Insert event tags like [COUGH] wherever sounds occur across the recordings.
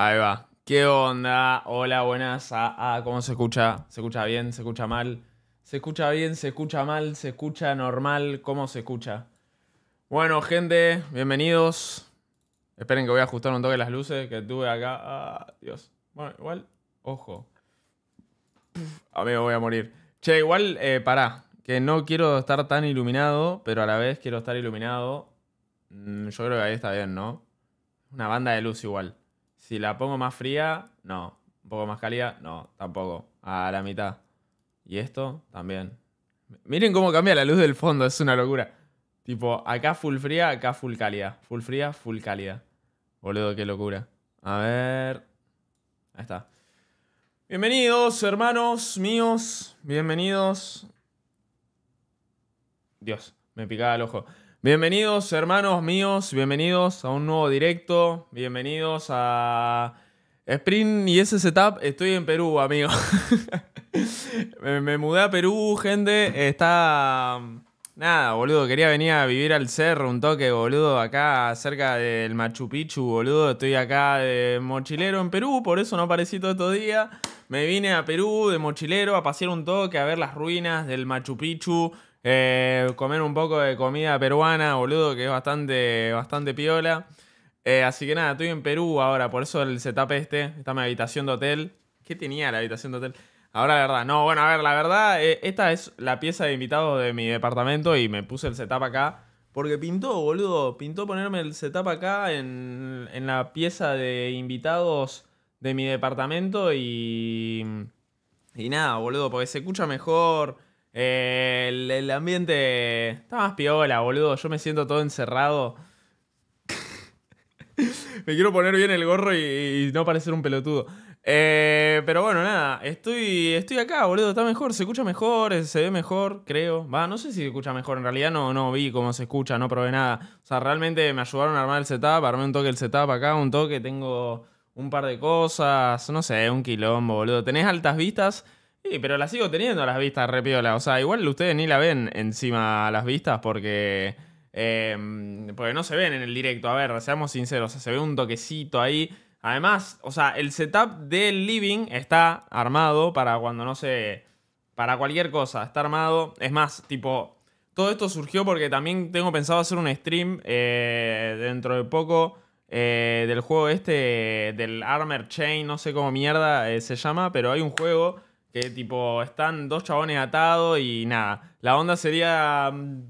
Ahí va. ¿Qué onda? Hola, buenas. Ah, ah, ¿cómo se escucha? ¿Se escucha bien? ¿Se escucha mal? ¿Se escucha bien? ¿Se escucha mal? ¿Se escucha normal? ¿Cómo se escucha? Bueno, gente, bienvenidos. Esperen que voy a ajustar un toque las luces que tuve acá. Ah, Dios. Bueno, igual, ojo. mí me voy a morir. Che, igual, eh, pará. Que no quiero estar tan iluminado, pero a la vez quiero estar iluminado. Mm, yo creo que ahí está bien, ¿no? Una banda de luz igual. Si la pongo más fría, no. Un poco más cálida, no, tampoco. A la mitad. Y esto también. Miren cómo cambia la luz del fondo, es una locura. Tipo, acá full fría, acá full cálida. Full fría, full cálida. Boludo, qué locura. A ver. Ahí está. Bienvenidos, hermanos míos. Bienvenidos. Dios, me picaba el ojo. Bienvenidos hermanos míos, bienvenidos a un nuevo directo, bienvenidos a Sprint y ese setup. Estoy en Perú, amigo. [LAUGHS] me, mudé a Perú, gente. Está... Nada, boludo, quería venir a vivir al cerro un toque, boludo, acá cerca del Machu Picchu, boludo. Estoy acá de mochilero en Perú, por eso no aparecí todo estos días. Me vine a Perú de mochilero a pasear un toque, a ver las ruinas del Machu Picchu. Eh, comer un poco de comida peruana, boludo, que es bastante, bastante piola. Eh, así que nada, estoy en Perú ahora, por eso el setup este. Está mi habitación de hotel. ¿Qué tenía la habitación de hotel? Ahora la verdad, no, bueno, a ver, la verdad, eh, esta es la pieza de invitados de mi departamento y me puse el setup acá. Porque pintó, boludo, pintó ponerme el setup acá en, en la pieza de invitados de mi departamento y... Y nada, boludo, porque se escucha mejor. Eh, el, ambiente está más piola, boludo. Yo me siento todo encerrado. [LAUGHS] me quiero poner bien el gorro y, no parecer un pelotudo. Eh, pero bueno, nada, estoy, estoy acá, boludo. Está mejor, se escucha mejor, eh, se ve mejor, creo. Va, no sé si se escucha mejor. En realidad no, no vi cómo se escucha, no probé nada. O sea, realmente me ayudaron a armar el setup, armé un toque el setup acá, un toque, tengo un par de cosas, no sé, un quilombo, boludo. Tenés altas vistas Sí, pero la sigo teniendo las vistas repiola. O sea, igual ustedes ni la ven encima las vistas porque. Em, porque no se ven en el directo. A ver, seamos sinceros, se ve un toquecito ahí. Además, o sea, el setup del living está armado para cuando no se. Para cualquier cosa, está armado. Es más, tipo, todo esto surgió porque también tengo pensado hacer un stream eh, dentro de poco eh, del juego este, del Armor Chain, no sé cómo mierda eh, se llama, pero hay un juego tipo, están dos chabones atados y nada. La onda sería mm,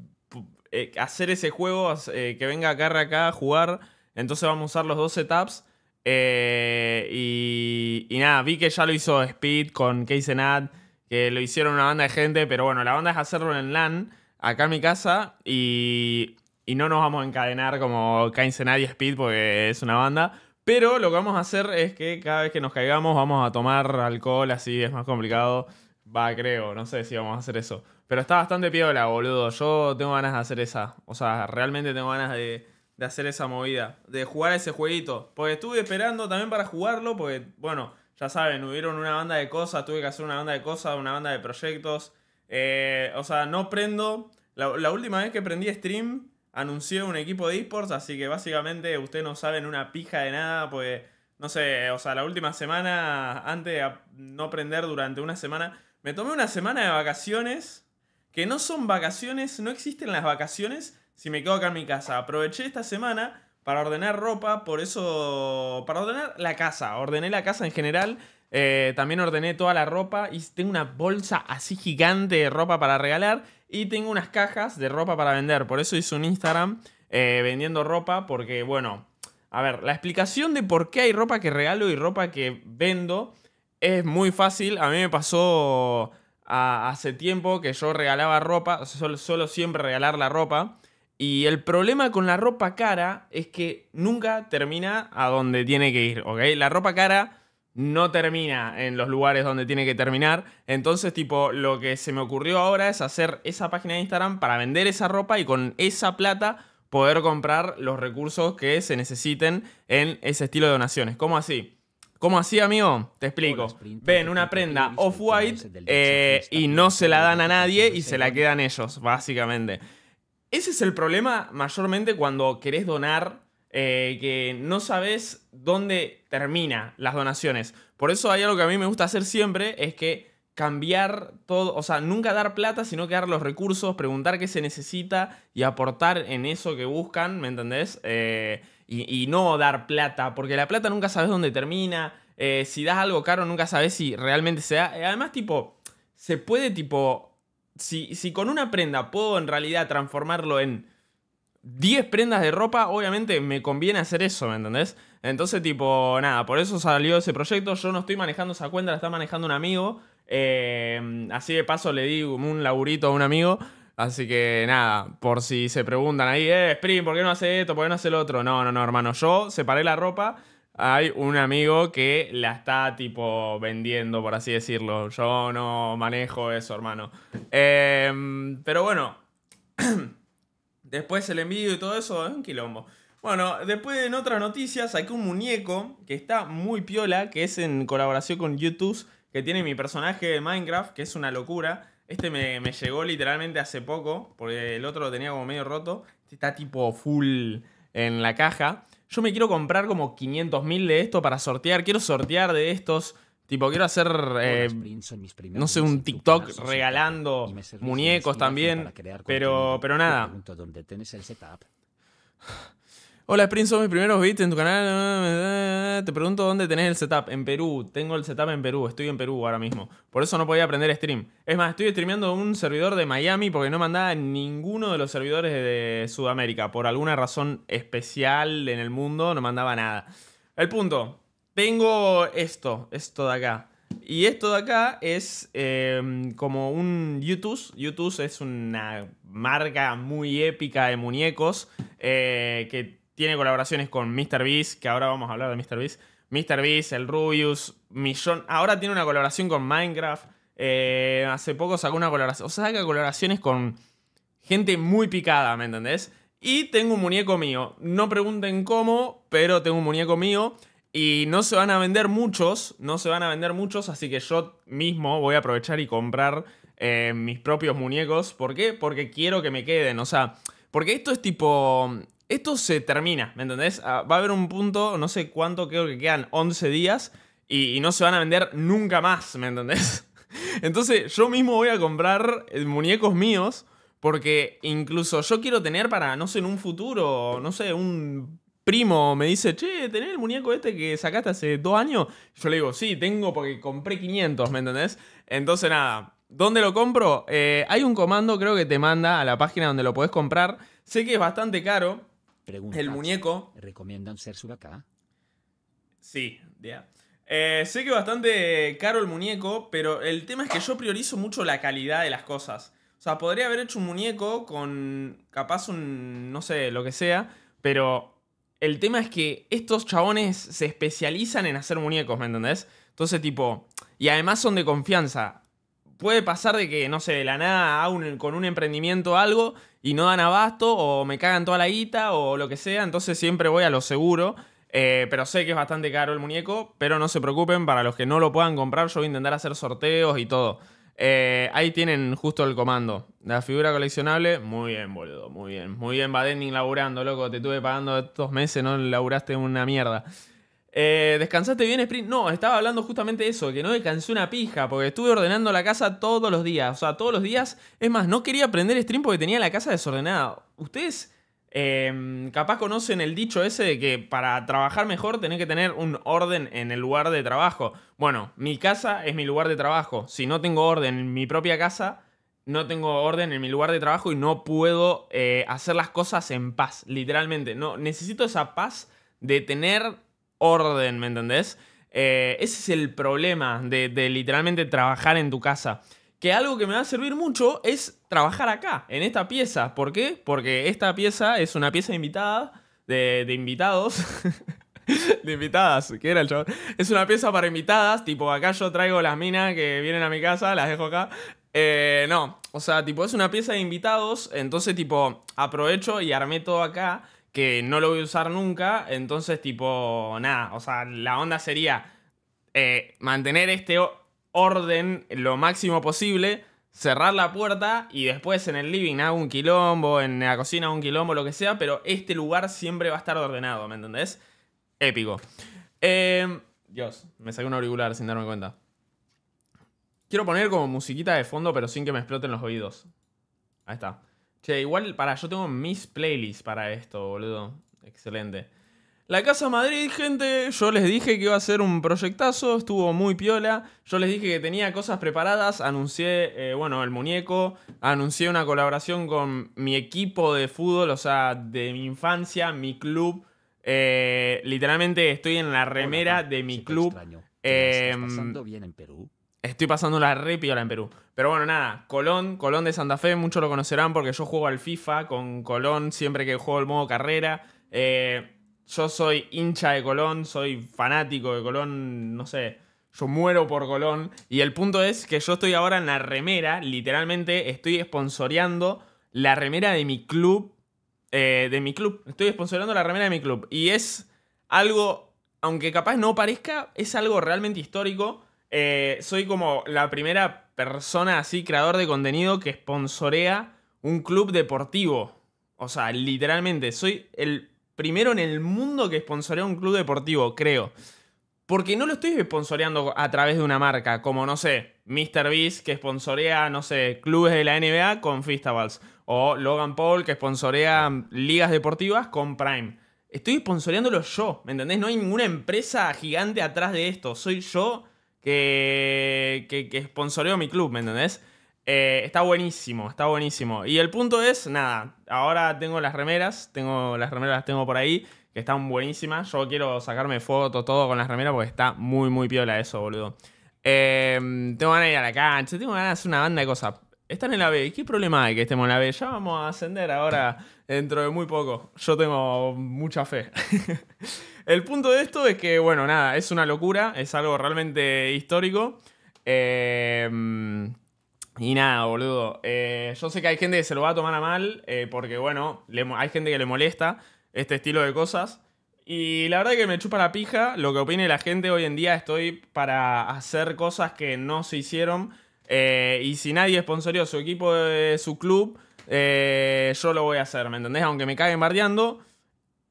eh, hacer ese juego, eh, que venga Carra acá a jugar. Entonces vamos a usar los dos setups. Eh, y, nada, vi que ya lo hizo Speed con Case que lo hicieron una banda de gente, pero bueno, la onda es hacerlo en LAN, acá en mi casa, y, no nos vamos a encadenar como Case y Speed porque es una banda. Pero lo que vamos a hacer es que cada vez que nos caigamos vamos a tomar alcohol, así es más complicado. Va, creo, no sé si vamos a hacer eso. Pero está bastante piola, boludo. Yo tengo ganas de hacer esa. O sea, realmente tengo ganas de, hacer esa movida. De jugar ese jueguito. Porque estuve esperando también para jugarlo. Porque, bueno, ya saben, hubieron una banda de cosas. Tuve que hacer una banda de cosas, una banda de proyectos. Eh, o sea, no prendo. la última vez que prendí stream anunció un equipo de esports, así que básicamente ustedes no saben una pija de nada, pues no sé, o sea, la última semana, antes de no prender durante una semana, me tomé una semana de vacaciones, que no son vacaciones, no existen las vacaciones si me quedo acá en mi casa. Aproveché esta semana para ordenar ropa, por eso, para ordenar la casa, ordené la casa en general. Eh, también ordené toda la ropa y tengo una bolsa así gigante de ropa para regalar. Y tengo unas cajas de ropa para vender. Por eso hice un Instagram eh, vendiendo ropa. Porque, bueno, a ver, la explicación de por qué hay ropa que regalo y ropa que vendo es muy fácil. A mí me pasó hace tiempo que yo regalaba ropa. solo siempre regalar la ropa. Y el problema con la ropa cara es que nunca termina a donde tiene que ir, ¿ok? La ropa cara no termina en los lugares donde tiene que terminar. Entonces, tipo, lo que se me ocurrió ahora es hacer esa página de Instagram para vender esa ropa y con esa plata poder comprar los recursos que se necesiten en ese estilo de donaciones. ¿Cómo así? ¿Cómo así, amigo? Te explico. Ven una prenda off-white eh, y no se la dan a nadie y se la quedan ellos, básicamente. Ese es el problema mayormente cuando querés donar eh, que no sabes dónde termina las donaciones. Por eso hay algo que a mí me gusta hacer siempre, es que cambiar todo, o sea, nunca dar plata, sino que dar los recursos, preguntar qué se necesita y aportar en eso que buscan, ¿me entendés? Eh, y, no dar plata, porque la plata nunca sabes dónde termina, eh, si das algo caro nunca sabes si realmente se da. Además, tipo, se puede, tipo, si, si con una prenda puedo en realidad transformarlo en 10 prendas de ropa, obviamente me conviene hacer eso, ¿me entendés? Entonces, tipo, nada, por eso salió ese proyecto. Yo no estoy manejando esa cuenta, la está manejando un amigo. Eh, así de paso le di un laburito a un amigo. Así que nada, por si se preguntan ahí, eh, Spring, ¿por qué no hace esto? ¿Por qué no hace el otro? No, no, no, hermano. Yo separé la ropa. Hay un amigo que la está tipo vendiendo, por así decirlo. Yo no manejo eso, hermano. Eh, pero bueno. [CLEARS THROAT] Después el envío y todo eso es ¿eh? un quilombo. Bueno, después en otras noticias saqué un muñeco que está muy piola, que es en colaboración con YouTube, que tiene mi personaje de Minecraft, que es una locura. Este me, me llegó literalmente hace poco, porque el otro lo tenía como medio roto. Este está tipo full en la caja. Yo me quiero comprar como 500.000 de esto para sortear. Quiero sortear de estos Tipo, quiero hacer, eh, no sé, un TikTok regalando muñecos también, pero, pero nada. [SIGHS] Hola Sprint, son mis primeros bits en tu canal. Te pregunto dónde tenés el setup. En Perú. Tengo el setup en Perú. Estoy en Perú ahora mismo. Por eso no podía aprender stream. Es más, estoy streameando un servidor de Miami porque no mandaba ninguno de los servidores de Sudamérica. Por alguna razón especial en el mundo no mandaba nada. El punto tengo esto, esto de acá. Y esto de acá es em, como un YouTube. YouTube es una marca muy épica de muñecos eh, que tiene colaboraciones con MrBeast, que ahora vamos a hablar de MrBeast. MrBeast, el Rubius, Millón. Ahora tiene una colaboración con Minecraft. Eh, hace poco sacó una colaboración. O sea, saca colaboraciones con gente muy picada, ¿me entendés? Y tengo un muñeco mío. No pregunten cómo, pero tengo un muñeco mío y no se van a vender muchos, no se van a vender muchos, así que yo mismo voy a aprovechar y comprar eh, mis propios muñecos. ¿Por qué? Porque quiero que me queden, o sea, porque esto es tipo... Esto se termina, ¿me entendés? Ah, va a haber un punto, no sé cuánto, creo que quedan 11 días y no se van a vender nunca más, ¿me entendés? [LAUGHS] Entonces yo mismo voy a comprar eh, muñecos míos porque incluso yo quiero tener para, no sé, en un futuro, no sé, un primo me dice, che, ¿tenés el muñeco este que sacaste hace dos años? Yo le digo, sí, tengo porque compré 500, ¿me entendés? Entonces nada, ¿dónde lo compro? Eh, hay un comando, creo que te manda a la página donde lo podés comprar. Sé que es bastante caro. el muñeco. ¿Recomiendan ser acá? Sí, ya. Eh, sé que es bastante caro el muñeco, pero el tema es que yo priorizo mucho la calidad de las cosas. O sea, podría haber hecho un muñeco con capaz un, no sé, lo que sea, pero el tema es que estos chabones se especializan en hacer muñecos, ¿me entendés? Entonces, tipo, y además son de confianza. Puede pasar de que, no sé, de la nada con un emprendimiento algo y no dan abasto o me cagan toda la guita o lo que sea, entonces siempre voy a lo seguro. Eh, pero sé que es bastante caro el muñeco, pero no se preocupen, para los que no lo puedan comprar, yo voy a intentar hacer sorteos y todo. Eh, ahí tienen justo el comando. La figura coleccionable, muy bien, boludo, muy bien. Muy bien, Badenning, laburando, loco. Te tuve pagando estos meses, no laburaste una mierda. Eh, ¿Descansaste bien, Sprint? No, estaba hablando justamente eso, que no descansé una pija, porque estuve ordenando la casa todos los días. O sea, todos los días. Es más, no quería aprender stream porque tenía la casa desordenada. Ustedes Em, capaz conocen el dicho ese de que para trabajar mejor tenés que tener un orden en el lugar de trabajo. Bueno, mi casa es mi lugar de trabajo. Si no tengo orden en mi propia casa, no tengo orden en mi lugar de trabajo y no puedo eh, hacer las cosas en paz, literalmente. No, necesito esa paz de tener orden, ¿me entendés? Eh, ese es el problema de literalmente trabajar en tu casa que algo que me va a servir mucho es trabajar acá, en esta pieza. ¿Por qué? Porque esta pieza es una pieza invitada, de, de invitados. [LAUGHS] de invitadas, ¿qué era el chaval? Es una pieza para invitadas, tipo acá yo traigo las minas que vienen a mi casa, las dejo acá. Eh, no, o sea, tipo es una pieza de invitados, entonces tipo aprovecho y armé todo acá, que no lo voy a usar nunca, entonces tipo nada, o sea, la onda sería eh, mantener este, orden lo máximo posible, cerrar la puerta y después en el living hago un quilombo, en la cocina hago un quilombo, lo que sea, pero este lugar siempre va a estar ordenado, ¿me entendés? Épico. Em, Dios, me saqué un auricular sin darme cuenta. Quiero poner como musiquita de fondo, pero sin que me exploten los oídos. Ahí está. Che, igual, para, yo tengo mis playlists para esto, boludo. Excelente. La Casa Madrid, gente, yo les dije que iba a ser un proyectazo, estuvo muy piola. Yo les dije que tenía cosas preparadas, anuncié, eh, bueno, el muñeco, anuncié una colaboración con mi equipo de fútbol, o sea, de mi infancia, mi club. Eh, literalmente estoy en la remera de mi club. ¿Qué ¿Estás em, pasando bien en Perú? Estoy pasando la re piola en Perú. Pero bueno, nada, Colón, Colón de Santa Fe, muchos lo conocerán porque yo juego al FIFA con Colón siempre que juego el modo carrera. Eh, yo soy hincha de Colón, soy fanático de Colón, no sé, yo muero por Colón. Y el punto es que yo estoy ahora en la remera, literalmente estoy sponsoreando la remera de mi club. Eh, de mi club, estoy esponsoreando la remera de mi club. Y es algo, aunque capaz no parezca, es algo realmente histórico. Eh, soy como la primera persona así, creador de contenido, que sponsorea un club deportivo. O sea, literalmente, soy el primero en el mundo que sponsorea un club deportivo, creo. Porque no lo estoy sponsoreando a través de una marca, como no sé, Mr. Beast que sponsorea, no sé, clubes de la NBA con Festivals. O Logan Paul que sponsorea ligas deportivas con Prime. Estoy sponsoreándolo yo, ¿me entendés? No hay ninguna empresa gigante atrás de esto. Soy yo que, que sponsoreo mi club, ¿me entendés? Eh, está buenísimo, está buenísimo. Y el punto es, nada, ahora tengo las remeras, tengo las remeras las tengo por ahí, que están buenísimas. Yo quiero sacarme foto todo con las remeras, porque está muy, muy piola eso, boludo. Em, tengo ganas de ir a la cancha, tengo ganas de hacer una banda de cosas. Están en la B, ¿qué problema hay que estemos en la B? Ya vamos a ascender ahora dentro de muy poco. Yo tengo mucha fe. [LAUGHS] el punto de esto es que, bueno, nada, es una locura, es algo realmente histórico. Eh y nada, boludo. Eh, yo sé que hay gente que se lo va a tomar a mal, eh, porque bueno, hay gente que le molesta este estilo de cosas. Y la verdad es que me chupa la pija lo que opine la gente hoy en día. Estoy para hacer cosas que no se hicieron. Eh, y si nadie sponsorió su equipo su club, yo lo voy a hacer, ¿me entendés? Aunque me caguen bardeando.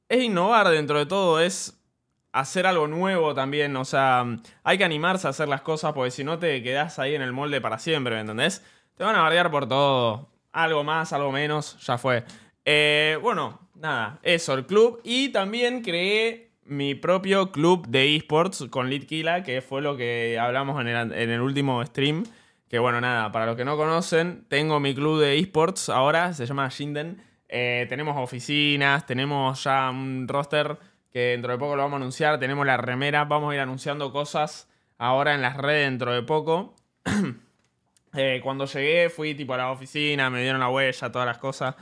Es innovar dentro de todo, es hacer algo nuevo también. O sea, hay que animarse a hacer las cosas porque si no te quedas ahí en el molde para siempre, ¿me entendés? Te van a bardear por todo. Algo más, algo menos, ya fue. Eh, bueno, nada, eso, el club. Y también creé mi propio club de esports con Litkila, que fue lo que hablamos en el, último stream. Que bueno, nada, para los que no conocen, tengo mi club de esports ahora, se llama Shinden. Eh, tenemos oficinas, tenemos ya un roster que dentro de poco lo vamos a anunciar. Tenemos la remera, vamos a ir anunciando cosas ahora en las redes dentro de poco. [CLEARS THROAT] Eh, cuando llegué fui tipo a la oficina, me dieron la huella, todas las cosas.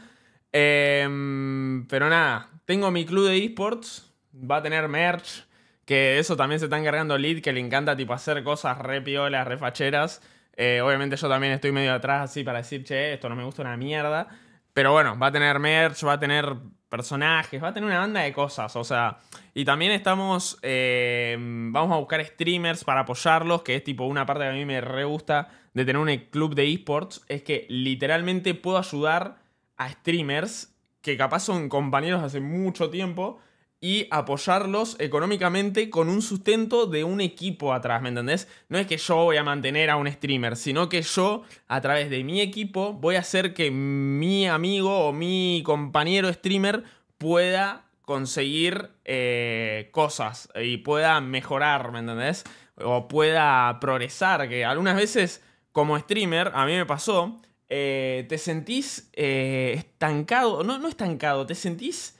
Em, pero nada, tengo mi club de esports, va a tener merch, que eso también se está encargando Lead, que le encanta tipo hacer cosas re piolas, re facheras. Eh, obviamente yo también estoy medio atrás así para decir, che, esto no me gusta una mierda. Pero bueno, va a tener merch, va a tener personajes, va a tener una banda de cosas, o sea, y también estamos, eh, vamos a buscar streamers para apoyarlos, que es tipo una parte que a mí me re gusta de tener un club de esports, es que literalmente puedo ayudar a streamers que capaz son compañeros hace mucho tiempo, y apoyarlos económicamente con un sustento de un equipo atrás, ¿me entendés? No es que yo voy a mantener a un streamer, sino que yo a través de mi equipo voy a hacer que mi amigo o mi compañero streamer pueda conseguir eh, cosas y pueda mejorar, ¿me entendés? O pueda progresar, que algunas veces como streamer, a mí me pasó, eh, te sentís eh, estancado, no, no estancado, te sentís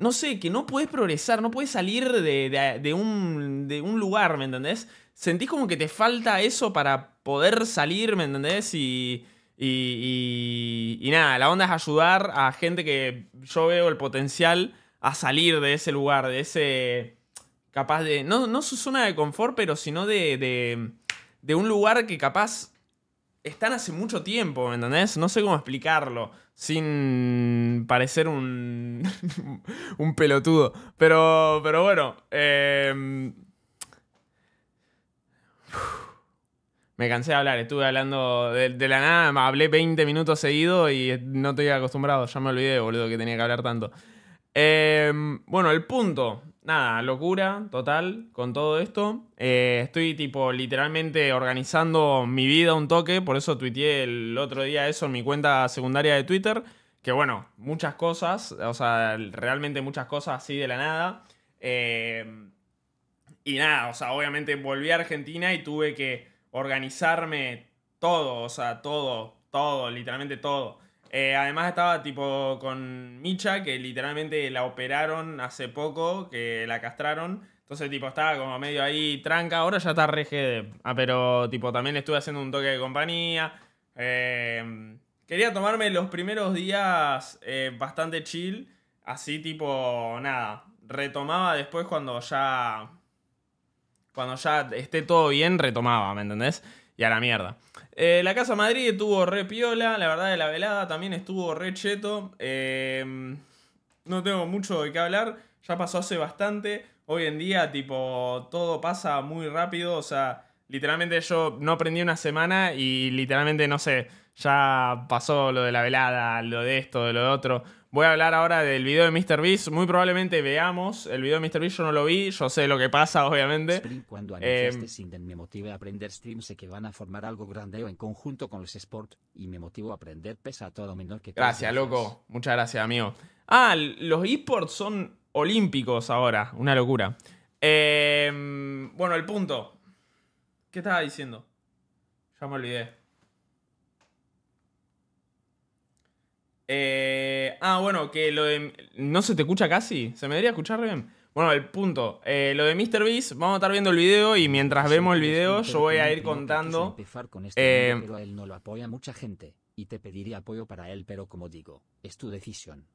no sé, que no puedes progresar, no puedes salir de, un, lugar, ¿me entendés? Sentís como que te falta eso para poder salir, ¿me entendés? Y, y, nada, la onda es ayudar a gente que yo veo el potencial a salir de ese lugar, de ese... capaz de... no, su zona de confort, pero sino de, de un lugar que capaz están hace mucho tiempo, ¿me entendés? No sé cómo explicarlo sin parecer un, [LAUGHS] un pelotudo. Pero, pero bueno, em, me cansé de hablar, estuve hablando de, la nada, hablé 20 minutos seguido y no estoy acostumbrado, ya me olvidé, boludo, que tenía que hablar tanto. Em, bueno, el punto nada, locura total con todo esto. Eh, estoy tipo literalmente organizando mi vida un toque, por eso tuiteé el otro día eso en mi cuenta secundaria de Twitter, que bueno, muchas cosas, o sea, realmente muchas cosas así de la nada. Eh, y nada, o sea, obviamente volví a Argentina y tuve que organizarme todo, o sea, todo, todo, literalmente todo. Eh, además estaba tipo con Micha, que literalmente la operaron hace poco, que la castraron. Entonces, tipo, estaba como medio ahí tranca. Ahora ya está re Ah, pero, tipo, también estuve haciendo un toque de compañía. Eh, quería tomarme los primeros días eh, bastante chill. Así, tipo, nada. Retomaba después cuando ya. Cuando ya esté todo bien, retomaba, ¿me entendés? Y a la mierda. Eh, la Casa Madrid estuvo re piola, la verdad de la velada también estuvo re cheto. Eh, no tengo mucho de qué hablar, ya pasó hace bastante. Hoy en día, tipo, todo pasa muy rápido, o sea, literalmente yo no aprendí una semana y literalmente, no sé, ya pasó lo de la velada, lo de esto, de lo de otro. Voy a hablar ahora del video de Beast. Muy probablemente veamos el video de Beast, Yo no lo vi, yo sé lo que pasa, [LAUGHS] obviamente. Cuando eh, Sinden me motivé a aprender streams sé que van a formar algo grandeo en conjunto con los sports y me motivo a aprender pesa a todo menor que... Gracias, loco. Muchas gracias, amigo. Ah, los esports son olímpicos ahora. Una locura. Em, bueno, el punto. ¿Qué estaba diciendo? Ya me olvidé. Eh, ah, bueno, que lo de. ¿No se te escucha casi? ¿Se me debería escuchar bien? Bueno, el punto. Eh, lo de Mr. Beast, vamos a estar viendo el video y mientras vemos el video, yo voy a ir contando. Con este eh, pero él no lo apoya mucha gente y te pediría apoyo para él, pero como digo, es tu decisión.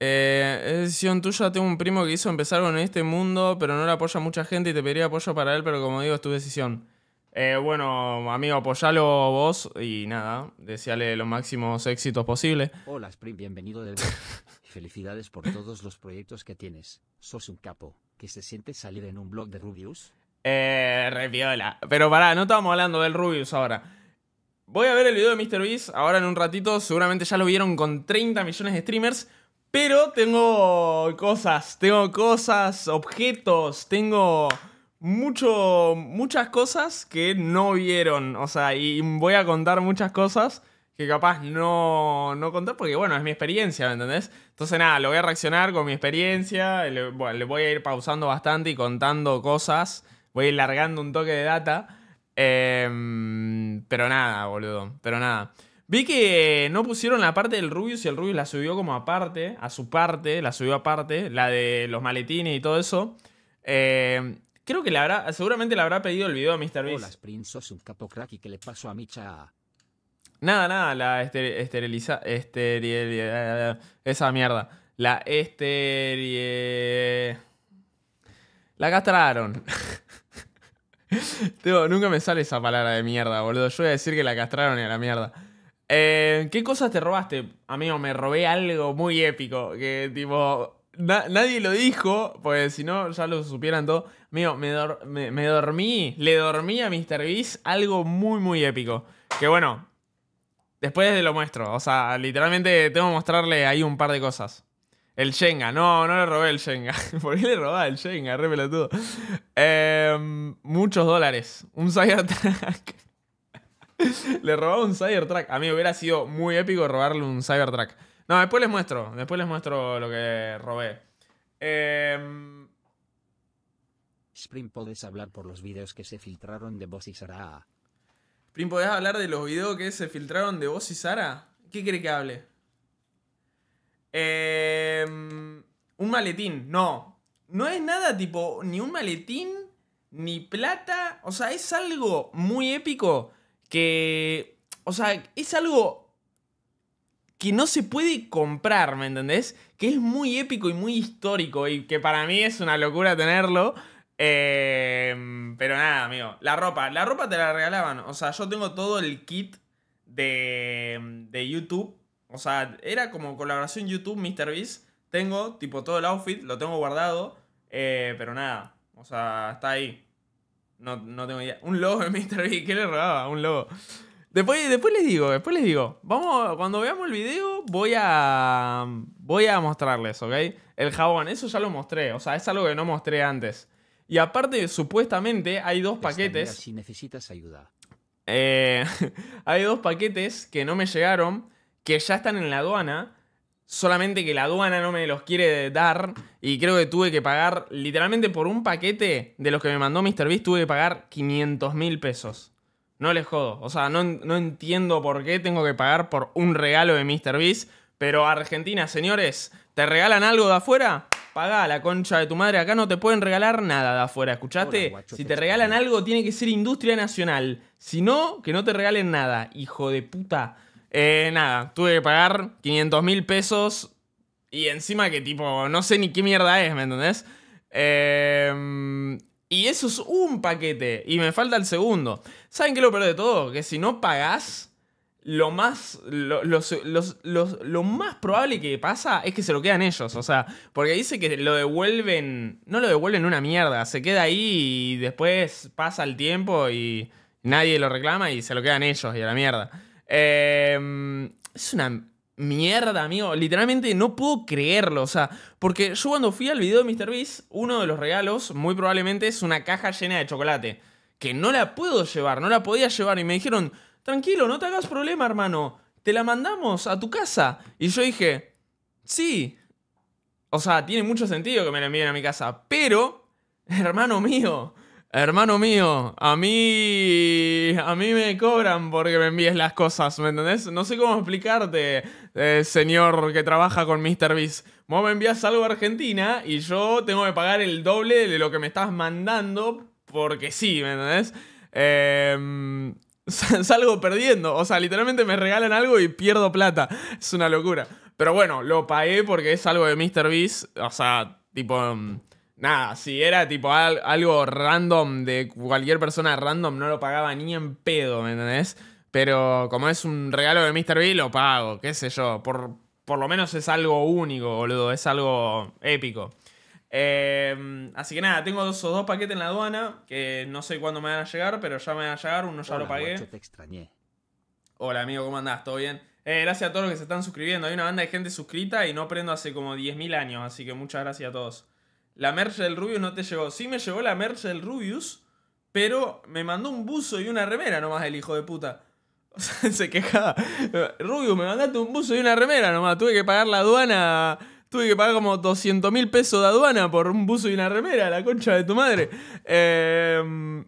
Eh, es decisión tuya, tengo un primo que hizo empezar con este mundo, pero no lo apoya mucha gente y te pediría apoyo para él, pero como digo, es tu decisión. Eh, bueno, amigo, apoyalo vos y nada, deseale los máximos éxitos posibles. Hola, Sprint, bienvenido de [LAUGHS] Felicidades por todos los proyectos que tienes. Sos un capo. que se siente salir en un blog de Rubius? Eh, repiola. Pero pará, no estamos hablando del Rubius ahora. Voy a ver el video de MrBeast ahora en un ratito. Seguramente ya lo vieron con 30 millones de streamers. Pero tengo cosas, tengo cosas, objetos, tengo muchas cosas que no vieron. O sea, y voy a contar muchas cosas que capaz no, no porque, bueno, es mi experiencia, ¿me entendés? Entonces, nada, lo voy a reaccionar con mi experiencia. Le, bueno, le voy a ir pausando bastante y contando cosas. Voy a ir largando un toque de data. Em, pero nada, boludo. Pero nada. Vi que no pusieron la parte del Rubius y el Rubius la subió como aparte, a su parte, la subió aparte, la de los maletines y todo eso. Eh, Creo que la habrá, seguramente la habrá pedido el video a Mr. Beast. Hola, un capo crack y que le paso a Micha. Nada, nada, la esteriliza, esteril, esa mierda. La esterie. La castraron. [LAUGHS] nunca me sale esa palabra de mierda, boludo. Yo voy a decir que la castraron y a la mierda. Eh, ¿Qué cosas te robaste? Amigo, me robé algo muy épico. Que tipo, nadie lo dijo, pues si no ya lo supieran todo. Mío, me, me, dormí, le dormí a Mr. Beast algo muy, muy épico. Que bueno, después lo muestro. O sea, literalmente tengo que mostrarle ahí un par de cosas. El Shenga, no, no le robé el Shenga. [LAUGHS] ¿Por qué le robaba el Shenga? Re pelotudo. Em, muchos dólares. Un Cybertruck. [LAUGHS] le robaba un Cybertruck. A mí hubiera sido muy épico robarle un Cybertruck. No, después les muestro. Después les muestro lo que robé. Em, Spring, podés hablar por los videos que se filtraron de vos y Sara. Spring, ¿podés hablar de los videos que se filtraron de vos y Sara? ¿Qué cree que hable? Em, un maletín, no. No es nada tipo ni un maletín, ni plata. O sea, es algo muy épico que... O sea, es algo que no se puede comprar, ¿me entendés? Que es muy épico y muy histórico y que para mí es una locura tenerlo. Em, pero nada, amigo. La ropa, la ropa te la regalaban. O sea, yo tengo todo el kit de, YouTube. O sea, era como colaboración YouTube, MrBeast. Tengo, tipo, todo el outfit, lo tengo guardado. Eh, pero nada, o sea, está ahí. No, no tengo idea. Un logo de MrBeast, ¿qué le robaba? Un logo. Después, les digo, después les digo. Vamos, cuando veamos el video, voy a. Voy a mostrarles, ¿ok? El jabón, eso ya lo mostré. O sea, es algo que no mostré antes. Y aparte, supuestamente, hay dos paquetes. Si necesitas ayuda. Eh, [LAUGHS] hay dos paquetes que no me llegaron, que ya están en la aduana. Solamente que la aduana no me los quiere dar. Y creo que tuve que pagar, literalmente por un paquete de los que me mandó MrBeast, tuve que pagar 500 mil pesos no les jodo. O sea, no, entiendo por qué tengo que pagar por un regalo de Beast. Pero Argentina, señores, ¿te regalan algo de afuera? Paga, la concha de tu madre. Acá no te pueden regalar nada de afuera, ¿escuchaste? si te regalan algo, tiene que ser industria nacional. Si no, que no te regalen nada, hijo de puta. Eh, nada, tuve que pagar 500 mil pesos. Y encima que tipo, no sé ni qué mierda es, ¿me entendés? Eh, y eso es un paquete. Y me falta el segundo. ¿Saben qué lo peor de todo? Que si no pagás, lo más. más probable que pasa es que se lo quedan ellos. O sea, porque dice que lo devuelven. No lo devuelven una mierda. Se queda ahí y después pasa el tiempo y nadie lo reclama y se lo quedan ellos y a la mierda. Em, es una. Mierda, amigo. Literalmente no puedo creerlo. O sea, porque yo cuando fui al video de MrBeast, uno de los regalos muy probablemente es una caja llena de chocolate. Que no la puedo llevar, no la podía llevar. Y me dijeron, tranquilo, no te hagas problema, hermano. Te la mandamos a tu casa. Y yo dije, sí. O sea, tiene mucho sentido que me la envíen a mi casa. Pero, [LAUGHS] hermano mío, Hermano mío, a mí. A mí me cobran porque me envíes las cosas, ¿me entendés? No sé cómo explicarte, eh, señor que trabaja con Mr. Beast. Vos me envías algo a Argentina y yo tengo que pagar el doble de lo que me estás mandando porque sí, ¿me entendés? Em, [LAUGHS] salgo perdiendo. O sea, literalmente me regalan algo y pierdo plata. Es una locura. Pero bueno, lo pagué porque es algo de Mr. Beast. O sea, tipo. Em, Nada, si era tipo algo random de cualquier persona random, no lo pagaba ni en pedo, ¿me entendés? Pero como es un regalo de Mr. B, lo pago, qué sé yo. Por, por lo menos es algo único, boludo, es algo épico. Em, así que nada, tengo esos dos paquetes en la aduana, que no sé cuándo me van a llegar, pero ya me van a llegar, uno ya lo pagué. te Hola amigo, ¿cómo andás? ¿Todo bien? Eh, gracias a todos los que se están suscribiendo. Hay una banda de gente suscrita y no aprendo hace como 10.000 años, así que muchas gracias a todos. La merch del Rubius no te llegó. Sí me llegó la merch del Rubius, pero me mandó un buzo y una remera nomás el hijo de puta. [LAUGHS] O sea, se quejaba. Rubius, me mandaste un buzo y una remera nomás. Tuve que pagar la aduana. Tuve que pagar como 200 mil pesos de aduana por un buzo y una remera, la concha de tu madre. Em,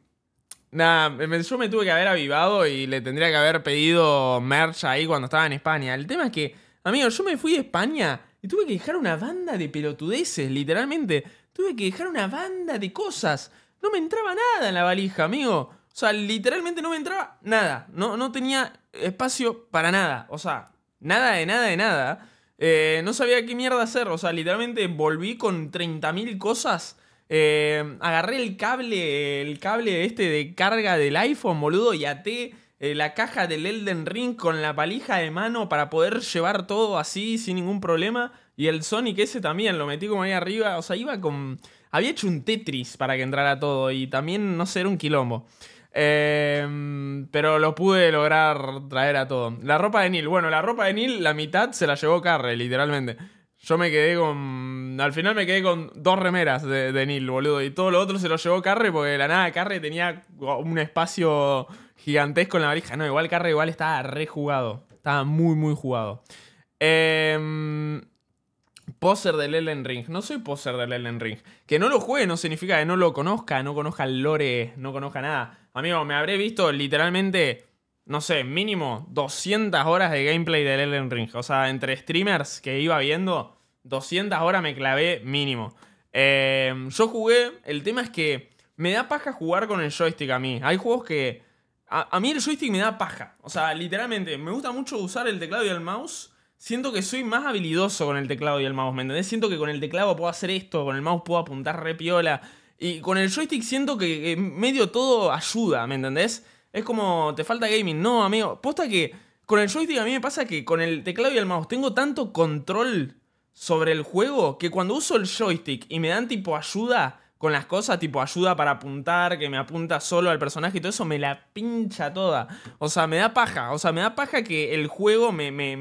nada, yo me tuve que haber avivado y le tendría que haber pedido merch ahí cuando estaba en España. El tema es que, amigo, yo me fui de España y tuve que dejar una banda de pelotudeces, literalmente. Tuve que dejar una banda de cosas. No me entraba nada en la valija, amigo. O sea, literalmente no me entraba nada. No, no tenía espacio para nada. O sea, nada de nada de nada. Eh, no sabía qué mierda hacer. O sea, literalmente volví con 30.000 cosas. Eh, agarré el cable, el cable este de carga del iPhone, boludo, y até eh, la caja del Elden Ring con la palija de mano para poder llevar todo así sin ningún problema. Y el Sonic ese también lo metí como ahí arriba. O sea, iba con. Había hecho un Tetris para que entrara todo y también, no sé, era un quilombo. Em, pero lo pude lograr traer a todo. La ropa de Neil. Bueno, la ropa de Neil, la mitad se la llevó Carre, literalmente. Yo me quedé con. Al final me quedé con dos remeras de, de Neil, boludo. Y todo lo otro se lo llevó Carre porque la nada Carre tenía un espacio gigantesco en la valija. No, igual carro igual estaba rejugado. Estaba muy, muy jugado. Eh, del Elden Ring. No soy poser del Elden Ring. Que no lo juegue no significa que no lo conozca, no conozca el lore, no conozca nada. Amigo, me habré visto literalmente, no sé, mínimo 200 horas de gameplay del Elden Ring. O sea, entre streamers que iba viendo, 200 horas me clavé mínimo. Em, yo jugué, el tema es que me da paja jugar con el joystick a mí. Hay juegos que a, mí el joystick me da paja. O sea, literalmente, me gusta mucho usar el teclado y el mouse. Siento que soy más habilidoso con el teclado y el mouse, ¿me entendés? Siento que con el teclado puedo hacer esto, con el mouse puedo apuntar re piola. Y con el joystick siento que, que medio todo ayuda, ¿me entendés? Es como, te falta gaming. No, amigo. Posta que con el joystick a mí me pasa que con el teclado y el mouse tengo tanto control sobre el juego que cuando uso el joystick y me dan tipo ayuda, con las cosas, tipo ayuda para apuntar, que me apunta solo al personaje y todo eso, me la pincha toda. O sea, me da paja. O sea, me da paja que el juego me, me,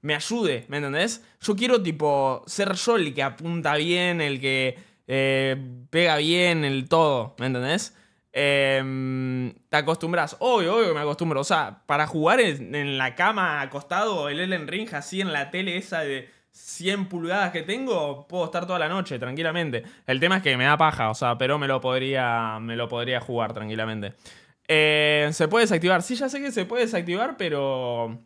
me, ayude, ¿me entendés? Yo quiero, tipo, ser yo el que apunta bien, el que eh, pega bien, el todo, ¿me entendés? Em, te acostumbras. Obvio, obvio que me acostumbro. O sea, para jugar en, en la cama acostado, el Ellen Ring así en la tele esa de 100 pulgadas que tengo, puedo estar toda la noche tranquilamente. El tema es que me da paja, o sea, pero me lo podría, me lo podría jugar tranquilamente. Eh, se puede desactivar. Sí, ya sé que se puede desactivar, pero.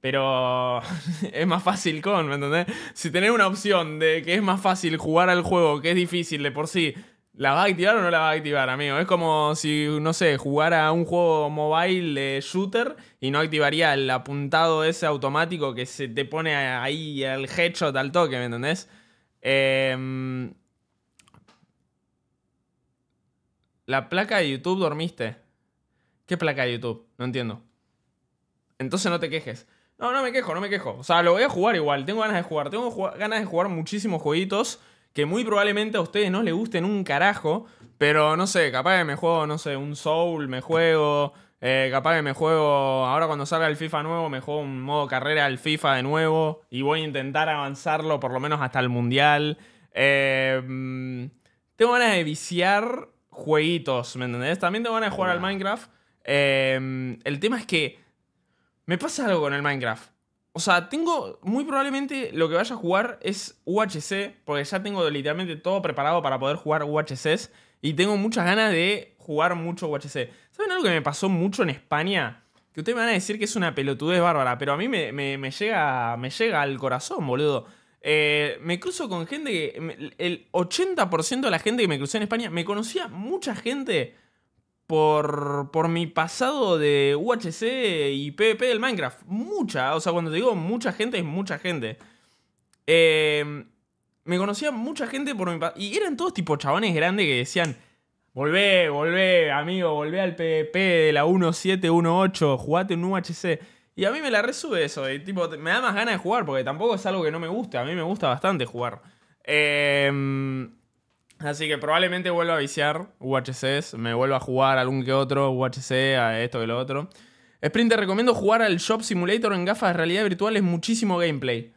Pero [LAUGHS] es más fácil con, ¿me entendés? Si tener una opción de que es más fácil jugar al juego, que es difícil de por sí, ¿La vas a activar o no la vas a activar, amigo? Es como si, no sé, jugara un juego mobile de shooter y no activaría el apuntado ese automático que se te pone ahí el headshot al toque, ¿me entendés? Em, la placa de YouTube dormiste. ¿Qué placa de YouTube? No entiendo. Entonces no te quejes. No, no me quejo, no me quejo. O sea, lo voy a jugar igual. Tengo ganas de jugar. Tengo ganas de jugar muchísimos jueguitos que muy probablemente a ustedes no les gusten un carajo, pero no sé, capaz que me juego, no sé, un Soul, me juego, eh, capaz que me juego, ahora cuando salga el FIFA nuevo, me juego un modo carrera al FIFA de nuevo y voy a intentar avanzarlo por lo menos hasta el Mundial. Eh, mm, tengo ganas de viciar jueguitos, ¿me entendés? También tengo ganas de jugar al Minecraft. Eh, mm, el tema es que me pasa algo con el Minecraft. O sea, tengo. Muy probablemente lo que vaya a jugar es UHC, porque ya tengo literalmente todo preparado para poder jugar UHCs. Y tengo muchas ganas de jugar mucho UHC. ¿Saben algo que me pasó mucho en España? Que ustedes me van a decir que es una pelotudez bárbara, pero a mí me, llega, me llega al corazón, boludo. Eh, me cruzo con gente que. El 80% de la gente que me crucé en España me conocía mucha gente por, mi pasado de UHC y PvP del Minecraft. Mucha, o sea, cuando te digo mucha gente, es mucha gente. Em, me conocía mucha gente por mi pasado. Y eran todos tipo chavones grandes que decían: Volvé, volvé, amigo, volvé al PvP de la 1718, jugate un UHC. Y a mí me la resube eso, tipo, me da más ganas de jugar, porque tampoco es algo que no me guste, a mí me gusta bastante jugar. Eh. Así que probablemente vuelva a viciar UHCs, me vuelva a jugar algún que otro UHC, a esto que lo otro. Sprint, te recomiendo jugar al Shop Simulator en gafas de realidad virtual, es muchísimo gameplay.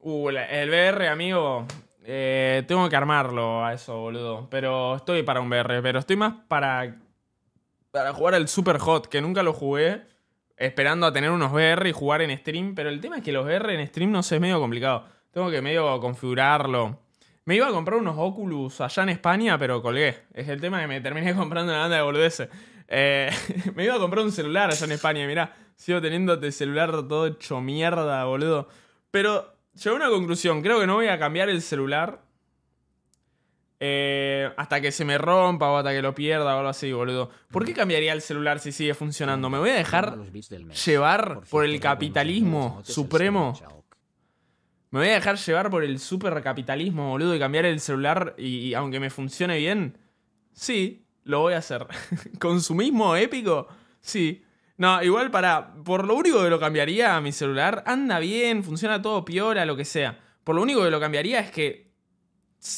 Uh, el VR, amigo, eh, tengo que armarlo a eso, boludo. Pero estoy para un VR, pero estoy más para, para jugar al Super Hot, que nunca lo jugué, esperando a tener unos VR y jugar en stream. Pero el tema es que los VR en stream no sé, es medio complicado. Tengo que medio configurarlo me iba a comprar unos Oculus allá en España, pero colgué. Es el tema que me terminé [LAUGHS] comprando una banda de boludeces. Eh, [LAUGHS] me iba a comprar un celular allá en España, mirá. Sigo teniendo este celular todo hecho mierda, boludo. Pero llegué a una conclusión. Creo que no voy a cambiar el celular. Eh, hasta que se me rompa o hasta que lo pierda o algo así, boludo. ¿Por qué cambiaría el celular si sigue funcionando? ¿Me voy a dejar llevar por el capitalismo supremo? Me voy a dejar llevar por el supercapitalismo, boludo, y cambiar el celular y, aunque me funcione bien. Sí, lo voy a hacer. [LAUGHS] ¿Consumismo épico? Sí. No, igual para. Por lo único que lo cambiaría a mi celular, anda bien, funciona todo piora, lo que sea. Por lo único que lo cambiaría es que.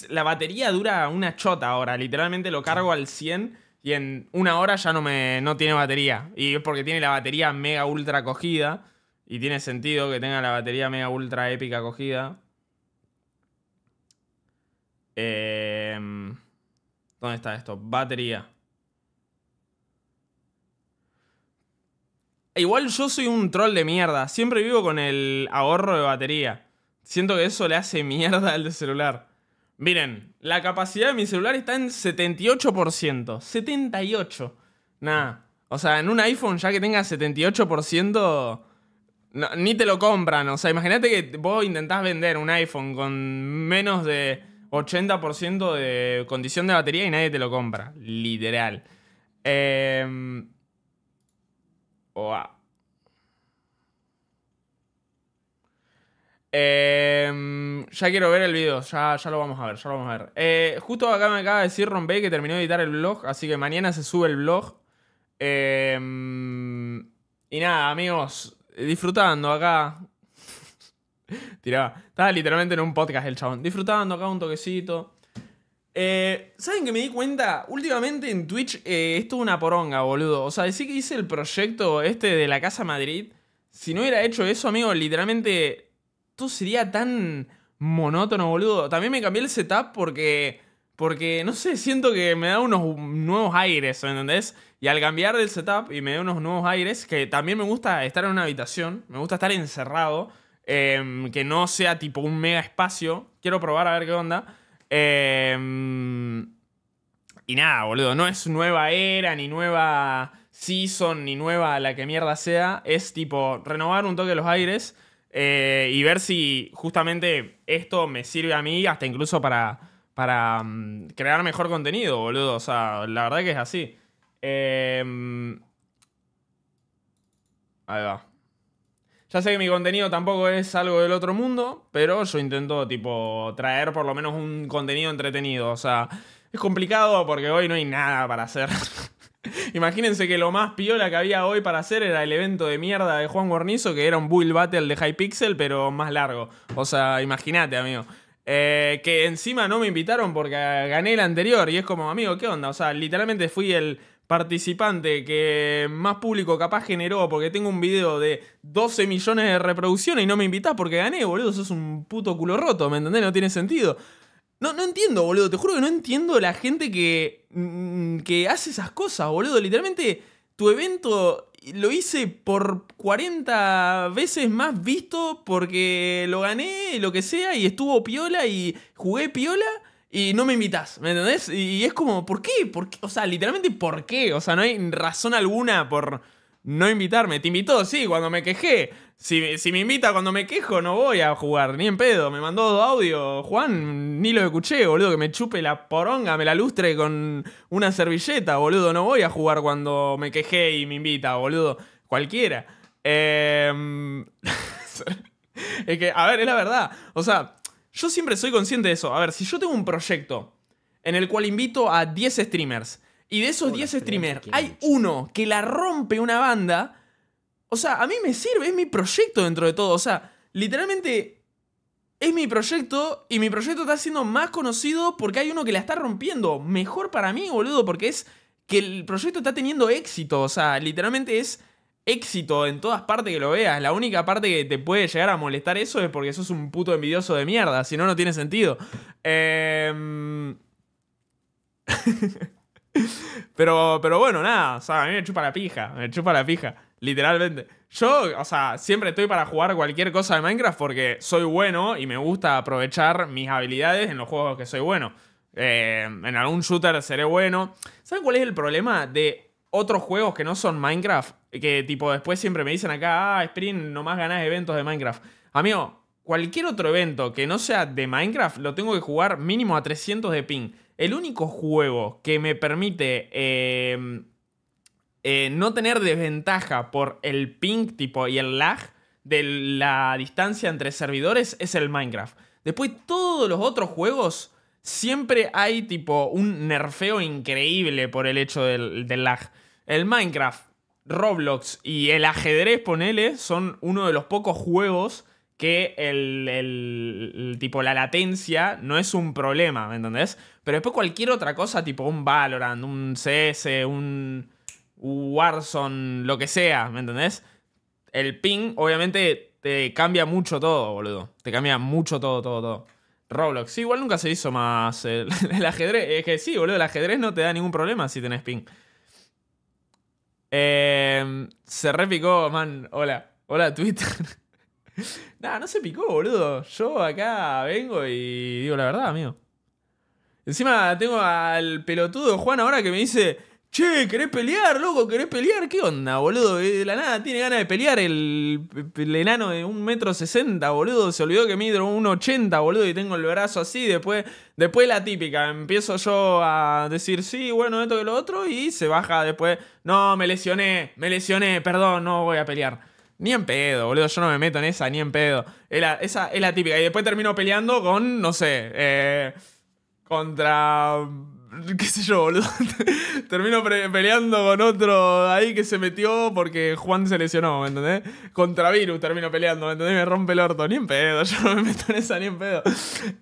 La batería dura una chota ahora. Literalmente lo cargo al 100 y en una hora ya no, me, no tiene batería. Y es porque tiene la batería mega ultra cogida. Y tiene sentido que tenga la batería mega ultra épica cogida. Em, ¿Dónde está esto? Batería. E igual yo soy un troll de mierda. Siempre vivo con el ahorro de batería. Siento que eso le hace mierda al de celular. Miren, la capacidad de mi celular está en 78%. 78. Nada. O sea, en un iPhone ya que tenga 78% ni te lo compran. O sea, imagínate que vos intentás vender un iPhone con menos de 80% de condición de batería y nadie te lo compra. Literal. Em, em, ya quiero ver el video, ya, lo vamos a ver, ya lo vamos a ver. Eh, justo acá me acaba de decir Rompe que terminó de editar el blog, así que mañana se sube el blog. Em, y nada, amigos, eh, disfrutando acá. [LAUGHS] Tiraba. Estaba literalmente en un podcast el chabón. Disfrutando acá un toquecito. Eh, ¿Saben que me di cuenta? Últimamente en Twitch eh, es una poronga, boludo. O sea, decir que hice el proyecto este de la Casa Madrid. Si no hubiera hecho eso, amigo, literalmente todo sería tan monótono, boludo. También me cambié el setup porque porque, no sé, siento que me da unos nuevos aires, ¿entendés? Y al cambiar del setup y me da unos nuevos aires, que también me gusta estar en una habitación, me gusta estar encerrado, em, que no sea tipo un mega espacio. Quiero probar a ver qué onda. Em, y nada, boludo, no es nueva era, ni nueva season, ni nueva la que mierda sea. Es tipo renovar un toque de los aires eh, y ver si justamente esto me sirve a mí, hasta incluso para para mm, crear mejor contenido, boludo. O sea, la verdad que es así. Em, ahí va. Ya sé que mi contenido tampoco es algo del otro mundo, pero yo intento, tipo, traer por lo menos un contenido entretenido. O sea, es complicado porque hoy no hay nada para hacer. [LAUGHS] Imagínense que lo más piola que había hoy para hacer era el evento de mierda de Juan Guarnizo, que era un Bull Battle de Hypixel, pero más largo. O sea, imagínate, amigo. Eh, que encima no me invitaron porque gané el anterior. Y es como, amigo, ¿qué onda? O sea, literalmente fui el participante que más público capaz generó porque tengo un video de 12 millones de reproducciones y no me invitas porque gané, boludo. es un puto culo roto, ¿me entendés? No tiene sentido. No, no entiendo, boludo. Te juro que no entiendo la gente que, mm, que hace esas cosas, boludo. Literalmente, tu evento lo hice por 40 veces más visto porque lo gané, lo que sea, y estuvo piola y jugué piola y no me invitas, ¿me entendés? Y es como, ¿por qué? ¿por O sea, literalmente, ¿por qué? O sea, no hay razón alguna por no invitarme. Te invitó, sí, cuando me quejé. Si, me invita cuando me quejo, no voy a jugar, ni en pedo. Me mandó audio, Juan, ni lo escuché, boludo. Que me chupe la poronga, me la lustre con una servilleta, boludo. No voy a jugar cuando me quejé y me invita, boludo. Cualquiera. Em, [LAUGHS] es que, a ver, es la verdad. O sea, yo siempre soy consciente de eso. A ver, si yo tengo un proyecto en el cual invito a 10 streamers y de esos 10 streamers hay uno que la rompe una banda o sea, a mí me sirve, es mi proyecto dentro de todo. O sea, literalmente es mi proyecto y mi proyecto está siendo más conocido porque hay uno que la está rompiendo. Mejor para mí, boludo, porque es que el proyecto está teniendo éxito. O sea, literalmente es éxito en todas partes que lo veas. La única parte que te puede llegar a molestar eso es porque sos un puto envidioso de mierda. Si no, no tiene sentido. Em, [LAUGHS] pero, pero bueno, nada. O sea, a mí me chupa la pija. Me chupa la pija. Literalmente. Yo, o sea, siempre estoy para jugar cualquier cosa de Minecraft porque soy bueno y me gusta aprovechar mis habilidades en los juegos que soy bueno. Eh, en algún shooter seré bueno. ¿Saben cuál es el problema de otros juegos que no son Minecraft? Que tipo después siempre me dicen acá, ah, Spring, nomás ganás eventos de Minecraft. Amigo, cualquier otro evento que no sea de Minecraft lo tengo que jugar mínimo a 300 de ping. El único juego que me permite... Eh, eh, no tener desventaja por el ping tipo y el lag de la distancia entre servidores es el Minecraft. Después todos los otros juegos siempre hay tipo un nerfeo increíble por el hecho del, lag. El Minecraft, Roblox y el ajedrez, ponele, son uno de los pocos juegos que el, tipo la latencia no es un problema, ¿me entendés? Pero después cualquier otra cosa, tipo un Valorant, un CS, un Warzone, lo que sea, ¿me entendés? El ping, obviamente, te cambia mucho todo, boludo. Te cambia mucho todo, todo, todo. Roblox, sí, igual nunca se hizo más el, [LAUGHS] ajedrez. Es que sí, boludo, el ajedrez no te da ningún problema si tenés ping. Em, se repicó, man. Hola. Hola, Twitter. [LAUGHS] nah, no se picó, boludo. Yo acá vengo y digo la verdad, amigo. Encima tengo al pelotudo Juan ahora que me dice, Che, ¿querés pelear, loco? ¿Querés pelear? ¿Qué onda, boludo? Eh, de la nada tiene ganas de pelear el, enano de un metro sesenta, boludo. Se olvidó que mido un ochenta, boludo, y tengo el brazo así. Después, después la típica, empiezo yo a decir, sí, bueno, esto y lo otro, y se baja después. No, me lesioné, me lesioné, perdón, no voy a pelear. Ni en pedo, boludo, yo no me meto en esa, ni en pedo. esa es la típica. Y después termino peleando con, no sé, eh, contra qué sé yo, boludo. [LAUGHS] Termino peleando con otro ahí que se metió porque Juan se lesionó, ¿me entendés? Contra Virus termino peleando, ¿me entendés? Me rompe el orto, ni en pedo, [LAUGHS] yo no me meto en esa ni en pedo.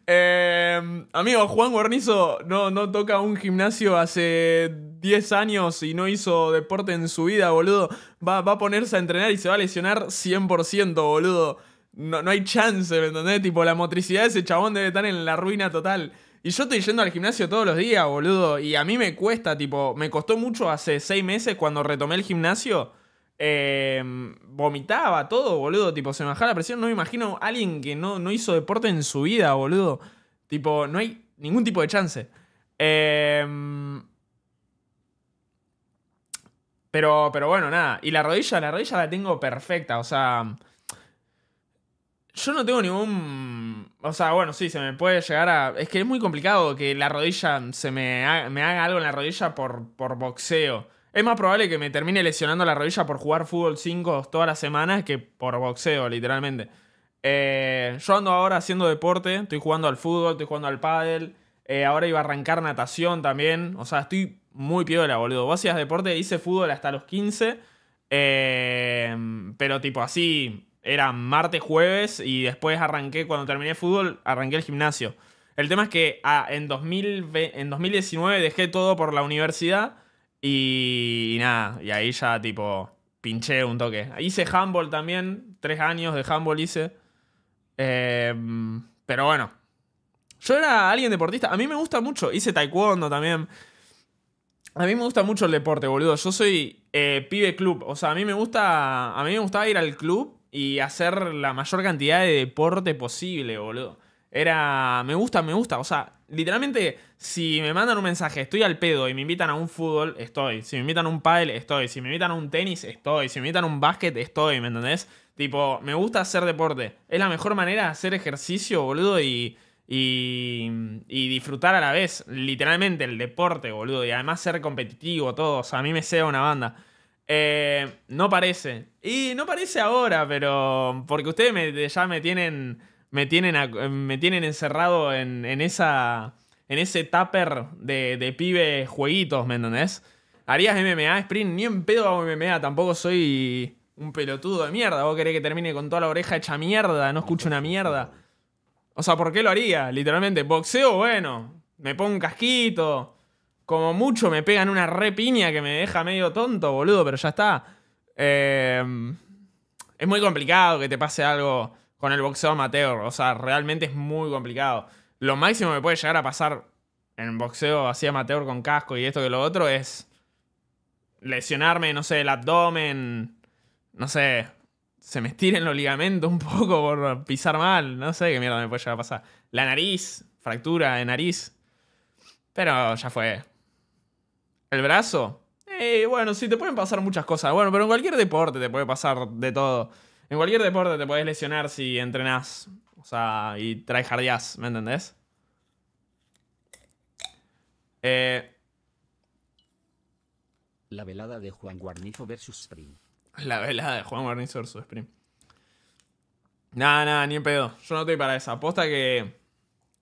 Eh, amigo, Juan Guarnizo no, no toca un gimnasio hace 10 años y no hizo deporte en su vida, boludo. Va, a ponerse a entrenar y se va a lesionar 100%, boludo. No, no hay chance, ¿me entendés? Tipo, la motricidad de ese chabón debe estar en la ruina total. Y yo estoy yendo al gimnasio todos los días, boludo. Y a mí me cuesta, tipo, me costó mucho hace seis meses cuando retomé el gimnasio. Em, vomitaba todo, boludo. Tipo, se me bajaba la presión. No me imagino a alguien que no, hizo deporte en su vida, boludo. Tipo, no hay ningún tipo de chance. Em, pero, pero bueno, nada. Y la rodilla, la rodilla la tengo perfecta. O sea, yo no tengo ningún. O sea, bueno, sí, se me puede llegar a. Es que es muy complicado que la rodilla se me, haga, algo en la rodilla por, por boxeo. Es más probable que me termine lesionando la rodilla por jugar fútbol 5 todas las semanas que por boxeo, literalmente. Eh, yo ando ahora haciendo deporte, estoy jugando al fútbol, estoy jugando al pádel. Eh, ahora iba a arrancar natación también. O sea, estoy muy piola, boludo. Vos hacías deporte, hice fútbol hasta los 15. Eh, pero tipo así, era martes, jueves y después arranqué, cuando terminé fútbol, arranqué el gimnasio. El tema es que ah, en, en 2019 dejé todo por la universidad y, nada, y ahí ya tipo pinché un toque. Hice handball también, tres años de handball hice. Em, pero bueno, yo era alguien deportista, a mí me gusta mucho, hice taekwondo también. A mí me gusta mucho el deporte, boludo. Yo soy eh, pibe club, o sea, a mí me gusta, a mí me gustaba ir al club y hacer la mayor cantidad de deporte posible, boludo. Era, me gusta, me gusta. O sea, literalmente, si me mandan un mensaje, estoy al pedo y me invitan a un fútbol, estoy. Si me invitan a un pádel, estoy. Si me invitan a un tenis, estoy. Si me invitan a un básquet, estoy, ¿me entendés? Tipo, me gusta hacer deporte. Es la mejor manera de hacer ejercicio, boludo, y, y, y disfrutar a la vez. Literalmente, el deporte, boludo. Y además ser competitivo, todo. O sea, a mí me sea una banda. Eh, no parece. Y no parece ahora, pero. Porque ustedes ya me tienen. Me tienen, me tienen encerrado en, en esa. En ese tupper de, de pibe jueguitos, ¿me entendés? ¿Harías MMA, Sprint? Ni en pedo hago MMA, tampoco soy un pelotudo de mierda. Vos querés que termine con toda la oreja hecha mierda, no escucho una mierda. O sea, ¿por qué lo haría? Literalmente, boxeo, bueno, me pongo un casquito, como mucho me pegan una repiña que me deja medio tonto, boludo, pero ya está. Em, es muy complicado que te pase algo con el boxeo amateur. O sea, realmente es muy complicado. Lo máximo que puede llegar a pasar en boxeo así amateur con casco y esto que lo otro es lesionarme, no sé, el abdomen, no sé, se me estiren los ligamentos un [LAUGHS] poco por pisar mal, no sé qué mierda me puede llegar a pasar. La nariz, fractura de nariz. Pero ya fue, ¿El brazo? Eh, bueno, sí, te pueden pasar muchas cosas. Bueno, pero en cualquier deporte te puede pasar de todo. En cualquier deporte te puedes lesionar si entrenás. O sea, y jardías, ¿me entendés? Eh... La velada de Juan Guarnizo versus Spring. La velada de Juan Guarnizo versus Spring. Nada, nada, ni en pedo. Yo no estoy para esa. Aposta que.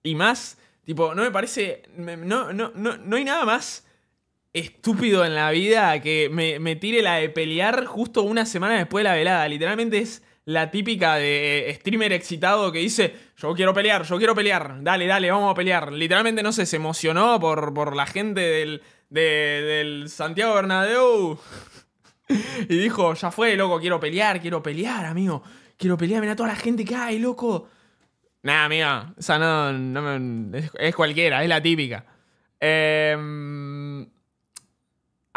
Y más, tipo, no me parece. No, no, no, no hay nada más estúpido en la vida que me, tire la de pelear justo una semana después de la velada. Literalmente es la típica de eh, streamer excitado que dice, yo quiero pelear, yo quiero pelear, dale, dale, vamos a pelear. Literalmente, no sé, se emocionó por, la gente del, del Santiago Bernabéu. [LAUGHS] y dijo, ya fue, loco, quiero pelear, quiero pelear, amigo. Quiero pelear, mira toda la gente que hay, loco. Nah, amiga, o sea, no, es, es, cualquiera, es la típica. Eh...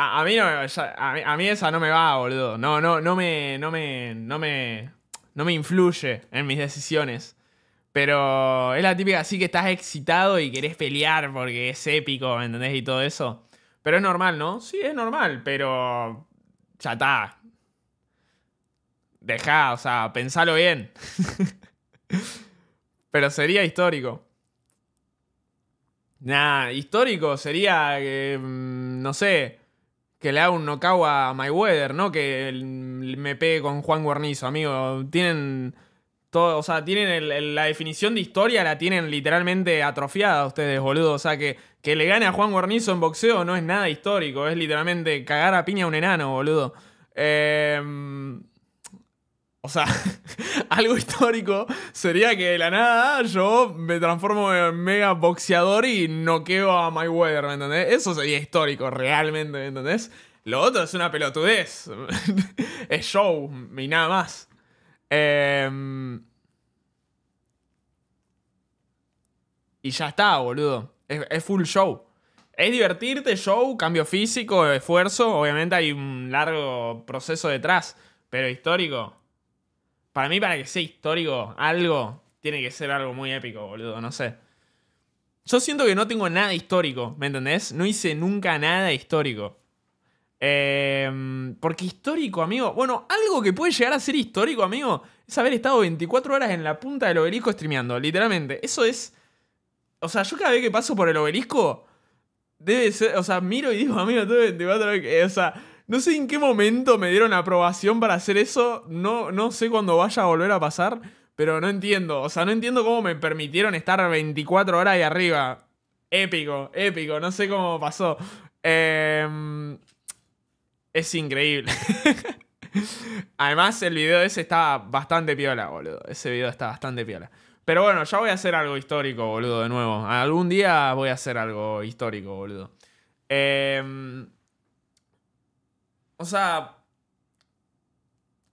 A, mí no, esa, a, mí, esa no me va, boludo. No, no, no me, no me, no me, no me influye en mis decisiones. Pero es la típica así que estás excitado y querés pelear porque es épico, entendés? Y todo eso. Pero es normal, ¿no? Sí, es normal, pero ya está. Dejá, o sea, pensalo bien. [LAUGHS] pero sería histórico. Nah, histórico sería, mm, no sé, que le haga un knockout a Mayweather, ¿no? Que me pegue con Juan Guarnizo, amigo. Tienen todo, o sea, tienen la definición de historia la tienen literalmente atrofiada ustedes, boludo. O sea, que, que le gane a Juan Guarnizo en boxeo no es nada histórico, es literalmente cagar a piña a un enano, boludo. Eh, o sea, [LAUGHS] algo histórico sería que de la nada yo me transformo en mega boxeador y noqueo a My Weather, ¿me entendés? Eso sería histórico, realmente, ¿me entendés? Lo otro es una pelotudez. [LAUGHS] es show y nada más. Em, y ya está, boludo. es full show. Es divertirte, show, cambio físico, esfuerzo. Obviamente hay un largo proceso detrás, pero histórico. Para mí, para que sea histórico algo, tiene que ser algo muy épico, boludo, no sé. Yo siento que no tengo nada histórico, ¿me entendés? No hice nunca nada histórico. Em, porque histórico, amigo. Bueno, algo que puede llegar a ser histórico, amigo, es haber estado 24 horas en la punta del obelisco streameando, literalmente. Eso es. O sea, yo cada vez que paso por el obelisco, debe ser. O sea, miro y digo, amigo, tuve 24 horas. Eh, o sea, no sé en qué momento me dieron aprobación para hacer eso. No, no sé cuándo vaya a volver a pasar. Pero no entiendo. O sea, no entiendo cómo me permitieron estar 24 horas ahí arriba. Épico, épico. No sé cómo pasó. Em, es increíble. [LAUGHS] Además, el video ese está bastante piola, boludo. Ese video está bastante piola. Pero bueno, ya voy a hacer algo histórico, boludo, de nuevo. Algún día voy a hacer algo histórico, boludo. Eh, o sea,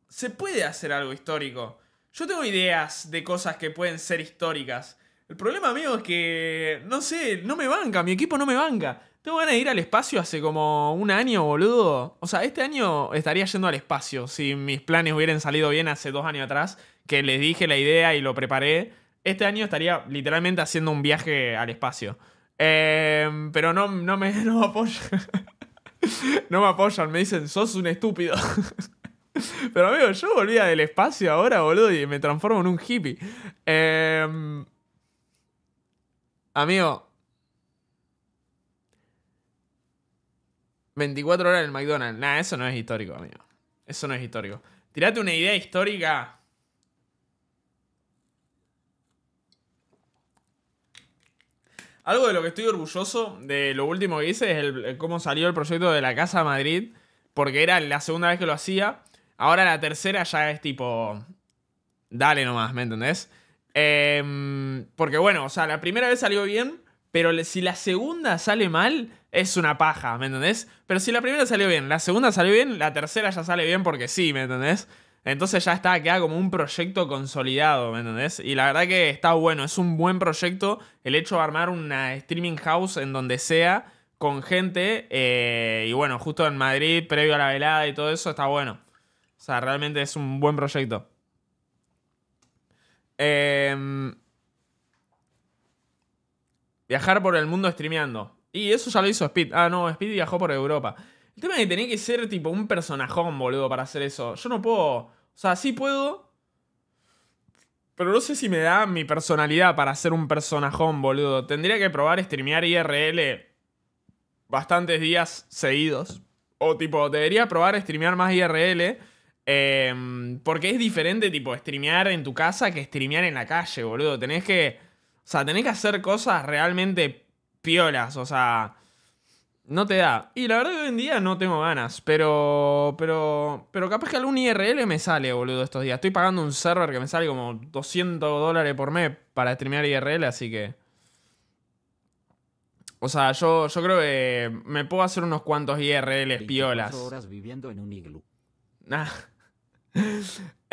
se puede hacer algo histórico. Yo tengo ideas de cosas que pueden ser históricas. El problema mío es que, no sé, no me banca, mi equipo no me banca. Tengo ganas de ir al espacio hace como un año, boludo. O sea, este año estaría yendo al espacio si mis planes hubieran salido bien hace dos años atrás, que les dije la idea y lo preparé. Este año estaría literalmente haciendo un viaje al espacio. Eh, pero no, no me [LAUGHS] no apoya. [LAUGHS] No me apoyan, me dicen, sos un estúpido. [LAUGHS] Pero amigo, yo volvía del espacio ahora, boludo, y me transformo en un hippie. Em, amigo. 24 horas en el McDonald's. Nah, eso no es histórico, amigo. Eso no es histórico. Tirate una idea histórica Algo de lo que estoy orgulloso de lo último que hice es cómo salió el proyecto de la Casa Madrid, porque era la segunda vez que lo hacía. Ahora la tercera ya es tipo. Dale nomás, ¿me entendés? Em, porque bueno, o sea, la primera vez salió bien, pero si la segunda sale mal, es una paja, ¿me entendés? Pero si la primera salió bien, la segunda salió bien, la tercera ya sale bien porque sí, ¿me entendés? Entonces ya está, queda como un proyecto consolidado, ¿me entendés? Y la verdad que está bueno, es un buen proyecto el hecho de armar una streaming house en donde sea, con gente, eh, y bueno, justo en Madrid, previo a la velada y todo eso, está bueno. O sea, realmente es un buen proyecto. Em, viajar por el mundo streameando. Y eso ya lo hizo Speed. Ah, no, Speed viajó por Europa. El tema es que tenés que ser tipo un personajón, boludo, para hacer eso. Yo no puedo. O sea, sí puedo. Pero no sé si me da mi personalidad para ser un personajón, boludo. Tendría que probar streamear IRL bastantes días seguidos. O tipo, debería probar streamear más IRL. Em, porque es diferente, tipo, streamear en tu casa que streamear en la calle, boludo. Tenés que. O sea, tenés que hacer cosas realmente piolas. O sea. No te da. Y la verdad hoy en día no tengo ganas, pero. Pero. Pero capaz que algún IRL me sale, boludo, estos días. Estoy pagando un server que me sale como 200 dólares por mes para streamear IRL, así que. O sea, yo, yo creo que me puedo hacer unos cuantos IRLs piolas. horas viviendo en un iglú. Nah. [LAUGHS]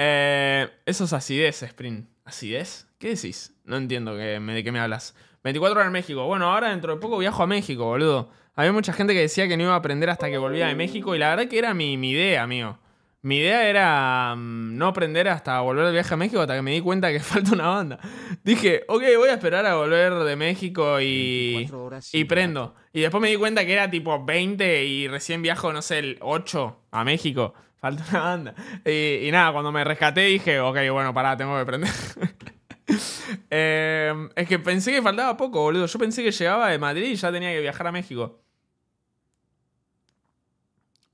Eh, eso es acidez, Sprint. ¿Acidez? ¿Qué decís? No entiendo que me, de qué me hablas. 24 horas en México. Bueno, ahora dentro de poco viajo a México, boludo. Había mucha gente que decía que no iba a aprender hasta que volvía de México y la verdad que era mi, idea, amigo. Mi idea era mm, no aprender hasta volver de viaje a México hasta que me di cuenta que [LAUGHS] falta una banda. Dije, ok, voy a esperar a volver de México y, y prendo. Y después me di cuenta que era tipo 20 y recién viajo, no sé, el 8 a México. Falta una banda. Y, y nada, cuando me rescaté dije, ok, bueno, pará, tengo que prender. [LAUGHS] [LAUGHS] Em, es que pensé que faltaba poco, boludo. Yo pensé que llegaba de Madrid y ya tenía que viajar a México.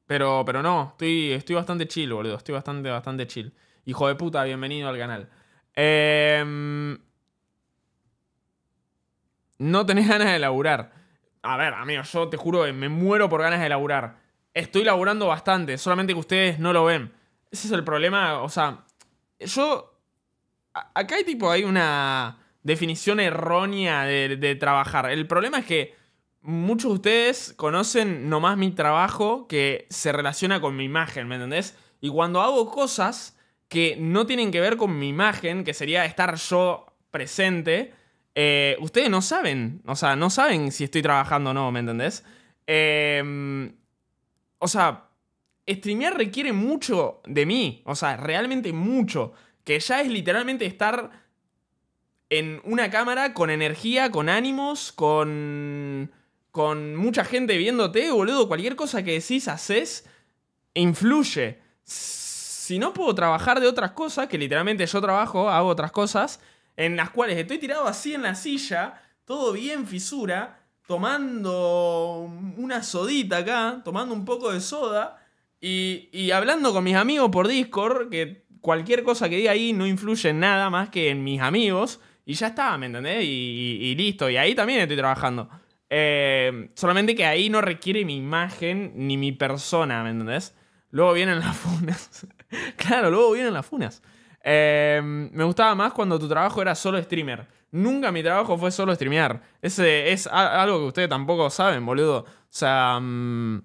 Pero, pero no, estoy, estoy bastante chill, boludo. Estoy bastante, bastante chill. Hijo de puta, bienvenido al canal. Em, no tenés [LAUGHS] ganas de laburar. A ver, amigo, yo te juro me muero por ganas de laburar. Estoy laburando bastante, solamente que ustedes no lo ven. Ese es el problema, o sea, yo acá hay tipo, hay una definición errónea de, trabajar. El problema es que muchos de ustedes conocen nomás mi trabajo que se relaciona con mi imagen, ¿me entendés? Y cuando hago cosas que no tienen que ver con mi imagen, que sería estar yo presente, eh, ustedes no saben, o sea, no saben si estoy trabajando o no, ¿me entendés? Em, o sea, streamear requiere mucho de mí, o sea, realmente mucho que ya es literalmente estar en una cámara con energía, con ánimos, con con mucha gente viéndote, boludo, cualquier cosa que decís, haces, influye. Si no puedo trabajar de otras cosas, que literalmente yo trabajo, hago otras cosas, en las cuales estoy tirado así en la silla, todo bien fisura, tomando una sodita acá, tomando un poco de soda, y, y hablando con mis amigos por Discord, que cualquier cosa que diga ahí no influye en nada más que en mis amigos y ya está, ¿me entendés? Y, listo, y ahí también estoy trabajando. Eh, solamente que ahí no requiere mi imagen ni mi persona, ¿me entendés? Luego vienen las [LAUGHS] funas. claro, luego vienen las funas. Eh, me gustaba más cuando tu trabajo era solo streamer. Nunca mi trabajo fue solo streamear. Ese es algo que ustedes tampoco saben, boludo. O sea, mm,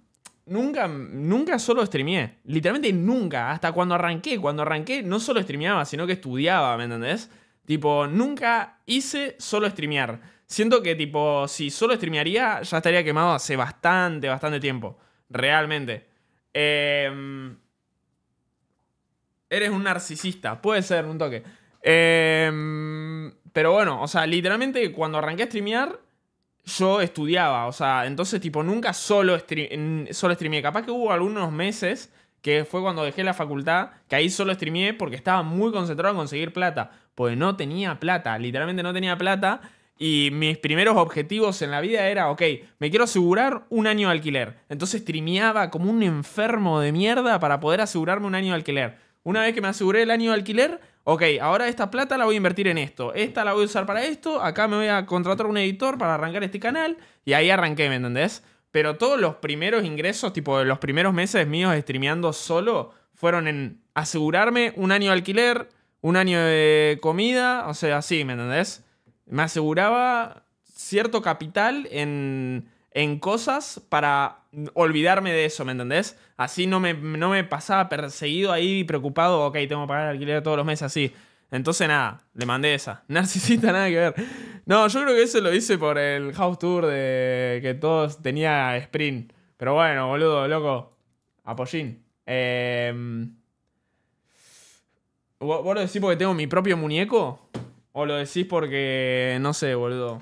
nunca, nunca solo streameé. Literalmente nunca. Hasta cuando arranqué. Cuando arranqué no solo streameaba, sino que estudiaba, ¿me entendés? Tipo, nunca hice solo streamear. Siento que, tipo, si solo streamearía, ya estaría quemado hace bastante, bastante tiempo. Realmente. Em, eres un narcisista. Puede ser, un toque. Em, pero bueno, o sea, literalmente cuando arranqué a streamear yo estudiaba, o sea, entonces tipo nunca solo, solo streameé, capaz que hubo algunos meses que fue cuando dejé la facultad, que ahí solo streameé porque estaba muy concentrado en conseguir plata, pues no tenía plata, literalmente no tenía plata y mis primeros objetivos en la vida era, ok, me quiero asegurar un año de alquiler, entonces streameaba como un enfermo de mierda para poder asegurarme un año de alquiler. Una vez que me aseguré el año de alquiler, ok, ahora esta plata la voy a invertir en esto, esta la voy a usar para esto, acá me voy a contratar un editor para arrancar este canal y ahí arranqué, ¿me entendés? Pero todos los primeros ingresos, tipo los primeros meses míos streameando solo, fueron en asegurarme un año de alquiler, un año de comida, o sea, así, ¿me entendés? Me aseguraba cierto capital en en cosas para olvidarme de eso, ¿me entendés? Así no me, no me pasaba perseguido ahí, preocupado, ok, tengo que pagar alquiler todos los meses así. Entonces nada, le mandé esa. [LAUGHS] necesita nada que ver. No, yo creo que eso lo hice por el house tour de que todos tenía sprint. Pero bueno, boludo, loco. Apollín. Em, ¿Vos lo decís porque tengo mi propio muñeco? ¿O lo decís porque, no sé, boludo?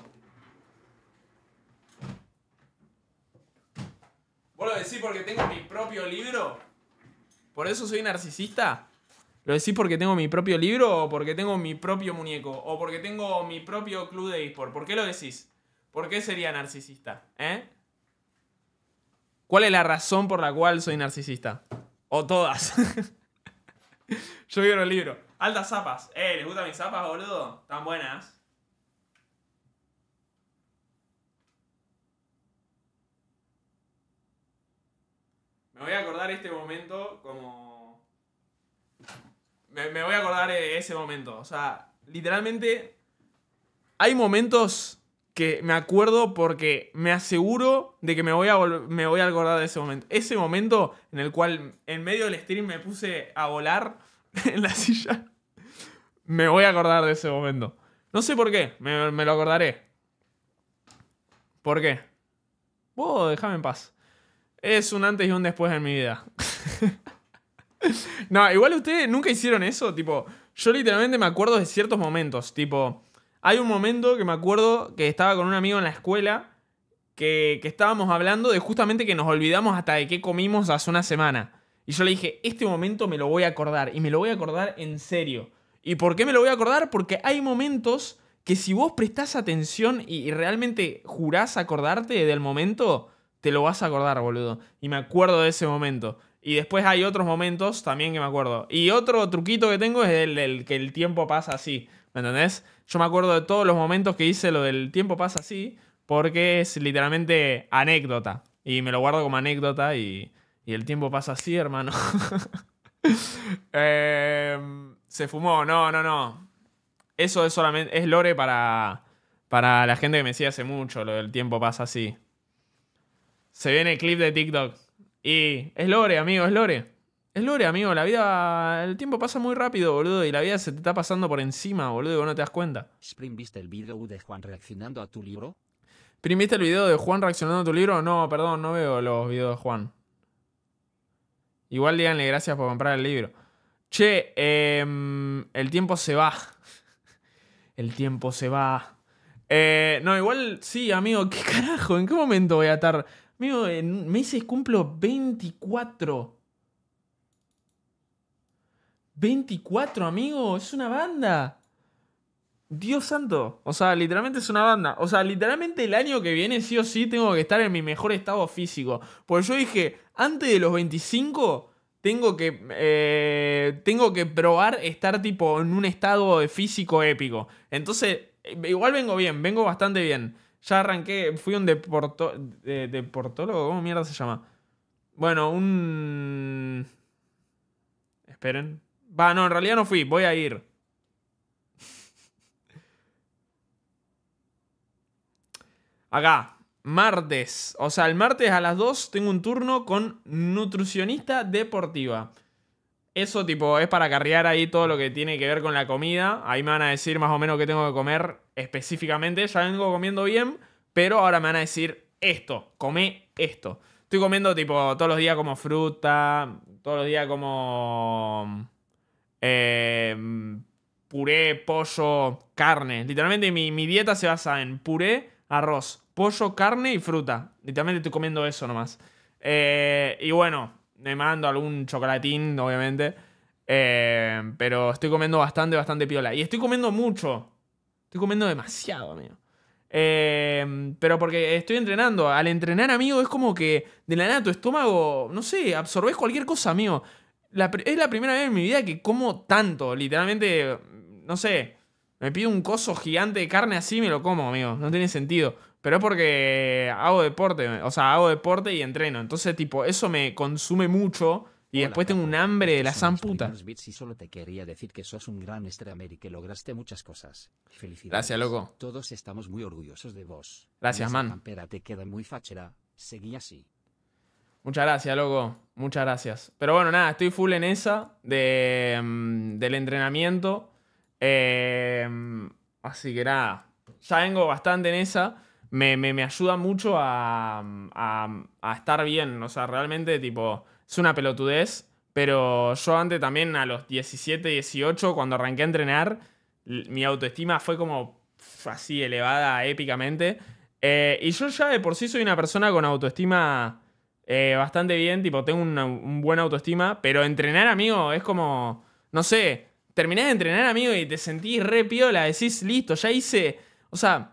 ¿Vos lo decís porque tengo mi propio libro? ¿Por eso soy narcisista? ¿Lo decís porque tengo mi propio libro o porque tengo mi propio muñeco? ¿O porque tengo mi propio club de eSport? ¿Por qué lo decís? ¿Por qué sería narcisista? ¿Eh? ¿Cuál es la razón por la cual soy narcisista? O todas. [LAUGHS] Yo quiero el libro. Altas zapas. Eh, ¿les gustan mis zapas, boludo? Tan buenas. Me voy a acordar este momento como... Me, voy a acordar eh, ese momento. O sea, literalmente hay momentos que me acuerdo porque me aseguro de que me voy a, me voy a acordar de ese momento. Ese momento en el cual en medio del stream me puse a volar [LAUGHS] en la silla. Me voy a acordar de ese momento. No sé por qué, me, lo acordaré. ¿Por qué? oh, déjame en paz es un antes y un después en mi vida. [LAUGHS] no, igual ustedes nunca hicieron eso, tipo, yo literalmente me acuerdo de ciertos momentos, tipo, hay un momento que me acuerdo que estaba con un amigo en la escuela, que, que estábamos hablando de justamente que nos olvidamos hasta de qué comimos hace una semana. Y yo le dije, este momento me lo voy a acordar, y me lo voy a acordar en serio. ¿Y por qué me lo voy a acordar? Porque hay momentos que si vos prestás atención y, y realmente jurás acordarte del momento, te lo vas a acordar, boludo. Y me acuerdo de ese momento. Y después hay otros momentos también que me acuerdo. Y otro truquito que tengo es el, que el tiempo pasa así. ¿Me entendés? Yo me acuerdo de todos los momentos que hice lo del tiempo pasa así, porque es literalmente anécdota. Y me lo guardo como anécdota y, el tiempo pasa así, hermano. [LAUGHS] Em, se fumó, no, no, no. Eso es solamente, es lore para, para la gente que me sigue hace mucho, lo del tiempo pasa así. Se viene el clip de TikTok. Y es lore, amigo, es lore. Es lore, amigo. La vida. El tiempo pasa muy rápido, boludo. Y la vida se te está pasando por encima, boludo. Y vos no te das cuenta. Spring, ¿viste el video de Juan reaccionando a tu libro? Spring, el video de Juan reaccionando a tu libro? No, perdón, no veo los videos de Juan. Igual díganle gracias por comprar el libro. Che, eh, el tiempo se va. [LAUGHS] El tiempo se va. Eh, no, igual sí, amigo. ¿Qué carajo? ¿En qué momento voy a estar Amigo, en meses cumplo 24. 24, amigo, es una banda. Dios santo. O sea, literalmente es una banda. O sea, literalmente el año que viene sí o sí tengo que estar en mi mejor estado físico. Porque yo dije, antes de los 25 tengo que, eh, tengo que probar estar tipo en un estado de físico épico. Entonces, eh, igual vengo bien, vengo bastante bien. Ya arranqué, fui un deportólogo, ¿cómo mierda se llama? Bueno, un... Esperen. Va, no, en realidad no fui, voy a ir. [LAUGHS] Acá, martes. O sea, el martes a las 2 tengo un turno con nutricionista deportiva. Eso, tipo, es para carriar ahí todo lo que tiene que ver con la comida. Ahí me van a decir más o menos qué tengo que comer específicamente. Ya vengo comiendo bien, pero ahora me van a decir esto, come esto. Estoy comiendo, tipo, todos los días como fruta, todos los días como... Em, puré, pollo, carne. Literalmente mi, dieta se basa en puré, arroz, pollo, carne y fruta. Literalmente estoy comiendo eso nomás. Eh, y bueno, me mando algún chocolatín, obviamente. Eh, pero estoy comiendo bastante, bastante piola. Y estoy comiendo mucho. Estoy comiendo demasiado, amigo. Eh, pero porque estoy entrenando. Al entrenar, amigo, es como que de la nada tu estómago, no sé, absorbes cualquier cosa, amigo. es la primera vez en mi vida que como tanto. Literalmente, no sé. Me pido un coso gigante de carne así y me lo como, amigo. No tiene sentido. Pero es porque hago deporte, o sea, hago deporte y entreno. Entonces, tipo, eso me consume mucho y después tengo un hambre de la san Si solo te quería decir que un gran y que lograste muchas cosas. Gracias, loco. Todos estamos muy orgullosos de vos. Gracias, man. te queda muy fachera. Seguí así. Muchas gracias, loco. Muchas gracias. Pero bueno, nada, estoy full en esa mm, del entrenamiento. Eh, mm, así que nada, ya vengo bastante en esa me, ayuda mucho a, estar bien. O sea, realmente, tipo, es una pelotudez. Pero yo antes también, a los 17, 18, cuando arranqué a entrenar, mi autoestima fue como así elevada épicamente. Eh, y yo ya de por sí soy una persona con autoestima eh, bastante bien, tipo, tengo una, un autoestima, pero entrenar, amigo, es como, no sé, terminás de entrenar, amigo, y te sentís re piola, decís, listo, ya hice, o sea,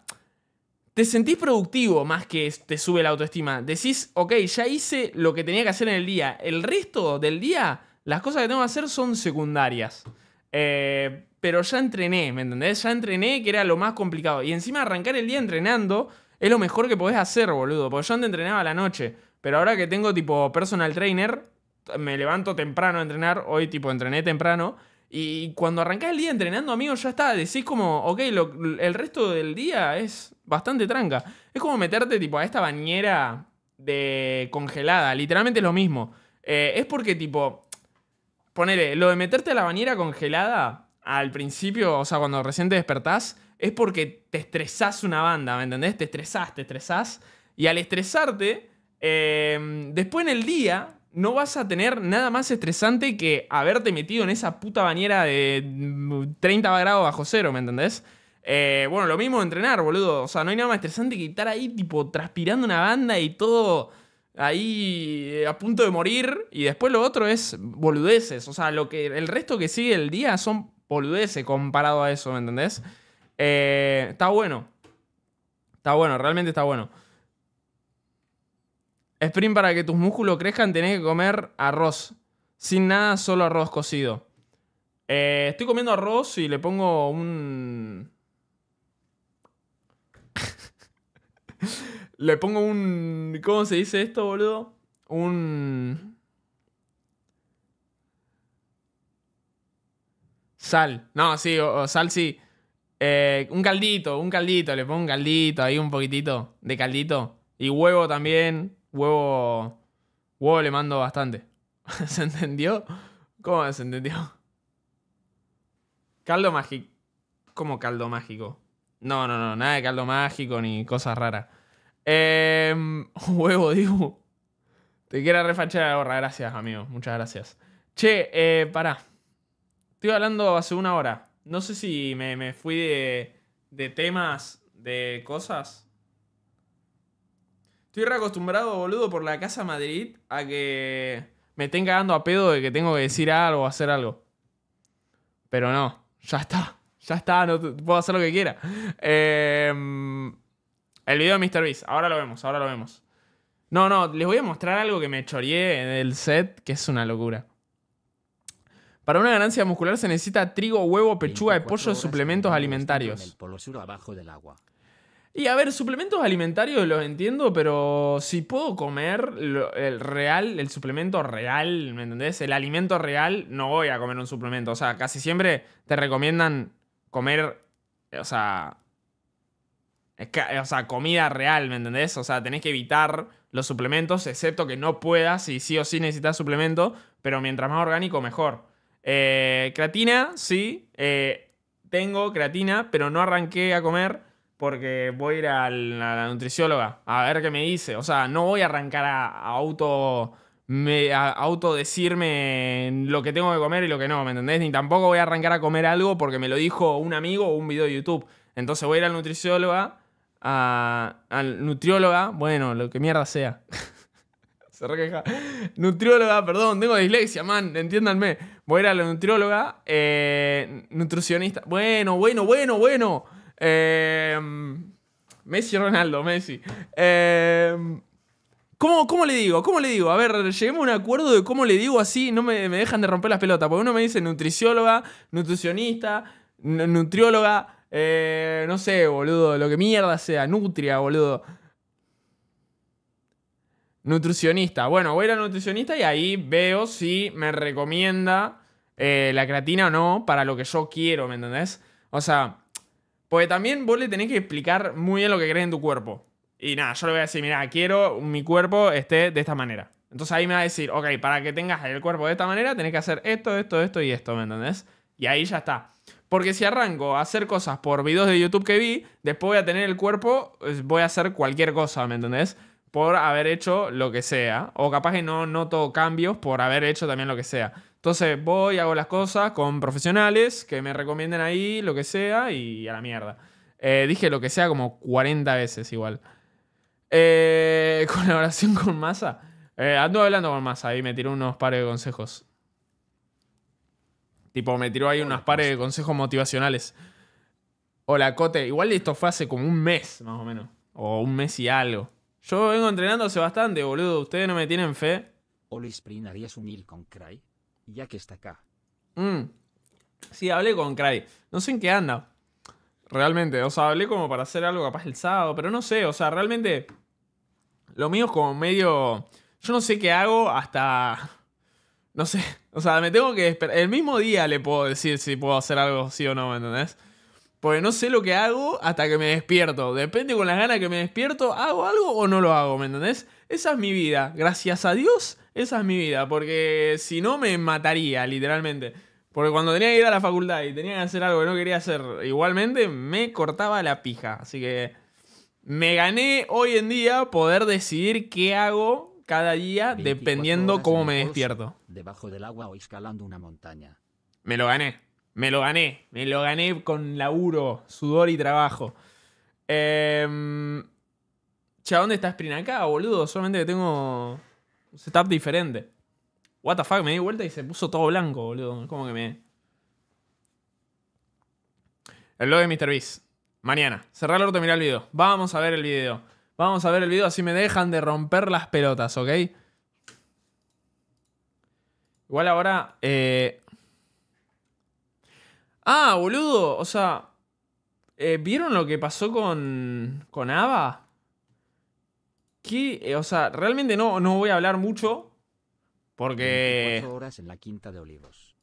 te sentís productivo más que te sube la autoestima. Decís, ok, ya hice lo que tenía que hacer en el día. El resto del día, las cosas que tengo que hacer son secundarias. Eh, pero ya entrené, ¿me entendés? Ya entrené, que era lo más complicado. Y encima arrancar el día entrenando es lo mejor que podés hacer, boludo. Porque yo antes entrenaba a la noche. Pero ahora que tengo tipo personal trainer, me levanto temprano a entrenar. Hoy tipo entrené temprano. Y cuando arrancás el día entrenando, amigo, ya está. Decís como, ok, el resto del día es bastante tranca. Es como meterte tipo a esta bañera de congelada, literalmente es lo mismo. Eh, es porque tipo, ponele, lo de meterte a la bañera congelada al principio, o sea, cuando recién te despertás, es porque te estresás una banda, ¿me entendés? Te estresás, te estresás. Y al estresarte, em, después en el día no vas a tener nada más estresante que haberte metido en esa puta bañera de 30 mm, grados bajo cero, ¿me entendés? Eh, bueno, lo mismo entrenar, boludo. O sea, no hay nada más estresante que estar ahí, tipo, transpirando una banda y todo ahí eh, a punto de morir. Y después lo otro es boludeces. O sea, lo que, el resto que sigue el día son boludeces comparado a eso, ¿me entendés? Eh, está bueno. Está bueno, realmente está bueno. Sprint para que tus músculos crezcan, tenés que comer arroz. Sin nada, solo arroz cocido. estoy comiendo arroz y le pongo un [LAUGHS] Le pongo un. ¿Cómo se dice esto, boludo? Un. Sal. No, sí, o, sal sí. Eh, un caldito, un caldito. Le pongo un caldito, ahí un poquitito de caldito. Y huevo también. Huevo. Huevo le mando bastante. [LAUGHS] ¿Se entendió? ¿Cómo se entendió? Caldo mágico. ¿Cómo caldo mágico? No, no, no, nada de caldo mágico ni cosas raras. Eh, [LAUGHS] huevo, digo. Te quiero refachar la gorra, gracias, amigo. Muchas gracias. Che, eh, pará. Estoy hablando hace una hora. No sé si me, fui de, de temas, de cosas. Estoy reacostumbrado, boludo, por la casa Madrid a que me estén cagando a pedo de que tengo que decir algo o hacer algo. Pero no, ya está. Ya está, no puedo hacer lo que quiera. Em, el video de Mr. Beast. Ahora lo vemos, ahora lo vemos. No, no, les voy a mostrar algo que me choreé el set, que es una locura. Para una ganancia muscular se necesita trigo, huevo, pechuga de pollo, suplementos alimentarios. El abajo del agua. Y a ver, suplementos alimentarios los entiendo, pero si puedo comer el real, el suplemento real, ¿me entendés? El alimento real, no voy a comer un suplemento. O sea, casi siempre te recomiendan comer, o sea, o sea, comida real, ¿me entendés? O sea, tenés que evitar los suplementos, excepto que no puedas y sí o sí necesitas suplemento, pero mientras más orgánico, mejor. Eh, creatina, sí, eh, tengo creatina, pero no arranqué a comer porque voy a ir a la, nutricióloga a ver qué me dice. O sea, no voy a arrancar a auto me autodecirme lo que tengo que comer y lo que no, ¿me entendés? Ni tampoco voy a arrancar a comer algo porque me lo dijo un amigo o un video de YouTube. Entonces voy a ir al nutricióloga, al nutrióloga, bueno, lo que mierda sea. [LAUGHS] Se requeja. Nutrióloga, perdón, tengo dislexia, man, entiéndanme. Voy a ir a la nutrióloga, eh, nutricionista. Bueno, bueno, bueno, bueno. Eh, Messi Ronaldo, Messi. Eh, ¿Cómo, le digo? ¿Cómo le digo? A ver, lleguemos a un acuerdo de cómo le digo así, no me, dejan de romper las pelotas. Porque uno me dice nutricióloga, nutricionista, nutrióloga, eh, no sé, boludo, lo que mierda sea, nutria, boludo. Nutricionista. Bueno, voy a ir nutricionista y ahí veo si me recomienda eh, la creatina o no para lo que yo quiero, ¿me entendés? O sea, porque también vos le tenés que explicar muy bien lo que crees en tu cuerpo. Y nada, yo le voy a decir, mira, quiero mi cuerpo esté de esta manera. Entonces ahí me va a decir, ok, para que tengas el cuerpo de esta manera, tenés que hacer esto, esto, esto y esto, ¿me entendés? Y ahí ya está. Porque si arranco a hacer cosas por videos de YouTube que vi, después voy a tener el cuerpo, eh, voy a hacer cualquier cosa, ¿me entendés? Por haber hecho lo que sea. O capaz que no noto cambios por haber hecho también lo que sea. Entonces voy, hago las cosas con profesionales que me recomienden ahí, lo que sea, y a la mierda. Eh, dije lo que sea como 40 veces igual. Eh, [LAUGHS] colaboración con Massa. Eh, ando hablando con Massa y me tiró unos pares de consejos. Tipo, me tiró ahí unos pares de consejos motivacionales. Hola, Cote. Igual esto fue hace como un mes, más o menos. O un mes y algo. Yo vengo entrenándose bastante, boludo. Ustedes no me tienen fe. O oh, Spring harías unir mil con Cry, ya que está acá. Mmm. Sí, hablé con Cry. No sé en qué anda. Realmente, o sea, hablé como para hacer algo capaz el sábado, pero no sé, o sea, realmente lo mío es como medio. Yo no sé qué hago hasta. [LAUGHS] No sé. [LAUGHS] O sea, me tengo que El mismo día le puedo decir si puedo hacer algo sí o no, ¿me entendés? Porque no sé lo que hago hasta que me despierto. Depende con las ganas que me despierto, ¿hago algo o no lo hago? ¿Me entendés? Esa es mi vida. Gracias a Dios, esa es mi vida. Porque si no, me mataría, literalmente. Porque cuando tenía que ir a la facultad y tenía que hacer algo que no quería hacer igualmente, me cortaba la pija. Así que me gané hoy en día poder decidir qué hago cada día dependiendo cómo me despierto. Debajo del agua o escalando una montaña. Me lo gané. Me lo gané. Me lo gané con laburo, sudor y trabajo. Eh, em, ¿dónde ¿dónde estás acá, boludo? Solamente que tengo un setup diferente. What the fuck, me di vuelta y se puso todo blanco, boludo. Como que me. El blog de MrBeast. Mañana. Cerrar el orto y mirar el video. Vamos a ver el video. Vamos a ver el video, así me dejan de romper las pelotas, ¿ok? Igual ahora. Eh, ah, boludo. O sea. Eh, ¿Vieron lo que pasó con. con Ava? Eh, o sea, realmente no, no voy a hablar mucho. Porque. horas en la quinta de olivos.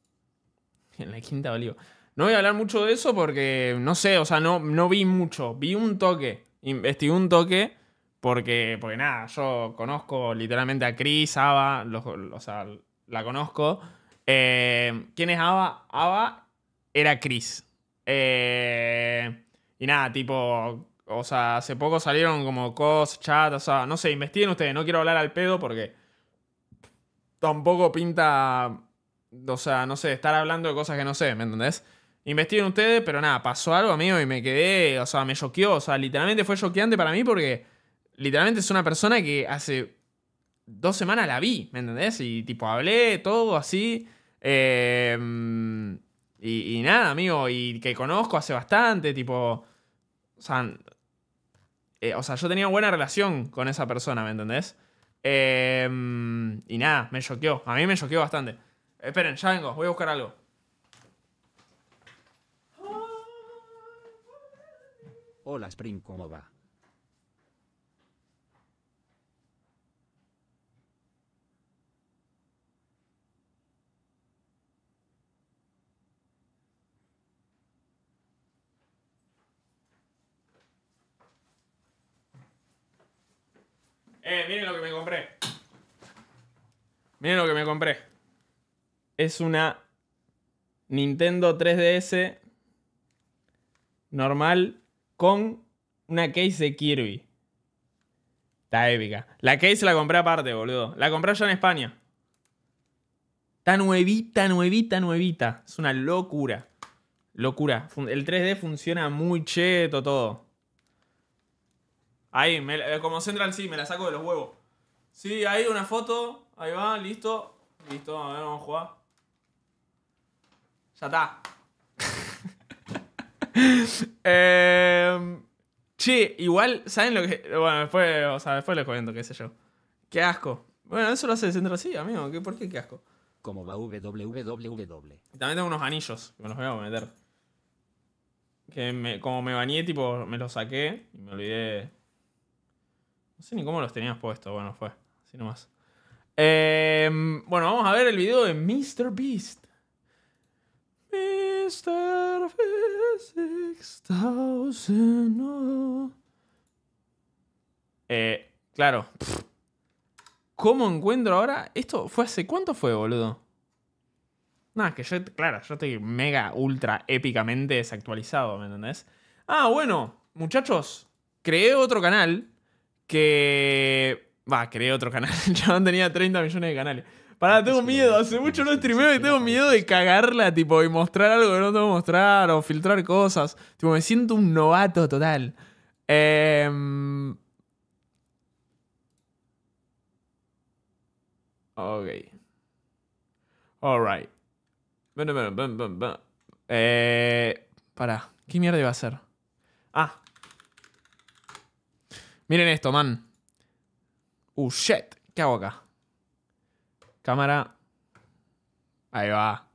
En la quinta de olivos. No voy a hablar mucho de eso porque, no sé, o sea, no, no vi mucho. Vi un toque, investigué un toque porque, porque nada, yo conozco literalmente a Chris, Ava, o sea, la conozco. Eh, ¿Quién es Ava? Ava era Chris. Eh, y nada, tipo, o sea, hace poco salieron como cos, chat, o sea, no sé, investiguen ustedes, no quiero hablar al pedo porque tampoco pinta, o sea, no sé, estar hablando de cosas que no sé, ¿me entendés? en ustedes, pero nada, pasó algo, amigo, y me quedé, o sea, me choqueó, o sea, literalmente fue choqueante para mí porque literalmente es una persona que hace dos semanas la vi, ¿me entendés? Y tipo, hablé, todo así. Em, y, nada, amigo, y que conozco hace bastante, tipo, o sea, eh, yo tenía buena relación con esa persona, ¿me entendés? Em, y nada, me choqueó, a mí me choqueó bastante. Esperen, ya vengo, voy a buscar algo. Hola Spring, ¿cómo va? Eh, miren lo que me compré. Miren lo que me compré. Es una Nintendo 3DS normal con una case de Kirby. Está épica. La case la compré aparte, boludo. La compré yo en España. Está nuevita, nuevita, nuevita. Es una locura. Locura. El 3D funciona muy cheto todo. Ahí, eh, como Central sí, me la saco de los huevos. Sí, ahí una foto. Ahí va, listo. Listo, a ver, vamos a jugar. Ya está. [LAUGHS] eh, igual, ¿saben lo que.? Bueno, después, o sea, después les cuento qué sé yo. Qué asco. Bueno, eso lo hace el centro así, amigo. ¿Por qué qué asco? Como va www. También tengo unos anillos que me los voy a meter. Que me, como me bañé, tipo, me los saqué y me olvidé. No sé ni cómo los tenías puestos. Bueno, fue. Así nomás. Em, bueno, vamos a ver el video de Mr. Beast. Eh, claro. ¿Cómo encuentro ahora? ¿Esto fue hace cuánto fue, boludo? Nada, que yo, claro, yo estoy mega, ultra, épicamente desactualizado, ¿me entendés? Ah, bueno, muchachos, creé otro canal que... Va, creé otro canal. [LAUGHS] ya no tenía 30 millones de canales. Pará, tengo miedo. Hace mucho no streameo y tengo miedo de cagarla, tipo, y mostrar algo que no tengo que mostrar o filtrar cosas. Tipo, me siento un novato total. Eh... Ok. Alright. Ven, ven, ven, ven, ven. Eh... Pará. ¿Qué mierda iba a ser? Ah. Miren esto, man. Uh, shit. ¿Qué hago acá? Cámara. Ahí va.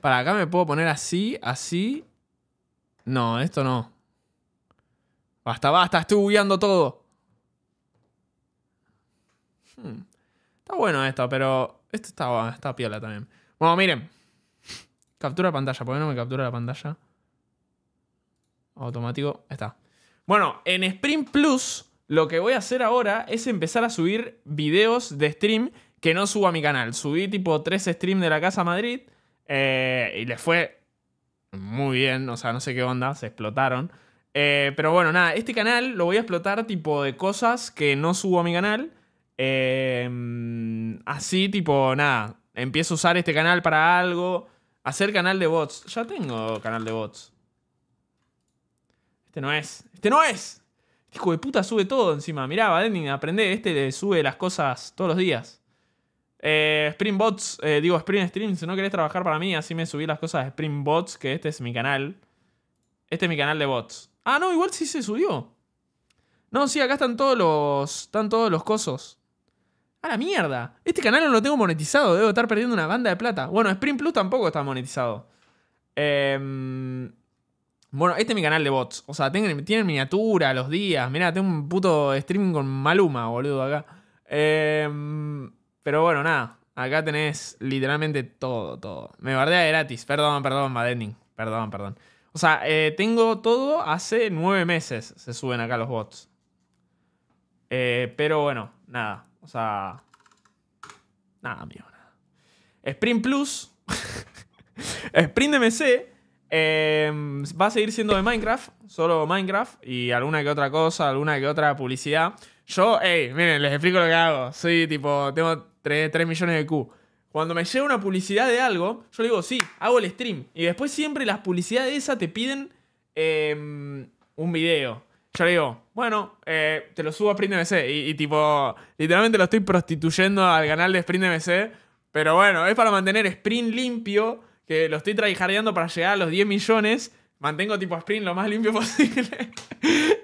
Para acá me puedo poner así, así. No, esto no. Basta, basta, estoy bugueando todo. Hmm. Está bueno esto, pero esto está, está piola también. Bueno, miren. Captura pantalla. ¿Por qué no me captura la pantalla? Automático. Está. Bueno, en Sprint Plus lo que voy a hacer ahora es empezar a subir videos de stream que no subo a mi canal. Subí tipo tres streams de la Casa Madrid eh, y les fue muy bien, o sea, no sé qué onda, se explotaron. Eh, pero bueno, nada, este canal lo voy a explotar tipo de cosas que no subo a mi canal. Em, así tipo, nada, empiezo a usar este canal para algo. Hacer canal de bots. Ya tengo canal de bots. Este no es. Este no es. Este hijo de puta sube todo encima. Mirá, Badending... aprende. Este sube las cosas todos los días. Eh, Spring Bots, eh, digo Spring Stream, si no querés trabajar para mí, así me subí las cosas de Spring Bots, que este es mi canal. Este es mi canal de bots. Ah, no, igual sí se subió. No, sí, acá están todos los. Están todos los cosos. ¡A la mierda! Este canal no lo tengo monetizado, debo estar perdiendo una banda de plata. Bueno, Spring Plus tampoco está monetizado. Em, bueno, este es mi canal de bots. O sea, tienen, tienen miniatura, los días. Mirá, tengo un puto streaming con Maluma, boludo, acá. Eh. Pero bueno, nada. Acá tenés literalmente todo, todo. Me bardea gratis. Perdón, perdón, Madening. Perdón, perdón. O sea, eh, tengo todo hace nueve meses. Se suben acá los bots. Eh, pero bueno, nada. O sea. Nada, amigo, nada. Sprint Plus. [LAUGHS] Sprint MC. Em, va a seguir siendo de Minecraft. Solo Minecraft. Y alguna que otra cosa, alguna que otra publicidad. Yo, hey, miren, les explico lo que hago. Soy tipo. Tengo 3, millones de Q. Cuando me llega una publicidad de algo, yo le digo, sí, hago el stream. Y después siempre las publicidades esas te piden em, un video. Yo le digo, bueno, eh, te lo subo a Sprint MC. Y, tipo, literalmente lo estoy prostituyendo al canal de Sprint MC. Pero bueno, es para mantener Sprint limpio, que lo estoy tryhardeando para llegar a los 10 millones mantengo tipo sprint lo más limpio [LAUGHS] posible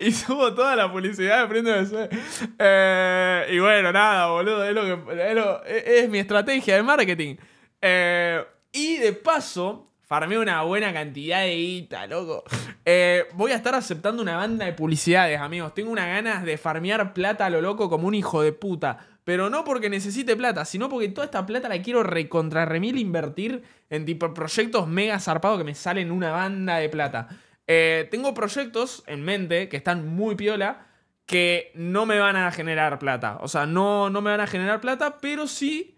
y subo toda la publicidad de Sprint. Eh, y bueno, nada, boludo, es, lo es, mi estrategia de marketing. Eh, y de paso, farmé una buena cantidad de guita, loco. Eh, voy a estar aceptando una banda de publicidades, amigos. Tengo unas ganas de farmear plata a lo loco como un hijo de puta. Pero no porque necesite plata, sino porque toda esta plata la quiero recontra remil invertir en tipo proyectos mega zarpados que me salen una banda de plata. Eh, tengo proyectos en mente que están muy piola que no me van a generar plata. O sea, no, no me van a generar plata, pero sí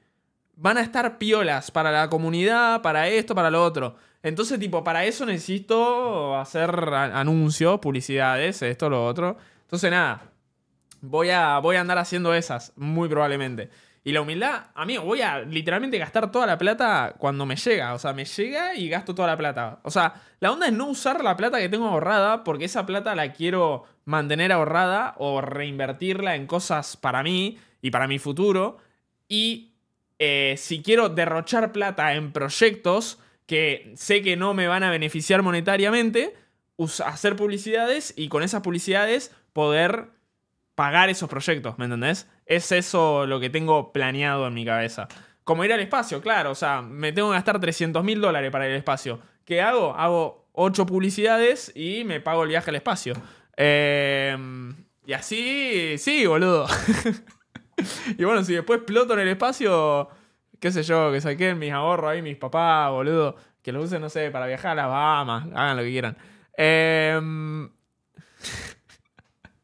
van a estar piolas para la comunidad, para esto, para lo otro. Entonces, tipo, para eso necesito hacer anuncios, publicidades, esto, lo otro. Entonces, nada, Voy a, voy a andar haciendo esas, muy probablemente. Y la humildad, a mí voy a literalmente gastar toda la plata cuando me llega. O sea, me llega y gasto toda la plata. O sea, la onda es no usar la plata que tengo ahorrada porque esa plata la quiero mantener ahorrada o reinvertirla en cosas para mí y para mi futuro. Y eh, si quiero derrochar plata en proyectos que sé que no me van a beneficiar monetariamente, hacer publicidades y con esas publicidades poder pagar esos proyectos, ¿me entendés? Es eso lo que tengo planeado en mi cabeza. Como ir al espacio, claro, o sea, me tengo que gastar 300 mil dólares para ir al espacio. ¿Qué hago? Hago 8 publicidades y me pago el viaje al espacio. Em, y así, sí, boludo. [LAUGHS] y bueno, si después Ploto en el espacio, qué sé yo, que saquen mis ahorros ahí, mis papás, boludo, que lo usen, no sé, para viajar a las Bahamas, hagan lo que quieran. Eh,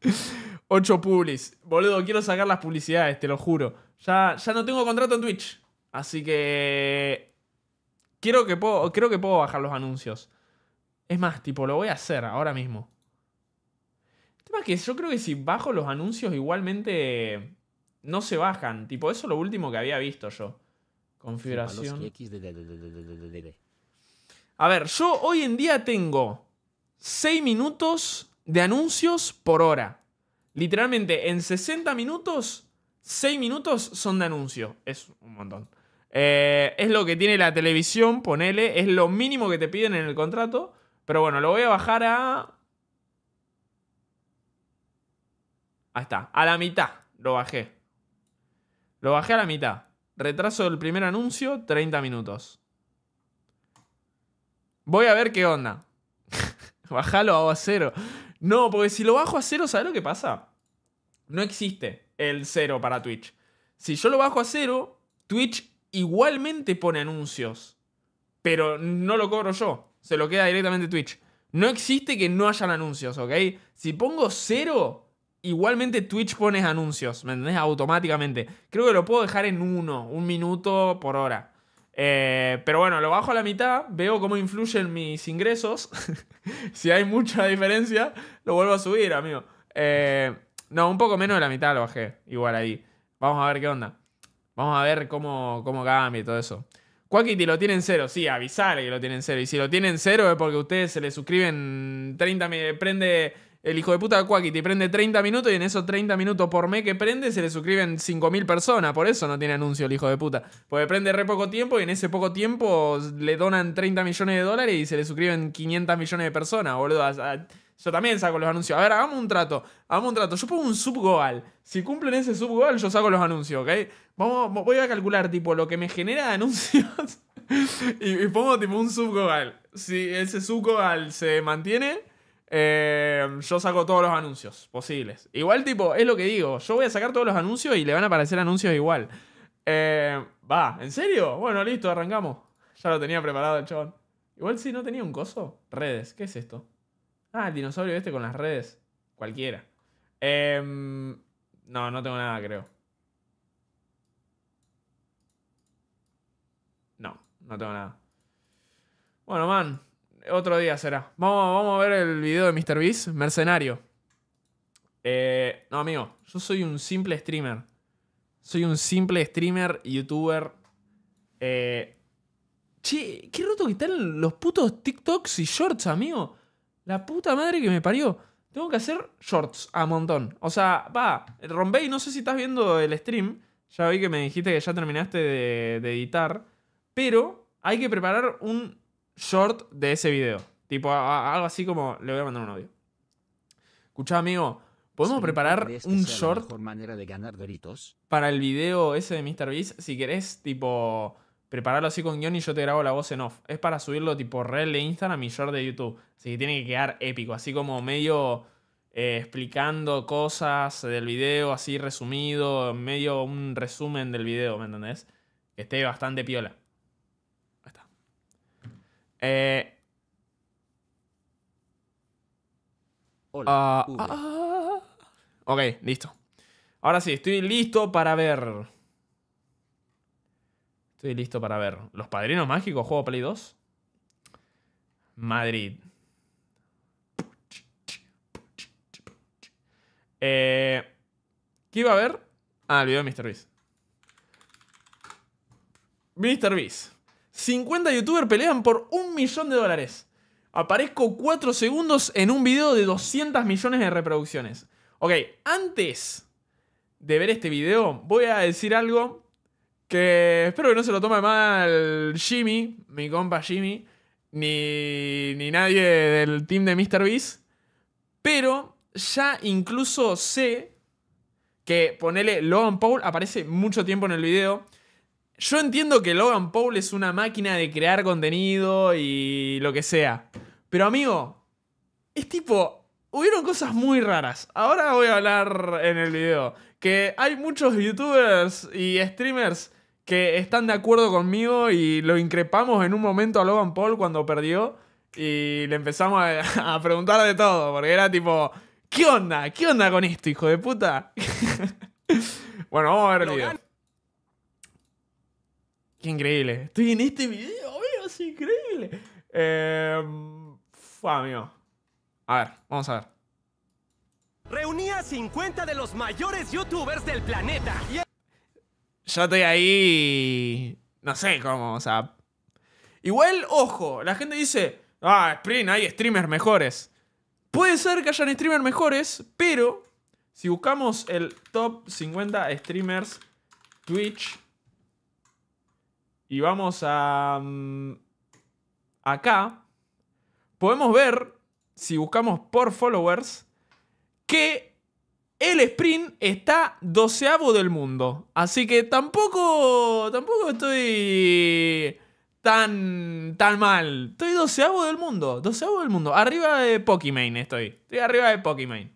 [LAUGHS] 8 publis. Boludo, quiero sacar las publicidades, te lo juro. Ya, ya no tengo contrato en Twitch. Así que. Quiero que puedo, creo que puedo bajar los anuncios. Es más, tipo, lo voy a hacer ahora mismo. El tema es que yo creo que si bajo los anuncios, igualmente. No se bajan. Tipo, eso es lo último que había visto yo. Configuración. A ver, yo hoy en día tengo 6 minutos de anuncios por hora. Literalmente, en 60 minutos, 6 minutos son de anuncio. Es un montón. Eh, es lo que tiene la televisión, ponele. Es lo mínimo que te piden en el contrato. Pero bueno, lo voy a bajar a... Ahí está. A la mitad lo bajé. Lo bajé a la mitad. Retraso del primer anuncio, 30 minutos. Voy a ver qué onda. [LAUGHS] Bajalo a cero. No, porque si lo bajo a cero, ¿sabes lo que pasa? no existe el cero para Twitch. Si yo lo bajo a cero, Twitch igualmente pone anuncios, pero no lo cobro yo, se lo queda directamente Twitch. No existe que no hayan anuncios, ¿ok? Si pongo cero, igualmente Twitch pone anuncios, ¿me entendés? Automáticamente. Creo que lo puedo dejar en uno, un minuto por hora. Eh, pero bueno, lo bajo a la mitad, veo cómo influyen mis ingresos. [LAUGHS] si hay mucha diferencia, lo vuelvo a subir, amigo. Eh, no, un poco menos de la mitad lo bajé. Igual ahí. Vamos a ver qué onda. Vamos a ver cómo, cómo cambia y todo eso. Quackity lo tienen cero. Sí, avisale que lo tienen cero. Y si lo tienen cero es porque ustedes se le suscriben 30... Prende el hijo de puta de Quackity prende 30 minutos y en esos 30 minutos por mes que prende se le suscriben 5.000 personas. Por eso no tiene anuncio el hijo de puta. Porque prende re poco tiempo y en ese poco tiempo le donan 30 millones de dólares y se le suscriben 500 millones de personas, boludo. Yo también saco los anuncios. A ver, hagamos un trato. Hagamos un trato. Yo pongo un subgoal. Si cumplen ese subgoal, yo saco los anuncios, ¿ok? Vamos, voy a calcular, tipo, lo que me genera anuncios. [LAUGHS] y, pongo, tipo, un subgoal. Si ese subgoal se mantiene, eh, yo saco todos los anuncios posibles. Igual, tipo, es lo que digo. Yo voy a sacar todos los anuncios y le van a aparecer anuncios igual. Eh, va, ¿en serio? Bueno, listo, arrancamos. Ya lo tenía preparado el chabón. Igual si no tenía un coso. Redes, ¿qué es esto? Ah, el dinosaurio este con las redes. Cualquiera. Em, no, no tengo nada, creo. No, no tengo nada. Bueno, man. Otro día será. Vamos, a ver el video de MrBeast. Mercenario. Eh, no, amigo. Yo soy un simple streamer. Soy un simple streamer, youtuber. Eh, che, qué roto que están los putos TikToks y shorts, amigo. La puta madre que me parió. Tengo que hacer shorts a montón. O sea, va, Rombey, no sé si estás viendo el stream. Ya vi que me dijiste que ya terminaste de, editar. Pero hay que preparar un short de ese video. Tipo, algo así como le voy a mandar un audio. escucha amigo, ¿podemos preparar un short manera de ganar para el video ese de MrBeast? Si querés, tipo Prepararlo así con guión y yo te grabo la voz en off. Es para subirlo tipo reel de Instagram y short de YouTube. Así que tiene que quedar épico. Así como medio eh, explicando cosas del video, así resumido, medio un resumen del video, ¿me entendés? Que esté bastante piola. Ahí está. Eh, Hola. Ah, ah, ok, listo. Ahora sí, estoy listo para ver. Estoy listo para ver. ¿Los Padrinos Mágicos? ¿Juego Play 2? Madrid. Eh, ¿Qué iba a ver? Ah, el video de Mr. Beast. Mr. Beast. 50 youtubers pelean por un millón de dólares. Aparezco 4 segundos en un video de 200 millones de reproducciones. Ok, antes de ver este video, voy a decir algo que espero que no se lo tome mal Jimmy, mi compa Jimmy, ni, ni nadie del team de MrBeast. Pero ya incluso sé que ponele Logan Paul aparece mucho tiempo en el video. Yo entiendo que Logan Paul es una máquina de crear contenido y lo que sea. Pero amigo, es tipo, hubieron cosas muy raras. Ahora voy a hablar en el video. Que hay muchos youtubers y streamers que están de acuerdo conmigo y lo increpamos en un momento a Logan Paul cuando perdió y le empezamos a, [LAUGHS] preguntar de todo, porque era tipo, ¿qué onda? ¿Qué onda con esto, hijo de puta? [LAUGHS] bueno, vamos a ver el video. Qué increíble. Estoy en este video, amigo, es increíble. Eh, A ver, vamos a ver. Reunía 50 de los mayores youtubers del planeta. Y yo estoy ahí. No sé cómo, o sea. Igual, ojo, la gente dice. Ah, Spring, hay streamers mejores. Puede ser que hayan streamers mejores, pero si buscamos el top 50 streamers Twitch y vamos a... Mm, acá, podemos ver, si buscamos por followers, que el sprint está doceavo del mundo. Así que tampoco. Tampoco estoy. Tan. tan mal. Estoy doceavo del mundo. Doceavo del mundo. Arriba de Pokimane estoy. Estoy arriba de Pokimane.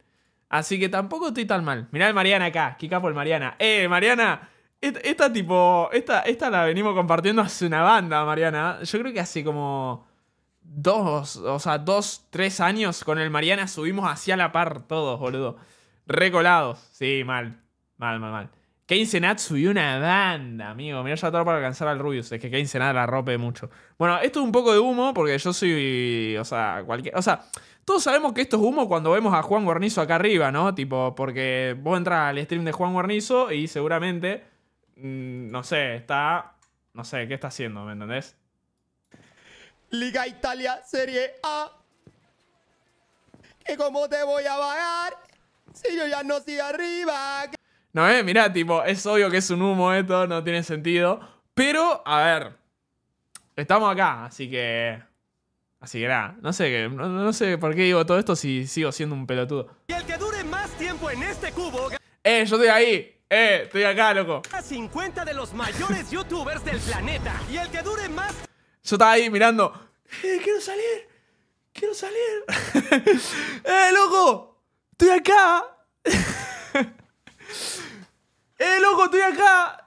Así que tampoco estoy tan mal. Mira el Mariana acá. Kika por Mariana. ¡Eh, Mariana! Esta, tipo. Esta, esta la venimos compartiendo hace una banda, Mariana. Yo creo que hace como. Dos, o sea, dos, tres años con el Mariana subimos hacia la par todos, boludo. Recolados. Sí, mal. Mal, mal, mal. Kane Senat subió una banda, amigo. Mirá ya todo para alcanzar al Rubius. Es que Kane Senat la rompe mucho. Bueno, esto es un poco de humo porque yo soy. O sea, cualquier. O sea, todos sabemos que esto es humo cuando vemos a Juan Guarnizo acá arriba, ¿no? Tipo, porque vos entras al stream de Juan Guarnizo y seguramente. Mm, no sé, está. No sé, ¿qué está haciendo? ¿Me entendés? Liga Italia Serie A. ¿Y cómo te voy a pagar? Si yo ya no estoy arriba. No, eh, mira tipo, es obvio que es un humo esto, no tiene sentido. Pero, a ver. Estamos acá, así que. Así que nada, no sé, que no sé por qué digo todo esto si sigo siendo un pelotudo. Y el que dure más tiempo en este cubo. ¡Eh, yo estoy ahí! ¡Eh, estoy acá, loco! 50 de los mayores youtubers del planeta. Y el que dure más. Yo estaba ahí mirando. ¡Eh, quiero salir! ¡Quiero salir! [LAUGHS] ¡Eh, loco! estoy acá. [LAUGHS] ¡Eh, loco, estoy acá!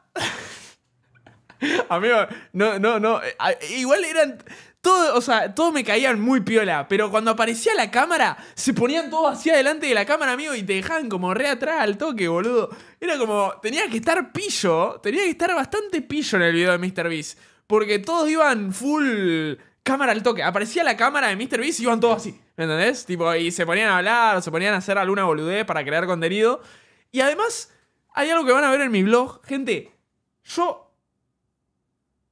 Amigo, no, no, no. Eh, ah, igual eran. Todo, o sea, todos me caían muy piola, pero cuando aparecía la cámara, se ponían todos hacia adelante de la cámara, amigo, y te dejaban como re atrás al toque, boludo. Era como, tenía que estar pillo, tenía que estar bastante pillo en el video de Mr. Beast, porque todos iban full cámara al toque. Aparecía la cámara de Mr. Beast y iban todos así. ¿Me entendés? Tipo, y se ponían a hablar, o se ponían a hacer alguna boludez para crear contenido. Y además, hay algo que van a ver en mi blog. Gente, yo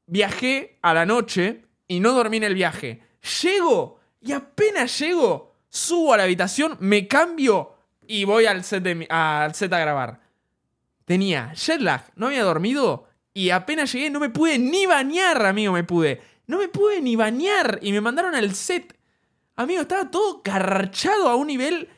viajé a la noche y no dormí en el viaje. Llego y apenas llego, subo a la habitación, me cambio y voy al set, al set a grabar. Tenía jet lag, no había dormido y apenas llegué no me pude ni bañar, amigo, me pude. No me pude ni bañar y me mandaron al set Amigo, estaba todo carchado a un nivel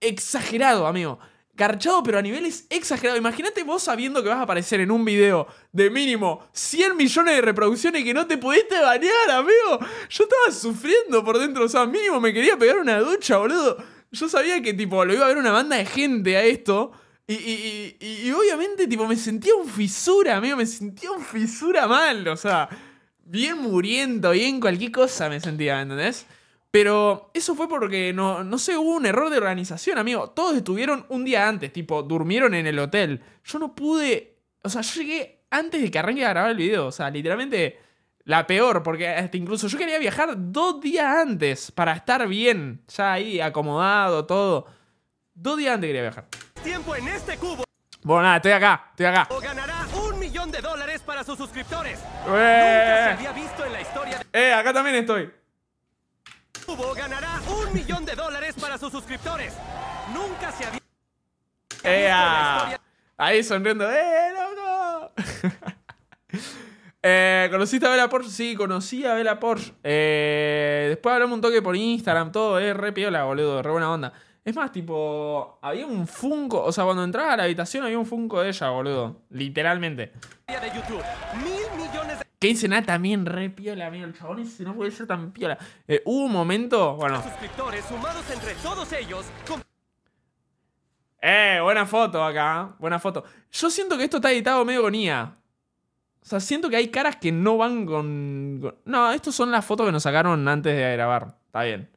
exagerado, amigo. Carchado, pero a niveles exagerados. Imagínate vos sabiendo que vas a aparecer en un video de mínimo 100 millones de reproducciones que no te pudiste bañar, amigo. Yo estaba sufriendo por dentro, o sea, mínimo me quería pegar una ducha, boludo. Yo sabía que, tipo, lo iba a ver una banda de gente a esto. Y, y obviamente, tipo, me sentía un fisura, amigo. Me sentía un fisura mal, o sea, bien muriendo, bien cualquier cosa me sentía, ¿entendés? Pero eso fue porque, no, sé, hubo un error de organización, amigo. Todos estuvieron un día antes, tipo, durmieron en el hotel. Yo no pude... O sea, yo llegué antes de que arranque a grabar el video. O sea, literalmente la peor, porque hasta incluso yo quería viajar dos días antes para estar bien, ya ahí, acomodado, todo. Dos días antes quería viajar. Tiempo en este cubo. Bueno, nada, estoy acá, estoy acá. ganará un millón de dólares para sus suscriptores. Eh. Nunca se había visto en la historia. Eh, acá también estoy ganará un millón de dólares para sus suscriptores. Nunca se Ahí sonriendo. ¡Eh, loco! [LAUGHS] eh, ¿Conociste a Bella Porsche? Sí, conocí a Bella Porsche. Eh, después hablamos un toque por Instagram, todo. Es re piola, boludo. Re buena onda. Es más, tipo, había un Funko. O sea, cuando entraba a la habitación había un Funko de ella, boludo. Literalmente. De Que nada ah, también re piola, amigo. El chabón ese no puede ser tan piola. Eh, hubo un momento, bueno. entre todos ellos. Eh, buena foto acá. Buena foto. Yo siento que esto está editado medio con IA. O sea, siento que hay caras que no van con... con... No, estas son las fotos que nos sacaron antes de grabar. Está bien.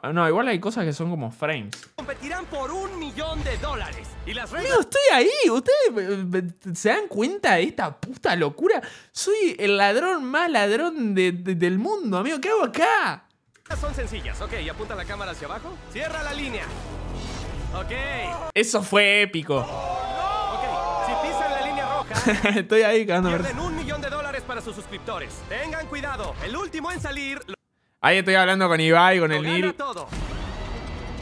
Ah, no, igual hay cosas que son como frames. Competirán por un millón de dólares. Y las estoy ahí. ¿Ustedes se dan cuenta de esta puta locura? Soy el ladrón más ladrón del mundo, amigo. ¿Qué hago acá? Son sencillas. Ok, apunta la cámara hacia abajo. Cierra la línea. Ok. Eso fue épico. Oh, [LAUGHS] estoy ahí, cagando. Pierden un millón de dólares para sus suscriptores. Tengan cuidado. El último en salir... Ahí estoy hablando con Ibai, con el todo.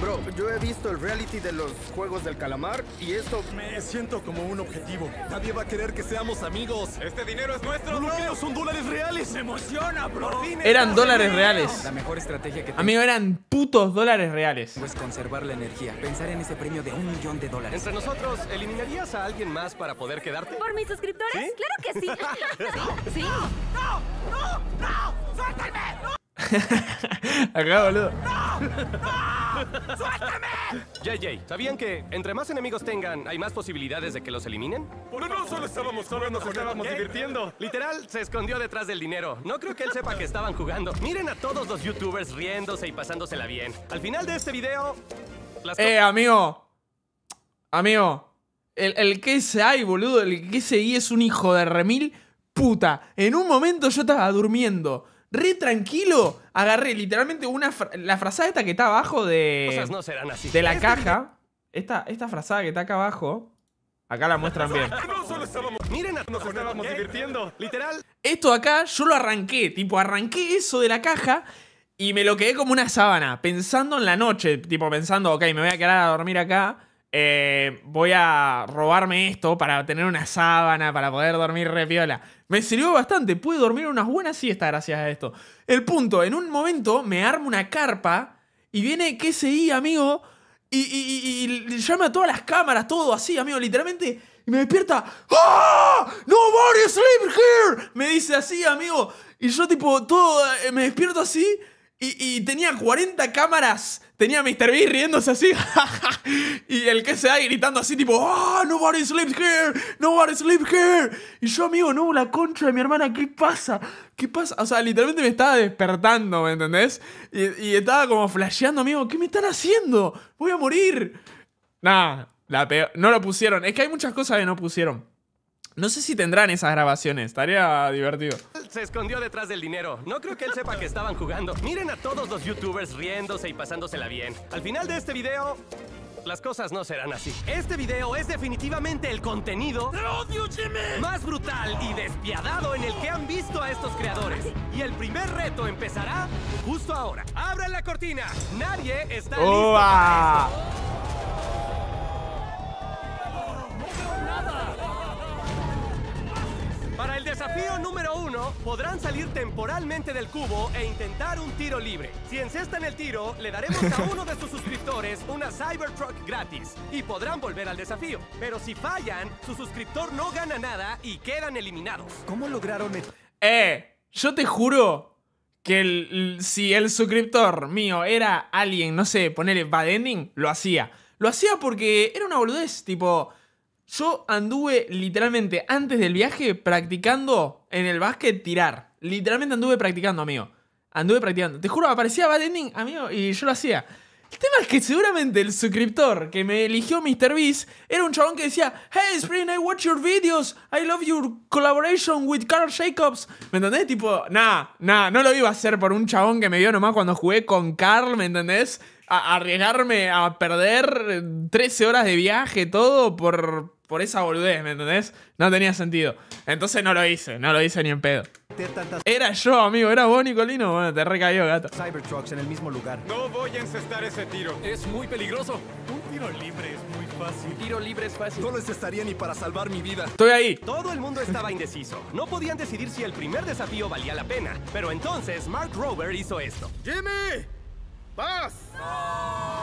Bro, yo he visto el reality de los juegos del calamar y esto... Me siento como un objetivo. Nadie va a querer que seamos amigos. Este dinero es nuestro, no son dólares reales. Me emociona, bro. Eran dólares reales. La mejor estrategia que... Amigo, eran putos dólares reales. Pues conservar la energía. Pensar en ese premio de un millón de dólares. Entre nosotros, ¿eliminarías a alguien más para poder quedarte? ¿Por mis suscriptores? Claro que sí. [LAUGHS] [LAUGHS] ¿Sí? ¡No! ¡No! ¡No! ¡No! ¡Suéltame! [LAUGHS] Acá, boludo. ¡No! ¡No! ¡Suéltame! JJ, ¿sabían que entre más enemigos tengan, hay más posibilidades de que los eliminen? Por no, solo estábamos solo nos estábamos divirtiendo. Literal, se escondió detrás del dinero. No creo que él sepa que estaban jugando. Miren a todos los youtubers riéndose y pasándosela bien. Al final de este video... eh, amigo. Amigo. El, el hay, boludo, el KSI es un hijo de remil puta. En un momento yo estaba durmiendo re tranquilo, agarré literalmente una la frazada esta que está abajo de, no serán así. de la este caja. Esta, esta frazada que está acá abajo. Acá la muestran bien. [LAUGHS] No solo nos estábamos divirtiendo, literal. Esto acá yo lo arranqué, tipo, arranqué eso de la caja y me lo quedé como una sábana, pensando en la noche, tipo, pensando, ok, me voy a quedar a dormir acá. Eh, voy a robarme esto para tener una sábana, para poder dormir re piola me sirvió bastante, pude dormir unas buenas siestas gracias a esto. El punto, en un momento me armo una carpa y viene KCI, amigo, y, amigo y, llama a todas las cámaras, todo así, amigo, literalmente y me despierta. ¡Ah! ¡Nobody sleep here! Me dice así, amigo. Y yo, tipo, todo. Eh, me despierto así. Y, y tenía 40 cámaras Tenía a Mr. B riéndose así. [LAUGHS] y el que se da gritando así, tipo, ¡Ah, nobody sleeps here! ¡Nobody sleeps here! Y yo, amigo, no, la concha de mi hermana, ¿qué pasa? ¿Qué pasa? O sea, literalmente me estaba despertando, ¿me entendés? Y, estaba como flasheando, amigo, ¿qué me están haciendo? ¡Voy a morir! Nah, la peor. No lo pusieron. Es que hay muchas cosas que no pusieron. No sé si tendrán esas grabaciones, estaría divertido. Se escondió detrás del dinero. No creo que él sepa que estaban jugando. Miren a todos los youtubers riéndose y pasándosela bien. Al final de este video, las cosas no serán así. Este video es definitivamente el contenido más brutal y despiadado en el que han visto a estos creadores. Y el primer reto empezará justo ahora. ¡Abran la cortina! Nadie está listo para esto. ¡No para el desafío número uno, podrán salir temporalmente del cubo e intentar un tiro libre. Si encestan el tiro, le daremos a uno de sus suscriptores una Cybertruck gratis y podrán volver al desafío. Pero si fallan, su suscriptor no gana nada y quedan eliminados. ¿Cómo lograron Eh, yo te juro que si el suscriptor mío era alguien, no sé, ponerle Ending, lo hacía. Lo hacía porque era una boludez, tipo... Yo anduve literalmente antes del viaje practicando en el básquet tirar. Literalmente anduve practicando, amigo. Anduve practicando. Te juro, aparecía bad ending, amigo, y yo lo hacía. El tema es que seguramente el suscriptor que me eligió MrBeast era un chabón que decía Hey Spring, I watch your videos, I love your collaboration with Carl Jacobs. ¿Me entendés? Tipo, nah, nah, no lo iba a hacer por un chabón que me vio nomás cuando jugué con Carl, ¿me entendés? A arriesgarme a perder 13 horas de viaje, todo por, por esa boludez, ¿me entendés? No tenía sentido. Entonces no lo hice, no lo hice ni en pedo. Era yo, amigo, era vos, Nicolino. Bueno, te recayó, gato. Cybertrucks en el mismo lugar. No voy a encestar ese tiro. Es muy peligroso. Un tiro libre es muy fácil. Un tiro libre es fácil. No lo encestaría ni para salvar mi vida. Estoy ahí. Todo el mundo estaba indeciso. No podían decidir si el primer desafío valía la pena. Pero entonces Mark Rover hizo esto. ¡Jimmy! ¡Vas! ¡No!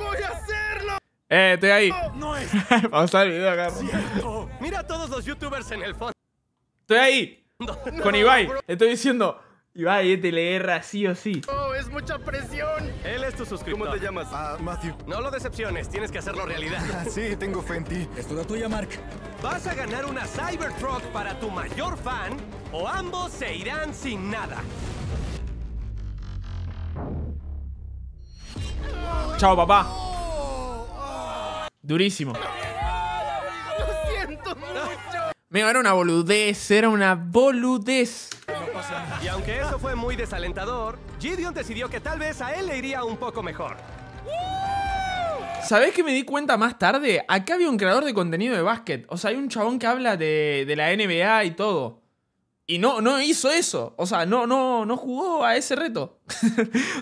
¡Voy a hacerlo! Eh, estoy ahí. No es. Vamos [LAUGHS] el video acá. Mira todos los youtubers en el fondo. Estoy ahí. con Ibai. Estoy diciendo, Ibai, te este le sí o sí. Oh, es mucha presión. Él es tu suscriptor. ¿Cómo te llamas? Ah, Matthew. No lo decepciones, tienes que hacerlo realidad. [LAUGHS] Ah, sí, tengo fe en ti. Es toda tuya, Mark. Vas a ganar una Cybertruck para tu mayor fan o ambos se irán sin nada. Chao, papá. Durísimo. Lo siento mucho. era una boludez, era una boludez. Y aunque eso fue muy desalentador, Gideon decidió que tal vez a él le iría un poco mejor. ¿Sabés que me di cuenta más tarde? Acá había un creador de contenido de básquet. O sea, hay un chabón que habla de la NBA y todo. Y no, no hizo eso. O sea, no, no, no jugó a ese reto. [LAUGHS]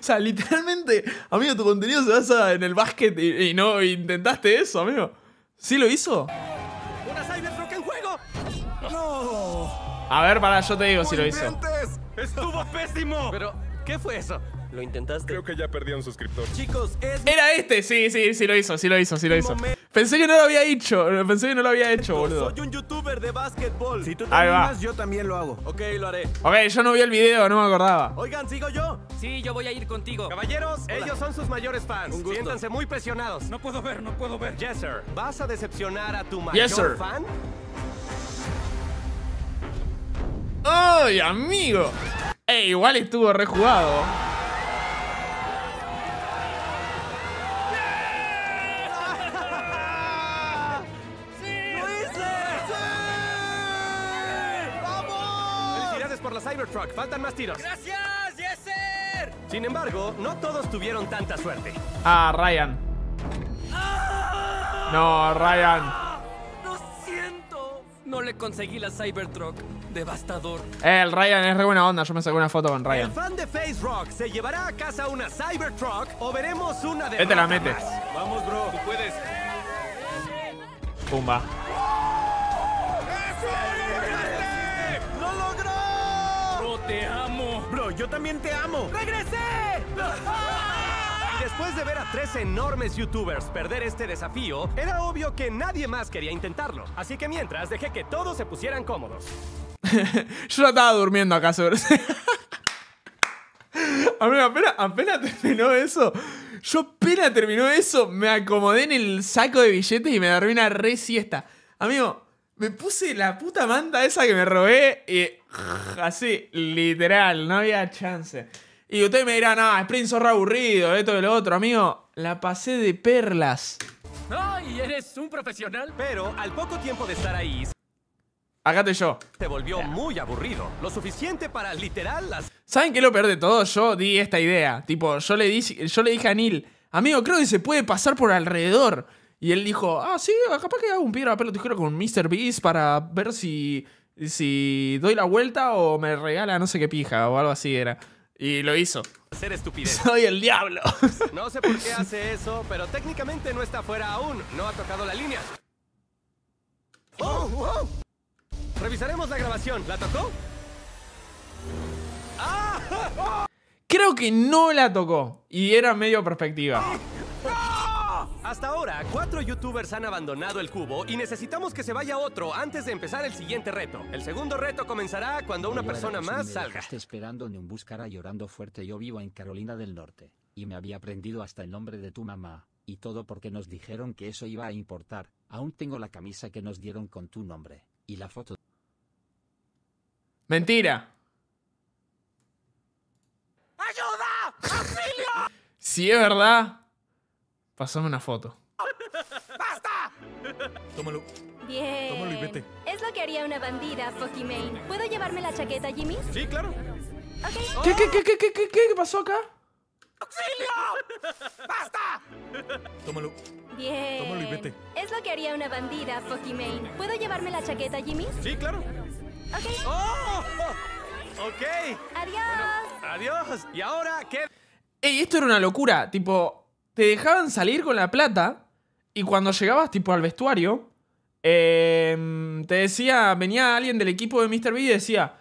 o sea, literalmente, amigo, tu contenido se basa en el básquet y, no intentaste eso, amigo. ¿Sí lo hizo? A ver, para, yo te digo si lo hizo. ¡Estuvo Pero, ¿qué fue eso? ¿Lo intentaste? Creo que ya perdí un suscriptor. Era este, sí, sí, sí lo hizo, sí lo hizo, sí lo hizo. Pensé que no lo había hecho. Pensé que no lo había hecho, boludo. Soy un youtuber de básquetbol. Si tú te Ahí yo también lo hago. Ok, lo haré. Ok, yo no vi el video, no me acordaba. Oigan, ¿sigo yo? Sí, yo voy a ir contigo. Caballeros, ellos son sus mayores fans. Siéntanse muy presionados. No puedo ver, no puedo ver. Yes, sir. ¿Vas a decepcionar a tu mayor fan? ¡Ay, amigo! Eh, igual estuvo rejugado. faltan más tiros. ¡Gracias, Yeser Sin embargo, no todos tuvieron tanta suerte. Ah, Ryan. No, Ryan. Lo siento. No le conseguí la Cybertruck. Devastador. Eh, el Ryan es re buena onda. Yo me saqué una foto con Ryan. ¿El fan de Face Rock se llevará a casa una Cybertruck o veremos una de Vete la metes. Vamos, bro. Tú puedes. Pumba te amo. Bro, yo también te amo. ¡Regresé! [LAUGHS] después de ver a tres enormes youtubers perder este desafío, era obvio que nadie más quería intentarlo. Así que mientras, dejé que todos se pusieran cómodos. [LAUGHS] yo estaba durmiendo acá sobre... [LAUGHS] apenas, terminó eso. Yo apenas terminó eso, me acomodé en el saco de billetes y me dormí una re siesta. Amigo, me puse la puta manta esa que me robé y [LAUGHS] así, literal, no había chance. Y ustedes me dirán, ah, Sprint aburrido, esto y lo otro, amigo. La pasé de perlas. ¡Ay, eres un profesional! Pero al poco tiempo de estar ahí... Acá yo. Te volvió muy aburrido. Lo suficiente para literal las... ¿Saben qué es lo peor de todo? Yo di esta idea. Tipo, yo le, di, yo le dije a Neil, amigo, creo que se puede pasar por alrededor. Y él dijo, ah, sí, capaz que hago un piedra, de o con Mr. Beast para ver si, si doy la vuelta o me regala no sé qué pija o algo así era. Y lo hizo. [LAUGHS] Soy el diablo. [LAUGHS] no sé por qué hace eso, pero técnicamente no está fuera aún. No ha tocado la línea. Oh, Revisaremos la grabación. ¿La tocó? Creo que no la tocó. Y era medio perspectiva. [LAUGHS] Hasta ahora, cuatro youtubers han abandonado el cubo y necesitamos que se vaya otro antes de empezar el siguiente reto. El segundo reto comenzará cuando una persona pues, más salga. Estoy esperando en un cara llorando fuerte. Yo vivo en Carolina del Norte y me había aprendido hasta el nombre de tu mamá y todo porque nos dijeron que eso iba a importar. Aún tengo la camisa que nos dieron con tu nombre y la foto. Mentira. ¡Ayuda! ¡Auxilio! Si es verdad. Pasame una foto. ¡Basta! Tómalo. Bien. Tómalo y vete. Es lo que haría una bandida, Pokimane. ¿Puedo llevarme la chaqueta, Jimmy? Sí, claro. Okay. ¿Qué, qué, qué, qué, qué, qué, qué pasó acá? ¡Auxilio! ¡Basta! Tómalo. Bien. Tómalo y vete. Es lo que haría una bandida, Pokimane. ¿Puedo llevarme la chaqueta, Jimmy? Sí, claro. Ok. Oh, Ok. Adiós. adiós. ¿Y ahora qué? Ey, esto era una locura. Tipo, te dejaban salir con la plata y cuando llegabas tipo al vestuario, em, te decía, venía alguien del equipo de Mr. B y decía,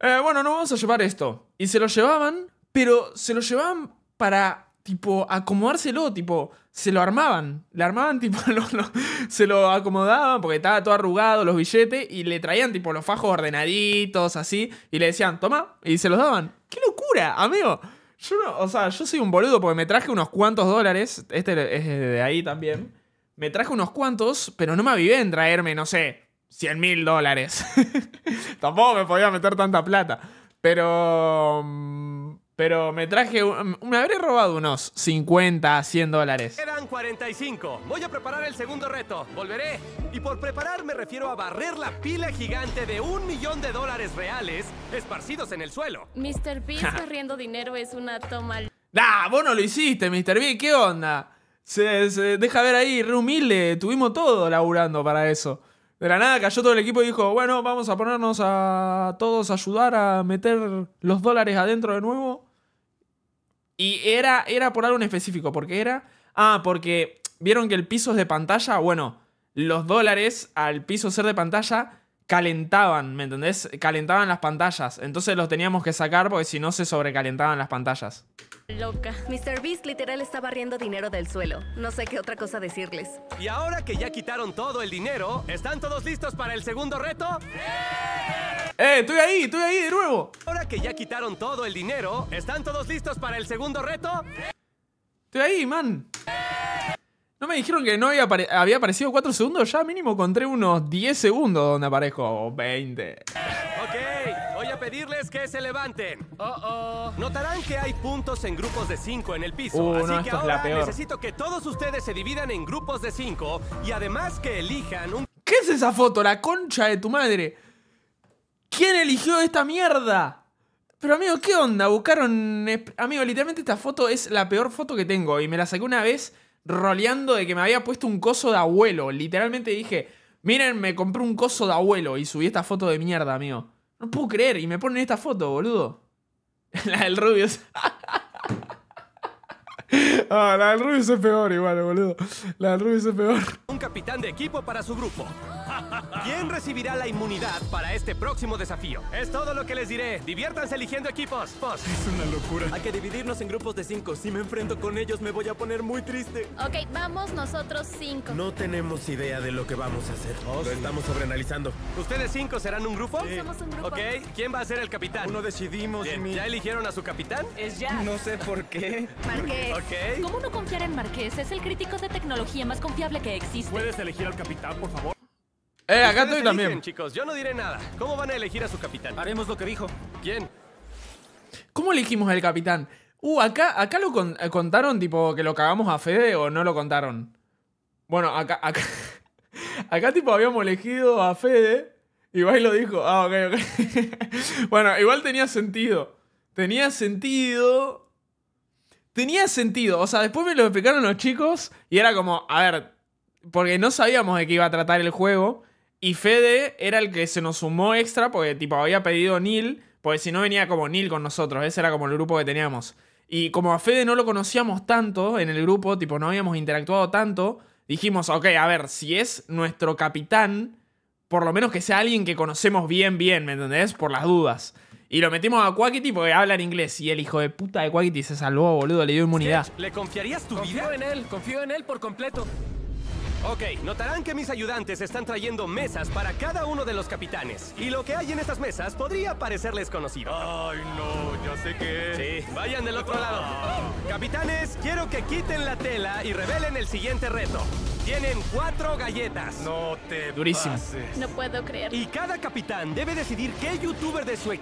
eh, bueno, no vamos a llevar esto. Y se lo llevaban, pero se lo llevaban para tipo acomodárselo, tipo, se lo armaban, le armaban [LAUGHS] tipo, se lo acomodaban porque estaba todo arrugado los billetes y le traían tipo los fajos ordenaditos así y le decían, toma, y se los daban. ¡Qué locura, amigo! Yo no, o sea, yo soy un boludo porque me traje unos cuantos dólares. Este es de ahí también. Me traje unos cuantos, pero no me avivé en traerme, no sé, 100 mil dólares. [LAUGHS] Tampoco me podía meter tanta plata. Pero. Mm, pero me traje, me habré robado unos 50, 100 dólares. Eran 45. Voy a preparar el segundo reto. Volveré. Y por preparar me refiero a barrer la pila gigante de un millón de dólares reales esparcidos en el suelo. Mr. Beast [LAUGHS] corriendo dinero es una toma... ¡Ah! Vos no lo hiciste, Mr. Beast. ¿Qué onda? Se, deja ver ahí, re humilde. Tuvimos todo laburando para eso. De la nada cayó todo el equipo y dijo, bueno, vamos a ponernos a todos a ayudar a meter los dólares adentro de nuevo. Y era, era por algo en específico, porque era... Ah, porque vieron que el piso es de pantalla, bueno, los dólares al piso ser de pantalla calentaban, ¿me entendés? Calentaban las pantallas, entonces los teníamos que sacar porque si no se sobrecalentaban las pantallas. Loca. Mr. Beast literal está barriendo dinero del suelo. No sé qué otra cosa decirles. Y ahora que ya quitaron todo el dinero, ¿están todos listos para el segundo reto? ¡Eh! ¡Eh, estoy ahí! ¡Estoy ahí de nuevo! Ahora que ya quitaron todo el dinero, ¿están todos listos para el segundo reto? ¡Estoy ahí, man! ¿No me dijeron que no había, aparecido 4 segundos? Ya mínimo encontré unos 10 segundos donde aparezco, o 20 pedirles que se levanten. Oh -oh. Notarán que hay puntos en grupos de 5 en el piso. Uh, así que ahora necesito que todos ustedes se dividan en grupos de 5 y además que elijan un. ¿Qué es esa foto? La concha de tu madre. ¿Quién eligió esta mierda? Pero amigo, ¿qué onda? Buscaron... Amigo, literalmente esta foto es la peor foto que tengo. Y me la saqué una vez roleando de que me había puesto un coso de abuelo. Literalmente dije, miren, me compré un coso de abuelo. Y subí esta foto de mierda, amigo. No puedo creer. Y me ponen esta foto, boludo. [LAUGHS] la del rubio [LAUGHS] ah, la del rubio es peor igual, boludo. La del rubio es peor. Un capitán de equipo para su grupo. ¿Quién recibirá la inmunidad para este próximo desafío? Es todo lo que les diré. Diviértanse eligiendo equipos. Pos. Es una locura. Hay que dividirnos en grupos de cinco. Si me enfrento con ellos, me voy a poner muy triste. Ok, vamos nosotros cinco. No tenemos idea de lo que vamos a hacer. Oh, lo estamos sobreanalizando. ¿Ustedes cinco serán un grupo? Sí. Somos un grupo. Ok, ¿quién va a ser el capitán? Uno decidimos, ¿Ya eligieron a su capitán? Es ya. No sé por qué. Marqués. Ok. ¿Cómo no confiar en Marqués? Es el crítico de tecnología más confiable que existe. ¿Puedes elegir al capitán, por favor? Eh, acá estoy también. chicos, yo no diré nada. ¿Cómo van a elegir a su capitán? Haremos lo que dijo. ¿Quién? ¿Cómo elegimos al capitán? Uh, acá, acá lo eh, contaron, tipo, que lo cagamos a Fede o no lo contaron. Bueno, acá, acá. [LAUGHS] Acá, tipo, habíamos elegido a Fede. Y lo dijo. Ah, ok, ok. [LAUGHS] bueno, igual tenía sentido. Tenía sentido. Tenía sentido. O sea, después me lo explicaron los chicos. Y era como, a ver. Porque no sabíamos de qué iba a tratar el juego. Y Fede era el que se nos sumó extra porque tipo había pedido Neil, porque si no venía como Neil con nosotros, ese era como el grupo que teníamos. Y como a Fede no lo conocíamos tanto en el grupo, tipo no habíamos interactuado tanto, dijimos, ok, a ver, si es nuestro capitán, por lo menos que sea alguien que conocemos bien, bien, ¿me entendés? Por las dudas. Y lo metimos a Quackity porque habla en inglés. Y el hijo de puta de Quackity se salvó, boludo, le dio inmunidad. ¿Le confiarías tu vida? Confío en él, confío en él por completo. Ok, notarán que mis ayudantes están trayendo mesas para cada uno de los capitanes. Y lo que hay en estas mesas podría parecerles conocido. Ay, no, ya sé qué. Sí, vayan del otro lado. Ah. Capitanes, quiero que quiten la tela y revelen el siguiente reto. Tienen cuatro galletas. No te Durísimo. No puedo creer. Y cada capitán debe decidir qué youtuber de su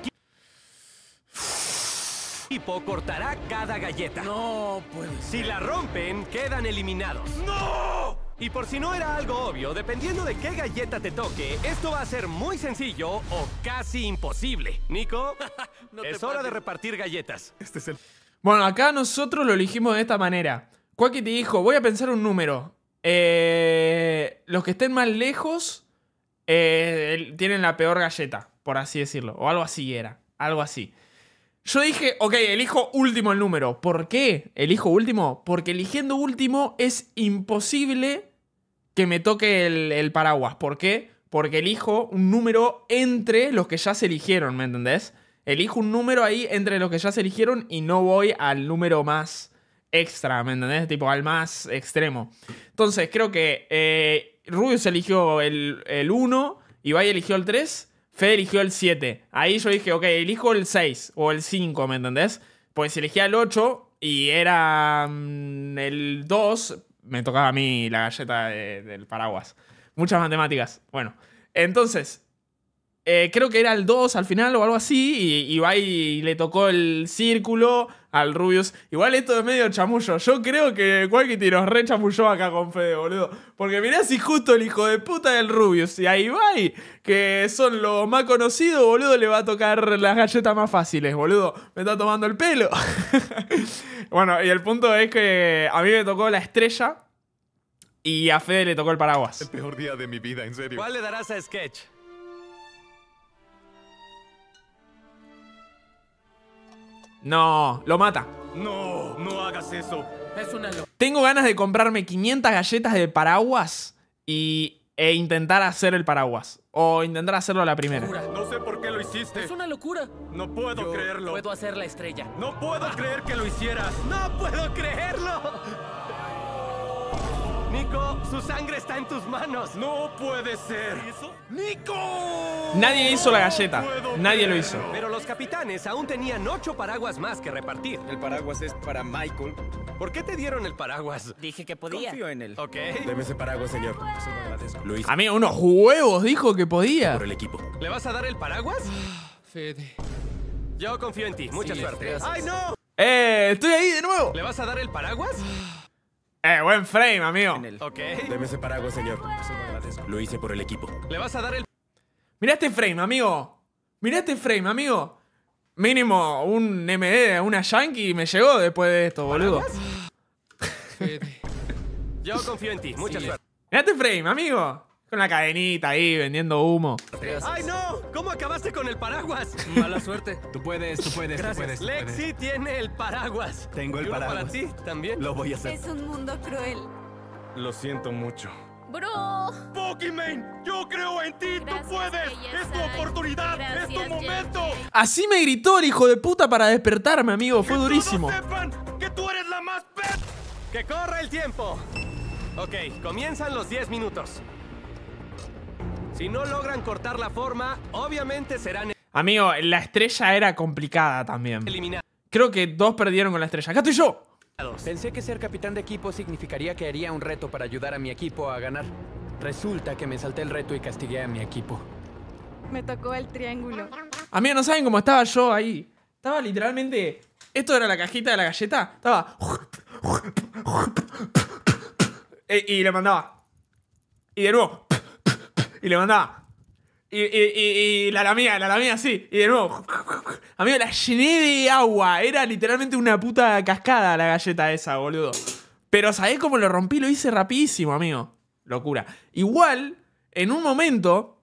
equipo cortará cada galleta. No pues. Si la rompen, quedan eliminados. ¡No! Y por si no era algo obvio, dependiendo de qué galleta te toque, esto va a ser muy sencillo o casi imposible. Nico, [LAUGHS] es hora de repartir galletas. Este Bueno, acá nosotros lo elegimos de esta manera. Quacky te dijo, voy a pensar un número. Eh, los que estén más lejos eh, tienen la peor galleta, por así decirlo. O algo así era, algo así. Yo dije, ok, elijo último el número. ¿Por qué elijo último? Porque eligiendo último es imposible que me toque el, paraguas. ¿Por qué? Porque elijo un número entre los que ya se eligieron, ¿me entendés? Elijo un número ahí entre los que ya se eligieron y no voy al número más extra, ¿me entendés? Tipo al más extremo. Entonces, creo que eh, Rubius eligió el, el 1, Ibai eligió el 3, Fede eligió el 7. Ahí yo dije, ok, elijo el 6 o el 5, ¿me entendés? Pues elegía el 8 y era mm, el 2, me tocaba a mí la galleta del paraguas. Muchas matemáticas. Bueno, entonces, eh, creo que era el 2 al final o algo así, y, y, va y le tocó el círculo, al Rubius. Igual esto es medio chamullo. Yo creo que cualquier nos re chamulló acá con Fede, boludo. Porque mirá si justo el hijo de puta del Rubius y ahí va, que son los más conocidos, boludo, le va a tocar las galletas más fáciles, boludo. Me está tomando el pelo. [LAUGHS] bueno, y el punto es que a mí me tocó la estrella y a Fede le tocó el paraguas. El peor día de mi vida, en serio. ¿Cuál le darás a Sketch? No, lo mata. No, no hagas eso. Es una Tengo ganas de comprarme 500 galletas de paraguas y e intentar hacer el paraguas. O intentar hacerlo a la primera. No sé por qué lo hiciste. Es una locura. No puedo creerlo. Puedo hacer la estrella. No puedo ah. creer que lo hicieras. No puedo creerlo. Nico, su sangre está en tus manos. No puede ser. ¡Nico! Nadie hizo la galleta. Nadie lo hizo. Pero los capitanes aún tenían ocho paraguas más que repartir. El paraguas es para Michael. ¿Por qué te dieron el paraguas? Dije que podía. Confío en él. Ok. Deme ese paraguas, señor. lo A mí unos huevos dijo que podía. Por el equipo. ¿Le vas a dar el paraguas? Ah, Fede. Yo confío en ti. Mucha suerte. ¡Ay, no! ¡Eh! ¡Estoy ahí de nuevo! ¿Le vas a dar el paraguas? Ah. Eh, buen frame, amigo. Ok. Deme ese señor. Lo hice por el equipo. Le vas a dar el. Mira este frame, amigo. Mira este frame, amigo. Mínimo un MD, una Yankee me llegó después de esto, boludo. [LAUGHS] Yo confío en ti. Mucha gracias. suerte. este frame, amigo. Con cadenita ahí, vendiendo humo. ¡Ay, no! ¿Cómo acabaste con el paraguas? [LAUGHS] Mala suerte. Tú puedes, tú puedes, tú puedes. Lexi tiene el paraguas. Tengo el paraguas. para también. Lo voy a hacer. Es un mundo cruel. Lo siento mucho. Bro. Pokimane, yo creo en ti, tú puedes. Es tu oportunidad, es tu momento. Así me gritó el hijo de puta para despertarme, amigo. Fue durísimo. Todos que tú eres la más pet. Que corra el tiempo. Ok, comienzan los 10 minutos. Si no logran cortar la forma, obviamente serán... Amigo, la estrella era complicada también. Creo que dos perdieron con la estrella. ¡Acá estoy yo! Pensé que ser capitán de equipo significaría que haría un reto para ayudar a mi equipo a ganar. Resulta que me salté el reto y castigué a mi equipo. Me tocó el triángulo. Amigo, no saben cómo estaba yo ahí. Estaba literalmente... Esto era la cajita de la galleta. Estaba... [LAUGHS] y, y le mandaba. Y de nuevo y le mandaba. Y, y, y, mía, la lamía, la lamía así. Y de nuevo. Amigo, la llené de agua. Era literalmente una puta cascada la galleta esa, boludo. Pero ¿sabés cómo lo rompí? Lo hice rapidísimo, amigo. Locura. Igual, en un momento,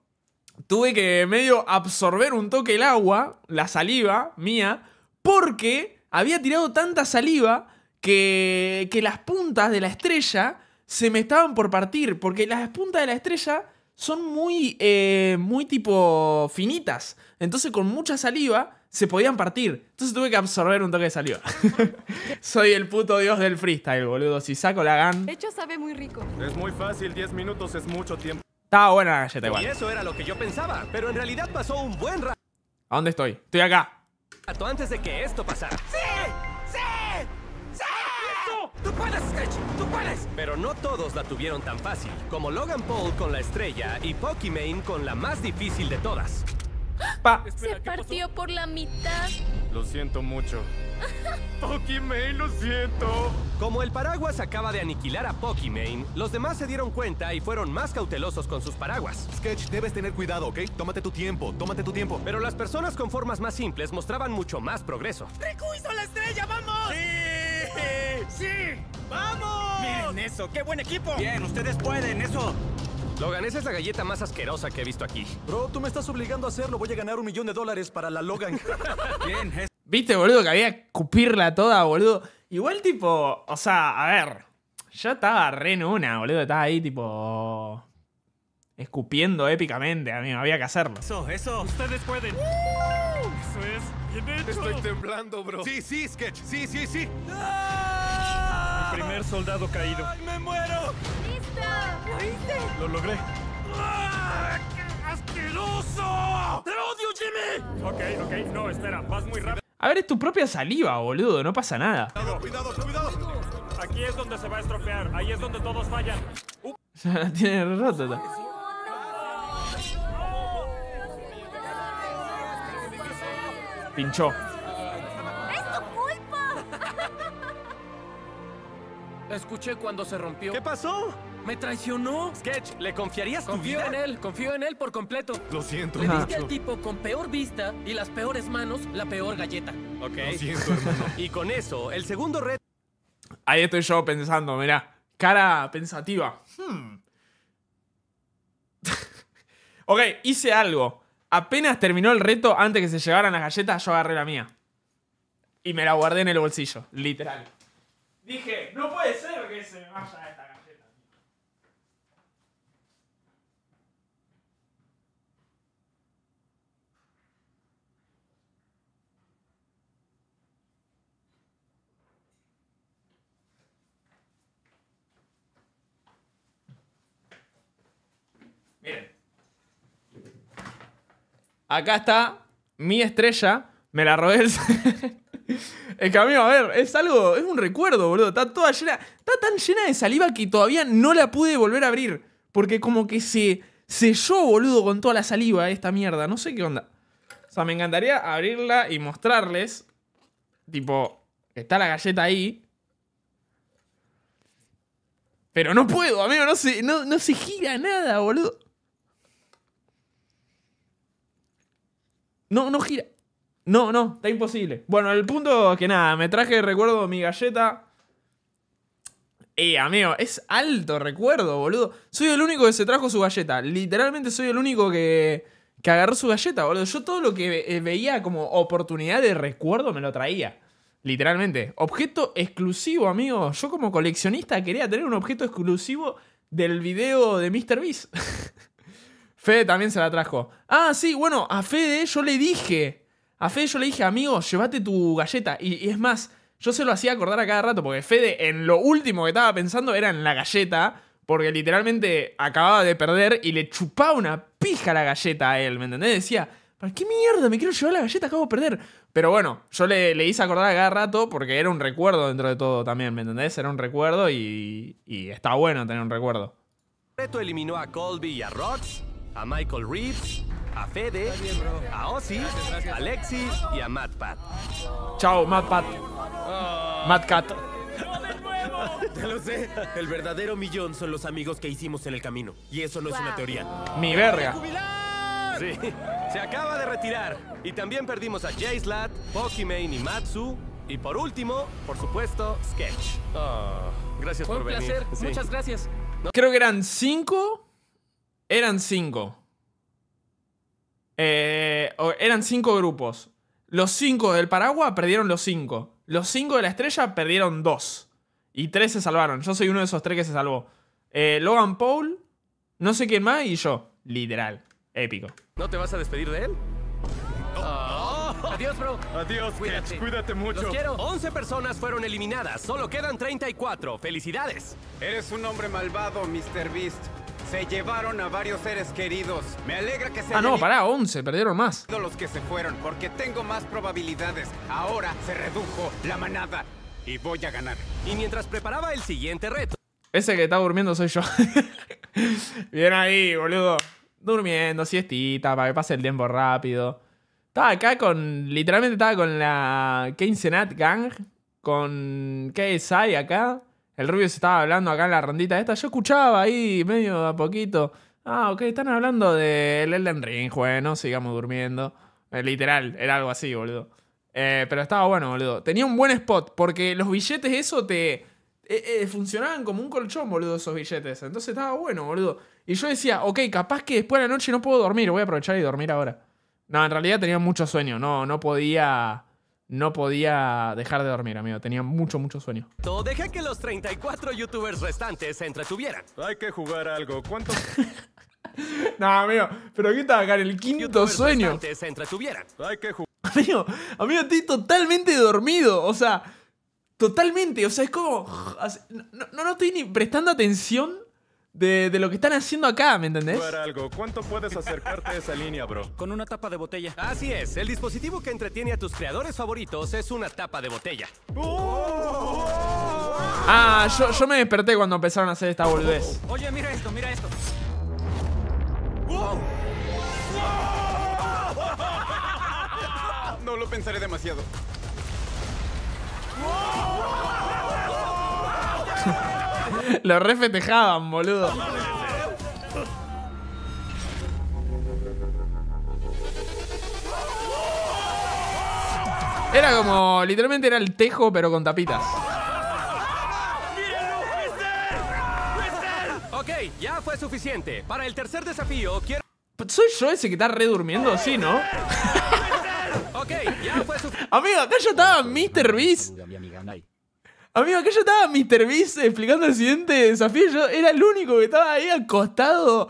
tuve que medio absorber un toque el agua, la saliva mía, porque había tirado tanta saliva que, que las puntas de la estrella se me estaban por partir. Porque las puntas de la estrella son muy, eh, muy tipo finitas. Entonces con mucha saliva se podían partir. Entonces tuve que absorber un toque de saliva. [LAUGHS] Soy el puto dios del freestyle, boludo. Si saco la gan... De hecho sabe muy rico. Es muy fácil, 10 minutos es mucho tiempo. Estaba buena la galleta igual. Y eso era lo que yo pensaba, pero en realidad pasó un buen rato. ¿A dónde estoy? Estoy acá. Antes de que esto pasara. ¡Sí! ¡Sí! ¡Sí! ¡Tú puedes, pero no todos la tuvieron tan fácil, como Logan Paul con la estrella y Pokimane con la más difícil de todas. Pa. Se partió por la mitad. Lo siento mucho. [LAUGHS] Pokimane, lo siento. Como el paraguas acaba de aniquilar a Pokimane, los demás se dieron cuenta y fueron más cautelosos con sus paraguas. Sketch, debes tener cuidado, ¿ok? Tómate tu tiempo, tómate tu tiempo. Pero las personas con formas más simples mostraban mucho más progreso. ¡Riku hizo la estrella, vamos! ¡Sí! ¡Sí! ¡Vamos! Miren eso! ¡Qué buen equipo! ¡Bien, ustedes pueden, eso! Logan, esa es la galleta más asquerosa que he visto aquí. Bro, tú me estás obligando a hacerlo. Voy a ganar un millón de dólares para la Logan. [LAUGHS] Bien, Viste, boludo, que había que cupirla toda, boludo. Igual, tipo, o sea, a ver. Yo estaba re en una, boludo. Estaba ahí, tipo. Escupiendo épicamente, A me Había que hacerlo. Eso, eso. Ustedes pueden. Eso es. Estoy temblando, bro. Sí, sí, Sketch. Sí, sí, sí. El primer soldado caído. me muero! ¡Listo! ¡Lo hice! Lo logré. ¡Ah, ¡Qué asqueroso! ¡Te odio, Jimmy! Ok, ok. No, espera. Vas muy rápido. A ver, es tu propia saliva, boludo. No pasa nada. Cuidado, cuidado, cuidado. Aquí es donde se va a estropear. Ahí es donde todos fallan. Uh. [LAUGHS] Tiene rota. Pinchó. ¡Es tu Escuché cuando se rompió. ¿Qué pasó? ¡Me traicionó! Sketch, ¿le confiarías confío tu en él, confío en él por completo. Lo siento, Le diste al tipo con peor vista y las peores manos la peor galleta. Ok. Lo siento, [LAUGHS] y con eso, el segundo reto... Ahí estoy yo pensando, mira. Cara pensativa. Hmm. [LAUGHS] ok, hice algo. Apenas terminó el reto, antes que se llegaran las galletas, yo agarré la mía. Y me la guardé en el bolsillo, literal. Dije, no puede ser que se me vaya esta acá está mi estrella, me la robé. [LAUGHS] El... que, camino, a ver, es algo, es un recuerdo, boludo. Está toda llena, está tan llena de saliva que todavía no la pude volver a abrir. Porque como que se selló, boludo, con toda la saliva esta mierda. No sé qué onda. O sea, me encantaría abrirla y mostrarles. Tipo, está la galleta ahí. Pero no puedo, amigo, no no, no se gira nada, boludo. No, no gira. No, no, está imposible. Bueno, el punto que nada, me traje recuerdo mi galleta. Eh, amigo, es alto recuerdo, boludo. Soy el único que se trajo su galleta. Literalmente soy el único que, que agarró su galleta, boludo. Yo todo lo que eh, veía como oportunidad de recuerdo me lo traía. Literalmente. Objeto exclusivo, amigo. Yo como coleccionista quería tener un objeto exclusivo del video de Beast. [LAUGHS] Fede también se la trajo. Ah, sí, bueno, a Fede yo le dije. A Fede yo le dije, amigo, llévate tu galleta. Y, es más, yo se lo hacía acordar a cada rato, porque Fede en lo último que estaba pensando era en la galleta, porque literalmente acababa de perder y le chupaba una pija la galleta a él, ¿me entendés? Decía, ¿para qué mierda me quiero llevar la galleta? Acabo de perder. Pero bueno, yo le, le hice acordar a cada rato porque era un recuerdo dentro de todo también, ¿me entendés? Era un recuerdo y, y está bueno tener un recuerdo. Esto eliminó a Colby y a Rox a Michael Reeves, a Fede, a Ozzy, a Lexi y a Matt Pat. Chao, Matt Pat. Ah. Matt Cat. lo sé. El verdadero millón son los amigos que hicimos en el camino. Y eso no es una teoría. ¡Mi verga! Sí, se acaba de retirar. Y también perdimos a Jay Slat, Pokimane y Matsu. Y por último, por supuesto, Sketch. Ah. gracias por un placer. Muchas gracias. Creo que eran cinco eran cinco. Eh, eran cinco grupos. Los cinco del Paraguay perdieron los cinco. Los cinco de la estrella perdieron dos. Y tres se salvaron. Yo soy uno de esos tres que se salvó. Eh, Logan Paul, no sé quién más y yo. Literal. Épico. ¿No te vas a despedir de él? Ah. Adiós, bro. Adiós, cuídate. cuídate mucho. quiero. 11 personas fueron eliminadas. Solo quedan 34. Felicidades. Eres un hombre malvado, Mr. Beast. Se llevaron a varios seres queridos. Me alegra que se Ah, no, para 11, perdieron más. Todos Los que se fueron, porque tengo más probabilidades. Ahora se redujo la manada y voy a ganar. Y mientras preparaba el siguiente reto. Ese que está durmiendo soy yo. [LAUGHS] Bien ahí, boludo. Durmiendo, siestita, para que pase el tiempo rápido. Estaba acá con. Literalmente estaba con la Kane Gang. Con KSI acá el rubio se estaba hablando acá en la rondita esta, yo escuchaba ahí medio a poquito. Ah, ok, están hablando del Elden Ring, bueno, sigamos durmiendo. Eh, literal, era algo así, boludo. Eh, pero estaba bueno, boludo. Tenía un buen spot, porque los billetes, eso te. Eh, funcionaban como un colchón, boludo, esos billetes. Entonces estaba bueno, boludo. Y yo decía, ok, capaz que después de la noche no puedo dormir, voy a aprovechar y dormir ahora. No, en realidad tenía mucho sueño, no, no podía no podía dejar de dormir, amigo. Tenía mucho, mucho sueño. todo Deja que los 34 youtubers restantes se entretuvieran. Hay que jugar algo. ¿Cuántos? [LAUGHS] no, amigo. Pero aquí estaba acá en el quinto sueño? Se entretuvieran. Hay que jugar. [LAUGHS] Amigo, amigo, estoy totalmente dormido. O sea, totalmente. O sea, es como. [LAUGHS] no, no estoy ni prestando atención de, de, lo que están haciendo acá, ¿me entendés? algo. ¿Cuánto puedes acercarte a esa línea, bro? Con una tapa de botella. Así es, el dispositivo que entretiene a tus creadores favoritos es una tapa de botella. ¡Oh! Ah, yo, me desperté cuando empezaron a hacer esta boludez. Oye, mira esto, mira esto. ¡Oh! [LAUGHS] No lo pensaré demasiado. [LAUGHS] Lo refetejaban, boludo. Era como, literalmente era el tejo, pero con tapitas. ya fue suficiente. Para el tercer desafío, quiero... ¿Soy yo ese que está redurmiendo? Sí, ¿no? Okay, ya fue Amigo, acá yo estaba Mr. Beast. Amigo, acá yo estaba Mr. Beast explicando el siguiente desafío. Yo era el único que estaba ahí acostado.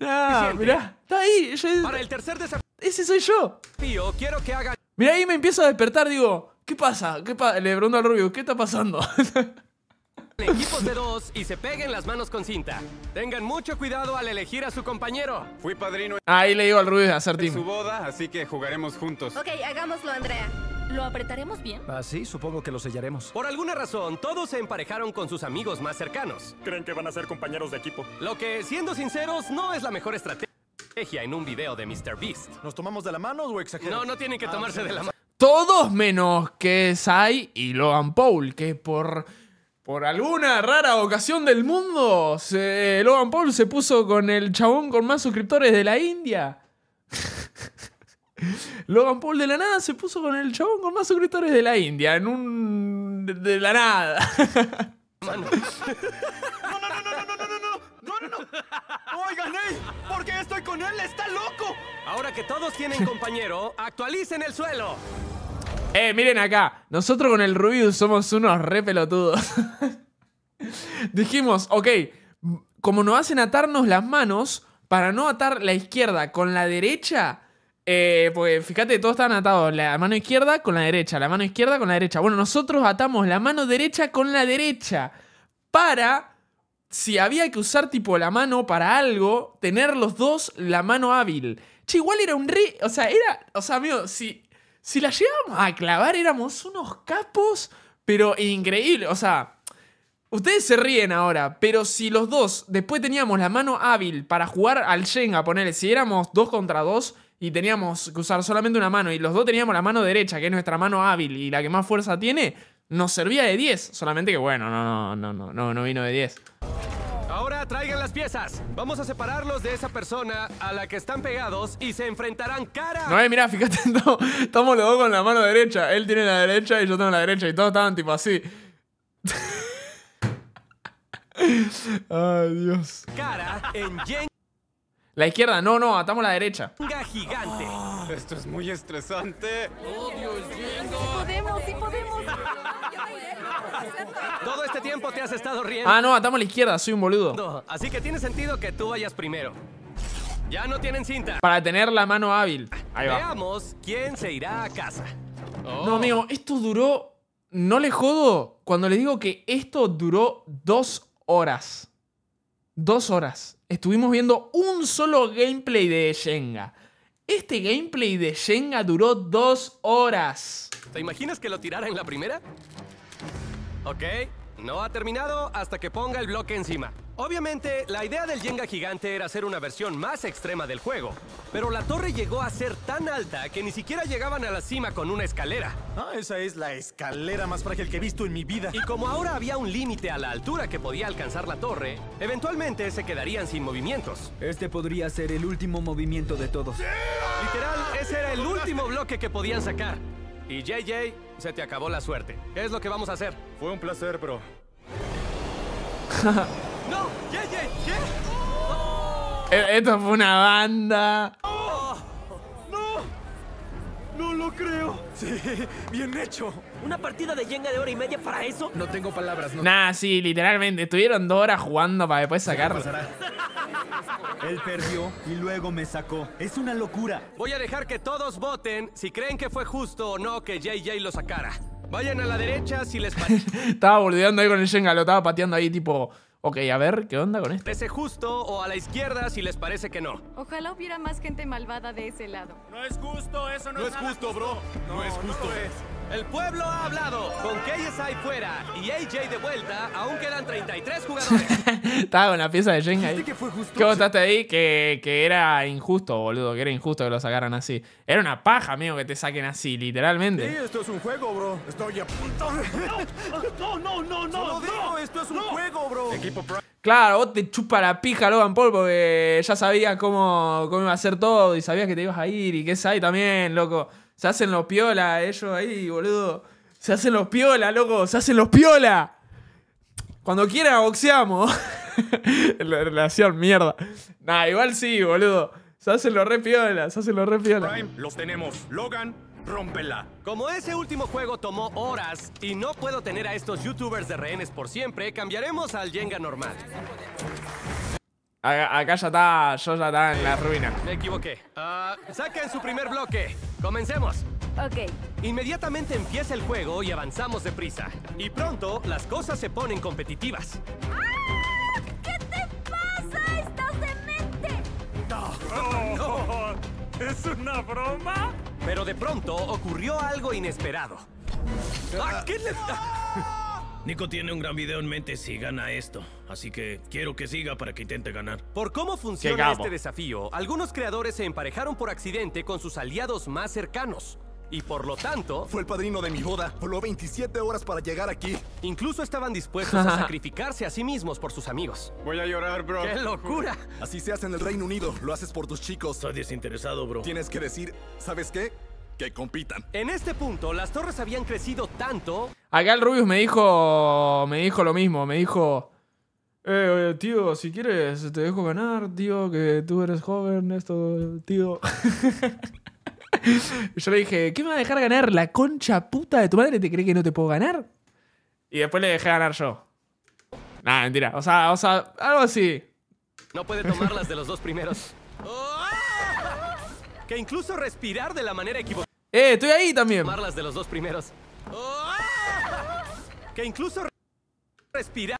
Ah, mirá, está ahí. el tercer desafío. Ese soy yo. Pío, quiero que haga. Mirá, ahí me empiezo a despertar. Digo, ¿qué pasa? ¿Qué pasa? Le pregunto al Rubio, ¿qué está pasando? [LAUGHS] equipos de dos y se peguen las manos con cinta. Tengan mucho cuidado al elegir a su compañero. Fui padrino. Ahí le digo al Rubio a hacer team. su boda, así que jugaremos juntos. Ok, hagámoslo, Andrea. ¿Lo apretaremos bien? Ah, sí, supongo que lo sellaremos. Por alguna razón, todos se emparejaron con sus amigos más cercanos. Creen que van a ser compañeros de equipo. Lo que, siendo sinceros, no es la mejor estrategia en un video de Mr. Beast. ¿Nos tomamos de la mano o exageramos? No, no tienen que ah, tomarse de la mano. Todos menos que Sai y Logan Paul, que por... Por alguna rara ocasión del mundo, se, Logan Paul se puso con el chabón con más suscriptores de la India. [LAUGHS] Logan Paul de la nada se puso con el chabón con más suscriptores de la India, en un... de la nada. No, no, no, no, no, no, no, no, no, no, no. Hoy gané, porque estoy con él, está loco. Ahora que todos tienen compañero, actualicen el suelo. Eh, miren acá, nosotros con el Rubius somos unos re pelotudos. Dijimos, ok, como no hacen atarnos las manos, para no atar la izquierda con la derecha, eh, pues fíjate, todos estaban atados. La mano izquierda con la derecha, la mano izquierda con la derecha. Bueno, nosotros atamos la mano derecha con la derecha. Para, si había que usar tipo la mano para algo, tener los dos la mano hábil. Che, igual era un re... O sea, era... O sea, amigo, si, si la llevábamos a clavar éramos unos capos, pero increíble. O sea, Ustedes se ríen ahora, pero si los dos después teníamos la mano hábil para jugar al Shenga, Ponerle, si éramos dos contra dos, y teníamos que usar solamente una mano y los dos teníamos la mano derecha, que es nuestra mano hábil y la que más fuerza tiene, nos servía de 10. Solamente que bueno, no, no, no, no, no vino de 10. Ahora traigan las piezas. Vamos a separarlos de esa persona a la que están pegados y se enfrentarán cara. No, eh, mira, fíjate, [LAUGHS] estamos los dos con la mano derecha. Él tiene la derecha y yo tengo la derecha y todos estaban tipo así. [LAUGHS] Ay, Dios. Cara en la izquierda, no, no, atamos la derecha. gigante. [GASPS] esto es muy estresante. ¡Oh Dios sí podemos, sí podemos. Todo este tiempo te has estado riendo. Ah, no, atamos la izquierda, soy un boludo. así que tiene sentido que tú vayas primero. Ya no tienen cinta. Para tener la mano hábil. Ahí va. Veamos quién se irá a casa. No, oh. amigo, esto duró. No le jodo cuando le digo que esto duró dos horas. Dos horas estuvimos viendo un solo gameplay de Shenga. Este gameplay de Shenga duró dos horas. ¿Te imaginas que lo tirara en la primera? Ok, no ha terminado hasta que ponga el bloque encima. Obviamente, la idea del Jenga gigante era hacer una versión más extrema del juego, pero la torre llegó a ser tan alta que ni siquiera llegaban a la cima con una escalera. Ah, esa es la escalera más frágil que he visto en mi vida. Y como ahora había un límite a la altura que podía alcanzar la torre, eventualmente se quedarían sin movimientos. Este podría ser el último movimiento de todos. Literal, ese era el último bloque que podían sacar. Y JJ se te acabó la suerte. ¿Qué es lo que vamos a hacer? Fue un placer, bro. [LAUGHS] ¡No! Eh, esto fue una banda. Oh. No lo creo. Sí, bien hecho. ¿Una partida de Jenga de hora y media para eso? No tengo palabras, ¿no? Nah, sí, literalmente. Estuvieron dos horas jugando para después sacarlo. Él perdió y luego me sacó. Es una locura. Voy a dejar que todos voten si creen que fue justo o no que JJ lo sacara. Vayan a la derecha si les parece. [LAUGHS] estaba boludeando ahí con el Jenga, lo estaba pateando ahí tipo... Ok, a ver, ¿qué onda con esto? Pese justo o a la izquierda si les parece que no. Ojalá hubiera más gente malvada de ese lado. No es justo, eso no, no es, justo, bro. No, es justo. No el pueblo ha hablado. Con KSI fuera y AJ de vuelta, aún quedan 33 jugadores. [LAUGHS] Estaba con la pieza de Jenga ahí. Que fue justo, ¿Qué votaste ahí? Que, que, era injusto, boludo. Que era injusto que lo sacaran así. Era una paja, amigo, que te saquen así, literalmente. Sí, esto es un juego, bro. Estoy a punto. No, no, no, no. no, digo, esto es un juego, bro. Equipo Claro, vos te chupa la pija Logan Paul porque ya sabías cómo, cómo iba a ser todo y sabías que te ibas a ir y que es ahí también, loco. Se hacen los piola ellos ahí, boludo. Se hacen los piola, loco. Se hacen los piola. Cuando quiera boxeamos. [LAUGHS] la relación mierda. Nah, igual sí, boludo. Se hacen los re piola, se hacen los re piola. los tenemos. Logan, rómpela. Como ese último juego tomó horas y no puedo tener a estos youtubers de rehenes por siempre, cambiaremos al Jenga normal. Acá ya está Sosa está en la ruina? Me equivoqué. Uh, saquen su primer bloque. Comencemos. Ok. Inmediatamente empieza el juego y avanzamos deprisa. Y pronto las cosas se ponen competitivas. ¡Ah! ¿Qué te pasa? ¡Estás demente! No. no. ¿Es una broma? Pero de pronto ocurrió algo inesperado. Ah. qué le.? Nico tiene un gran video en mente si gana esto, así que quiero que siga para que intente ganar. Por cómo funciona este desafío, algunos creadores se emparejaron por accidente con sus aliados más cercanos. Y por lo tanto... Fue el padrino de mi boda. Voló 27 horas para llegar aquí. Incluso estaban dispuestos a [LAUGHS] sacrificarse a sí mismos por sus amigos. Voy a llorar, bro. ¡Qué locura! Así se hace en el Reino Unido. Lo haces por tus chicos. Soy desinteresado, bro. Tienes que decir, ¿sabes qué? que compitan. En este punto, las torres habían crecido tanto. Acá el Rubius me dijo. Me dijo lo mismo. Me dijo. Eh, tío, si quieres, te dejo ganar, tío, que tú eres joven, esto, tío. [LAUGHS] Yo le dije, ¿qué me va a dejar ganar? ¿La concha puta de tu madre te cree que no te puedo ganar? Y después le dejé ganar yo. Nah, mentira. O sea, o sea, algo así. No puede tomar las de los dos primeros. ¡Oh! [LAUGHS] que incluso respirar de la manera equivocada. ¡Eh, estoy ahí también! Marlas de los dos primeros. ¡Ah! que incluso respirar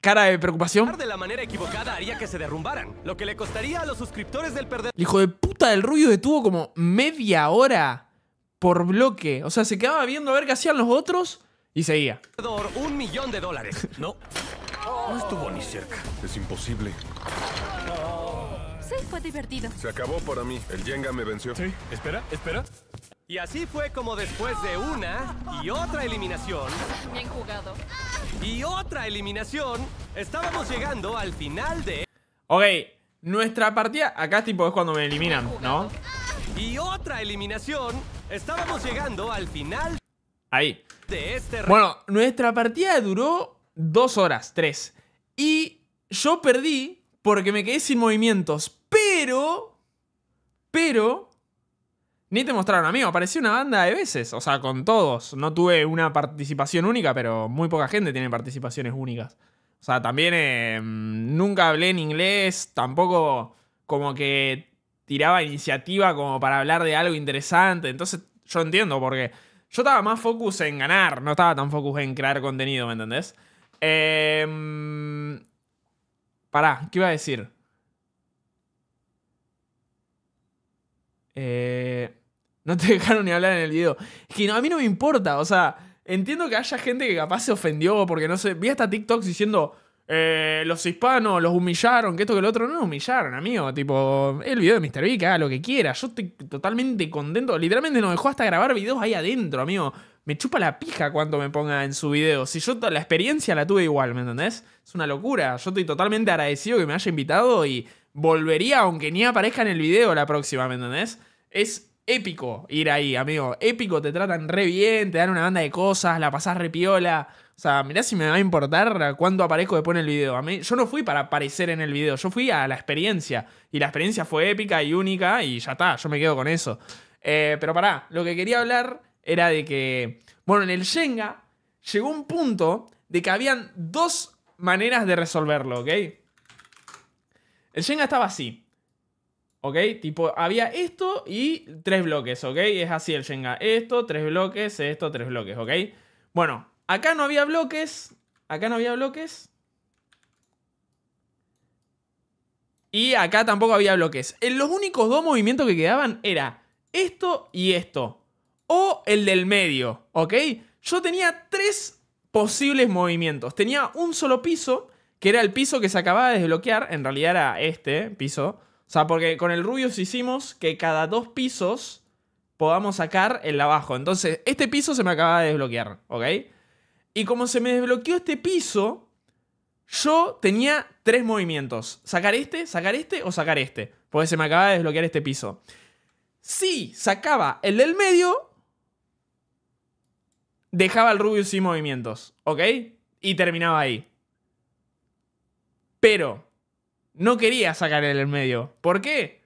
cara de preocupación. De la manera equivocada haría que se derrumbaran, lo que le costaría a los suscriptores del perder. El hijo de puta del ruido detuvo como media hora por bloque. O sea, se quedaba viendo a ver qué hacían los otros y seguía. Un millón de dólares. No. No estuvo ni cerca. Es imposible. No. Sí, fue divertido. Se acabó para mí. El Jenga me venció. Sí, espera, espera. Y así fue como después de una y otra eliminación. Bien jugado. Y otra eliminación, estábamos llegando al final de. Ok, nuestra partida. Acá, tipo, es cuando me eliminan, ¿no? Y otra eliminación, estábamos llegando al final. Ahí. De este. Bueno, nuestra partida duró dos horas, tres. Y yo perdí porque me quedé sin movimientos. Pero, pero, ni te mostraron a mí. Apareció una banda de veces, o sea, con todos. No tuve una participación única, pero muy poca gente tiene participaciones únicas. O sea, también eh, nunca hablé en inglés, tampoco como que tiraba iniciativa como para hablar de algo interesante. Entonces, yo entiendo porque yo estaba más focus en ganar, no estaba tan focus en crear contenido, ¿me entendés? Eh, Pará, ¿qué iba a decir? Eh, no te [LAUGHS] dejaron ni hablar en el video. Es que a mí no me importa, o sea, entiendo que haya gente que capaz se ofendió porque no sé. Vi hasta TikTok diciendo. Eh, los hispanos los humillaron, que esto que lo otro. No humillaron, amigo. Tipo, el video de Mr. B, que haga lo que quiera. Yo estoy totalmente contento. Literalmente nos dejó hasta grabar videos ahí adentro, amigo me chupa la pija cuando me ponga en su video. Si yo la experiencia la tuve igual, ¿me entendés? Es una locura. Yo estoy totalmente agradecido que me haya invitado y volvería aunque ni aparezca en el video la próxima, ¿me entendés? Es épico ir ahí, amigo. Épico, te tratan re bien, te dan una banda de cosas, la pasás re piola. O sea, mirá si me va a importar cuánto aparezco después en el video. A mí, yo no fui para aparecer en el video, yo fui a la experiencia. Y la experiencia fue épica y única y ya está, yo me quedo con eso. Eh, pero pará, lo que quería hablar era de que, bueno, en el Shenga llegó un punto de que habían dos maneras de resolverlo, ¿ok? El Shenga estaba así. ¿Ok? Tipo, había esto y tres bloques, ¿ok? Es así el Shenga. Esto, tres bloques, esto, tres bloques, ¿ok? Bueno, acá no había bloques. Acá no había bloques. Y acá tampoco había bloques. Los únicos dos movimientos que quedaban era esto y esto o el del medio, ¿ok? Yo tenía tres posibles movimientos. Tenía un solo piso, que era el piso que se acababa de desbloquear, en realidad era este piso. O sea, porque con el rubios hicimos que cada dos pisos podamos sacar el de abajo. Entonces, este piso se me acaba de desbloquear, ¿ok? Y como se me desbloqueó este piso, yo tenía tres movimientos. Sacar este, sacar este o sacar este. Porque se me acaba de desbloquear este piso. Si sacaba el del medio, dejaba al Rubius sin movimientos, ¿ok? Y terminaba ahí. Pero no quería sacar el medio. ¿Por qué?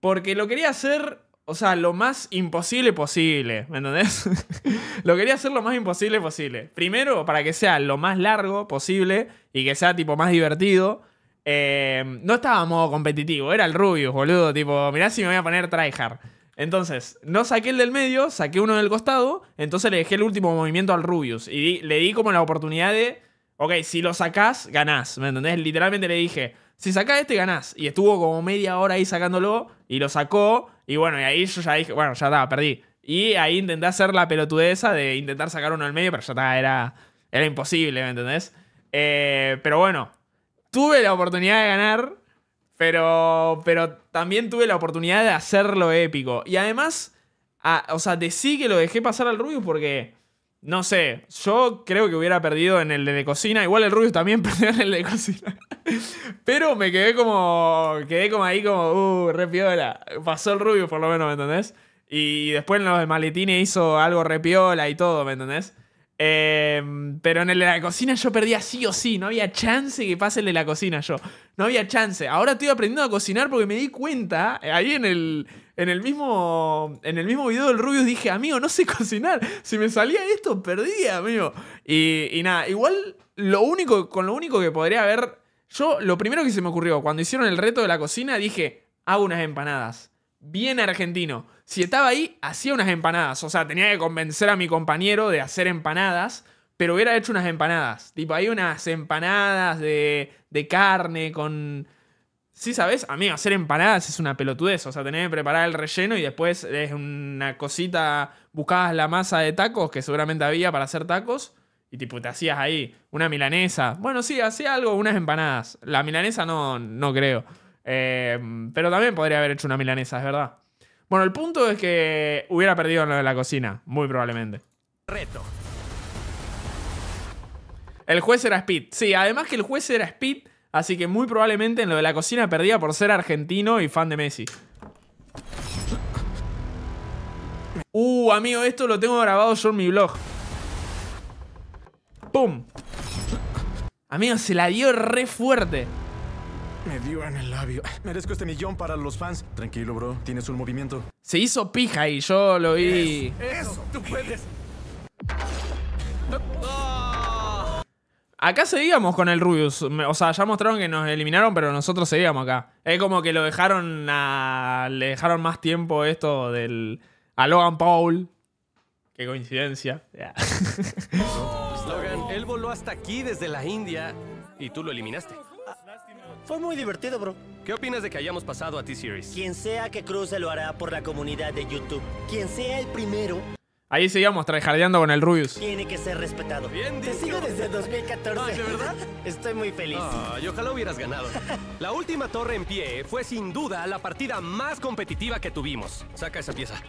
Porque lo quería hacer, o sea, lo más imposible posible, ¿me entendés? [LAUGHS] lo quería hacer lo más imposible posible. Primero, para que sea lo más largo posible y que sea tipo más divertido. Eh, no estaba modo competitivo, era el Rubius, boludo. Tipo, mirá si me voy a poner tryhard. Entonces, no saqué el del medio, saqué uno del costado, entonces le dejé el último movimiento al Rubius. Y le di como la oportunidad de, ok, si lo sacás, ganás. ¿Me entendés? Literalmente le dije, si sacás este, ganás. Y estuvo como media hora ahí sacándolo y lo sacó. Y bueno, y ahí yo ya dije, bueno, ya está, perdí. Y ahí intenté hacer la pelotudeza de intentar sacar uno al medio, pero ya está, era, era imposible, ¿me entendés? Eh, pero bueno, tuve la oportunidad de ganar pero, pero también tuve la oportunidad de hacerlo épico. Y además, o sea, decí que lo dejé pasar al Rubius porque, no sé, yo creo que hubiera perdido en el de cocina. Igual el Rubius también [LAUGHS] perdió en el de cocina. pero me quedé como, quedé como ahí como, uh, re piola. Pasó el Rubius por lo menos, ¿me entendés? Y después en los de maletines hizo algo re piola y todo, ¿me entendés? Em, pero en el de la cocina yo perdía sí o sí. No había chance que pase de la cocina yo. No había chance. Ahora estoy aprendiendo a cocinar porque me di cuenta. Eh, ahí en el, en el, mismo, en el mismo video del Rubius dije, amigo, no sé [LAUGHS] cocinar. Si me salía esto, perdía, amigo. Y, nada, igual lo único, con lo único que podría haber... Yo lo primero que se me ocurrió cuando hicieron el reto de la cocina dije, hago unas empanadas bien argentino. Si estaba ahí, hacía unas empanadas. O sea, tenía que convencer a mi compañero de hacer empanadas, pero hubiera hecho unas empanadas. Tipo, hay unas empanadas de, carne con... Sí, ¿sabes? Amigo, hacer empanadas es una pelotudez. O sea, tenés que preparar el relleno y después es una cosita... Buscabas la masa de tacos, que seguramente había para hacer tacos, y tipo, te hacías ahí una milanesa. Bueno, sí, hacía algo, unas empanadas. La milanesa no, no creo. Em, pero también podría haber hecho una milanesa, es verdad. Bueno, el punto es que hubiera perdido en lo de la cocina, muy probablemente. Reto. El juez era Speed. Sí, además que el juez era Speed, así que muy probablemente en lo de la cocina perdía por ser argentino y fan de Messi. Uh, amigo, esto lo tengo grabado yo en mi blog. ¡Pum! Amigo, se la dio re fuerte. Me dio en el labio. Merezco este millón para los fans. Tranquilo, bro. Tienes un movimiento. Se hizo pija y yo lo vi. Eso, tú puedes. Acá seguíamos con el Rubius. O sea, ya mostraron que nos eliminaron, pero nosotros seguíamos acá. Es como que lo dejaron a. Le dejaron más tiempo esto del. A Logan Paul. Qué coincidencia. Logan, él voló hasta aquí desde la India y tú lo eliminaste. Fue muy divertido, bro. ¿Qué opinas de que hayamos pasado a T-Series? Quien sea que cruce lo hará por la comunidad de YouTube. Quien sea el primero Ahí seguíamos trajardeando con el Rubius. Tiene que ser respetado. Bien Te sigo desde 2014. Ah, ¿De verdad? [LAUGHS] Estoy muy feliz. Ay, ojalá hubieras ganado. La última torre en pie fue sin duda la partida más competitiva que tuvimos. Saca esa pieza.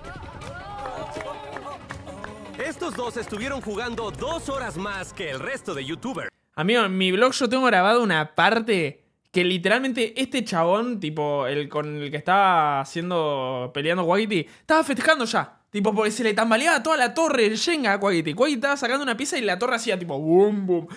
Estos dos estuvieron jugando dos horas más que el resto de youtubers. Amigo, en mi blog yo tengo grabado una parte que literalmente este chabón, tipo, el con el que estaba haciendo, peleando Guaiti estaba festejando ya. Tipo, porque se le tambaleaba toda la torre, el Shenga a Quagity. estaba sacando una pieza y la torre hacía tipo, boom, boom.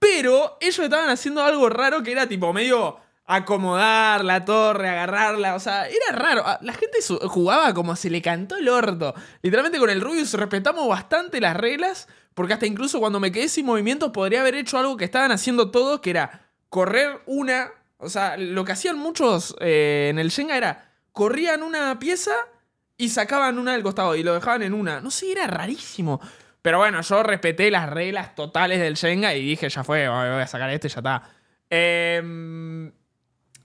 Pero ellos estaban haciendo algo raro que era tipo medio acomodar la torre, agarrarla, o sea, era raro. Ah, la gente jugaba como se le cantó el orto. Literalmente con el Rubius respetamos bastante las reglas, porque hasta incluso cuando me quedé sin movimientos podría haber hecho algo que estaban haciendo todos, que era correr una, o sea, lo que hacían muchos eh, en el Shenga era, corrían una pieza y sacaban una del costado y lo dejaban en una. No sé, era rarísimo. Pero bueno, yo respeté las reglas totales del Shenga y dije, ya fue, voy a sacar este y ya está. Em,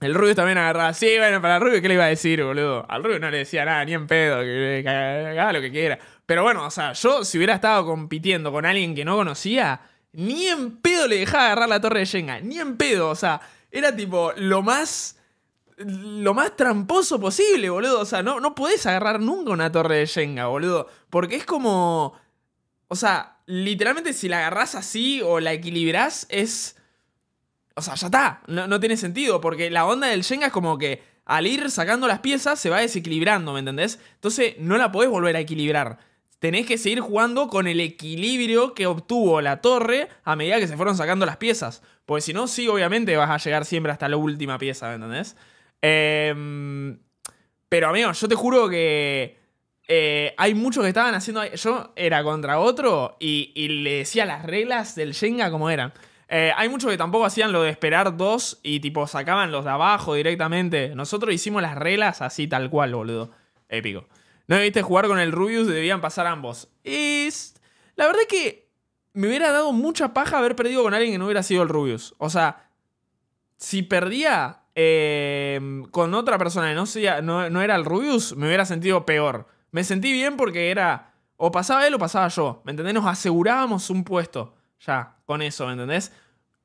el Rubio también agarraba. Sí, bueno, para el Rubio, ¿qué le iba a decir, boludo? Al Rubio no le decía nada, ni en pedo, que, haga lo que quiera. Pero bueno, o sea, yo si hubiera estado compitiendo con alguien que no conocía, ni en pedo le dejaba agarrar la torre de Shenga. Ni en pedo, o sea era tipo lo más lo más tramposo posible, boludo. O sea, no, no podés agarrar nunca una torre de shenga boludo. Porque es como. O sea, literalmente si la agarrás así o la equilibrás, es. O sea, ya está. No, no, tiene sentido. Porque la onda del shenga es como que al ir sacando las piezas se va desequilibrando, ¿me entendés? Entonces no la podés volver a equilibrar tenés que seguir jugando con el equilibrio que obtuvo la torre a medida que se fueron sacando las piezas. Porque si no, sí, obviamente vas a llegar siempre hasta la última pieza, ¿me entendés? Em, pero, amigo, yo te juro que eh, hay muchos que estaban haciendo... Yo era contra otro y, le decía las reglas del Shenga como eran. Eh, hay muchos que tampoco hacían lo de esperar dos y tipo sacaban los de abajo directamente. Nosotros hicimos las reglas así tal cual, boludo. Épico. No debiste jugar con el Rubius debían pasar ambos. Y... La verdad es que me hubiera dado mucha paja haber perdido con alguien que no hubiera sido el Rubius. O sea, si perdía em, con otra persona que no, era el Rubius, me hubiera sentido peor. Me sentí bien porque era o pasaba él o pasaba yo. ¿Me entendés? Nos asegurábamos un puesto ya con eso, ¿me entendés?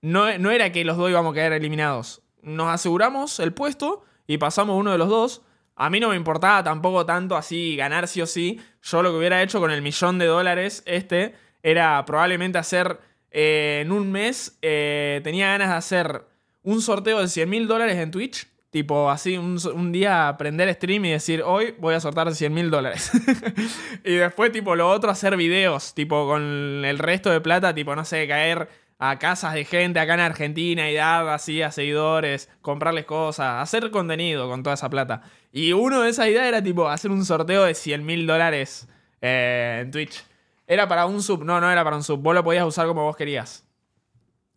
No, no era que los dos íbamos a quedar eliminados. Nos aseguramos el puesto y pasamos uno de los dos. A mí no me importaba tampoco tanto así ganar sí o sí. Yo lo que hubiera hecho con el millón de dólares este era probablemente hacer eh, en un mes, eh, tenía ganas de hacer un sorteo de 100 mil dólares en Twitch. Tipo así, un, día prender stream y decir, hoy voy a sortar 100 mil dólares. [LAUGHS] y después, tipo, lo otro, hacer videos, tipo, con el resto de plata, tipo, no sé, caer a casas de gente acá en Argentina y dar así a seguidores, comprarles cosas, hacer contenido con toda esa plata. Y uno de esas ideas era tipo hacer un sorteo de 100 mil dólares eh, en Twitch. Era para un sub, no, no era para un sub, vos lo podías usar como vos querías.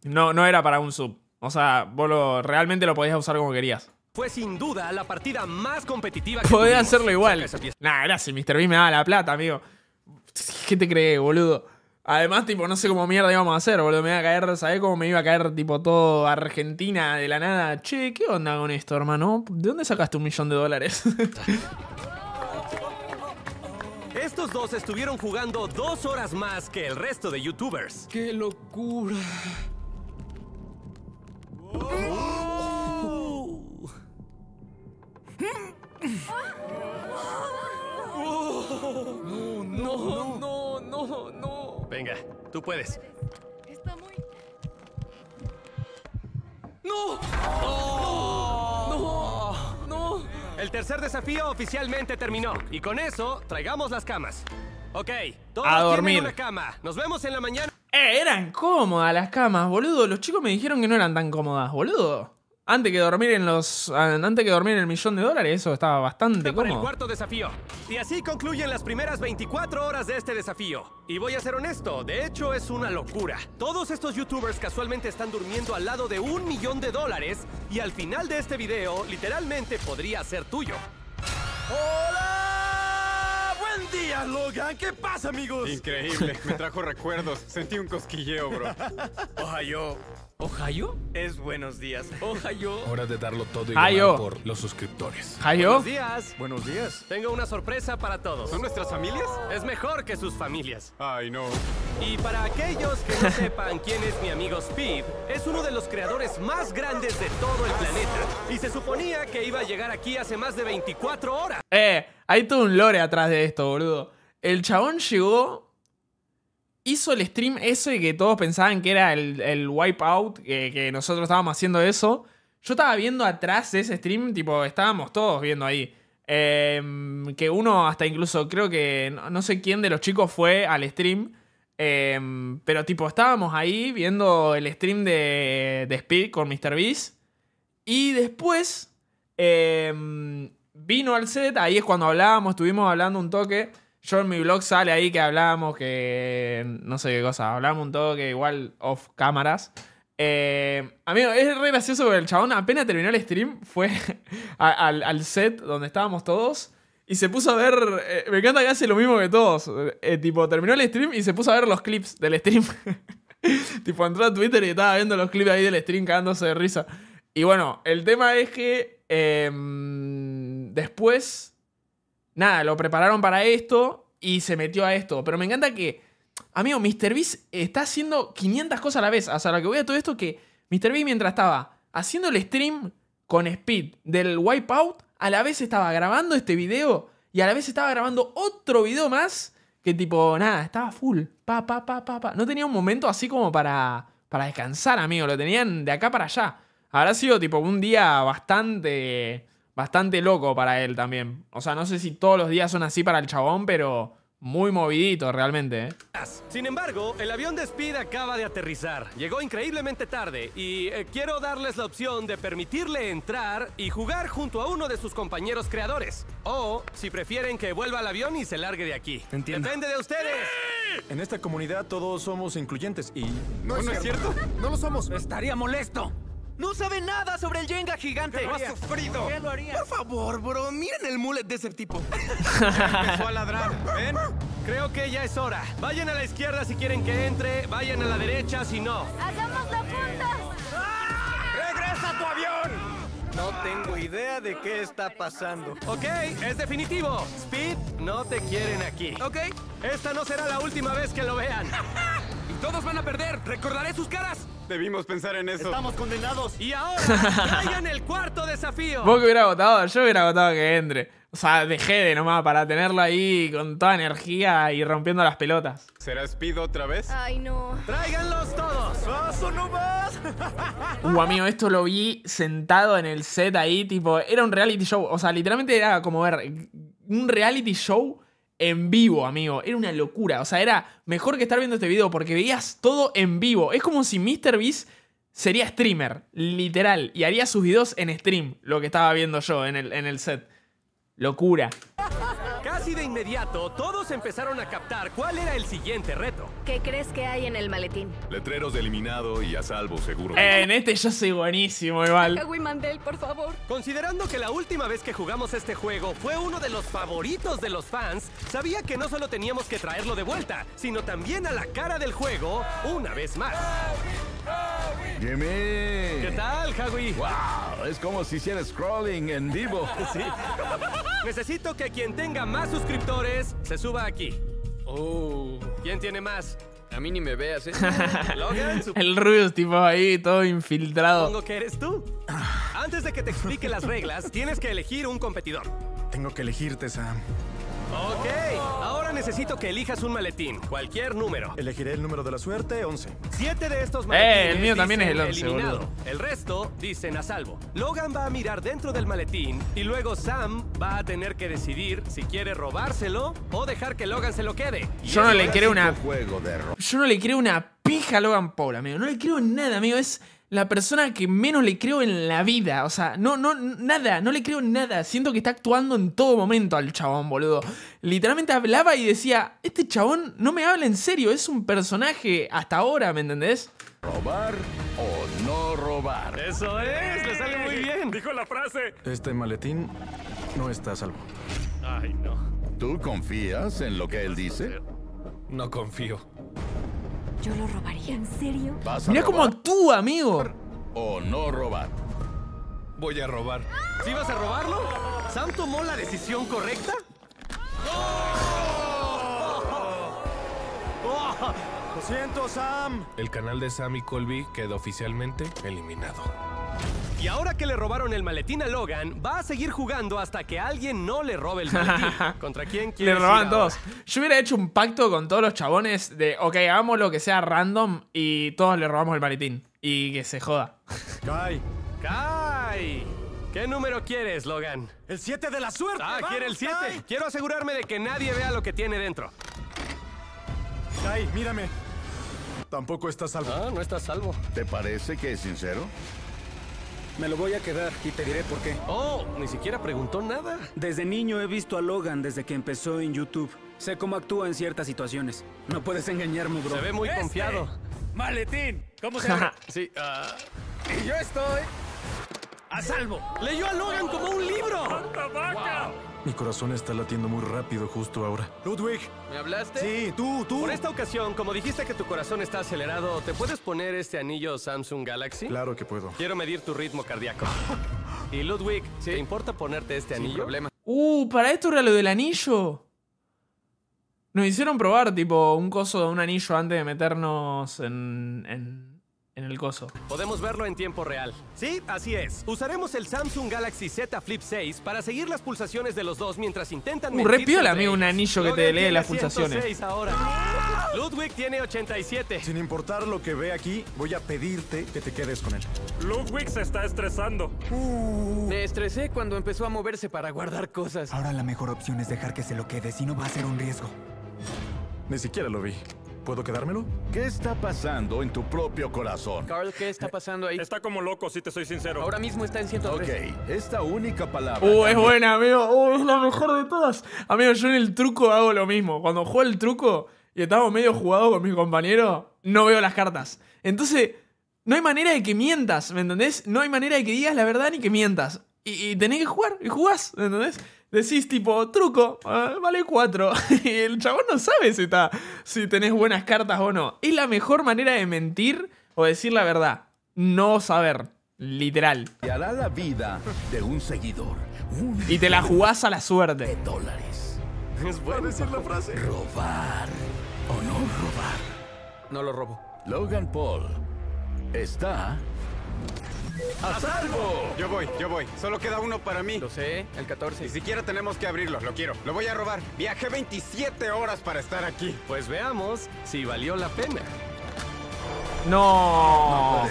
No, no era para un sub. O sea, vos realmente lo podías usar como querías. Fue sin duda la partida más competitiva que Podía hacerlo igual. Nah, gracias, Mr. me da la plata, amigo. ¿Qué te crees, boludo? Además, tipo, no sé cómo mierda íbamos a hacer, boludo. Me iba a caer, sabes cómo me iba a caer, tipo, todo Argentina de la nada? Che, ¿qué onda con esto, hermano? ¿De dónde sacaste un millón de dólares? [LAUGHS] Estos dos estuvieron jugando dos horas más que el resto de YouTubers. ¡Qué locura! ¡Oh! ¡Oh, no, no, no, no. no. Venga, tú puedes. Está muy... ¡No! ¡No! ¡No! El tercer desafío oficialmente terminó. Y con eso, traigamos las camas. Ok, todos a dormir. Una cama. Nos vemos en la mañana. Eh, eran cómodas las camas, boludo. Los chicos me dijeron que no eran tan cómodas, boludo. Antes que dormir en los. Antes que dormir en el millón de dólares, eso estaba bastante cómodo. el cuarto desafío. Y así concluyen las primeras 24 horas de este desafío. Y voy a ser honesto, de hecho es una locura. Todos estos youtubers casualmente están durmiendo al lado de un millón de dólares. Y al final de este video, literalmente podría ser tuyo. ¡Hola! ¡Buen día, Logan! ¿Qué pasa, amigos? Increíble, me trajo recuerdos. Sentí un cosquilleo, bro. Ojalá [LAUGHS] yo. ¿Ohio? Es buenos días. Ohio. Hora de darlo todo y por los suscriptores. ¿Ohio? Buenos días. Buenos días. Tengo una sorpresa para todos. ¿Son nuestras familias? Es mejor que sus familias. Ay, no. Y para aquellos que no sepan quién es mi amigo Speed, es uno de los creadores más grandes de todo el planeta. Y se suponía que iba a llegar aquí hace más de 24 horas. Eh, hay todo un lore atrás de esto, boludo. El chabón llegó hizo el stream ese que todos pensaban que era el, el wipeout, que nosotros estábamos haciendo eso. Yo estaba viendo atrás de ese stream, tipo, estábamos todos viendo ahí. Em, que uno hasta incluso creo que no, sé quién de los chicos fue al stream. Em, pero tipo, estábamos ahí viendo el stream de, de Speed con MrBeast. Y después em, vino al set, ahí es cuando hablábamos, estuvimos hablando un toque. Yo en mi blog sale ahí que hablábamos que. No sé qué cosa. hablamos un todo que igual off cámaras. Eh, amigo, es re gracioso porque el chabón apenas terminó el stream, fue [LAUGHS] al, set donde estábamos todos y se puso a ver. Eh, me encanta que hace lo mismo que todos. Eh, tipo, terminó el stream y se puso a ver los clips del stream. [LAUGHS] tipo, entró a Twitter y estaba viendo los clips ahí del stream cagándose de risa. Y bueno, el tema es que después nada, lo prepararon para esto y se metió a esto. Pero me encanta que, amigo, Mr. Beast está haciendo 500 cosas a la vez. O sea, lo que voy a todo esto que Mr. Beast mientras estaba haciendo el stream con Speed del Wipeout, a la vez estaba grabando este video y a la vez estaba grabando otro video más que tipo, nada, estaba full. Pa, pa, pa, pa, pa. No tenía un momento así como para, para descansar, amigo. Lo tenían de acá para allá. Habrá sido tipo un día bastante bastante loco para él también. O sea, no sé si todos los días son así para el chabón, pero muy movidito realmente. ¿eh? Sin embargo, el avión de Speed acaba de aterrizar. Llegó increíblemente tarde y eh, quiero darles la opción de permitirle entrar y jugar junto a uno de sus compañeros creadores. O si prefieren que vuelva al avión y se largue de aquí. Depende de ustedes. En esta comunidad todos somos incluyentes y... ¿No, ¿No es, cierto? ¿No lo somos? Estaría molesto. ¡No sabe nada sobre el Jenga gigante! ¡Lo ha sufrido! ¿Qué lo haría? Por favor, bro, miren el mullet de ese tipo. [LAUGHS] empezó a ladrar, ¿ven? Creo que ya es hora. Vayan a la izquierda si quieren que entre, vayan a la derecha si no. ¡Hagámoslo la punta! ¡Ah! ¡Regresa a tu avión! No tengo idea de qué está pasando. Ok, es definitivo. Speed, no te quieren aquí. Ok. Esta no será la última vez que lo vean. [LAUGHS] y todos van a perder. Recordaré sus caras. Debimos pensar en eso. Estamos condenados. Y ahora, en el cuarto desafío. Vos que hubiera votado, yo hubiera votado que entre. O sea, dejé de nomás para tenerlo ahí con toda energía y rompiendo las pelotas. ¿Será Speed otra vez? Ay, no. ¡Tráiganlos todos! ¡Ah, su nubes! uh, amigo, esto lo vi sentado en el set ahí, tipo, era un reality show. O sea, literalmente era como ver un reality show en vivo, amigo. Era una locura. O sea, era mejor que estar viendo este video porque veías todo en vivo. Es como si MrBeast sería streamer, literal, y haría sus videos en stream, lo que estaba viendo yo en el, en el set. Locura de inmediato, todos empezaron a captar cuál era el siguiente reto. ¿Qué crees que hay en el maletín? Letreros eliminado y a salvo, seguro. en este yo soy buenísimo, igual. Mandel, por favor. Considerando que la última vez que jugamos este juego fue uno de los favoritos de los fans, sabía que no solo teníamos que traerlo de vuelta, sino también a la cara del juego una vez más. Jimmy. ¿Qué tal, Hagui ¡Wow! Es como si hiciera scrolling en vivo. [LAUGHS] Necesito que quien tenga más suscriptores se suba aquí. Oh. ¿Quién tiene más? A mí ni me veas, ¿eh? [LAUGHS] El ruido tipo ahí, todo infiltrado. Supongo que eres tú. Antes de que te explique las reglas, tienes que elegir un competidor. Tengo que elegirte, Sam. Ok, ahora necesito que elijas un maletín, cualquier número. Elegiré el número de la suerte, 11. Siete de estos maletines eh, el mío también es el 11, El resto dicen a salvo. Logan va a mirar dentro del maletín y luego Sam va a tener que decidir si quiere robárselo o dejar que Logan se lo quede. Yo no le creo una... Yo no le creo una pija a Logan Paul, amigo. No le creo nada, amigo. Es la persona que menos le creo en la vida. O sea, no, no, nada, no le creo nada. Siento que está actuando en todo momento al chabón, boludo. Literalmente hablaba y decía, este chabón no me habla en serio, es un personaje hasta ahora, ¿me entendés? Robar o no robar. Eso es, le sale muy bien. [LAUGHS] Dijo la frase. Este maletín no está a salvo. Ay, no. ¿Tú confías en lo que él dice? No confío. Yo lo robaría. ¿En serio? Mira cómo actúa, amigo. O no robar. Voy a robar. ¿Si vas a robarlo? ¿Sam tomó la decisión correcta? ¡Oh! ¡Oh! ¡Oh! Lo siento, Sam. El canal de Sam y Colby queda oficialmente eliminado. Y ahora que le robaron el maletín a Logan, va a seguir jugando hasta que alguien no le robe el maletín. [LAUGHS] ¿Contra quién Le roban dos. Yo hubiera hecho un pacto con todos los chabones de, ok, hagamos lo que sea random y todos le robamos el maletín. Y que se joda. ¡Kai! ¡Kai! ¿Qué número quieres, Logan? El 7 de la suerte. Ah, quiere el 7. Quiero asegurarme de que nadie vea lo que tiene dentro. Kai, mírame. Tampoco estás salvo. Ah, no estás salvo. ¿Te parece que es sincero? Me lo voy a quedar y te diré por qué. Oh, ni siquiera preguntó nada. Desde niño he visto a Logan desde que empezó en YouTube. Sé cómo actúa en ciertas situaciones. No puedes engañarme, bro. Se ve muy este confiado. Maletín, ¿cómo se [LAUGHS] llama? sí, ah. Y yo estoy a salvo. Leyó a Logan como un libro. ¡Santa vaca! Mi corazón está latiendo muy rápido justo ahora. Ludwig. ¿Me hablaste? Sí, tú, tú. Por esta ocasión, como dijiste que tu corazón está acelerado, ¿te puedes poner este anillo Samsung Galaxy? Claro que puedo. Quiero medir tu ritmo cardíaco. [LAUGHS] y Ludwig, ¿te importa ponerte este Sin anillo? problema. Uh, para esto era lo del anillo. Nos hicieron probar, tipo, un coso de un anillo antes de meternos en, en en el gozo. Podemos verlo en tiempo real. Sí, así es. Usaremos el Samsung Galaxy Z Flip 6 para seguir las pulsaciones de los dos mientras intentan... Un repiola, amigo, un anillo que te lee las pulsaciones. Ludwig tiene 87. Sin importar lo que ve aquí, voy a pedirte que te quedes con él. Ludwig se está estresando. Me estresé cuando empezó a moverse para guardar cosas. Ahora la mejor opción es dejar que se lo quede, si no va a ser un riesgo. Ni siquiera lo vi. ¿Puedo quedármelo? ¿Qué está pasando en tu propio corazón? Carl, ¿qué está eh, pasando ahí? Está como loco, si te soy sincero. Ahora mismo está en 103. Ok, esta única palabra... ¡Uh, es buena, amigo! ¡Uh, es la mejor de todas! Amigo, yo en el truco hago lo mismo. Cuando juego el truco y estamos medio jugados con mi compañero, no veo las cartas. Entonces, no hay manera de que mientas, ¿me entendés? No hay manera de que digas la verdad ni que mientas. Y, y tenés que jugar, y jugás, ¿me entendés? Decís tipo, truco, ah, vale 4. [LAUGHS] y el chabón no sabe si, está, si tenés buenas cartas o no. Es la mejor manera de mentir o decir la verdad. No saber, literal. la vida de un seguidor. y te la jugás a la suerte. De dólares. ¿Es bueno decir la frase? Robar o no robar. No lo robo. Logan Paul está ¡A salvo! Yo voy, yo voy. Solo queda uno para mí. Lo sé, el 14. Ni siquiera tenemos que abrirlo, lo quiero. Lo voy a robar. Viaje 27 horas para estar aquí. Pues veamos si valió la pena. No.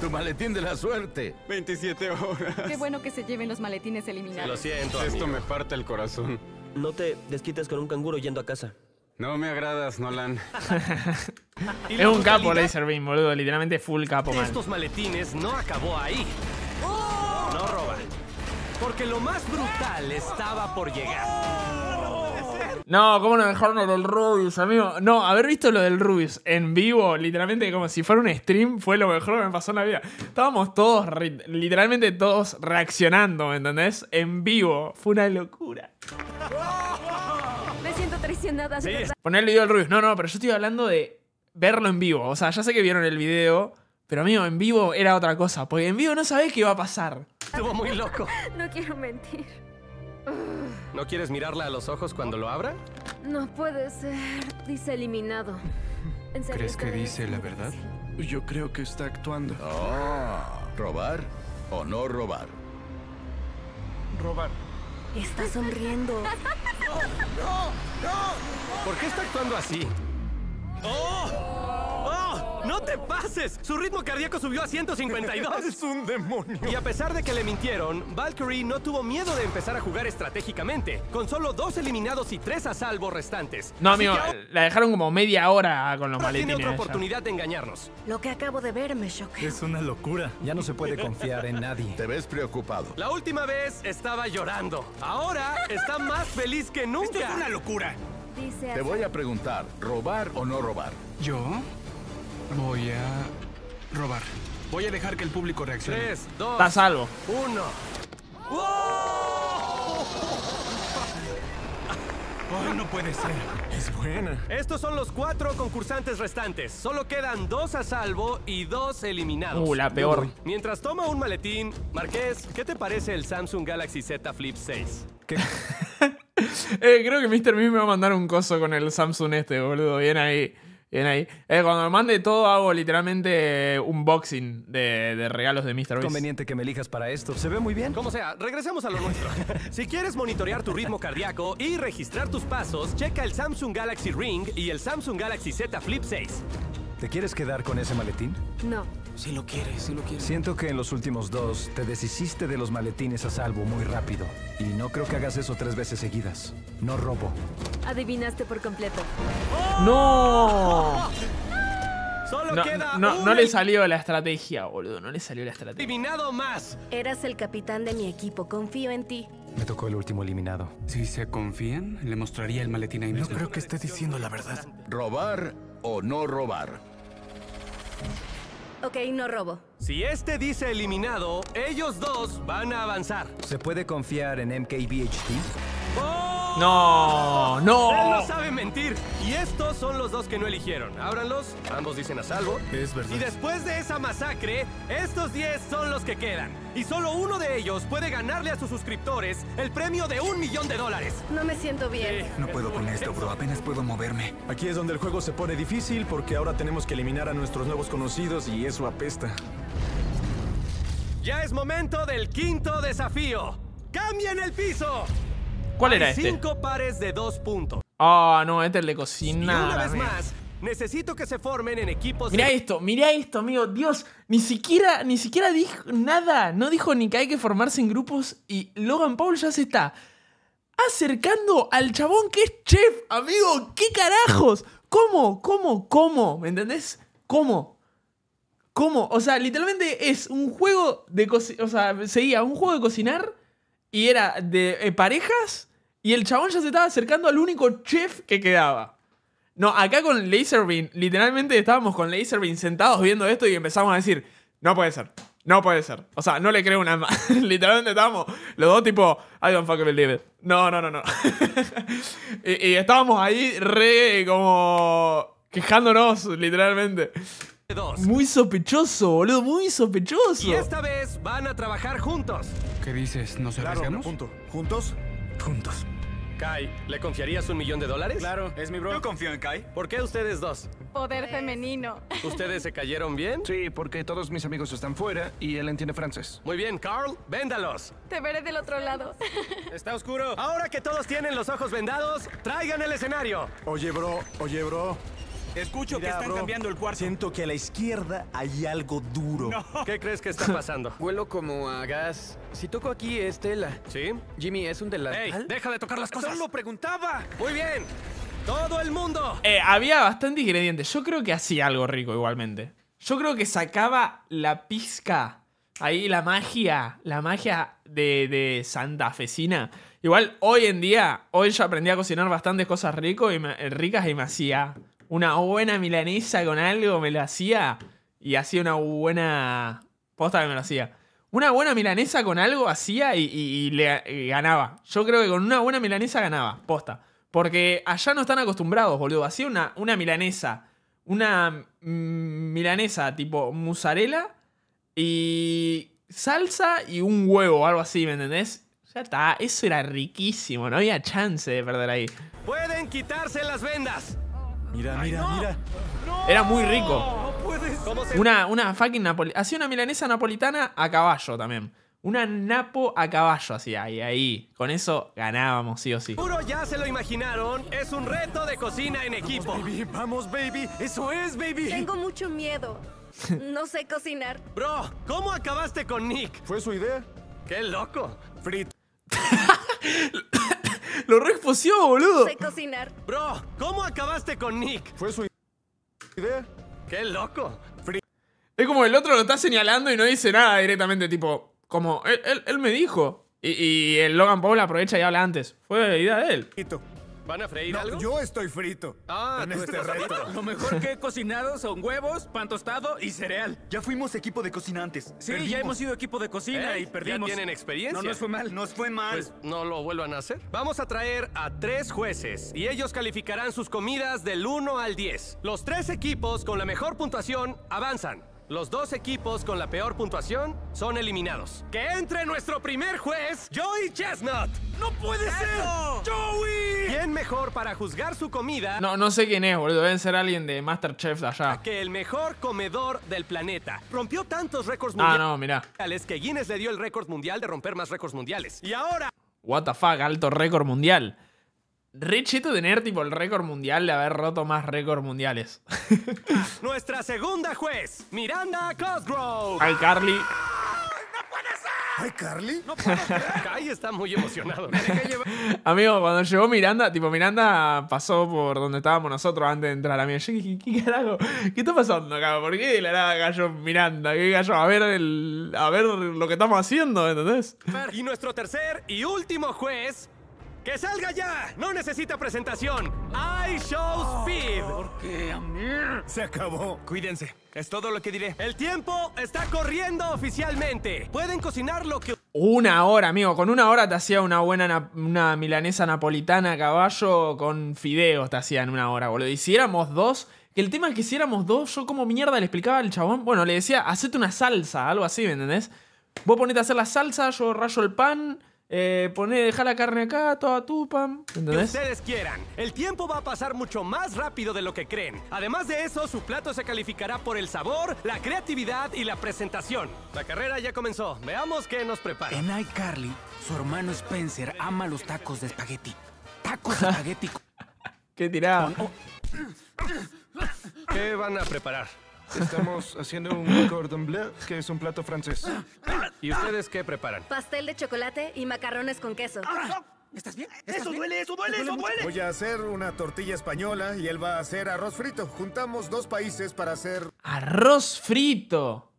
Tu maletín de la suerte. 27 horas. Qué bueno que se lleven los maletines eliminados. Lo siento. Esto me parte el corazón. No te desquites con un canguro yendo a casa. No me agradas, Nolan. [LAUGHS] es un capo Laser Beam, boludo. Literalmente full capo, man. Estos maletines no acabó ahí. ¡Oh! No roban. Porque lo más brutal estaba por llegar. No, como no, no del amigo. No, haber visto lo del Rubius en vivo, literalmente como si fuera un stream, fue lo mejor que me pasó en la vida. Estábamos todos, literalmente todos reaccionando, ¿me entendés? En vivo. Fue una locura. [LAUGHS] ponerle Poner el video No, no, pero yo estoy hablando de verlo en vivo. O sea, ya sé que vieron el video, pero amigo, en vivo era otra cosa. Porque en vivo no sabés qué va a pasar. Estuvo muy loco. no quiero mentir. ¿No quieres mirarla a los ojos cuando lo abra? No puede ser. Dice eliminado. ¿Crees que dice la verdad? Yo creo que está actuando. Ah, ¿Robar o no robar? Robar. Está sonriendo. [LAUGHS] ¡No! ¡No! ¿Por qué está actuando así? ¡Oh! ¡Oh! ¡No te pases! Su ritmo cardíaco subió a 152. [LAUGHS] ¡Es un demonio! Y a pesar de que le mintieron, Valkyrie no tuvo miedo de empezar a jugar estratégicamente, con solo dos eliminados y tres a salvo restantes. No, amigo, la dejaron como media hora con los maletines. tiene otra ¿eh? oportunidad de engañarnos. Lo que acabo de ver me choqueó. Es una locura. Ya no se puede confiar en nadie. Te ves preocupado. La última vez estaba llorando. Ahora está más feliz que nunca. es una locura. Te voy a preguntar, ¿robar o no robar? Yo voy a robar. Voy a dejar que el público reaccione. Tres, dos, Está salvo. Uno. [LAUGHS] no puede ser! Es buena. Estos son los cuatro concursantes restantes. Solo quedan dos a salvo y dos eliminados. ¡Uh, la peor! Mientras toma un maletín, Marqués, ¿qué te parece el Samsung Galaxy Z Flip 6? [LAUGHS] Eh, creo que Mr. Mim me va a mandar un coso con el Samsung este, boludo. Bien ahí. Bien ahí. Eh, cuando me mande todo, hago literalmente un boxing de, regalos de Mr. Beast. Conveniente que me elijas para esto. Se ve muy bien. Como sea, regresemos a lo nuestro. [LAUGHS] si quieres monitorear tu ritmo cardíaco y registrar tus pasos, checa el Samsung Galaxy Ring y el Samsung Galaxy Z Flip 6. ¿Te quieres quedar con ese maletín? No. Si lo quieres, si lo quieres. Siento que en los últimos dos te deshiciste de los maletines a salvo muy rápido. Y no creo que hagas eso tres veces seguidas. No robo. Adivinaste por completo. ¡No! Solo no, queda no, no, le salió la estrategia, boludo. No le salió la estrategia. Eliminado más. Eras el capitán de mi equipo. Confío en ti. Me tocó el último eliminado. Si se confían, le mostraría el maletín a No creo que esté diciendo la verdad. Robar o no robar. Ok, no robo. Si este dice eliminado, ellos dos van a avanzar. ¿Se puede confiar en MKBHD? ¡No! ¡No! Él no sabe mentir. Y estos son los dos que no eligieron. Ábranlos, ambos dicen a salvo. Es verdad. Y después de esa masacre, estos 10 son los que quedan. Y solo uno de ellos puede ganarle a sus suscriptores el premio de un millón de dólares. No me siento bien. No puedo con esto, bro. Apenas puedo moverme. Aquí es donde el juego se pone difícil porque ahora tenemos que eliminar a nuestros nuevos conocidos y eso apesta. Ya es momento del quinto desafío. ¡Cambien el piso! ¿Cuál era este? Cinco pares de dos puntos. Ah, oh, no, este es de cocina. Y una vez más, necesito que se formen en equipos. Mira esto, mira esto, amigo. Dios, ni siquiera, ni siquiera dijo nada. No dijo ni que hay que formarse en grupos. Y Logan Paul ya se está acercando al chabón que es chef, amigo. ¿Qué carajos? ¿Cómo? ¿Cómo? ¿Cómo? ¿Me entendés? ¿Cómo? ¿Cómo? O sea, literalmente es un juego de cocinar. O sea, seguía un juego de cocinar y era de eh, parejas y el chabón ya se estaba acercando al único chef que quedaba. No, acá con Laserbeam, literalmente estábamos con Laserbeam sentados viendo esto y empezamos a decir, no puede ser, no puede ser. O sea, no le creo una más. [LAUGHS] literalmente estábamos los dos tipo, I don't fucking believe it. No, no, no, no. [LAUGHS] y, y estábamos ahí re como quejándonos, literalmente. Muy sospechoso, boludo, muy sospechoso. Y esta vez van a trabajar juntos. ¿Qué dices? ¿Nos se arriesgamos? Punto. ¿Juntos? Juntos. Kai, ¿le confiarías un millón de dólares? Claro, es mi bro. Yo confío en Kai. ¿Por qué ustedes dos? Poder pues. femenino. ¿Ustedes se cayeron bien? Sí, porque todos mis amigos están fuera y él entiende francés. Muy bien, Carl, véndalos. Te veré del otro lado. [LAUGHS] Está oscuro. Ahora que todos tienen los ojos vendados, traigan el escenario. Oye, bro, oye, bro. Escucho que están cambiando el cuarto. Siento que a la izquierda hay algo duro. [LAUGHS] ¿Qué crees que está [LAUGHS] pasando? vuelo como a gas. Si toco aquí es tela. ¿Sí? Jimmy, es un delantal. ¡Ey! ¡Deja de tocar las cosas! ¡Solo preguntaba! ¡Muy bien! ¡Todo el mundo! Eh, había bastante ingredientes. Yo creo que hacía algo rico igualmente. Yo creo que sacaba la pizca. Ahí la magia, la magia de, de Santa Fecina. Igual hoy en día, hoy yo aprendí a cocinar bastantes cosas rico y ricas y me hacía una buena milanesa con algo, me lo hacía. Y hacía una buena. Posta que me lo hacía. Una buena milanesa con algo hacía y, le ganaba. Yo creo que con una buena milanesa ganaba, posta. Porque allá no están acostumbrados, boludo. Hacía una, una milanesa. Una mm, milanesa tipo mozzarella y salsa y un huevo, algo así, ¿me entendés? Ya está, eso era riquísimo, no había chance de perder ahí. Pueden quitarse las vendas. Mira, mira, mira. Era muy rico. Una, una fucking napolitana. Hacía una milanesa napolitana a caballo también. Una napo a caballo Así ahí, ahí. Con eso ganábamos, sí o sí. Puro ya se lo imaginaron. Es un reto de cocina en equipo. Vamos, baby. Vamos, baby. Eso es, baby. Tengo mucho miedo. No sé cocinar. [LAUGHS] Bro, ¿cómo acabaste con Nick? Fue su idea. Qué loco. frito [LAUGHS] Lo reexposió, boludo. Sé cocinar. Bro, ¿cómo acabaste con Nick? Fue su idea. Qué loco. Es como el otro lo está señalando y no dice nada directamente, tipo, como, él, él, me dijo. Y, el Logan Paul aprovecha y habla antes. Fue idea de él. ¿Van a freír no, Yo estoy frito. Ah, en este reto. Lo mejor que he cocinado son huevos, pan tostado y cereal. Ya fuimos equipo de cocinantes. Sí, ya hemos sido equipo de cocina eh, y perdimos. Ya tienen experiencia. No nos fue mal. Nos fue mal. Pues no lo vuelvan a hacer. Vamos a traer a tres jueces y ellos calificarán sus comidas del 1 al 10. Los tres equipos con la mejor puntuación avanzan. Los dos equipos con la peor puntuación son eliminados. ¡Que entre nuestro primer juez, Joey Chestnut! ¡No puede ser! ¡Joey! ¿Quién mejor para juzgar su comida? No, no sé quién es, boludo. Deben ser alguien de Masterchef de allá. Que el mejor comedor del planeta. Rompió tantos récords ah, mundiales. Ah, no, mirá. Que Guinness le dio el récord mundial de romper más récords mundiales. Y ahora... What the fuck, alto récord mundial. Re tener tipo el récord mundial de haber roto más récords mundiales. [LAUGHS] Nuestra segunda juez, Miranda Cosgrove. Ay, Carly. ¡Ay, Carly! No Ay, está muy emocionado. [LAUGHS] Amigo, cuando llegó Miranda, tipo, Miranda pasó por donde estábamos nosotros antes de entrar a Yo dije, ¿qué carajo? ¿Qué está pasando acá? ¿Por qué la nada Miranda? ¿Qué gallo? A ver, a ver lo que estamos haciendo, ¿entendés? Y nuestro tercer y último juez, ¡Que salga ya! ¡No necesita presentación! ¡I show ah, speed! Se acabó. Cuídense. Es todo lo que diré. El tiempo está corriendo oficialmente. Pueden cocinar lo que... Una hora, amigo. Con una hora te hacía una buena una milanesa napolitana a caballo con fideos te hacían una hora, boludo. Y si dos... Que el tema es que hiciéramos dos, yo como mierda le explicaba al chabón... Bueno, le decía, hacete una salsa, algo así, ¿me entendés? Vos ponete a hacer la salsa, yo rayo el pan... Eh, poner, dejar la carne acá, toda tu pam. ¿Entendés? ustedes quieran. El tiempo va a pasar mucho más rápido de lo que creen. Además de eso, su plato se calificará por el sabor, la creatividad y la presentación. La carrera ya comenzó. Veamos qué nos prepara. En iCarly, su hermano Spencer ama los tacos de espagueti. Tacos de [LAUGHS] espagueti. ¿Qué dirá ¿Qué van a preparar? Estamos haciendo un cordon bleu, que es un plato francés. ¿Y ustedes qué preparan? Pastel de chocolate y macarrones con queso. Ah, ¿Estás bien? ¿Estás eso, bien? Duele, ¡Eso duele, eso duele, eso Voy a hacer una tortilla española y él va a hacer arroz frito. Juntamos dos países para hacer... ¡Arroz frito!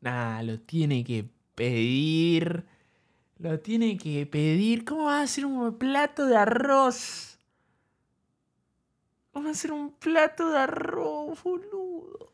Nah, lo tiene que pedir. Lo tiene que pedir. ¿Cómo va a hacer un plato de arroz? Vamos a hacer un plato de arroz, boludo.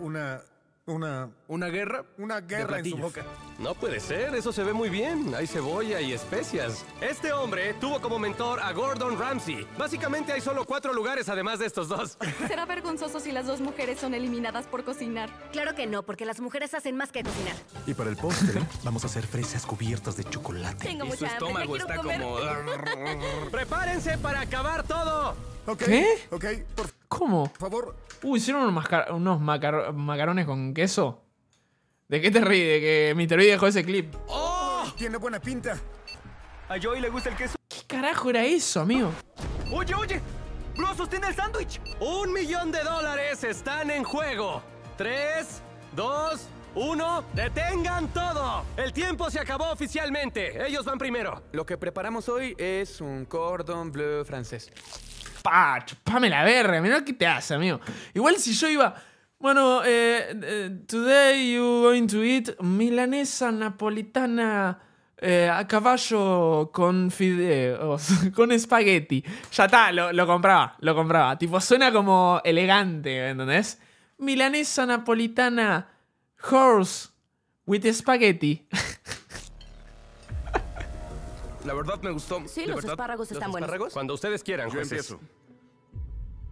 Una. Una. ¿Una guerra? Una guerra en su boca. No puede ser, eso se ve muy bien. Hay cebolla y especias. Este hombre tuvo como mentor a Gordon Ramsay. Básicamente hay solo cuatro lugares además de estos dos. [LAUGHS] Será vergonzoso si las dos mujeres son eliminadas por cocinar. Claro que no, porque las mujeres hacen más que cocinar. Y para el postre, [LAUGHS] vamos a hacer fresas cubiertas de chocolate. Tengo y mucha su estómago está como. [LAUGHS] Prepárense para acabar todo. ¿Qué? ¿Cómo? por ¿Cómo? favor. Uh, ¿hicieron unos, macarones con queso? ¿De qué te ríes? ¿De que Mr. dejó ese clip? ¡Oh! Tiene buena pinta. A Joey le gusta el queso. ¿Qué carajo era eso, amigo? Oye, oye. Bro, tiene el sándwich. Un millón de dólares están en juego. Tres, dos, uno. ¡Detengan todo! El tiempo se acabó oficialmente. Ellos van primero. Lo que preparamos hoy es un cordon bleu francés pa, chupame la verga, mirá qué te hace, amigo. Igual si yo iba, bueno, eh, eh today you going to eat milanesa napolitana eh, a caballo con fideos, [LAUGHS] con espagueti. Ya está, lo, lo, compraba, lo compraba. Tipo, suena como elegante, ¿entendés? Milanesa napolitana horse with spaghetti. [LAUGHS] La verdad me gustó. Sí, los espárragos están ¿Los buenos. Espárragos? Cuando ustedes quieran, Yo empiezo.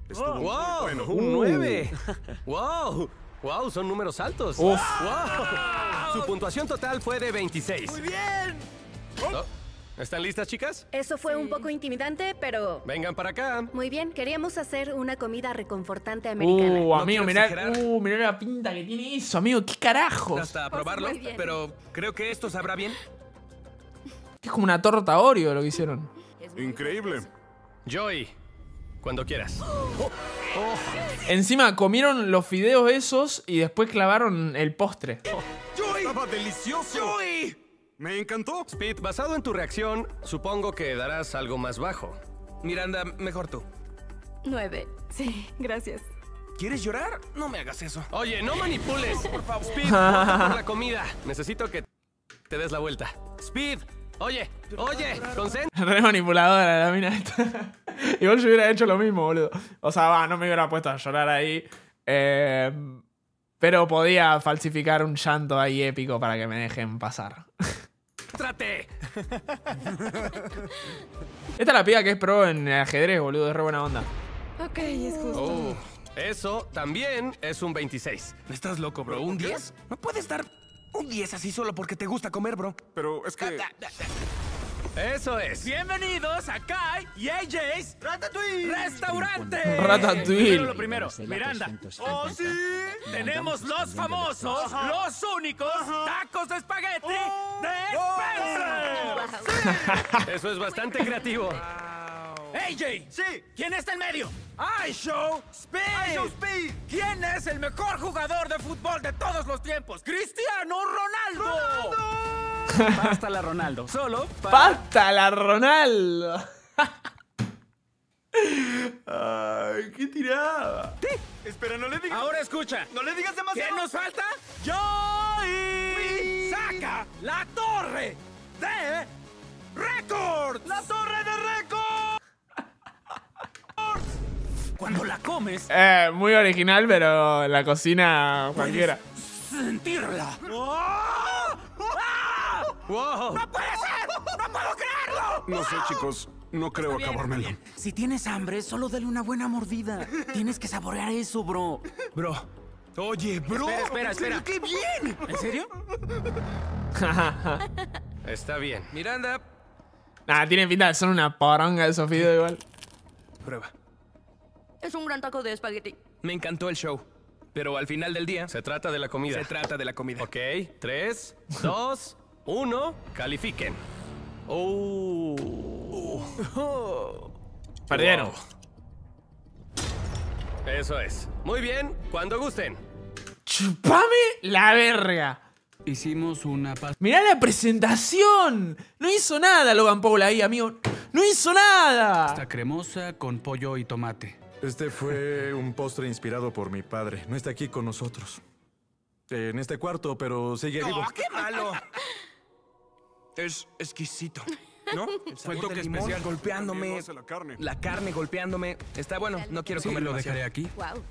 Estuvo oh. wow, ¡Un 9! Uh. [LAUGHS] ¡Wow! ¡Wow! Son números altos. Uf. ¡Wow! Su puntuación total fue de 26. ¡Muy bien! ¿Están listas, chicas? Eso fue un poco intimidante, pero... Vengan para acá. Muy bien, queríamos hacer una comida reconfortante uh, americana. Uh, amigo, no mirá, uh, mirá la pinta que tiene eso, amigo. ¿Qué carajo? Hasta probarlo, pero creo que esto sabrá bien. Es como una torta Oreo lo que hicieron. Increíble. Joy, cuando quieras. Encima comieron los fideos esos y después clavaron el postre. Joy. Estaba delicioso. Joy. Me encantó. Speed, basado en tu reacción, supongo que darás algo más bajo. Miranda, mejor tú. Nueve. Sí, gracias. ¿Quieres llorar? No me hagas eso. Oye, no manipules, por favor. Speed, [LAUGHS] la comida. Necesito que te des la vuelta. Speed, Oye, oye, concentra. [LAUGHS] Re manipuladora la mina esta. [LAUGHS] Igual yo hubiera hecho lo mismo, boludo. O sea, va, no me hubiera puesto a llorar ahí. Eh, pero podía falsificar un llanto ahí épico para que me dejen pasar. [LAUGHS] ¡Trate! Esta es la piba que es pro en ajedrez, boludo. Es re buena onda. Ok, es justo. Oh, eso también es un 26. ¿Estás loco, bro? ¿Un 10? ¿No puedes dar un 10 así solo porque te gusta comer, bro. Pero es que... Ah, ah, ah. Eso es. Bienvenidos a Kai y AJ's Ratatouille Restaurante. Ratatouille. lo primero, Miranda. Oh, sí. Tenemos los famosos, los únicos tacos de espagueti oh. de oh. Spencer. [LAUGHS] Eso es bastante creativo. ¡AJ! ¡Sí! ¿Quién está en medio? ¡I Show Speed! Show Speed! ¿Quién es el mejor jugador de fútbol de todos los tiempos? ¡Cristiano Ronaldo! ¡Ronaldo! [LAUGHS] la Ronaldo, solo falta la Ronaldo! [LAUGHS] ¡Ay, qué tirada! Sí. Espera, no le digas... Ahora escucha. ¡No le digas demasiado! ¿Qué nos falta? ¡Joy! ¡Saca la torre de records ¡La torre de records cuando la comes. Eh, muy original, pero la cocina cualquiera. Sentirla. ¡Oh! ¡Oh! ¡No puede ser! ¡No puedo creerlo! No sé, chicos. No creo bien, acabármelo. Si tienes hambre, solo dale una buena mordida. Tienes que saborear eso, bro. Bro. Oye, bro. Espera, espera, espera. ¡Qué bien! ¿En serio? [LAUGHS] Está bien. Miranda. Ah, tiene pinta de ser una poronga de Sofía igual. Prueba. Es un gran taco de espagueti. Me encantó el show. Pero al final del día... Se trata de la comida. Se trata de la comida. Ok, tres, [LAUGHS] dos, uno, califiquen. Oh. oh. Perdieron. Eso es. Muy bien, cuando gusten. ¡Chupame la verga! Hicimos una paz. ¡Mirá la presentación! No hizo nada Logan Paul ahí, amigo. ¡No hizo nada! Está cremosa con pollo y tomate. Este fue un postre inspirado por mi padre. No está aquí con nosotros. En este cuarto, pero sigue vivo. qué malo! Es exquisito, ¿no? Fue toque especial. golpeándome. La carne. golpeándome. Está bueno, no quiero sí, comerlo. lo dejaré aquí. Wow.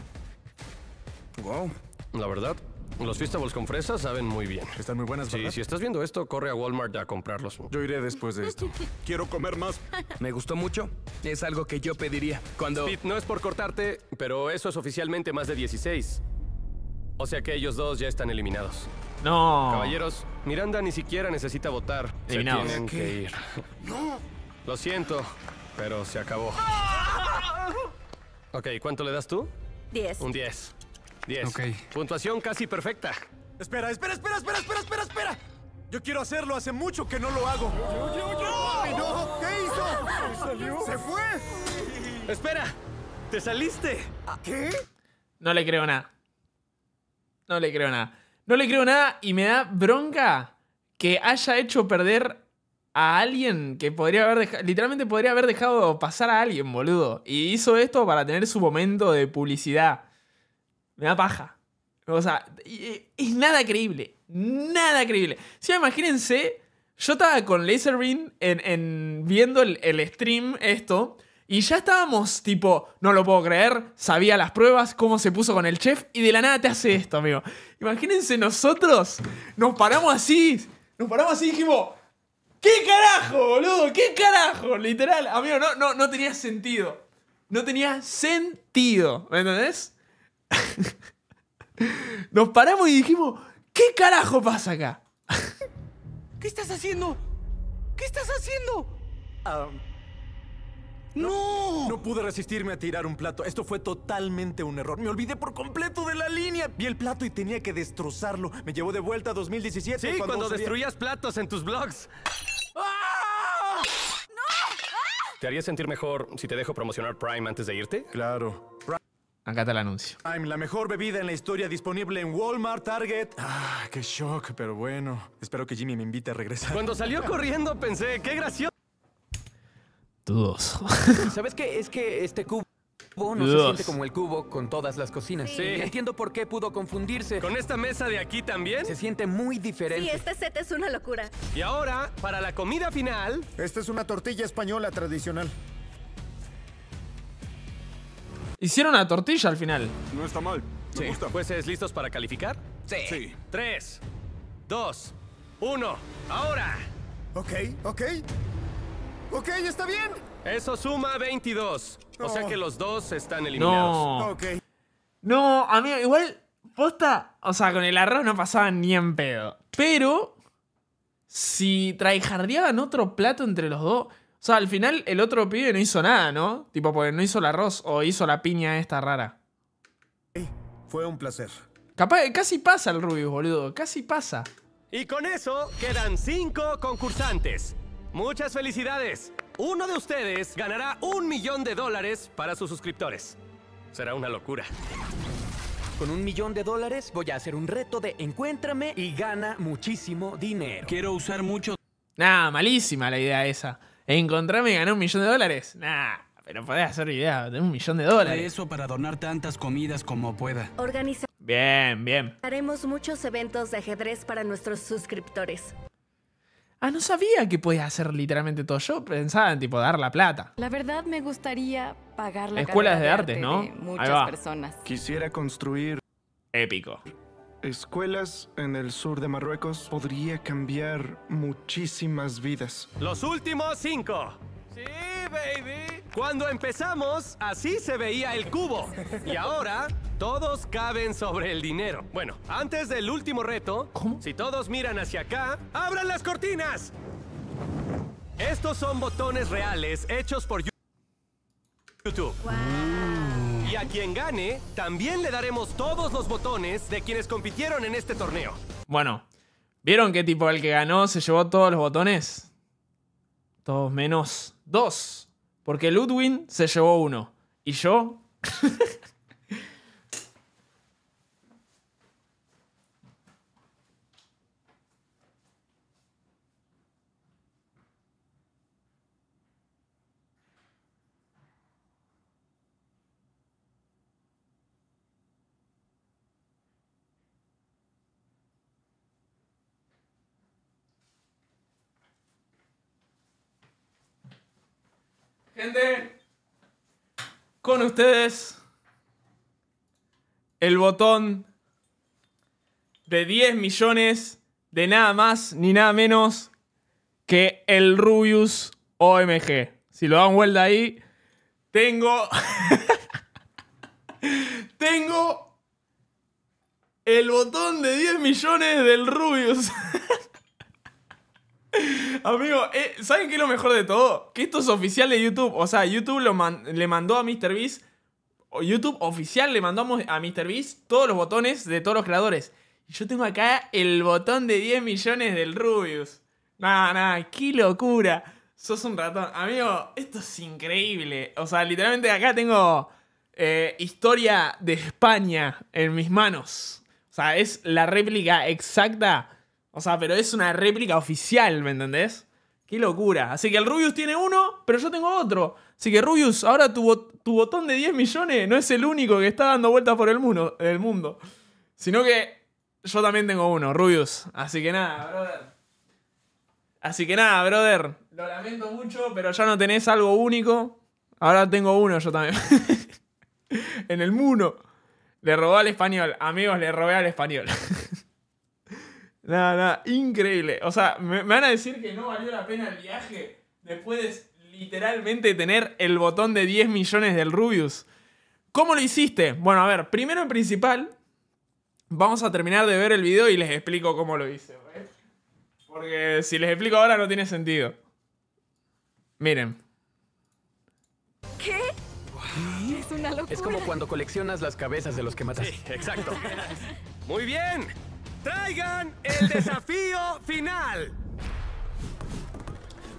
Wow. La verdad, los Feastables con fresas saben muy bien. Están muy buenas, ¿verdad? Sí, si estás viendo esto, corre a Walmart a comprarlos. Yo iré después de esto. [LAUGHS] Quiero comer más. Me gustó mucho. Es algo que yo pediría. Cuando... Pete, no es por cortarte, pero eso es oficialmente más de 16. O sea que ellos dos ya están eliminados. No. Caballeros, Miranda ni siquiera necesita votar. tienen que ir. [LAUGHS] No. Lo siento, pero se acabó. [LAUGHS] Ok, ¿cuánto le das tú? 10. Un 10. 10. Ok. Puntuación casi perfecta. Espera, espera, espera, espera, espera, espera, espera. Yo quiero hacerlo, hace mucho que no lo hago. Yo, yo, qué hizo? Salió? ¡Se fue! ¡Espera! ¡Te saliste! Ah, ¿Qué? No le creo nada. No le creo nada. No le creo nada y me da bronca que haya hecho perder a alguien que podría haber dejado, literalmente podría haber dejado pasar a alguien, boludo. Y hizo esto para tener su momento de publicidad. Me da paja. O sea, es nada creíble. Nada creíble. Si imagínense, yo estaba con Laser en, en, viendo el, stream, esto. Y ya estábamos tipo, no lo puedo creer, sabía las pruebas, cómo se puso con el chef, y de la nada te hace esto, amigo. Imagínense nosotros, nos paramos así, nos paramos así y dijimos, ¿qué carajo, boludo? ¿Qué carajo? Literal, amigo, no, no, no tenía sentido. No tenía sentido, ¿me entendés? [LAUGHS] Nos paramos y dijimos, ¿qué carajo pasa acá? [LAUGHS] ¿Qué estás haciendo? ¿Qué estás haciendo? no, ¡No! pude resistirme a tirar un plato. Esto fue totalmente un error. Me olvidé por completo de la línea. Vi el plato y tenía que destrozarlo. Me llevó de vuelta a 2017. Sí, cuando, destruías platos en tus blogs. ¡Ah! ¡Ah! ¿Te haría sentir mejor si te dejo promocionar Prime antes de irte? Claro. Acá está el anuncio. La mejor bebida en la historia disponible en Walmart, Target. Ah, qué shock, pero bueno. Espero que Jimmy me invite a regresar. Cuando salió corriendo pensé, qué gracioso. Dudoso. [LAUGHS] ¿Sabes qué? Es que este cubo no se siente como el cubo con todas las cocinas. Sí. Entiendo por qué pudo confundirse. ¿Con esta mesa de aquí también? Se siente muy diferente. Sí, este set es una locura. Y ahora, para la comida final... Esta es una tortilla española tradicional. Hicieron la tortilla al final. No está mal. Me sí. Jueces, ¿listos para calificar? Sí. 3, Tres, dos, uno. ¡Ahora! Ok, ok. Ok, está bien. Eso suma 22. O sea que los dos están eliminados. No. Okay. No, amigo, igual posta, o sea, con el arroz no pasaba ni en pedo. Pero si traijardeaban otro plato entre los dos, o sea, al final el otro pibe no hizo nada, ¿no? Tipo, porque no hizo el arroz o hizo la piña esta rara. fue un placer. Capaz, eh, casi pasa el Rubius, boludo. Casi pasa. Y con eso quedan cinco concursantes. Muchas felicidades. Uno de ustedes ganará un millón de dólares para sus suscriptores. Será una locura. Con un millón de dólares voy a hacer un reto de encuéntrame y gana muchísimo dinero. Quiero usar mucho... Nah, malísima la idea esa encontrarme y ganar un millón de dólares. Nah, pero podés hacer idea, de un millón de dólares. Eso para donar tantas comidas como pueda. Organiza Bien, bien. Haremos muchos eventos de ajedrez para nuestros suscriptores. Ah, no sabía que podía hacer literalmente todo. Yo pensaba en tipo dar la plata. La verdad me gustaría pagar la Escuelas de, artes, arte, ¿no? De muchas personas. Quisiera construir épico escuelas en el sur de Marruecos podría cambiar muchísimas vidas. Los últimos cinco. Sí, baby. Cuando empezamos, así se veía el cubo. Y ahora, todos caben sobre el dinero. Bueno, antes del último reto, si todos miran hacia acá, ¡abran las cortinas! Estos son botones reales hechos por YouTube. Y a quien gane, también le daremos todos los botones de quienes compitieron en este torneo. Bueno, ¿vieron qué tipo el que ganó se llevó todos los botones? Todos menos dos. Porque Ludwin se llevó uno. Y yo Gente, con ustedes el botón de 10 millones de nada más ni nada menos que el Rubius OMG. Si lo dan vuelta ahí, tengo. [LAUGHS] tengo el botón de 10 millones del Rubius. [LAUGHS] Amigo, eh, ¿saben qué es lo mejor de todo? Que esto es oficial de YouTube. O sea, YouTube le mandó a MrBeast. YouTube oficial le mandó a MrBeast todos los botones de todos los creadores. Y yo tengo acá el botón de 10 millones del Rubius. Nada, nada, qué locura. Sos un ratón. Amigo, esto es increíble. O sea, literalmente acá tengo eh, historia de España en mis manos. O sea, es la réplica exacta o sea, pero es una réplica oficial, ¿me entendés? Qué locura. Así que el Rubius tiene uno, pero yo tengo otro. Así que Rubius, ahora tu, botón de 10 millones no es el único que está dando vueltas por el mundo, el mundo. Sino que yo también tengo uno, Rubius. Así que nada, brother. Así que nada, brother. Lo lamento mucho, pero ya no tenés algo único. Ahora tengo uno yo también. [LAUGHS] en el mundo. Le robó al español. Amigos, le robé al español. [LAUGHS] Nada, nada, increíble. O sea, me, van a decir que no valió la pena el viaje después de literalmente tener el botón de 10 millones del Rubius. ¿Cómo lo hiciste? Bueno, a ver, primero en principal, vamos a terminar de ver el video y les explico cómo lo hice. ¿eh? Porque si les explico ahora no tiene sentido. Miren. ¿Qué? Es una locura. Es como cuando coleccionas las cabezas de los que matas. Sí, exacto. [LAUGHS] Muy bien. ¡Traigan el [LAUGHS] desafío final!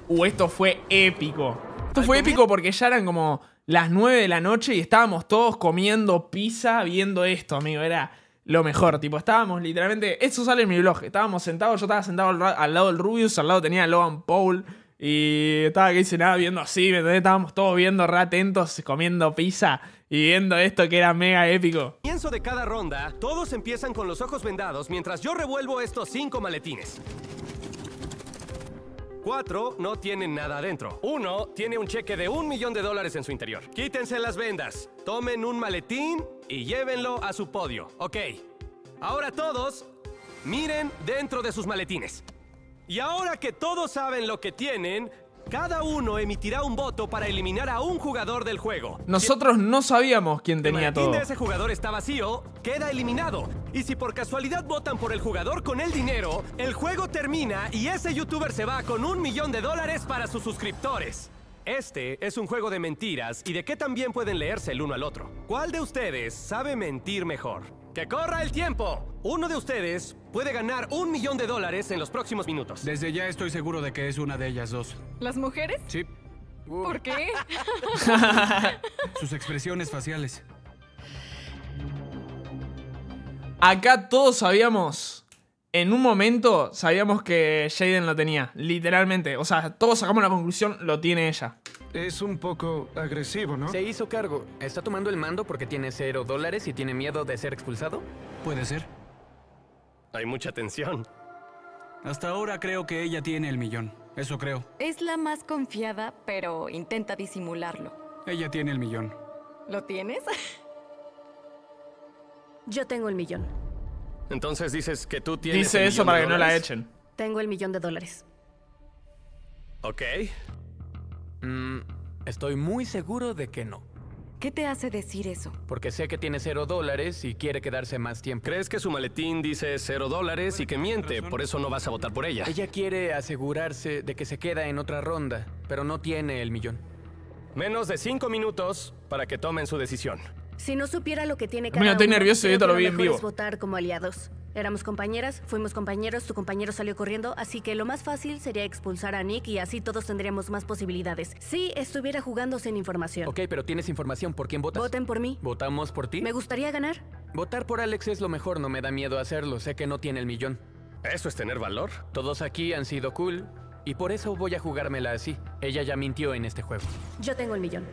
Uh, esto fue épico. Esto fue épico porque ya eran como las 9 de la noche y estábamos todos comiendo pizza viendo esto, amigo. Era lo mejor, tipo, estábamos literalmente. Eso sale en mi blog. Estábamos sentados, yo estaba sentado al, lado del Rubius, al lado tenía a Logan Paul. Y estaba que hice nada viendo así, ¿me entendés? Estábamos todos viendo re atentos, comiendo pizza y viendo esto que era mega épico. Comienzo de cada ronda, todos empiezan con los ojos vendados mientras yo revuelvo estos cinco maletines. Cuatro no tienen nada adentro. Uno tiene un cheque de un millón de dólares en su interior. Quítense las vendas, tomen un maletín y llévenlo a su podio. Ok. Ahora todos, miren dentro de sus maletines. Y ahora que todos saben lo que tienen, cada uno emitirá un voto para eliminar a un jugador del juego. Nosotros no sabíamos quién tenía el todo. de ese jugador está vacío, queda eliminado. Y si por casualidad votan por el jugador con el dinero, el juego termina y ese youtuber se va con un millón de dólares para sus suscriptores. Este es un juego de mentiras y de qué también pueden leerse el uno al otro. ¿Cuál de ustedes sabe mentir mejor? ¡Que corra el tiempo! Uno de ustedes puede ganar un millón de dólares en los próximos minutos. Desde ya estoy seguro de que es una de ellas dos. ¿Las mujeres? Sí. Uh. ¿Por qué? [LAUGHS] Sus expresiones faciales. Acá todos sabíamos. En un momento sabíamos que Jaden lo tenía, literalmente. O sea, todos sacamos la conclusión, lo tiene ella. Es un poco agresivo, ¿no? Se hizo cargo. ¿Está tomando el mando porque tiene cero dólares y tiene miedo de ser expulsado? Puede ser. Hay mucha tensión. Hasta ahora creo que ella tiene el millón. Eso creo. Es la más confiada, pero intenta disimularlo. Ella tiene el millón. ¿Lo tienes? [LAUGHS] Yo tengo el millón. Entonces dices que tú tienes. Dice eso para que no la echen. Tengo el millón de dólares. Ok. Mmm, estoy muy seguro de que no. ¿Qué te hace decir eso? Porque sé que tiene cero dólares y quiere quedarse más tiempo. ¿Crees que su maletín dice cero dólares y que miente? Por eso no vas a votar por ella. Ella quiere asegurarse de que se queda en otra ronda, pero no tiene el millón. Menos de cinco minutos para que tomen su decisión. Si no supiera lo que tiene cada Mira, estoy nervioso, yo te lo vi en vivo. votar como aliados. Éramos compañeras, fuimos compañeros, tu compañero salió corriendo, así que lo más fácil sería expulsar a Nick y así todos tendríamos más posibilidades. Si estuviera jugando sin información. Ok, pero tienes información, ¿por quién votas? Voten por mí. ¿Votamos por ti? Me gustaría ganar. Votar por Alex es lo mejor, no me da miedo hacerlo, sé que no tiene el millón. ¿Eso es tener valor? Todos aquí han sido cool y por eso voy a jugármela así. Ella ya mintió en este juego. Yo tengo el millón.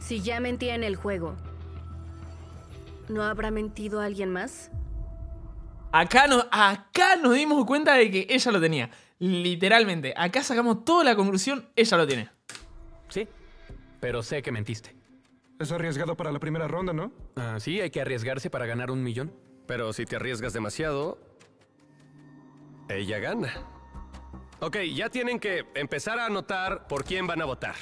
Si ya mentía en el juego, ¿No habrá mentido a alguien más? Acá, no, acá nos dimos cuenta de que ella lo tenía. Literalmente. Acá sacamos toda la conclusión, ella lo tiene. Sí, pero sé que mentiste. Es arriesgado para la primera ronda, ¿no? Ah, sí, hay que arriesgarse para ganar un millón. Pero si te arriesgas demasiado, ella gana. Ok, ya tienen que empezar a anotar por quién van a votar.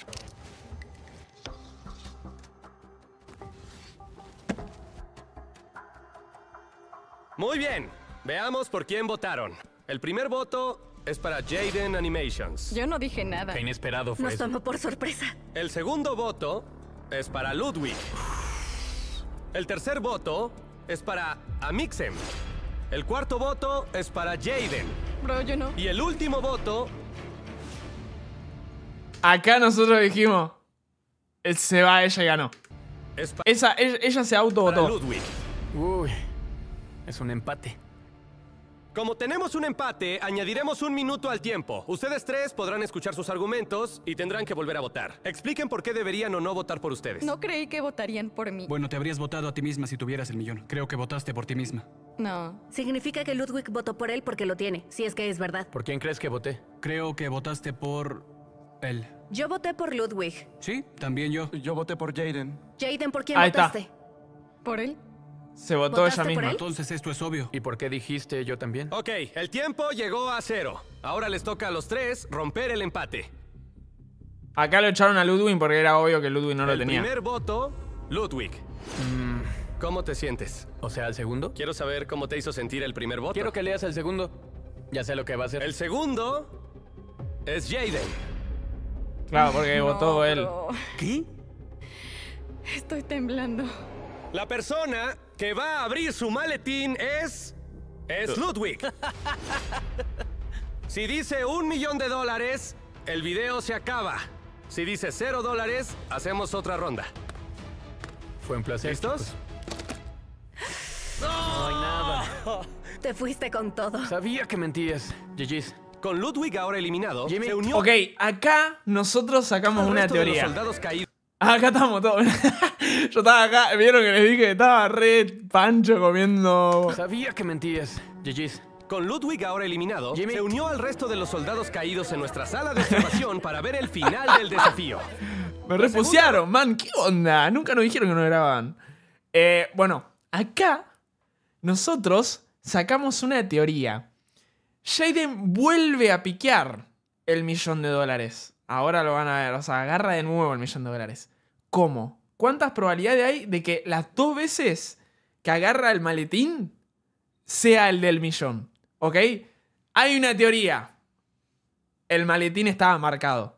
Muy bien, veamos por quién votaron. El primer voto es para Jaden Animations. Yo no dije nada. inesperado fue. Nos tomó por sorpresa. El segundo voto es para Ludwig. El tercer voto es para Amixem. El cuarto voto es para Jaden. Bro, yo no. Y el último voto. Acá nosotros dijimos. Se va, ella y ganó. esa, e, ella, se autovotó. Ludwig. Uy. Es un empate. Como tenemos un empate, añadiremos un minuto al tiempo. Ustedes tres podrán escuchar sus argumentos y tendrán que volver a votar. Expliquen por qué deberían o no votar por ustedes. No creí que votarían por mí. Bueno, te habrías votado a ti misma si tuvieras el millón. Creo que votaste por ti misma. No. Significa que Ludwig votó por él porque lo tiene, si es que es verdad. ¿Por quién crees que voté? Creo que votaste por... él. Yo voté por Ludwig. Sí, también yo. Yo voté por Jaden. Jaden, ¿por quién votaste? ¿Por él? Se votó ella misma. Entonces esto es obvio. ¿Y por qué dijiste yo también? Ok, el tiempo llegó a cero. Ahora les toca a los tres romper el empate. Acá lo echaron a Ludwig porque era obvio que Ludwig no lo tenía. El primer voto, Ludwig. Mm. ¿Cómo te sientes? O sea, el segundo. Quiero saber cómo te hizo sentir el primer voto. Quiero que leas el segundo. Ya sé lo que va a ser. El segundo es Jaden. Claro, porque votó él. ¿Qué? Estoy temblando. La persona que va a abrir su maletín es... Es eh. Ludwig. [LAUGHS] Si dice un millón de dólares, el video se acaba. Si dice cero dólares, hacemos otra ronda. Fue un placer. ¿Listos? ¡No! hay nada. [LAUGHS] Te fuiste con todo. Sabía que mentías. GG's. Con Ludwig ahora eliminado, se unió... Ok, acá nosotros sacamos una teoría acá estamos todos. [LAUGHS] Yo estaba acá, vieron que les dije, estaba re pancho comiendo. Sabía que mentías, GG's. Con Ludwig ahora eliminado, se unió al resto de los soldados caídos en nuestra sala de observación para ver el final del desafío. Me repusieron, man, ¿qué onda? Nunca nos dijeron que no grababan. Eh, bueno, acá nosotros sacamos una teoría. Shaden vuelve a piquear el millón de dólares. Ahora lo van a ver. O sea, agarra de nuevo el millón de dólares. ¿Cómo? ¿Cuántas probabilidades hay de que las dos veces que agarra el maletín sea el del millón? ¿Ok? Hay una teoría. El maletín estaba marcado.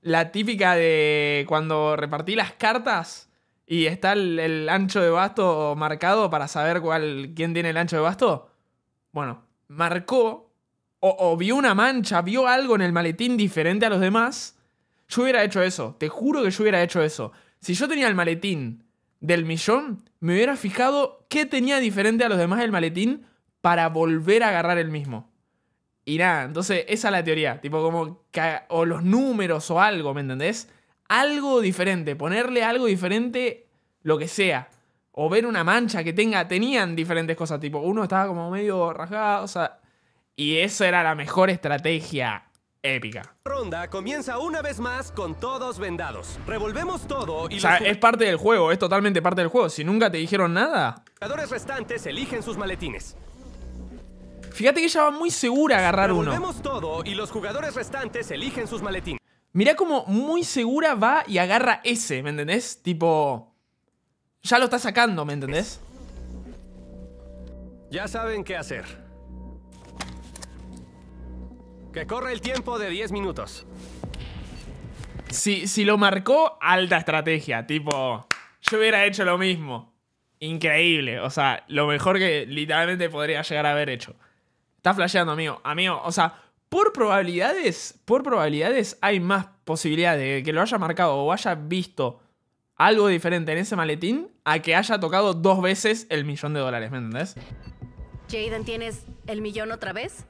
La típica de cuando repartí las cartas y está el, ancho de basto marcado para saber cuál, quién tiene el ancho de basto. Bueno, marcó o, vio una mancha, vio algo en el maletín diferente a los demás, yo hubiera hecho eso. Te juro que yo hubiera hecho eso. Si yo tenía el maletín del millón, me hubiera fijado qué tenía diferente a los demás el maletín para volver a agarrar el mismo. Y nada, entonces esa es la teoría. Tipo como, o los números o algo, ¿me entendés? Algo diferente, ponerle algo diferente, lo que sea. O ver una mancha que tenga, tenían diferentes cosas. Tipo, uno estaba como medio rasgado, o sea, y eso era la mejor estrategia épica. Ronda comienza una vez más con todos vendados. Revolvemos todo y. O sea, es parte del juego, es totalmente parte del juego. Si nunca te dijeron nada. Los jugadores restantes eligen sus maletines. Fíjate que ella va muy segura a agarrar Revolvemos todo y los jugadores restantes eligen sus maletines. Mirá cómo muy segura va y agarra ese, ¿me entendés? Tipo. Ya lo está sacando, ¿me entendés? Ya saben qué hacer. Que corre el tiempo de 10 minutos. Si, si lo marcó, alta estrategia. Tipo, yo hubiera hecho lo mismo. Increíble. O sea, lo mejor que literalmente podría llegar a haber hecho. Está flasheando, amigo. Amigo, o sea, por probabilidades, por probabilidades hay más posibilidades de que lo haya marcado o haya visto algo diferente en ese maletín a que haya tocado dos veces el millón de dólares, ¿me entendés? Jaden, ¿tienes el millón otra vez?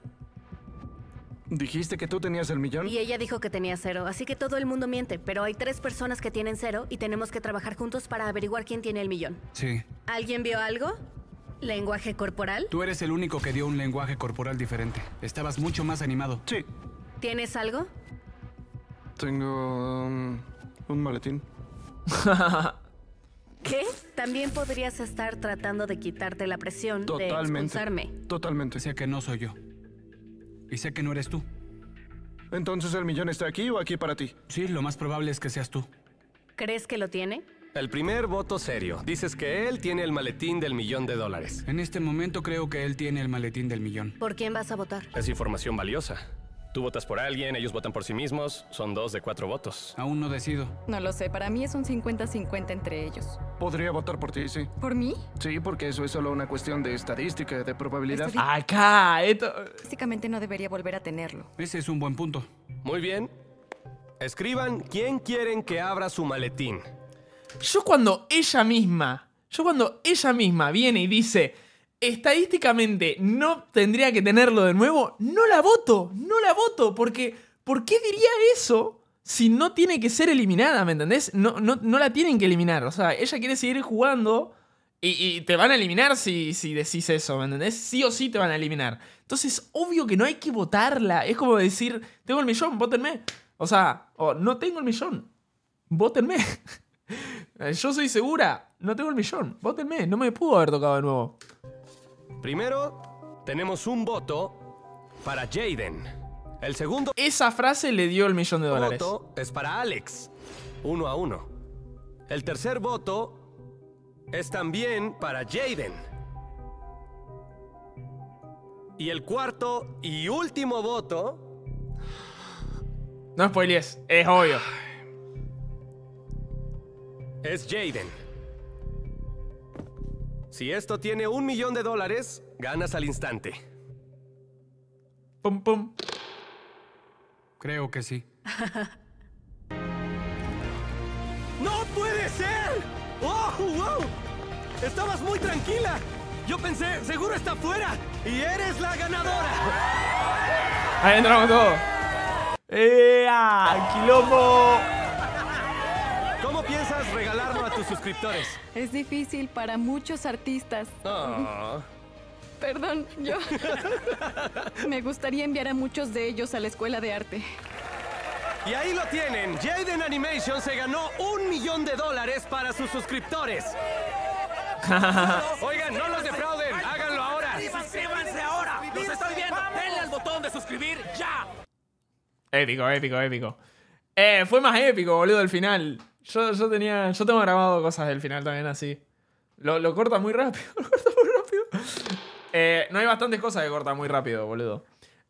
Dijiste que tú tenías el millón. Y ella dijo que tenía cero, así que todo el mundo miente, pero hay tres personas que tienen cero y tenemos que trabajar juntos para averiguar quién tiene el millón. Sí. ¿Alguien vio algo? ¿Lenguaje corporal? Tú eres el único que dio un lenguaje corporal diferente. Estabas mucho más animado. Sí. ¿Tienes algo? Tengo um, un maletín. [LAUGHS] ¿Qué? También podrías estar tratando de quitarte la presión Totalmente. de expulsarme. Totalmente. O sea que no soy yo. Y sé que no eres tú. Entonces el millón está aquí o aquí para ti. Sí, lo más probable es que seas tú. ¿Crees que lo tiene? El primer voto serio. Dices que él tiene el maletín del millón de dólares. En este momento creo que él tiene el maletín del millón. ¿Por quién vas a votar? Es información valiosa. Tú votas por alguien, ellos votan por sí mismos, son dos de cuatro votos. Aún no decido. No lo sé, para mí es un 50-50 entre ellos. Podría votar por ti, sí. ¿Por mí? Sí, porque eso es solo una cuestión de estadística, de probabilidad. Acá, esto... Básicamente no debería volver a tenerlo. Ese es un buen punto. Muy bien. Escriban quién quieren que abra su maletín. Yo cuando ella misma, yo cuando ella misma viene y dice estadísticamente no tendría que tenerlo de nuevo, no la voto, no la voto, porque ¿por qué diría eso si no tiene que ser eliminada, ¿me entendés? No, no, la tienen que eliminar, o sea, ella quiere seguir jugando y, te van a eliminar si, si decís eso, ¿me entendés? Sí o sí te van a eliminar. Entonces, obvio que no hay que votarla, es como decir, tengo el millón, votenme. O sea, no tengo el millón, votenme. [LAUGHS] Yo soy segura, no tengo el millón, votenme, no me pudo haber tocado de nuevo. Primero, tenemos un voto para Jaden. El segundo. Esa frase le dio el millón de dólares. voto es para Alex. Uno a uno. El tercer voto es también para Jaden. Y el cuarto y último voto. No spoilies, es obvio. Es Jaden. Si esto tiene un millón de dólares, ganas al instante. Pum, pum. Creo que sí. [LAUGHS] ¡No puede ser! ¡Oh, wow! Estabas muy tranquila. Yo pensé, seguro está fuera. Y eres la ganadora. ¡Ahí entramos todos! ¡Ea! ¡Quilombo! regalarlo a tus suscriptores? Es difícil para muchos artistas. Ah. Perdón, yo. [LAUGHS] Me gustaría enviar a muchos de ellos a la escuela de arte. Y ahí lo tienen. Jaden Animation se ganó un millón de dólares para sus suscriptores. [LAUGHS] Oigan, no los defrauden. Háganlo ahora. Suscríbanse ahora. Los estoy viendo. Denle al botón de suscribir ya. Épico, épico, épico. Eh, fue más épico, boludo, el final. Yo, tenía, yo tengo grabado cosas del final también así. Lo, corta muy rápido, [LAUGHS] eh, no hay bastantes cosas que corta muy rápido, boludo.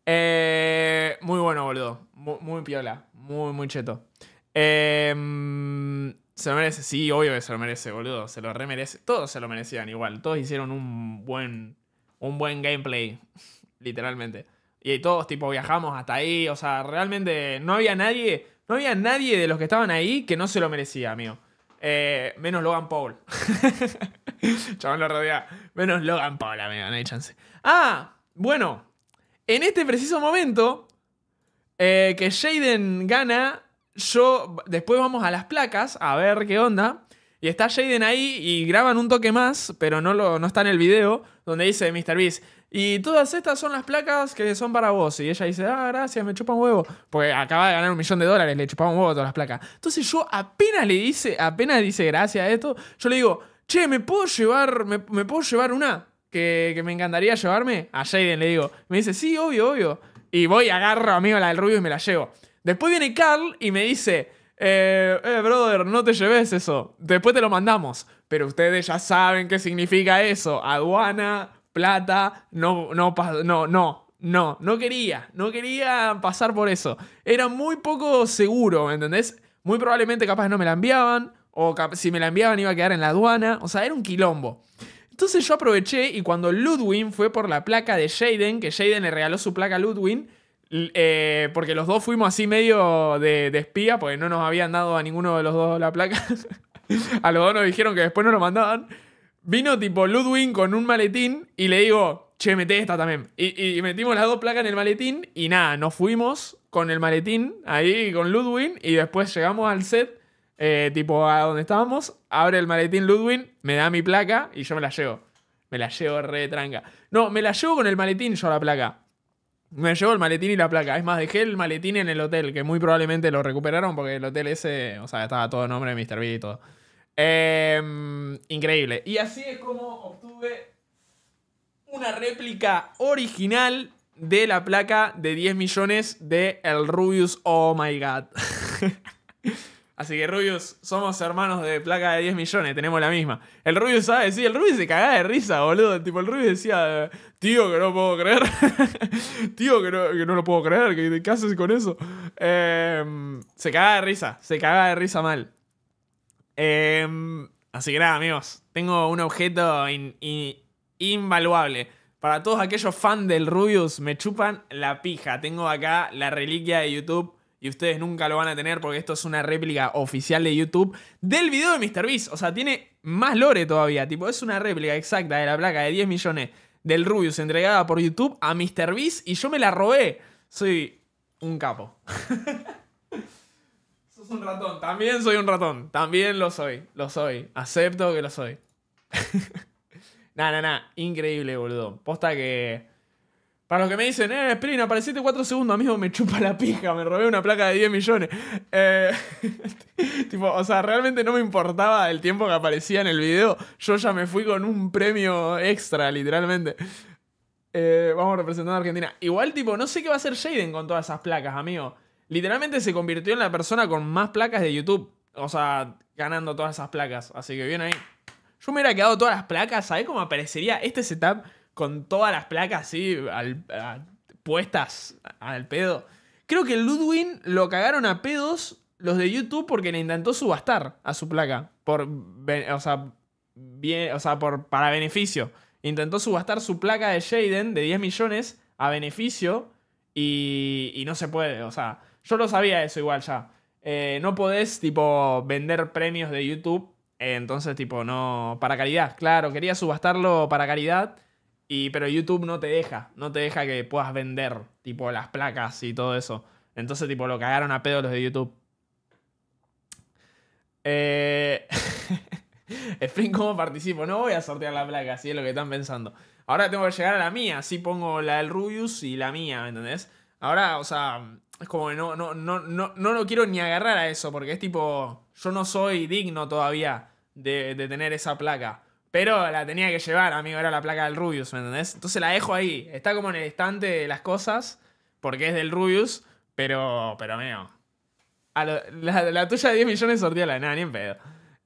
Eh, muy bueno, boludo. Muy, piola. Muy, muy cheto. Em, se lo merece. Sí, obvio que se lo merece, boludo. Se lo remerece. Todos se lo merecían igual. Todos hicieron un buen, un buen gameplay. [LAUGHS] Literalmente. Y todos, tipo, viajamos hasta ahí. O sea, realmente no había nadie no había nadie de los que estaban ahí que no se lo merecía, amigo. Eh, menos Logan Paul. [LAUGHS] Chabón lo rodea. Menos Logan Paul, amigo, no hay chance. Ah, bueno. En este preciso momento eh, que Jaden gana, yo. Después vamos a las placas a ver qué onda. Y está Jaden ahí y graban un toque más, pero no, no está en el video, donde dice Mr. Beast. Y todas estas son las placas que son para vos. Y ella dice, ah, gracias, me chupa un huevo. Porque acaba de ganar un millón de dólares, le chupa un huevo todas las placas. Entonces yo apenas le dice, apenas dice gracias a esto, yo le digo, che, ¿me puedo llevar, me, puedo llevar una? Que, me encantaría llevarme. A Jaden le digo. Me dice, sí, obvio, obvio. Y voy, agarro, amigo, la del rubio y me la llevo. Después viene Carl y me dice, eh, eh brother, no te lleves eso. Después te lo mandamos. Pero ustedes ya saben qué significa eso. Aduana plata, no, no, no, no, no, no quería, no quería pasar por eso. Era muy poco seguro, ¿me entendés? Muy probablemente capaz no me la enviaban, o si me la enviaban iba a quedar en la aduana, o sea, era un quilombo. Entonces yo aproveché y cuando Ludwin fue por la placa de Jaden, que Jaden le regaló su placa a Ludwin, eh, porque los dos fuimos así medio de, de, espía, porque no nos habían dado a ninguno de los dos la placa. [LAUGHS] a los dos nos dijeron que después no lo mandaban. Vino tipo Ludwig con un maletín y le digo, che, meté esta también. Y, metimos las dos placas en el maletín y nada, nos fuimos con el maletín ahí con Ludwig y después llegamos al set, eh, tipo a donde estábamos, abre el maletín Ludwig, me da mi placa y yo me la llevo. Me la llevo re tranca. No, me la llevo con el maletín yo la placa. Me llevo el maletín y la placa. Es más, dejé el maletín en el hotel, que muy probablemente lo recuperaron porque el hotel ese, o sea, estaba todo nombre de Mr. B y todo. Em, increíble. Y así es como obtuve una réplica original de la placa de 10 millones de el Rubius. Oh my god. [LAUGHS] Así que Rubius, somos hermanos de placa de 10 millones, tenemos la misma. El Rubius sabe, sí, el Rubius se cagaba de risa, boludo. Tipo, el Rubius decía, tío, que no puedo creer. [LAUGHS] tío, que no, no, lo puedo creer, ¿qué, haces con eso? Em, se cagaba de risa, se cagaba de risa mal. Em, así que nada, amigos, tengo un objeto invaluable. Para todos aquellos fans del Rubius, me chupan la pija. Tengo acá la reliquia de YouTube y ustedes nunca lo van a tener porque esto es una réplica oficial de YouTube del video de MrBeast. O sea, tiene más lore todavía. Tipo, es una réplica exacta de la placa de 10 millones del Rubius entregada por YouTube a MrBeast y yo me la robé. Soy un capo. [LAUGHS] un ratón. También soy un ratón. También lo soy. Lo soy. Acepto que lo soy. nada nada, na Increíble, boludo. Posta que. Para los que me dicen, eh, Spring, apareciste 4 segundos, amigo, me chupa la pija, me robé una placa de 10 millones. Eh, [LAUGHS] tipo, o sea, realmente no me importaba el tiempo que aparecía en el video. Yo ya me fui con un premio extra, literalmente. Eh, vamos representando a Argentina. Igual, tipo, no sé qué va a hacer Jaden con todas esas placas, amigo. Literalmente se convirtió en la persona con más placas de YouTube. O sea, ganando todas esas placas. Así que bien ahí. Yo me hubiera quedado todas las placas. ¿Sabes cómo aparecería este setup con todas las placas así puestas al pedo? Creo que Ludwin lo cagaron a pedos los de YouTube porque le intentó subastar a su placa. Por, o sea, bien, o sea por, para beneficio. Intentó subastar su placa de Shaden de 10 millones a beneficio y no se puede. O sea, yo lo sabía eso igual ya. Eh, no podés, tipo, vender premios de YouTube. Eh, entonces, tipo, no. Para caridad, claro. Quería subastarlo para caridad. Y, pero YouTube no te deja. No te deja que puedas vender, tipo, las placas y todo eso. Entonces, tipo, lo cagaron a pedo los de YouTube. Eh. Spring, [LAUGHS] ¿cómo participo? No voy a sortear la placa, así es lo que están pensando. Ahora tengo que llegar a la mía, así pongo la del Rubius y la mía, entendés? Ahora, o sea, es como no, no, no, no, no lo quiero ni agarrar a eso, porque es tipo, yo no soy digno todavía de, tener esa placa. Pero la tenía que llevar, amigo, era la placa del Rubius, ¿me entendés? Entonces la dejo ahí, está como en el estante de las cosas, porque es del Rubius, pero, pero, amigo. la, tuya de 10 millones sortía la nada, ni en pedo.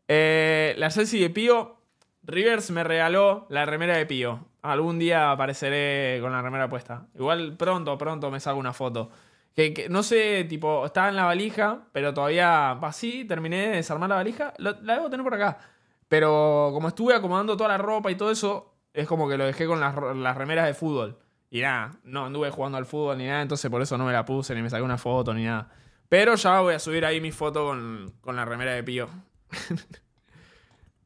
Eh, la Chelsea de Pío, Rivers me regaló la remera de Pío. Algún día apareceré con la remera puesta. Igual pronto, pronto me saco una foto. Que, no sé, tipo, estaba en la valija, pero todavía así, terminé de desarmar la valija. la debo tener por acá. Pero como estuve acomodando toda la ropa y todo eso, es como que lo dejé con las, remeras de fútbol. Y nada, no anduve jugando al fútbol ni nada, entonces por eso no me la puse, ni me saqué una foto, ni nada. Pero ya voy a subir ahí mi foto con, la remera de Pío. [LAUGHS]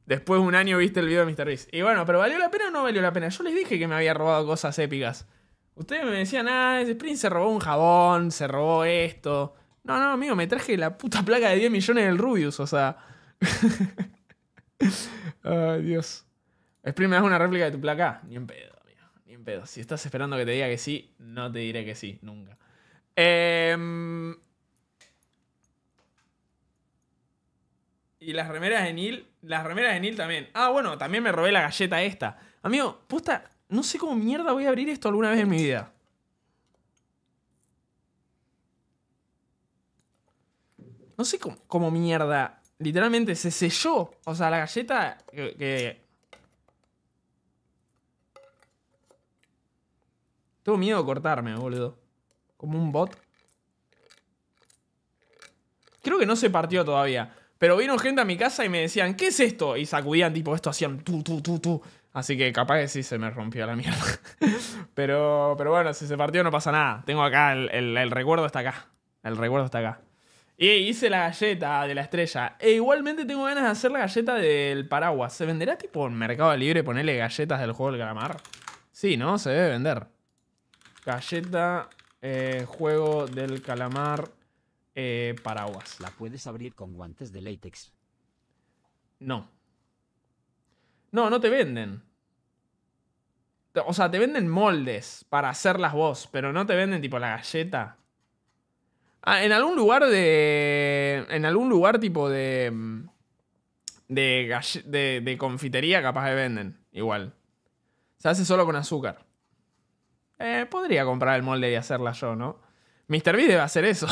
Después de un año viste el video de Mr. Riz Y bueno, pero ¿valió la pena o no valió la pena? Yo les dije que me había robado cosas épicas. Ustedes me decían, ah, ese sprint se robó un jabón, se robó esto. No, no, amigo, me traje la puta placa de 10 millones del Rubius, o sea. [LAUGHS] Ay, Dios. Spring, ¿me das una réplica de tu placa? Ni en pedo, amigo. Ni en pedo. Si estás esperando que te diga que sí, no te diré que sí, nunca. Em, y las remeras de Nil. Las remeras de Nil también. Ah, bueno, también me robé la galleta esta. Amigo, puta. No sé cómo mierda voy a abrir esto alguna vez en mi vida. No sé cómo, mierda. Literalmente se selló. O sea, la galleta que, Tengo miedo de cortarme, boludo. Como un bot. Creo que no se partió todavía. Pero vino gente a mi casa y me decían, ¿qué es esto? Y sacudían tipo esto, hacían Tu, tu, tu, tu Así que capaz que sí se me rompió la mierda. [LAUGHS] pero, pero bueno, si se partió no pasa nada. Tengo acá, el, recuerdo está acá. El recuerdo está acá. Y hice la galleta de la estrella. E igualmente tengo ganas de hacer la galleta del paraguas. ¿Se venderá tipo en Mercado Libre ponerle galletas del juego del calamar? Sí, ¿no? Se debe vender. Galleta, eh, juego del calamar, eh, paraguas. ¿La puedes abrir con guantes de látex? No. No, no te venden. O sea, te venden moldes para hacerlas vos, pero no te venden tipo la galleta. Ah, en algún lugar de. En algún lugar tipo de. De, confitería capaz de venden. Igual. Se hace solo con azúcar. Eh, podría comprar el molde y hacerla yo, ¿no? Mr. B debe hacer eso.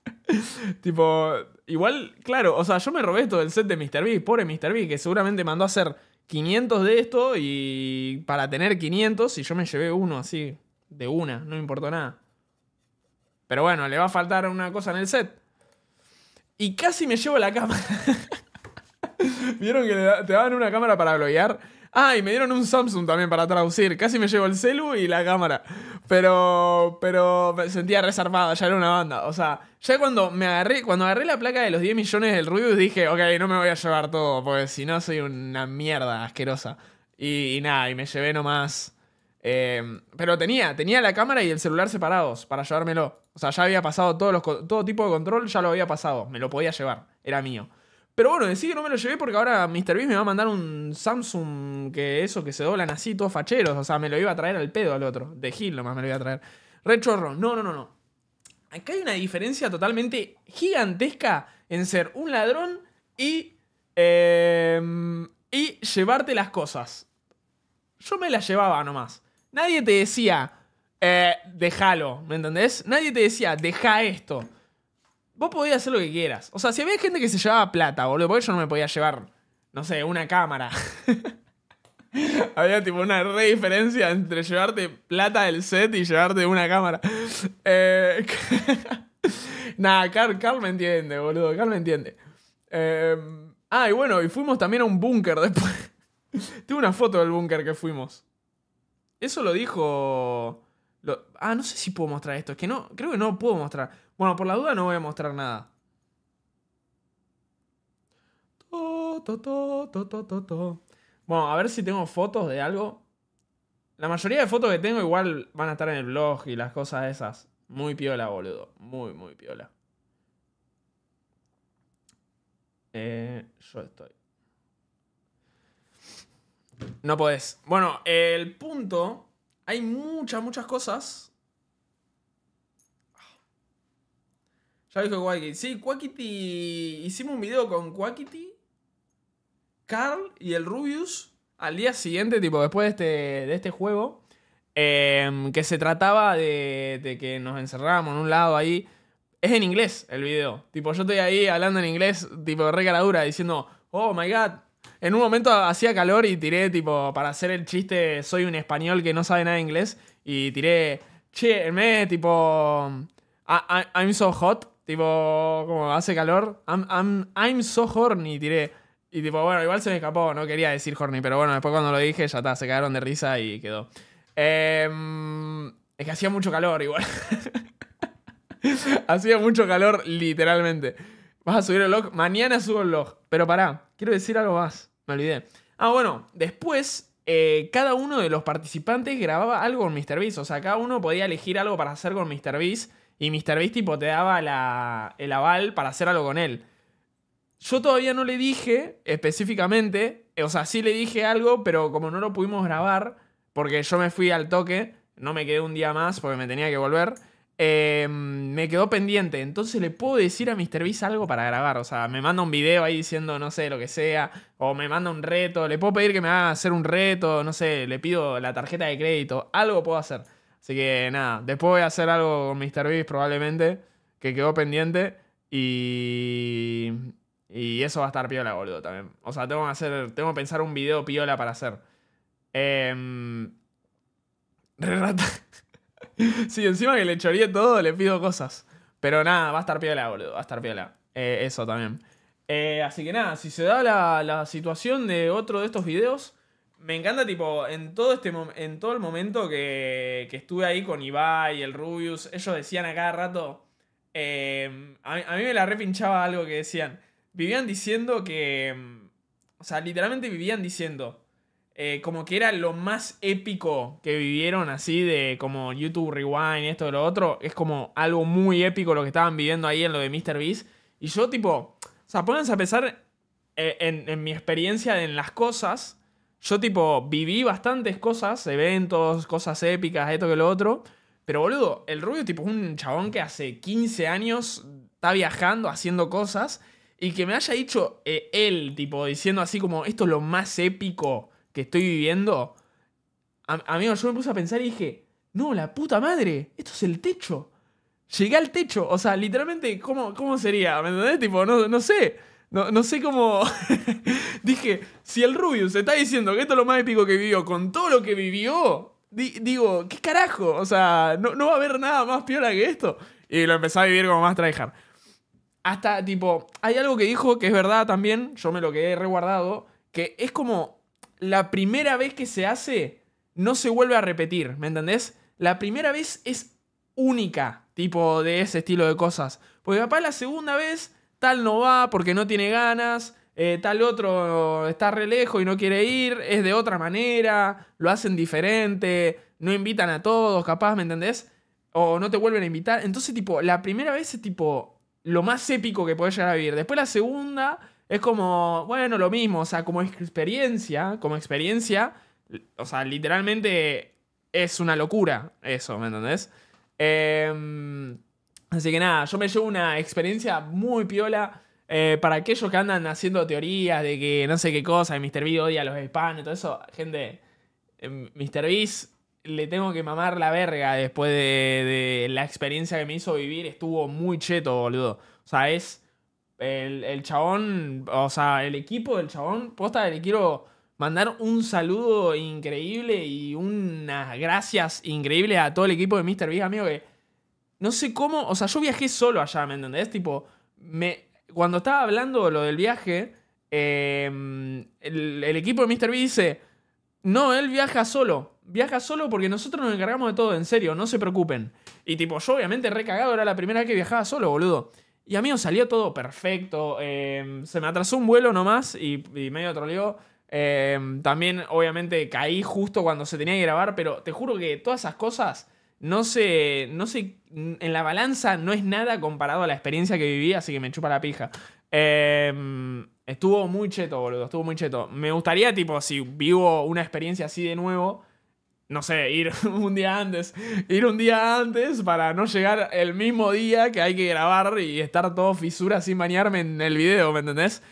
[LAUGHS] tipo, igual, claro, o sea, yo me robé todo el set de Mr. B, pobre Mr. B, que seguramente mandó a hacer 500 de esto y para tener 500, y yo me llevé uno así, de una, no me importó nada. Pero bueno, le va a faltar una cosa en el set. Y casi me llevo la cámara. [LAUGHS] ¿Vieron que te daban una cámara para bloguear? Ah, y me dieron un Samsung también para traducir. Casi me llevo el celu y la cámara. Pero, pero me sentía reservada, ya era una banda. O sea, ya cuando me agarré, cuando agarré la placa de los 10 millones del Rubius dije, ok, no me voy a llevar todo, porque si no soy una mierda asquerosa. Y, nada, y me llevé nomás. Eh, pero tenía, tenía la cámara y el celular separados para llevármelo. O sea, ya había pasado todos los, todo tipo de control, ya lo había pasado. Me lo podía llevar, era mío. Pero bueno, decí que no me lo llevé porque ahora MrBeast me va a mandar un Samsung que eso, que se doblan así, todos facheros. O sea, me lo iba a traer al pedo al otro. De Gil nomás me lo iba a traer. rechorro No, no, no, no. Acá hay una diferencia totalmente gigantesca en ser un ladrón y. Em, y llevarte las cosas. Yo me las llevaba nomás. Nadie te decía, eh, déjalo, ¿me entendés? Nadie te decía, deja esto vos podías hacer lo que quieras. O sea, si había gente que se llevaba plata, boludo, porque yo no me podía llevar, no sé, una cámara. [LAUGHS] había tipo una re diferencia entre llevarte plata del set y llevarte una cámara. Eh, [LAUGHS] Nada, Carl, me entiende, boludo, Carl me entiende. Em, ah, y bueno, y fuimos también a un búnker después. [LAUGHS] Tengo una foto del búnker que fuimos. Eso lo dijo... ah, no sé si puedo mostrar esto, es que no, creo que no puedo mostrar. Bueno, por la duda no voy a mostrar nada. Bueno, a ver si tengo fotos de algo. La mayoría de fotos que tengo igual van a estar en el blog y las cosas esas. Muy piola, boludo. Muy, muy piola. Eh, yo estoy. No podés. Bueno, el punto. Hay muchas, muchas cosas Sí, Quackity. Hicimos un video con Quackity, Carl y el Rubius al día siguiente, tipo, después de este, este juego. Em, que se trataba de, que nos encerrábamos en un lado ahí. Es en inglés el video. Tipo, yo estoy ahí hablando en inglés, tipo, re diciendo, oh my god. En un momento hacía calor y tiré, tipo, para hacer el chiste, soy un español que no sabe nada de inglés. Y tiré, che, me, tipo, I'm so hot. Tipo, como hace calor. I'm, I'm, I'm so horny, tiré. Y tipo, bueno, igual se me escapó, no quería decir horny, pero bueno, después cuando lo dije, ya está, se cagaron de risa y quedó. Em, es que hacía mucho calor igual. [LAUGHS] hacía mucho calor, literalmente. ¿Vas a subir el log? Mañana subo el log. Pero pará, quiero decir algo más. Me olvidé. Ah, bueno, después eh, cada uno de los participantes grababa algo con Mr. Beast. O sea, cada uno podía elegir algo para hacer con Mr. Beast. Y Beast tipo te daba el aval para hacer algo con él. Yo todavía no le dije específicamente, eh, o sea, sí le dije algo, pero como no lo pudimos grabar, porque yo me fui al toque, no me quedé un día más porque me tenía que volver, em, me quedó pendiente. Entonces le puedo decir a Beast algo para grabar, o sea, me manda un video ahí diciendo, no sé, lo que sea, o me manda un reto, le puedo pedir que me haga hacer un reto, no sé, le pido la tarjeta de crédito, algo puedo hacer. Así que nada, después voy a hacer algo con Mr. probablemente, que quedó pendiente. Y, y eso va a estar piola, boludo, también. O sea, tengo que, hacer, tengo que pensar un video piola para hacer. Eh, [LAUGHS] sí, encima que le choré todo, le pido cosas. Pero nada, va a estar piola, boludo, va a estar piola. Eh, eso también. Eh, así que nada, si se da la, la situación de otro de estos videos, me encanta, tipo, en todo este en todo el momento que, estuve ahí con Ibai y el Rubius, ellos decían a cada rato. Em, a, mí me la repinchaba algo que decían. Vivían diciendo que. Em, o sea, literalmente vivían diciendo. Eh, como que era lo más épico que vivieron así de como YouTube Rewind, esto, lo otro. Es como algo muy épico lo que estaban viviendo ahí en lo de MrBeast. Y yo, tipo. O sea, pónganse a pensar eh, en mi experiencia en las cosas yo, tipo, viví bastantes cosas, eventos, cosas épicas, esto que lo otro. Pero, boludo, el Rubio, tipo, es un chabón que hace 15 años está viajando, haciendo cosas. Y que me haya dicho eh, él, tipo, diciendo así como, esto es lo más épico que estoy viviendo. amigo, yo me puse a pensar y dije, no, la puta madre, esto es el techo. Llegué al techo, o sea, literalmente, ¿cómo, cómo sería? ¿Me entendés? Tipo, no sé. No, sé cómo. [LAUGHS] Dije, si el Rubius está diciendo que esto es lo más épico que vivió, con todo lo que vivió, digo, ¿qué carajo? O sea, no, va a haber nada más piola que esto. Y lo empecé a vivir como más tryhard. Hasta, tipo, hay algo que dijo que es verdad también, yo me lo quedé reguardado, que es como la primera vez que se hace, no se vuelve a repetir, ¿me entendés? La primera vez es única, tipo, de ese estilo de cosas. Porque papá la segunda vez tal no va porque no tiene ganas, eh, tal otro está re lejos y no quiere ir, es de otra manera, lo hacen diferente, no invitan a todos, capaz, ¿me entendés? O no te vuelven a invitar. Entonces, tipo, la primera vez es tipo lo más épico que podés llegar a vivir. Después la segunda es como, bueno, lo mismo, o sea, como experiencia, como experiencia, o sea, literalmente es una locura eso, ¿me entendés? Eh, Así que nada, yo me llevo una experiencia muy piola. Eh, para aquellos que andan haciendo teorías de que no sé qué cosa, Mr. Beast odia a los hispanos y todo eso, gente, eh, Mr. Beast le tengo que mamar la verga después de, la experiencia que me hizo vivir. Estuvo muy cheto, boludo. O sea, es el, el chabón, o sea, el equipo del chabón, posta, le quiero mandar un saludo increíble y unas gracias increíbles a todo el equipo de Mr. Beast, amigo, que no sé cómo, o sea, yo viajé solo allá, ¿me entendés? Tipo, me, cuando estaba hablando lo del viaje, em, el, equipo de Mr. B dice, no, él viaja solo. Viaja solo porque nosotros nos encargamos de todo, en serio, no se preocupen. Y tipo, yo obviamente recagado, era la primera vez que viajaba solo, boludo. Y a mí me salió todo perfecto. Em, se me atrasó un vuelo nomás y, y medio troleó. Em, también, obviamente, caí justo cuando se tenía que grabar, pero te juro que todas esas cosas no sé, no sé, en la balanza no es nada comparado a la experiencia que viví, así que me chupa la pija. Em, estuvo muy cheto, boludo, estuvo muy cheto. Me gustaría, tipo, si vivo una experiencia así de nuevo, no sé, ir [LAUGHS] un día antes, ir un día antes para no llegar el mismo día que hay que grabar y estar todo fisura sin bañarme en el video, ¿me entendés?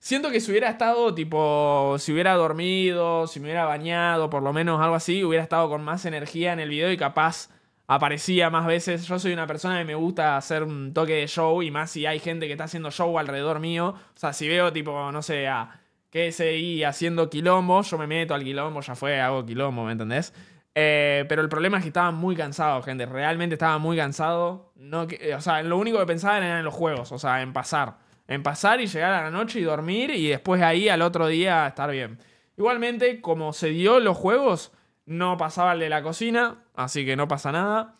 Siento que si hubiera estado tipo, si hubiera dormido, si me hubiera bañado, por lo menos algo así, hubiera estado con más energía en el video y capaz aparecía más veces. Yo soy una persona que me gusta hacer un toque de show y más si hay gente que está haciendo show alrededor mío. O sea, si veo tipo, no sé, a KSI haciendo quilombo, yo me meto al quilombo, ya fue, hago quilombo, ¿me entendés? Eh, pero el problema es que estaba muy cansado, gente. Realmente estaba muy cansado. No, o sea, lo único que pensaba era en los juegos, o sea, en pasar en pasar y llegar a la noche y dormir y después ahí al otro día estar bien. Igualmente, como se dio los juegos, no pasaba el de la cocina, así que no pasa nada.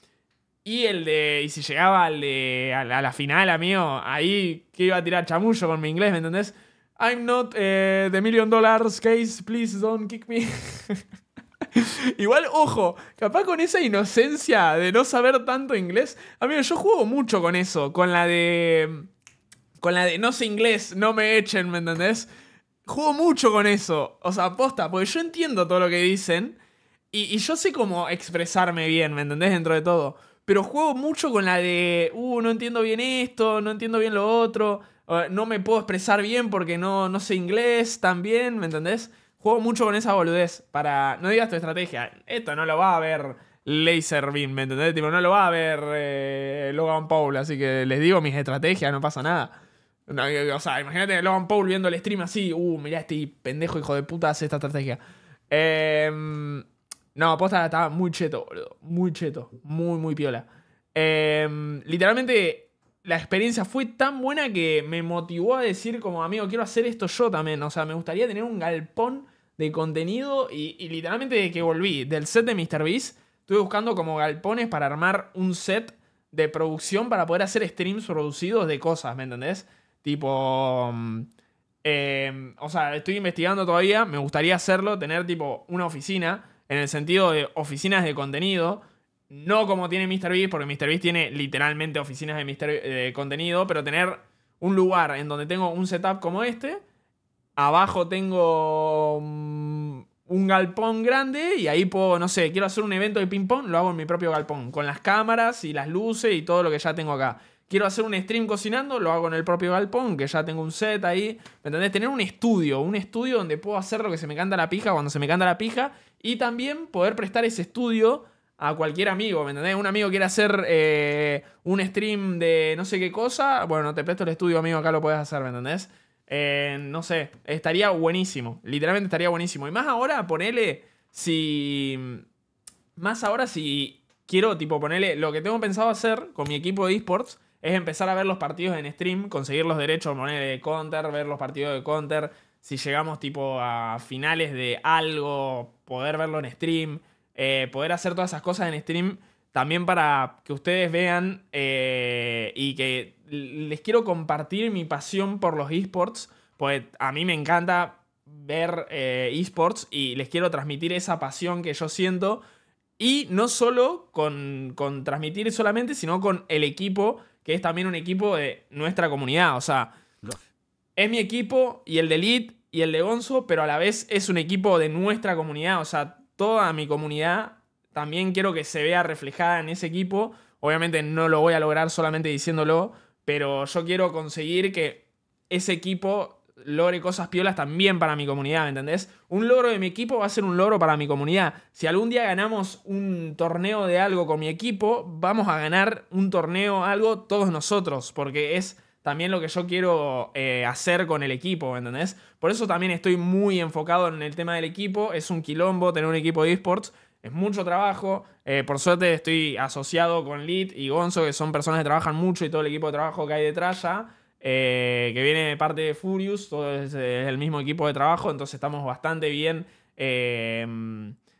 Y el de. Y si llegaba al de. A la, final, amigo, ahí que iba a tirar chamullo con mi inglés, ¿me entendés? I'm not eh, the million dollars case, please don't kick me. [LAUGHS] Igual, ojo, capaz con esa inocencia de no saber tanto inglés. Amigo, yo juego mucho con eso, con la de con la de no sé inglés, no me echen, ¿me entendés? Juego mucho con eso. O sea, aposta, porque yo entiendo todo lo que dicen y, yo sé cómo expresarme bien, ¿me entendés? Dentro de todo. Pero juego mucho con la de, uh, no entiendo bien esto, no entiendo bien lo otro, no me puedo expresar bien porque no, no sé inglés también bien, ¿me entendés? Juego mucho con esa boludez para, no digas tu estrategia, esto no lo va a ver laser beam, ¿me entendés? Tipo, no lo va a ver eh, Logan Paul, así que les digo mis estrategias, no pasa nada o sea, imagínate a Logan Paul viendo el stream así. Uh, mirá, este pendejo hijo de puta hace esta estrategia. Em, no, aposta estaba muy cheto, boludo. Muy cheto. Muy, muy piola. Em, literalmente, la experiencia fue tan buena que me motivó a decir, como amigo, quiero hacer esto yo también. O sea, me gustaría tener un galpón de contenido. Y, literalmente, que volví del set de MrBeast, estuve buscando como galpones para armar un set de producción para poder hacer streams producidos de cosas, ¿me entendés? Tipo. Mm, em, o sea, estoy investigando todavía. Me gustaría hacerlo, tener tipo una oficina. En el sentido de oficinas de contenido. No como tiene MrBeast, porque MrBeast tiene literalmente oficinas de contenido. Pero tener un lugar en donde tengo un setup como este. Abajo tengo mm, un galpón grande y ahí puedo, no sé, quiero hacer un evento de ping-pong, lo hago en mi propio galpón, con las cámaras y las luces y todo lo que ya tengo acá quiero hacer un stream cocinando, lo hago en el propio galpón, que ya tengo un set ahí. ¿Me entendés? Tener un estudio, un estudio donde puedo hacer lo que se me canta la pija cuando se me canta la pija. Y también poder prestar ese estudio a cualquier amigo, ¿me entendés? Un amigo quiere hacer eh, un stream de no sé qué cosa. Bueno, te presto el estudio, amigo, acá lo puedes hacer, ¿me entendés? Eh, no sé, estaría buenísimo. Literalmente estaría buenísimo. Y más ahora, ponele si... Más ahora si quiero, tipo, ponele lo que tengo pensado hacer con mi equipo de esports es empezar a ver los partidos en stream, conseguir los derechos, moneda de eh, counter, ver los partidos de counter. Si llegamos tipo a finales de algo, poder verlo en stream, eh, poder hacer todas esas cosas en stream, también para que ustedes vean eh, y que les quiero compartir mi pasión por los esports, pues a mí me encanta ver esports y les quiero transmitir esa pasión que yo siento. Y no solo con, con transmitir solamente, sino con el equipo que es también un equipo de nuestra comunidad. O sea, es mi equipo y el de Elite y el de Gonzo, pero a la vez es un equipo de nuestra comunidad. O sea, toda mi comunidad también quiero que se vea reflejada en ese equipo. Obviamente no lo voy a lograr solamente diciéndolo, pero yo quiero conseguir que ese equipo logre cosas piolas también para mi comunidad, ¿me entendés? Un logro de mi equipo va a ser un logro para mi comunidad. Si algún día ganamos un torneo de algo con mi equipo, vamos a ganar un torneo algo todos nosotros, porque es también lo que yo quiero eh, hacer con el equipo, ¿me entendés? Por eso también estoy muy enfocado en el tema del equipo, es un quilombo tener un equipo de esports, es mucho trabajo. Eh, por suerte estoy asociado con Lit y Gonzo, que son personas que trabajan mucho y todo el equipo de trabajo que hay detrás ya. Eh, que viene de parte de Furious, todo es, el mismo equipo de trabajo, entonces estamos bastante bien. Eh,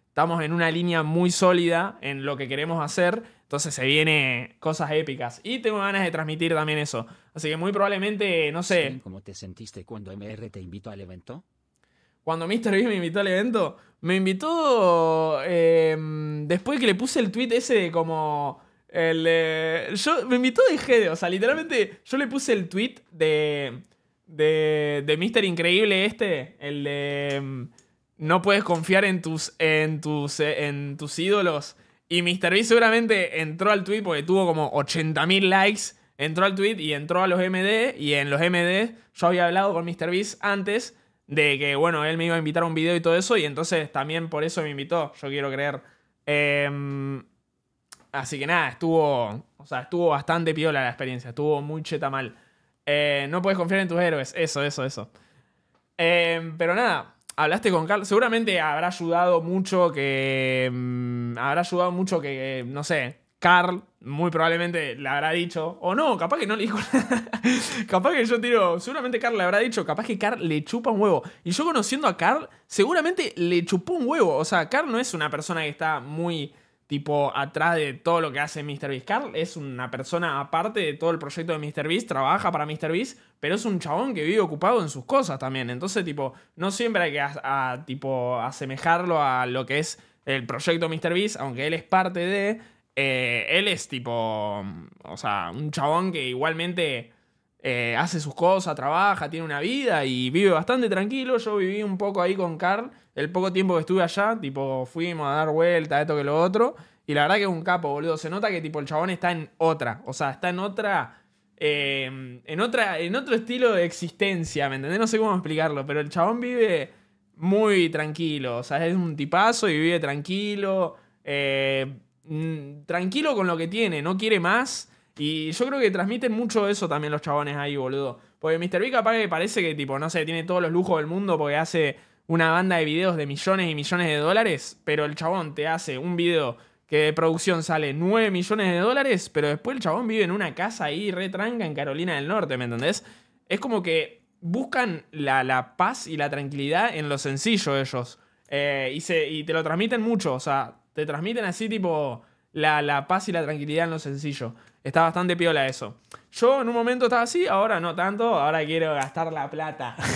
estamos en una línea muy sólida en lo que queremos hacer, entonces se vienen cosas épicas. Y tengo ganas de transmitir también eso. Así que muy probablemente, no sé. ¿Cómo te sentiste cuando MR te invitó al evento? Cuando Mr. me invitó al evento, me invitó eh, después que le puse el tweet ese de como el, yo me invitó de Gede, o sea, literalmente yo le puse el tweet de, de, de Mr. Increíble este, el de mm, no puedes confiar en tus, en tus, eh, en tus ídolos. Y Mr. B seguramente entró al tweet porque tuvo como 80.000 likes. Entró al tweet y entró a los MD. Y en los MD yo había hablado con Mr. Beast antes de que, bueno, él me iba a invitar a un video y todo eso. Y entonces también por eso me invitó, yo quiero creer. Eh, Así que nada, estuvo. O sea, estuvo bastante piola la experiencia. Estuvo muy cheta mal. Eh, no puedes confiar en tus héroes. Eso, eso, eso. Em, pero nada, hablaste con Carl. Seguramente habrá ayudado mucho que. Mm, habrá ayudado mucho que. Eh, no sé. Carl, muy probablemente le habrá dicho. O no, capaz que no le dijo [LAUGHS] capaz que yo tiro. Seguramente Carl le habrá dicho. Capaz que Carl le chupa un huevo. Y yo conociendo a Carl, seguramente le chupó un huevo. O sea, Carl no es una persona que está muy tipo atrás de todo lo que hace Beast. Carl es una persona aparte de todo el proyecto de Beast. trabaja para Beast. pero es un chabón que vive ocupado en sus cosas también. Entonces, tipo, no siempre hay que tipo, asemejarlo a lo que es el proyecto Beast. aunque él es parte de. Eh, él es tipo. O sea, un chabón que igualmente. Eh, hace sus cosas, trabaja, tiene una vida y vive bastante tranquilo. Yo viví un poco ahí con Carl el poco tiempo que estuve allá, tipo, fuimos a dar vuelta, esto que lo otro. Y la verdad que es un capo, boludo. Se nota que tipo el chabón está en otra. O sea, está en otra. Em, en otra. En otro estilo de existencia, ¿me entendés? No sé cómo explicarlo, pero el chabón vive muy tranquilo. O sea, es un tipazo y vive tranquilo. Eh, mm, tranquilo con lo que tiene, no quiere más. Y yo creo que transmiten mucho eso también los chabones ahí, boludo. Porque Mr. B parece que, tipo, no sé, tiene todos los lujos del mundo porque hace una banda de videos de millones y millones de dólares, pero el chabón te hace un video que de producción sale 9 millones de dólares, pero después el chabón vive en una casa ahí retranca en Carolina del Norte, ¿me entendés? Es como que buscan la, paz y la tranquilidad en lo sencillo ellos. Eh, y, se, y te lo transmiten mucho, o sea, te transmiten así tipo la, la paz y la tranquilidad en lo sencillo. Está bastante piola eso. Yo en un momento estaba así, ahora no tanto, ahora quiero gastar la plata. [LAUGHS]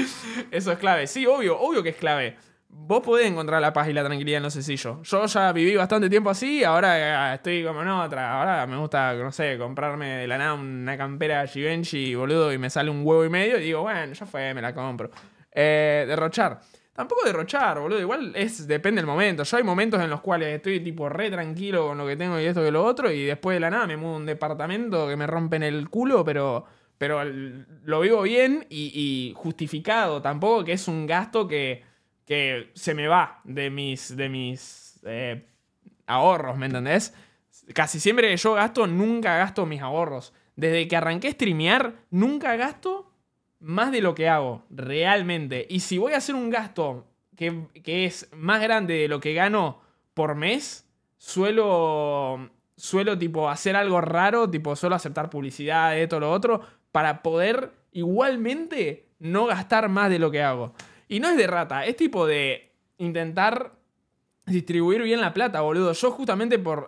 [LAUGHS] Eso es clave. Sí, obvio, obvio que es clave. Vos podés encontrar la paz y la tranquilidad en lo sencillo. Yo ya viví bastante tiempo así, ahora ah, estoy como en otra. Ahora me gusta, no sé, comprarme de la nada una campera Givenchy, boludo, y me sale un huevo y medio y digo, bueno, ya fue, me la compro. Eh, derrochar. Tampoco derrochar, boludo. Igual es, depende del momento. Yo hay momentos en los cuales estoy tipo re tranquilo con lo que tengo y esto que lo otro. Y después de la nada me mudo a un departamento que me rompen el culo, pero pero lo vivo bien y, justificado. Tampoco que es un gasto que, se me va de mis, de mis eh, ahorros, ¿me entendés? Casi siempre que yo gasto, nunca gasto mis ahorros. Desde que arranqué a streamear, nunca gasto más de lo que hago, realmente. Y si voy a hacer un gasto que, que es más grande de lo que gano por mes, suelo suelo tipo hacer algo raro, tipo suelo aceptar publicidad, esto, lo otro, para poder igualmente no gastar más de lo que hago. Y no es de rata, es tipo de intentar distribuir bien la plata, boludo. Yo justamente por,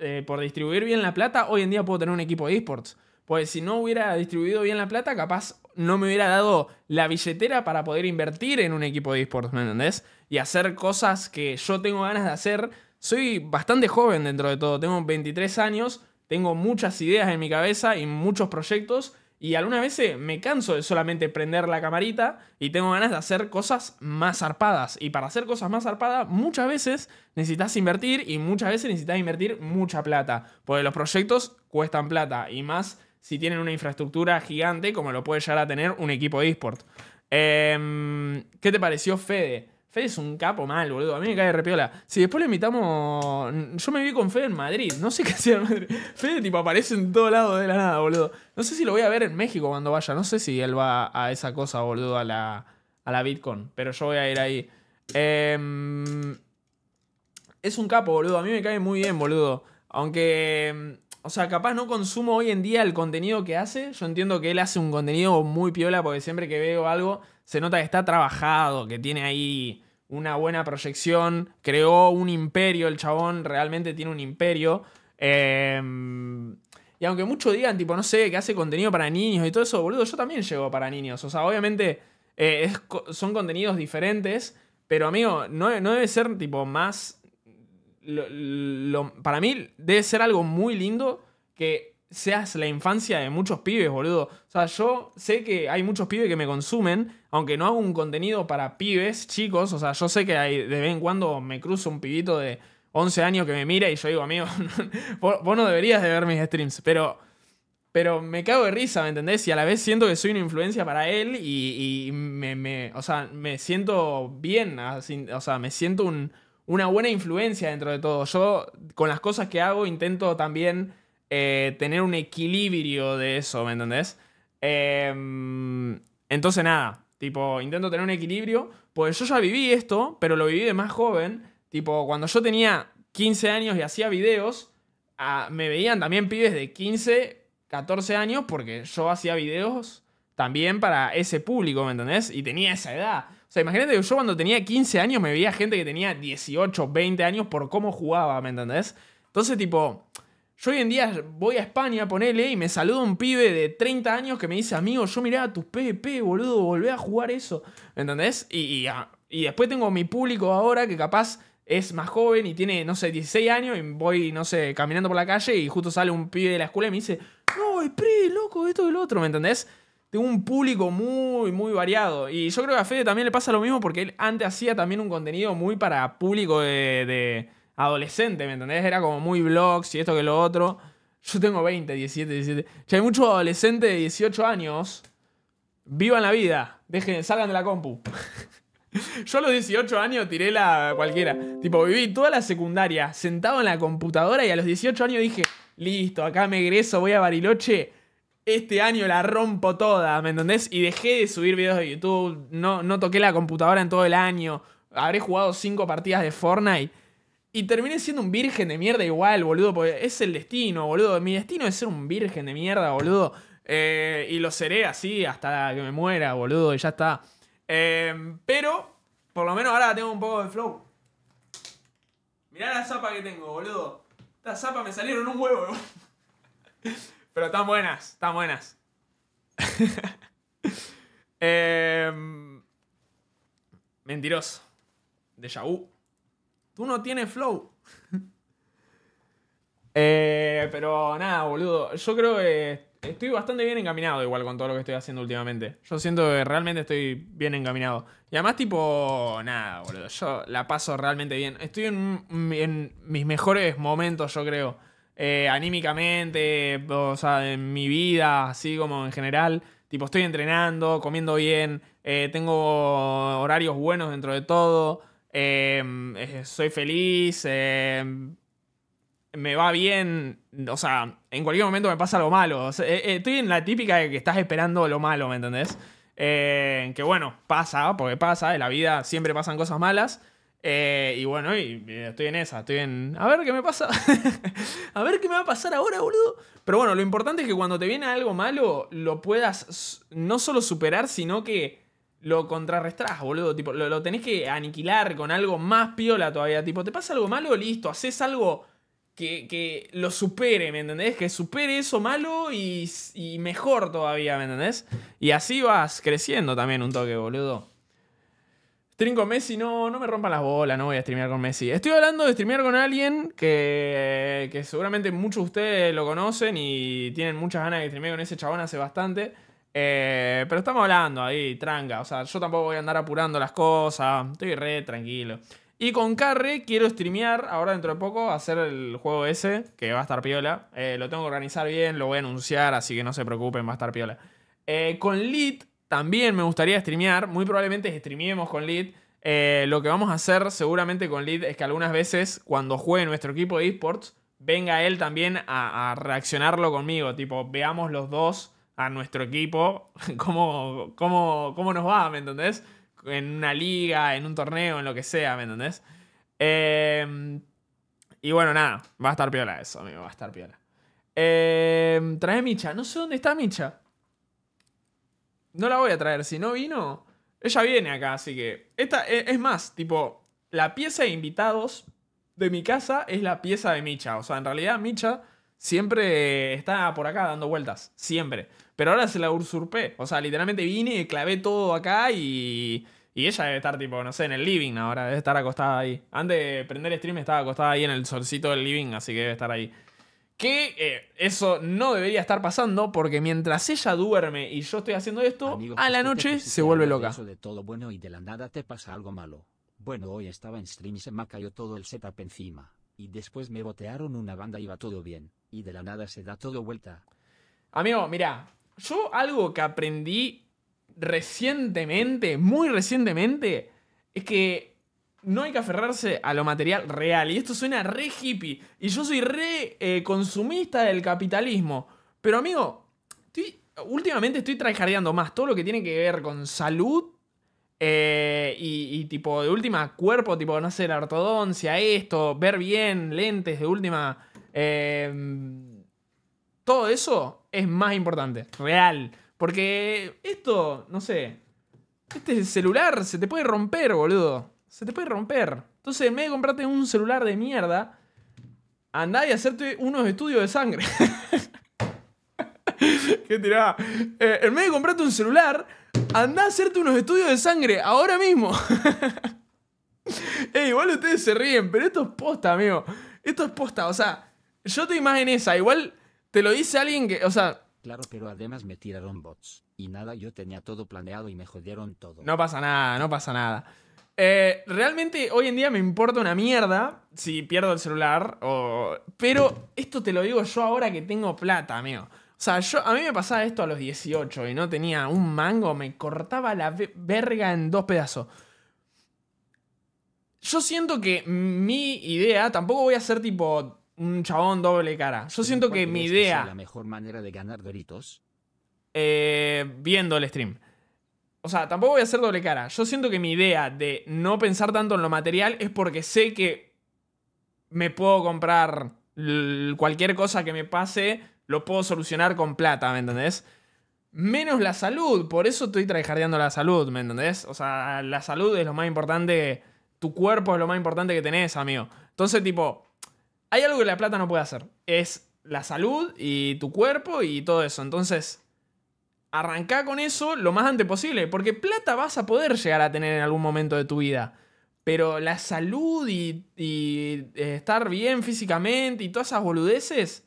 eh, por distribuir bien la plata, hoy en día puedo tener un equipo de esports. Pues si no hubiera distribuido bien la plata, capaz no me hubiera dado la billetera para poder invertir en un equipo de esports, ¿me entendés? Y hacer cosas que yo tengo ganas de hacer. Soy bastante joven dentro de todo, tengo 23 años, tengo muchas ideas en mi cabeza y muchos proyectos y algunas veces me canso de solamente prender la camarita y tengo ganas de hacer cosas más arpadas. Y para hacer cosas más arpadas, muchas veces necesitas invertir y muchas veces necesitas invertir mucha plata. Porque los proyectos cuestan plata y más si tienen una infraestructura gigante como lo puede llegar a tener un equipo de eSport. Em, ¿Qué te pareció, Fede? es un capo mal, boludo. A mí me cae repiola. Si después le invitamos. Yo me vi con Fede en Madrid. No sé qué [LAUGHS] hacía en Madrid. Fede, tipo, aparece en todo lado de la nada, boludo. No sé si lo voy a ver en México cuando vaya. No sé si él va a esa cosa, boludo, a la, a la Bitcoin. Pero yo voy a ir ahí. Em, es un capo, boludo. A mí me cae muy bien, boludo. Aunque. Em, o sea, capaz no consumo hoy en día el contenido que hace. Yo entiendo que él hace un contenido muy piola porque siempre que veo algo se nota que está trabajado, que tiene ahí una buena proyección, creó un imperio, el chabón realmente tiene un imperio. Em, y aunque muchos digan, tipo, no sé, que hace contenido para niños y todo eso, boludo, yo también llego para niños. O sea, obviamente eh, son contenidos diferentes, pero amigo, no, debe ser tipo más... para mí debe ser algo muy lindo que seas la infancia de muchos pibes, boludo. O sea, yo sé que hay muchos pibes que me consumen aunque no hago un contenido para pibes, chicos, o sea, yo sé que hay, de vez en cuando me cruzo un pibito de 11 años que me mira y yo digo, amigo, [LAUGHS] vos no deberías de ver mis streams, pero, pero me cago de risa, ¿me entendés? Y a la vez siento que soy una influencia para él y, me, o sea, me siento bien, ah, o sea, me siento una buena influencia dentro de todo. Yo con las cosas que hago intento también eh, tener un equilibrio de eso, ¿me entendés? Em, entonces nada, Tipo, intento tener un equilibrio. Pues yo ya viví esto, pero lo viví de más joven. Tipo, cuando yo tenía 15 años y hacía videos, ah, me veían también pibes de 15, 14 años, porque yo hacía videos también para ese público, ¿me entendés? Y tenía esa edad. O sea, imagínate que yo cuando tenía 15 años me veía gente que tenía 18, 20 años por cómo jugaba, ¿me entendés? Entonces, tipo, yo hoy en día voy a España, a ponerle y me saluda un pibe de 30 años que me dice, amigo, yo miraba tus PvP, boludo, volvé a jugar eso. ¿Me entendés? Ah, y, después tengo mi público ahora que capaz es más joven y tiene, no sé, 16 años y voy, no sé, caminando por la calle y justo sale un pibe de la escuela y me dice, no, es PRI, loco, esto y lo otro, ¿me entendés? Tengo un público muy, muy variado. Y yo creo que a Fede también le pasa lo mismo porque él antes hacía también un contenido muy para público de adolescente, ¿me entendés? Era como muy blogs y esto que lo otro. Yo tengo 20, 17, 17. Ya hay muchos adolescentes de 18 años. Vivan la vida. Dejen, salgan de la compu. [LAUGHS] Yo a los 18 años tiré la cualquiera. Tipo, viví toda la secundaria sentado en la computadora y a los 18 años dije, listo, acá me egreso, voy a Bariloche. Este año la rompo toda, ¿me entendés? Y dejé de subir videos de YouTube, no, no toqué la computadora en todo el año. Habré jugado 5 partidas de Fortnite y terminé siendo un virgen de mierda igual, boludo, porque es el destino, boludo. Mi destino es ser un virgen de mierda, boludo. Eh, y lo seré así hasta que me muera, boludo, y ya está. Eh, pero, por lo menos ahora tengo un poco de flow. Mirá la zapa que tengo, boludo. Estas zapas me salieron un huevo. [LAUGHS] pero están buenas, están buenas. [LAUGHS] Eh, mentiroso. de vu. Tú no tienes flow. [LAUGHS] Eh, pero nada, boludo. Yo creo que estoy bastante bien encaminado igual con todo lo que estoy haciendo últimamente. Yo siento que realmente estoy bien encaminado. Y además, tipo, nada, boludo. Yo la paso realmente bien. Estoy en, mis mejores momentos, yo creo. Eh, anímicamente, o sea, en mi vida, así como en general. Tipo, estoy entrenando, comiendo bien, eh, tengo horarios buenos dentro de todo. Em, eh, soy feliz, em, me va bien, o sea, en cualquier momento me pasa algo malo. Eh, eh, estoy en la típica de que estás esperando lo malo, ¿me entendés? Em, que bueno, pasa, porque pasa, en la vida siempre pasan cosas malas. y bueno, estoy en esa, estoy en... A ver qué me pasa. [LAUGHS] a ver qué me va a pasar ahora, boludo. Pero bueno, lo importante es que cuando te viene algo malo, lo puedas no solo superar, sino que lo contrarrestás, boludo. Tipo, lo, tenés que aniquilar con algo más piola todavía. Tipo, te pasa algo malo, listo, haces algo que, lo supere, ¿me entendés? Que supere eso malo y, mejor todavía, ¿me entendés? Y así vas creciendo también un toque, boludo. Stream con Messi, no, no me rompan las bolas, no voy a streamear con Messi. Estoy hablando de streamear con alguien que, que seguramente muchos de ustedes lo conocen y tienen muchas ganas de streamear con ese chabón hace bastante. Eh, pero estamos hablando ahí, tranga O sea, yo tampoco voy a andar apurando las cosas. Estoy re tranquilo. Y con Carre quiero streamear ahora dentro de poco, hacer el juego ese, que va a estar piola. Eh, lo tengo que organizar bien, lo voy a anunciar, así que no se preocupen, va a estar piola. Eh, con Lit también me gustaría streamear. Muy probablemente streameemos con Lit. lo que vamos a hacer seguramente con Lead es que algunas veces cuando juegue nuestro equipo de esports, venga él también a reaccionarlo conmigo. Tipo, veamos los dos a nuestro equipo [LAUGHS] cómo, cómo, cómo nos va, ¿me entendés? En una liga, en un torneo, en lo que sea, ¿me entendés? Em, y bueno, nada, va a estar piola eso, amigo, va a estar piola. Eh, trae Micha, no sé dónde está Micha. No la voy a traer, si no vino, ella viene acá, así que... Esta, e, es más, tipo, la pieza de invitados de mi casa es la pieza de Micha. O sea, en realidad Micha siempre está por acá dando vueltas, siempre. Pero ahora se la usurpé. O sea, literalmente vine, y clavé todo acá y. Y ella debe estar, tipo, no sé, en el living ahora. Debe estar acostada ahí. Antes de prender el stream estaba acostada ahí en el solcito del living, así que debe estar ahí. Que eh, eso no debería estar pasando porque mientras ella duerme y yo estoy haciendo esto, a la noche se vuelve loca. de todo bueno y de la nada te pasa algo malo. Bueno, hoy estaba en stream y se me cayó todo el setup encima. Y después me botearon una banda y todo bien. Y de la nada se da todo vuelta. Amigo, mira, yo algo que aprendí recientemente, muy recientemente, es que no hay que aferrarse a lo material real. Y esto suena re hippie. Y yo soy re eh, consumista del capitalismo. Pero amigo, últimamente estoy trajardeando más todo lo que tiene que ver con salud. Eh, y, tipo, de última, cuerpo, tipo, no sé, la ortodoncia, esto, ver bien, lentes, de última, eh, todo eso es más importante, real. Porque esto, no sé, este celular se te puede romper, boludo. Se te puede romper. Entonces, en vez de comprarte un celular de mierda, andá y hacerte unos estudios de sangre. [LAUGHS] ¿Qué tirada eh, en vez de comprarte un celular, andá a hacerte unos estudios de sangre ahora mismo. [LAUGHS] igual ustedes se ríen, pero esto es posta, amigo. Esto es posta, o sea, yo te imagino esa. Igual te lo dice alguien que, o sea... Claro, pero además me tiraron bots. Y nada, yo tenía todo planeado y me jodieron todo. No pasa nada, no pasa nada. Eh, realmente hoy en día me importa una mierda si pierdo el celular Pero esto te lo digo yo ahora que tengo plata, amigo. O sea, yo, a mí me pasaba esto a los 18 y no tenía un mango, me cortaba la verga en dos pedazos. Yo siento que mi idea, tampoco voy a ser tipo un chabón doble cara. Yo siento que mi idea. la mejor manera de ganar gritos eh, viendo el stream. O sea, tampoco voy a hacer doble cara. Yo siento que mi idea de no pensar tanto en lo material es porque sé que me puedo comprar cualquier cosa que me pase, lo puedo solucionar con plata, ¿me entendés? Menos la salud, por eso estoy trajardeando la salud, ¿me entendés? O sea, la salud es lo más importante, tu cuerpo es lo más importante que tenés, amigo. Entonces, tipo, hay algo que la plata no puede hacer. Es la salud y tu cuerpo y todo eso. Entonces, arrancá con eso lo más antes posible, porque plata vas a poder llegar a tener en algún momento de tu vida. Pero la salud y, eh, estar bien físicamente y todas esas boludeces,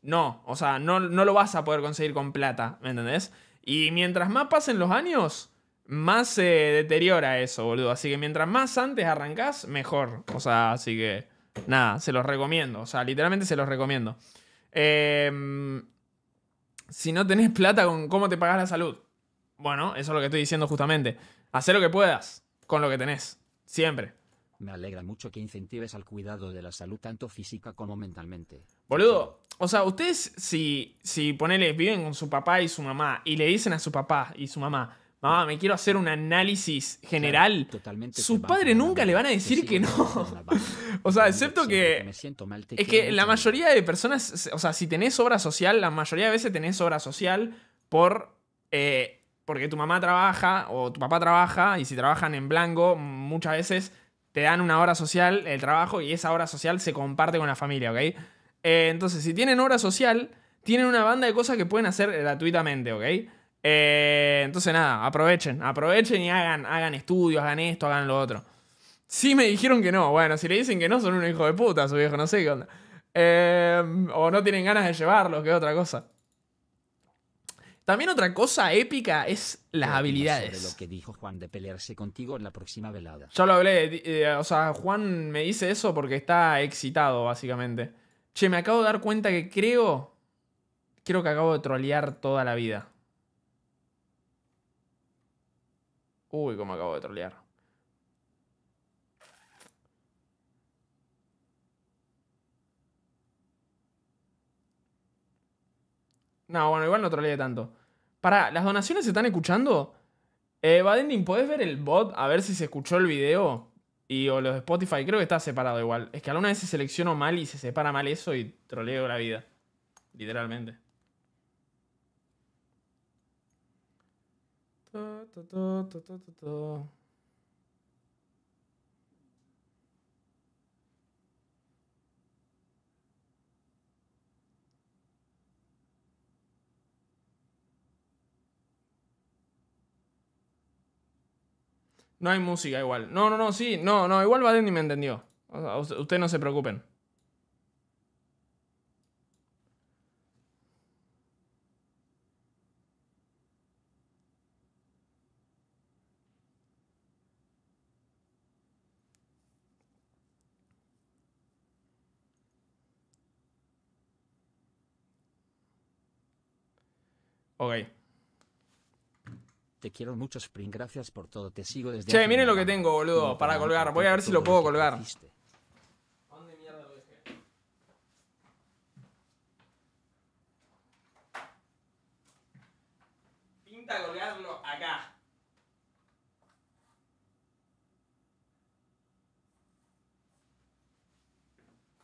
no. O sea, no, no lo vas a poder conseguir con plata, ¿me entendés? Y mientras más pasen los años, más se deteriora eso, boludo. Así que mientras más antes arrancás, mejor. O sea, así que nada, se los recomiendo. O sea, literalmente se los recomiendo. Em, si no tenés plata, ¿con ¿cómo te pagas la salud? Bueno, eso es lo que estoy diciendo justamente. Hacer lo que puedas con lo que tenés. Siempre. Me alegra mucho que incentives al cuidado de la salud tanto física como mentalmente. Boludo, o sea, ustedes si, si ponele, viven con su papá y su mamá y le dicen a su papá y su mamá, mamá, ah, me quiero hacer un análisis general. totalmente. Sus pues, padres nunca le van a decir que no. [LAUGHS] o sea, excepto que. es que la mayoría de personas, o sea, si tenés obra social, la mayoría de veces tenés obra social por. Eh, porque tu mamá trabaja o tu papá trabaja, y si trabajan en blanco, muchas veces te dan una hora social, el trabajo, y esa hora social se comparte con la familia, ¿ok? Eh, entonces, si tienen obra social, tienen una banda de cosas que pueden hacer gratuitamente, ¿ok? Eh, entonces nada, aprovechen, aprovechen y hagan, hagan estudios, hagan esto, hagan lo otro. Si me dijeron que no. Bueno, si le dicen que no, son un hijo de puta, su viejo, no sé qué onda. Eh, o no tienen ganas de llevarlo, que otra cosa. También otra cosa épica es las habilidades. lo que dijo Juan de pelearse contigo en la próxima velada. Yo lo hablé, eh, o sea, Juan me dice eso porque está excitado, básicamente. Che, me acabo de dar cuenta que creo. Creo que acabo de trolear toda la vida. Uy, cómo acabo de trolear. No, bueno, igual no troleé tanto. Para ¿las donaciones se están escuchando? Eh, Badending, ¿podés ver el bot a ver si se escuchó el video? Y o los de Spotify, creo que está separado igual. Es que alguna vez se seleccionó mal y se separa mal eso y troleo la vida. Literalmente. No hay música igual. No, no, no, sí, no, no, igual Baden ni me entendió. ustedes no se preocupen. Ok. Te quiero mucho, Spring. Gracias por todo. Te sigo desde. Che, miren lo que tengo, boludo, para colgar. Voy a ver si lo puedo colgar. ¿Dónde mierda lo Pinta colgarlo acá.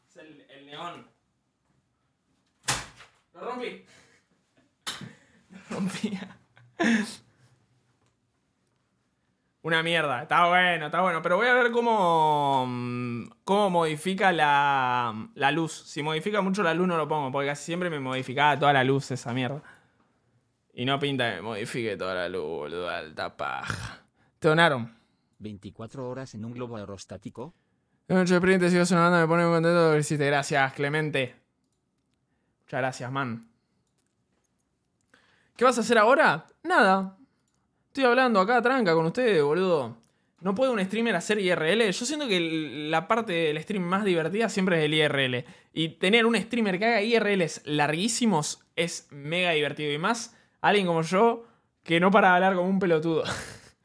Es el, el neón. Lo rompí. [LAUGHS] Una mierda, está bueno, está bueno. Pero voy a ver cómo, mm, cómo modifica mm, la, luz. Si modifica mucho la luz no lo pongo, porque casi siempre me modificaba ah, toda la luz esa mierda. Y no pinta que me modifique toda la luz, boludo, alta paja. Te donaron. 24 horas en un globo aerostático. sonando, me pone contento de que Gracias, Clemente. Muchas gracias, man. ¿Qué vas a hacer ahora? Nada. Estoy hablando acá, tranca, con ustedes, boludo. ¿No puede un streamer hacer IRL? Yo siento que la parte del stream más divertida siempre es el IRL. Y tener un streamer que haga IRLs larguísimos es mega divertido. Y más alguien como yo que no para hablar como un pelotudo.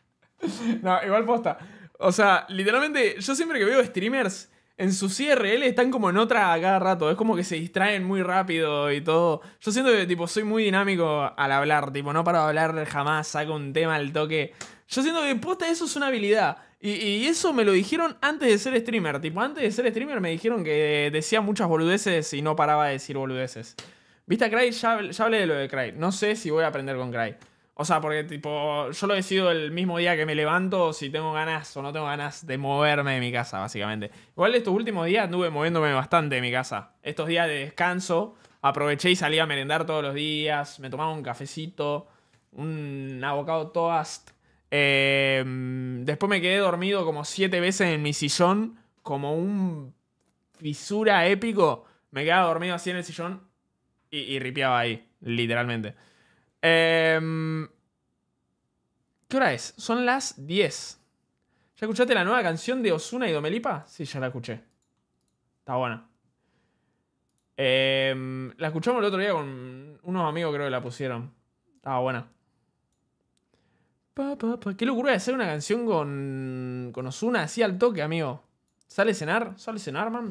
[LAUGHS] no, igual posta. O sea, literalmente, yo siempre que veo streamers en su cierre, están como en otra a cada rato. Es como que se distraen muy rápido y todo. Yo siento que, tipo, soy muy dinámico al hablar. Tipo, no de hablar jamás, saco un tema al toque. Yo siento que posta eso es una habilidad. Y, eso me lo dijeron antes de ser streamer. Tipo, antes de ser streamer me dijeron que decía muchas boludeces y no paraba de decir boludeces. Viste a Cry, ya, ya hablé de lo de Cry. No sé si voy a aprender con Cry. O sea, porque tipo, yo lo decido el mismo día que me levanto si tengo ganas o no tengo ganas de moverme de mi casa, básicamente. Igual estos últimos días anduve moviéndome bastante de mi casa. Estos días de descanso, aproveché y salí a merendar todos los días, me tomaba un cafecito, un abocado toast. Em, después me quedé dormido como siete veces en mi sillón, como un fisura épico. Me quedaba dormido así en el sillón y, y ripiaba ahí, literalmente. Em, ¿Qué hora es? Son las 10. ¿Ya escuchaste la nueva canción de Osuna y Domelipa? Sí, ya la escuché. Está buena. Em, la escuchamos el otro día con unos amigos, creo que la pusieron. Estaba buena. Qué locura de hacer una canción con, con Osuna así al toque, amigo. ¿Sale cenar? ¿Sale cenar, man?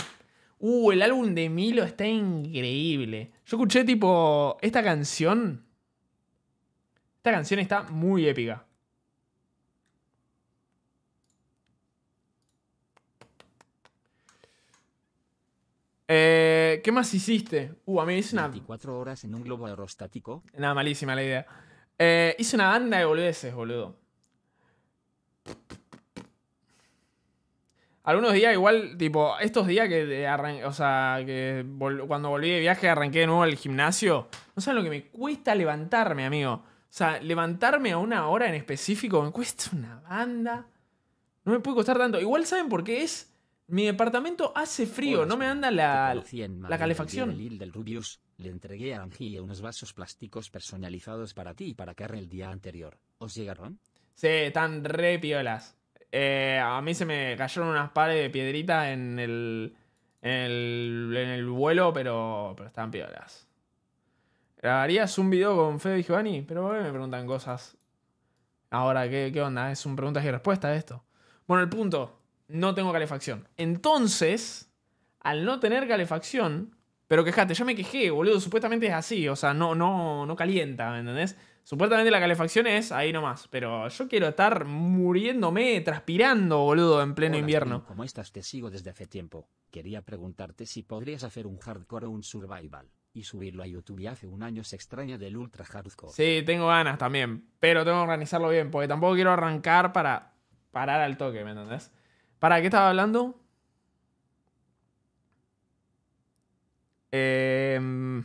Uh, el álbum de Milo está increíble. Yo escuché tipo esta canción esta canción está muy épica. Eh, ¿Qué más hiciste? Uh, a mí hice una. 24 horas en un globo aerostático. Nada, malísima la idea. Eh, hice una banda de boludeces, boludo. Algunos días igual, tipo, estos días que arranqué, o sea, cuando volví de viaje arranqué de nuevo al gimnasio. No saben lo que me cuesta levantarme, amigo. O sea, levantarme a una hora en específico me cuesta una banda. No me puede costar tanto. Igual saben por qué es. Mi departamento hace frío, no me anda la, la calefacción. El del Rubius, le entregué a Angie unos vasos plásticos personalizados para ti y para Carl el día anterior. ¿Os llegaron? Sí, están re piolas. Eh, a mí se me cayeron unas pares de piedritas en el, en el, en el vuelo, pero, pero están piolas. ¿Grabarías un video con Fede y Giovanni? Pero me preguntan cosas? Ahora, ¿qué, onda? Es un preguntas y respuestas esto. Bueno, el punto. No tengo calefacción. Entonces, al no tener calefacción, pero quejate, yo me quejé, boludo. Supuestamente es así, o sea, no, no, no calienta, ¿me entendés? Supuestamente la calefacción es ahí nomás, pero yo quiero estar muriéndome, transpirando, boludo, en pleno invierno. Como estás, te sigo desde hace tiempo. Quería preguntarte si podrías hacer un hardcore o un survival y subirlo a YouTube. Y hace un año se extraña del ultra hardcore. Sí, tengo ganas también, pero tengo que organizarlo bien, porque tampoco quiero arrancar para parar al toque, ¿me entendés? ¿Para qué estaba hablando? Em,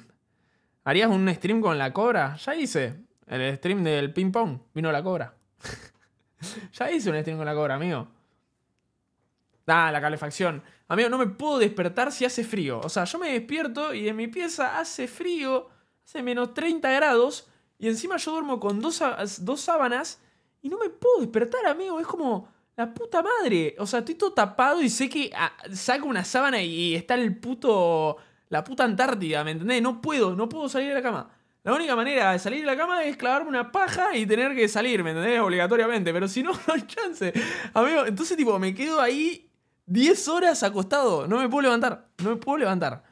¿Harías un stream con la cobra? Ya hice. El stream del ping-pong. Vino la cobra. [LAUGHS] ya hice un stream con la cobra, amigo. Ah, la calefacción. Amigo, no me puedo despertar si hace frío. O sea, yo me despierto y en mi pieza hace frío, hace menos 30 grados, y encima yo duermo con dos, dos sábanas y no me puedo despertar, amigo. Es como la puta madre. O sea, estoy todo tapado y sé que ah, saco una sábana y está el puto. La puta Antártida, ¿me entendés? No puedo, no puedo salir de la cama. La única manera de salir de la cama es clavarme una paja y tener que salir, ¿me entendés? Obligatoriamente, pero si no, [LAUGHS] no hay chance. Amigo, entonces tipo, me quedo ahí 10 horas acostado. No me puedo levantar. No me puedo levantar.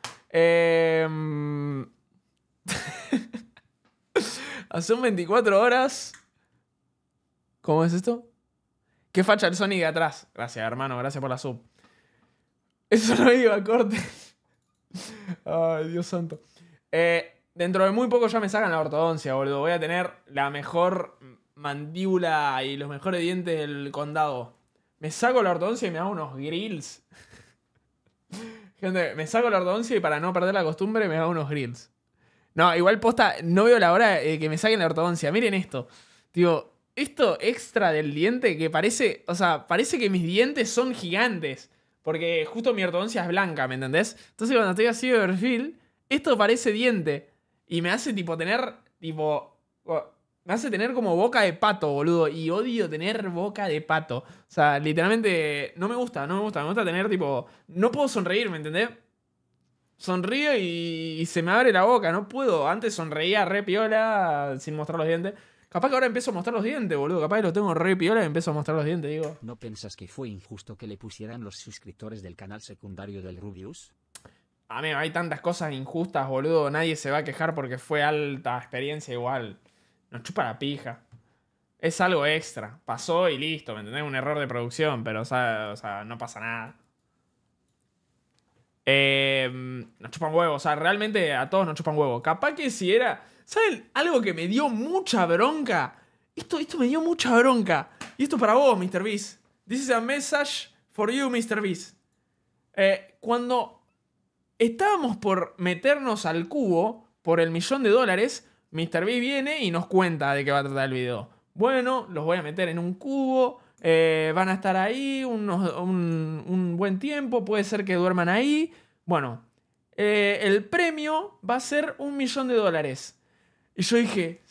Hace un 24 horas. ¿Cómo es esto? ¿Qué facha el sonido de atrás? Gracias, hermano. Gracias por la sub. Eso no iba a corte. Ay, Dios santo. Eh, dentro de muy poco ya me sacan la ortodoncia, boludo. Voy a tener la mejor mandíbula y los mejores dientes del condado. Me saco la ortodoncia y me hago unos grills. [LAUGHS] Gente, me saco la ortodoncia y para no perder la costumbre me hago unos grills. No, igual posta, no veo la hora de eh, que me saquen la ortodoncia. Miren esto. Digo, esto extra del diente que parece, o sea, parece que mis dientes son gigantes. Porque justo mi ortodoncia es blanca, ¿me entendés? Entonces cuando estoy así de perfil, esto parece diente. Y me hace tipo tener, tipo, me hace tener como boca de pato, boludo. Y odio tener boca de pato. O sea, literalmente no me gusta, no me gusta. Me gusta tener tipo. No puedo sonreír, ¿me entendés? Sonrío y, se me abre la boca, no puedo. Antes sonreía re piola sin mostrar los dientes. Capaz que ahora empiezo a mostrar los dientes, boludo. Capaz que lo tengo re piola y empiezo a mostrar los dientes, digo. ¿No pensas que fue injusto que le pusieran los suscriptores del canal secundario del Rubius? A mí hay tantas cosas injustas, boludo. Nadie se va a quejar porque fue alta experiencia igual. Nos chupa la pija. Es algo extra. Pasó y listo, ¿me entendés? Un error de producción, pero o sea, no pasa nada. Eh, nos chupan huevos. o sea, realmente a todos nos chupan huevos. Capaz que si era... ¿Saben algo que me dio mucha bronca? Esto, esto me dio mucha bronca. Y esto para vos, Mr. Beast. This is a message for you, Mr. Beast. Eh, cuando estábamos por meternos al cubo por el millón de dólares, Mr. B viene y nos cuenta de qué va a tratar el video. Bueno, los voy a meter en un cubo, eh, van a estar ahí un, buen tiempo, puede ser que duerman ahí. Bueno, eh, el premio va a ser un millón de dólares. Y yo dije,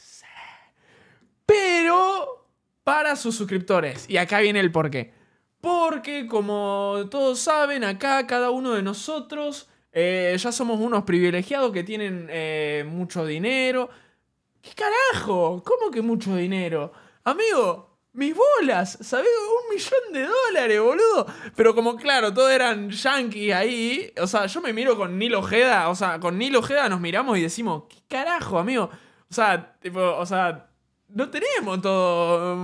pero para sus suscriptores. Y acá viene el porqué. Porque como todos saben, acá cada uno de nosotros eh, ya somos unos privilegiados que tienen mucho dinero, ¿Qué carajo? ¿Cómo que mucho dinero? Amigo, mis bolas, ¿sabes? Un millón de dólares, boludo. Pero como claro, todos eran yankees ahí. O sea, yo me miro con Nilo Ojeda. O sea, con Nilo Jeda nos miramos y decimos, ¿qué carajo, amigo? O sea, tipo, o sea, no tenemos todo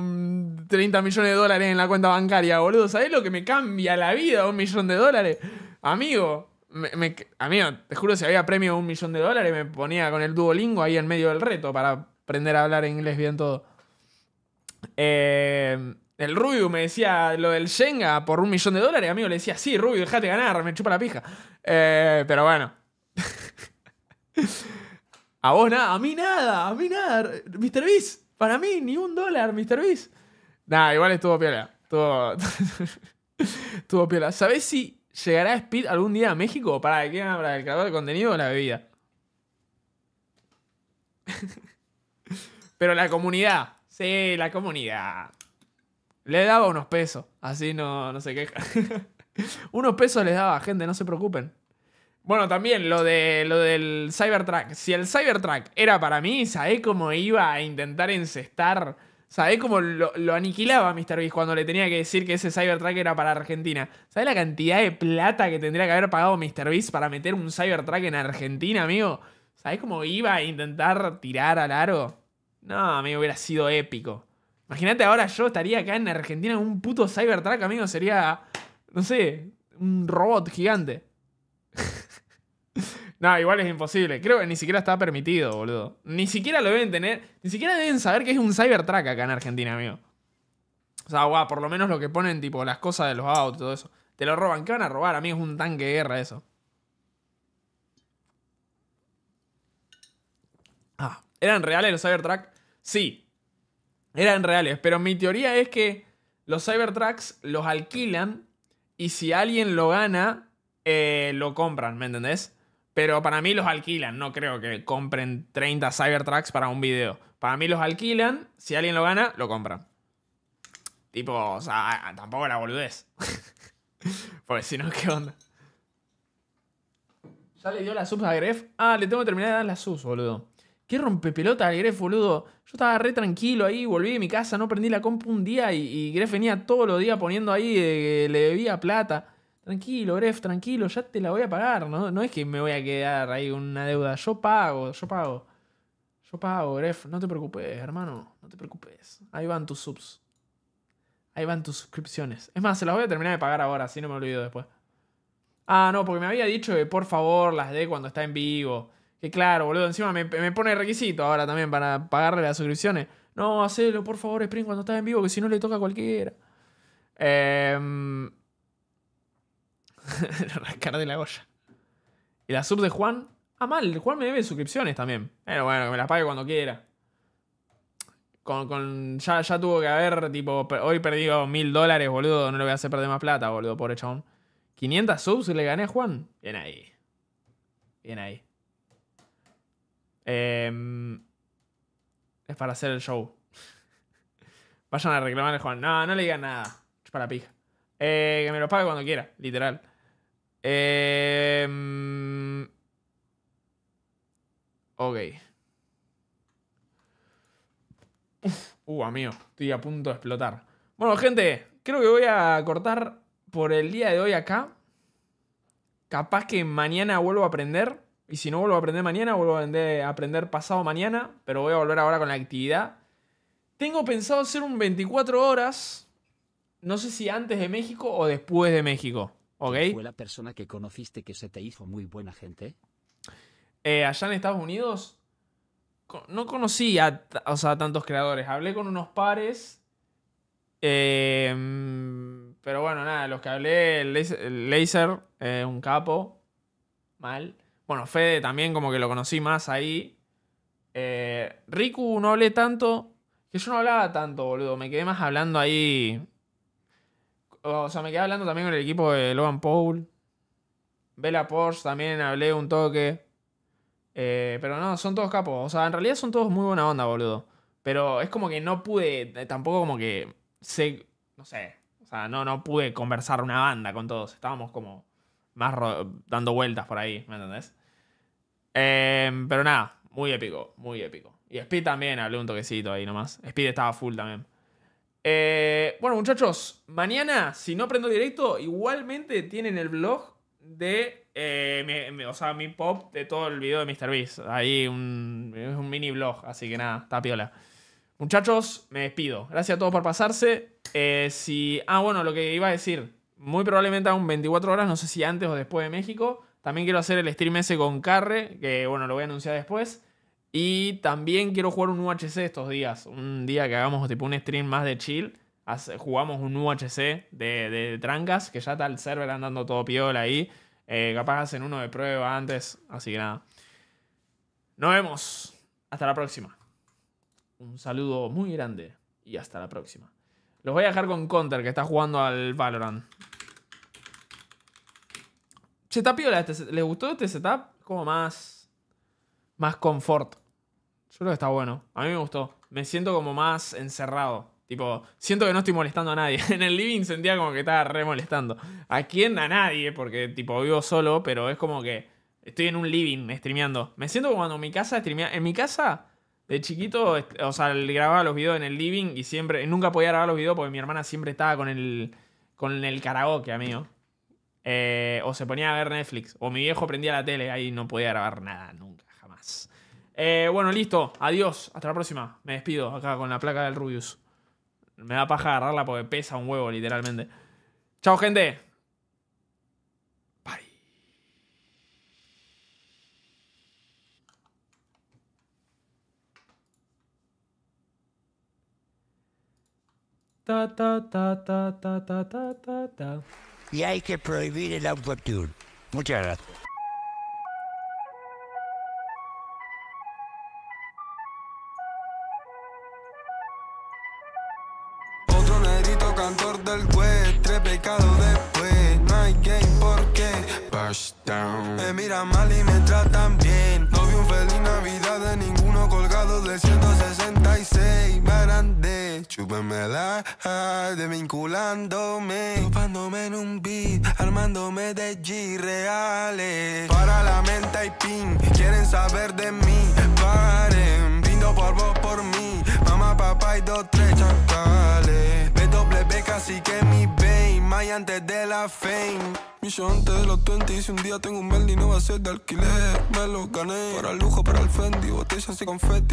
30 mm, millones de dólares en la cuenta bancaria, boludo. ¿Sabes lo que me cambia la vida? Un millón de dólares. Amigo, a mí amigo, te juro, si había premio de un millón de dólares, me ponía con el Duolingo ahí en medio del reto para aprender a hablar inglés bien todo. Eh, el Rubio me decía lo del Shenga por un millón de dólares, amigo. Le decía, sí, Rubio, déjate ganar, me chupa la pija. Eh, pero bueno. [LAUGHS] a vos nada, a mí nada, a mí nada. Mr. Beast, para mí ni un dólar, Mr. Beast. nada igual estuvo piola. Estuvo, [LAUGHS] estuvo piola. ¿Sabés si ¿Llegará Speed algún día a México? ¿Para quién ¿Para el creador de contenido o la bebida? [LAUGHS] Pero la comunidad. Sí, la comunidad. Le daba unos pesos. Así no, no se queja. [LAUGHS] unos pesos les daba, gente, no se preocupen. Bueno, también lo, de, lo del Cybertruck. Si el Cybertruck era para mí, ¿sabés cómo iba a intentar encestar? ¿Sabés cómo lo, aniquilaba Mr. Beast cuando le tenía que decir que ese Cybertruck era para Argentina? ¿Sabés la cantidad de plata que tendría que haber pagado Mr. Beast para meter un Cybertruck en Argentina, amigo? ¿Sabés cómo iba a intentar tirar al largo? No, amigo, hubiera sido épico. Imagínate ahora yo estaría acá en Argentina en un puto Cybertruck, amigo. Sería, no sé, un robot gigante. [LAUGHS] No, igual es imposible. Creo que ni siquiera está permitido, boludo. Ni siquiera lo deben tener. Ni siquiera deben saber que es un Cybertruck acá en Argentina, amigo. O sea, guau, por lo menos lo que ponen, tipo, las cosas de los autos, todo eso. Te lo roban. ¿Qué van a robar? A mí es un tanque de guerra eso. Ah, ¿eran reales los Cybertruck? Sí, eran reales. Pero mi teoría es que los Cybertrucks los alquilan y si alguien lo gana, eh, lo compran, ¿me entendés? Pero para mí los alquilan, no creo que compren 30 Cybertrucks para un video. Para mí los alquilan, si alguien lo gana, lo compra. Tipo, o sea, tampoco la boludez. [LAUGHS] Porque si no, ¿qué onda? ¿Ya le dio la subs a Gref? Ah, le tengo que terminar de dar las subs, boludo. ¿Qué rompepelota al Gref, boludo? Yo estaba re tranquilo ahí, volví de mi casa, no prendí la compu un día y, y Gref venía todos los días poniendo ahí le debía plata tranquilo, Gref, tranquilo, ya te la voy a pagar, ¿no? es que me voy a quedar ahí una deuda, yo pago, yo pago. Yo pago, Gref, no te preocupes, hermano, no te preocupes. Ahí van tus subs. Ahí van tus suscripciones. Es más, se las voy a terminar de pagar ahora, así no me olvido después. Ah, no, porque me había dicho que por favor las dé cuando está en vivo. Que claro, boludo, encima me, pone requisito ahora también para pagarle las suscripciones. No, hacelo, por favor, Spring, cuando está en vivo, que si no le toca a cualquiera. Eh, [LAUGHS] Rascar de la olla Y la sub de Juan. Ah, mal, Juan me debe suscripciones también. Pero bueno, que me las pague cuando quiera. Con, ya, tuvo que haber, tipo, hoy perdí mil dólares, boludo. No le voy a hacer perder más plata, boludo, pobre chabón. 500 subs y le gané a Juan. Bien ahí. Bien ahí. Em, es para hacer el show. [LAUGHS] Vayan a reclamar a Juan. No, no le digan nada. Es para pija. Eh, que me lo pague cuando quiera, literal. Eh, ok. Uh, amigo, estoy a punto de explotar. Bueno, gente, creo que voy a cortar por el día de hoy acá. Capaz que mañana vuelvo a aprender. Y si no vuelvo a aprender mañana, vuelvo a aprender pasado mañana. Pero voy a volver ahora con la actividad. Tengo pensado hacer un 24 horas. No sé si antes de México o después de México. ¿Fue la persona que conociste que se te hizo muy buena gente? Eh, allá en Estados Unidos no conocí a, o sea, tantos creadores. Hablé con unos pares. Em, pero bueno, nada, los que hablé, Laser, eh, un capo, mal. Bueno, Fede también como que lo conocí más ahí. Eh, Riku no hablé tanto, que yo no hablaba tanto, boludo. Me quedé más hablando ahí o sea, me quedé hablando también con el equipo de Logan Paul. Vela Porsche también hablé un toque. Eh, pero no, son todos capos. O sea, en realidad son todos muy buena onda, boludo. Pero es como que no pude, eh, tampoco como que sé, no sé. O sea, no, no pude conversar una banda con todos. Estábamos como más dando vueltas por ahí, ¿me entendés? Em, pero nada, muy épico, muy épico. Y Speed también hablé un toquecito ahí nomás. Speed estaba full también. Eh, bueno, muchachos, mañana, si no aprendo directo, igualmente tienen el blog de. Eh, mi, o sea, mi pop de todo el video de MrBeast. Ahí es un mini blog, así que nada, está Muchachos, me despido. Gracias a todos por pasarse. Eh, si. Ah, bueno, lo que iba a decir. Muy probablemente un 24 horas, no sé si antes o después de México. También quiero hacer el stream ese con Carre, que bueno, lo voy a anunciar después. Y también quiero jugar un UHC estos días. Un día que hagamos tipo un stream más de chill. Jugamos un UHC de, trancas, que ya está el server andando todo piola ahí. Eh, capaz hacen uno de prueba antes. Así que nada. Nos vemos. Hasta la próxima. Un saludo muy grande y hasta la próxima. Los voy a dejar con Counter, que está jugando al Valorant. Che, está piola este ¿Les gustó este setup? Como más más confort. Yo creo que está bueno. A mí me gustó. Me siento como más encerrado. Tipo, siento que no estoy molestando a nadie. [LAUGHS] en el living sentía como que estaba re molestando. ¿A quién? A nadie, porque tipo vivo solo, pero es como que estoy en un living streameando. Me siento como cuando mi casa streameaba. En mi casa, de chiquito, o sea, grababa los videos en el living y siempre. Nunca podía grabar los videos porque mi hermana siempre estaba con el. con el karaoke, amigo. Eh, o se ponía a ver Netflix. O mi viejo prendía la tele. Ahí no podía grabar nada nunca. Eh, bueno, listo. Adiós. Hasta la próxima. Me despido acá con la placa del Rubius. Me da paja agarrarla porque pesa un huevo, literalmente. Chao, gente. Ta, ta, ta, y hay que prohibir el autotune. Muchas gracias. Me da ah, desvinculándome Topándome en un beat, armándome de G reales Para la menta y pin, quieren saber de mí Paren, brindo por vos, por mí Mamá, papá y dos, tres chacales BW casi que mi baby May antes de la fame Mision antes de los 20 Y si un día tengo un Bentley no va a ser de alquiler Me lo gané Para el lujo, para el Fendi Botellas y confeti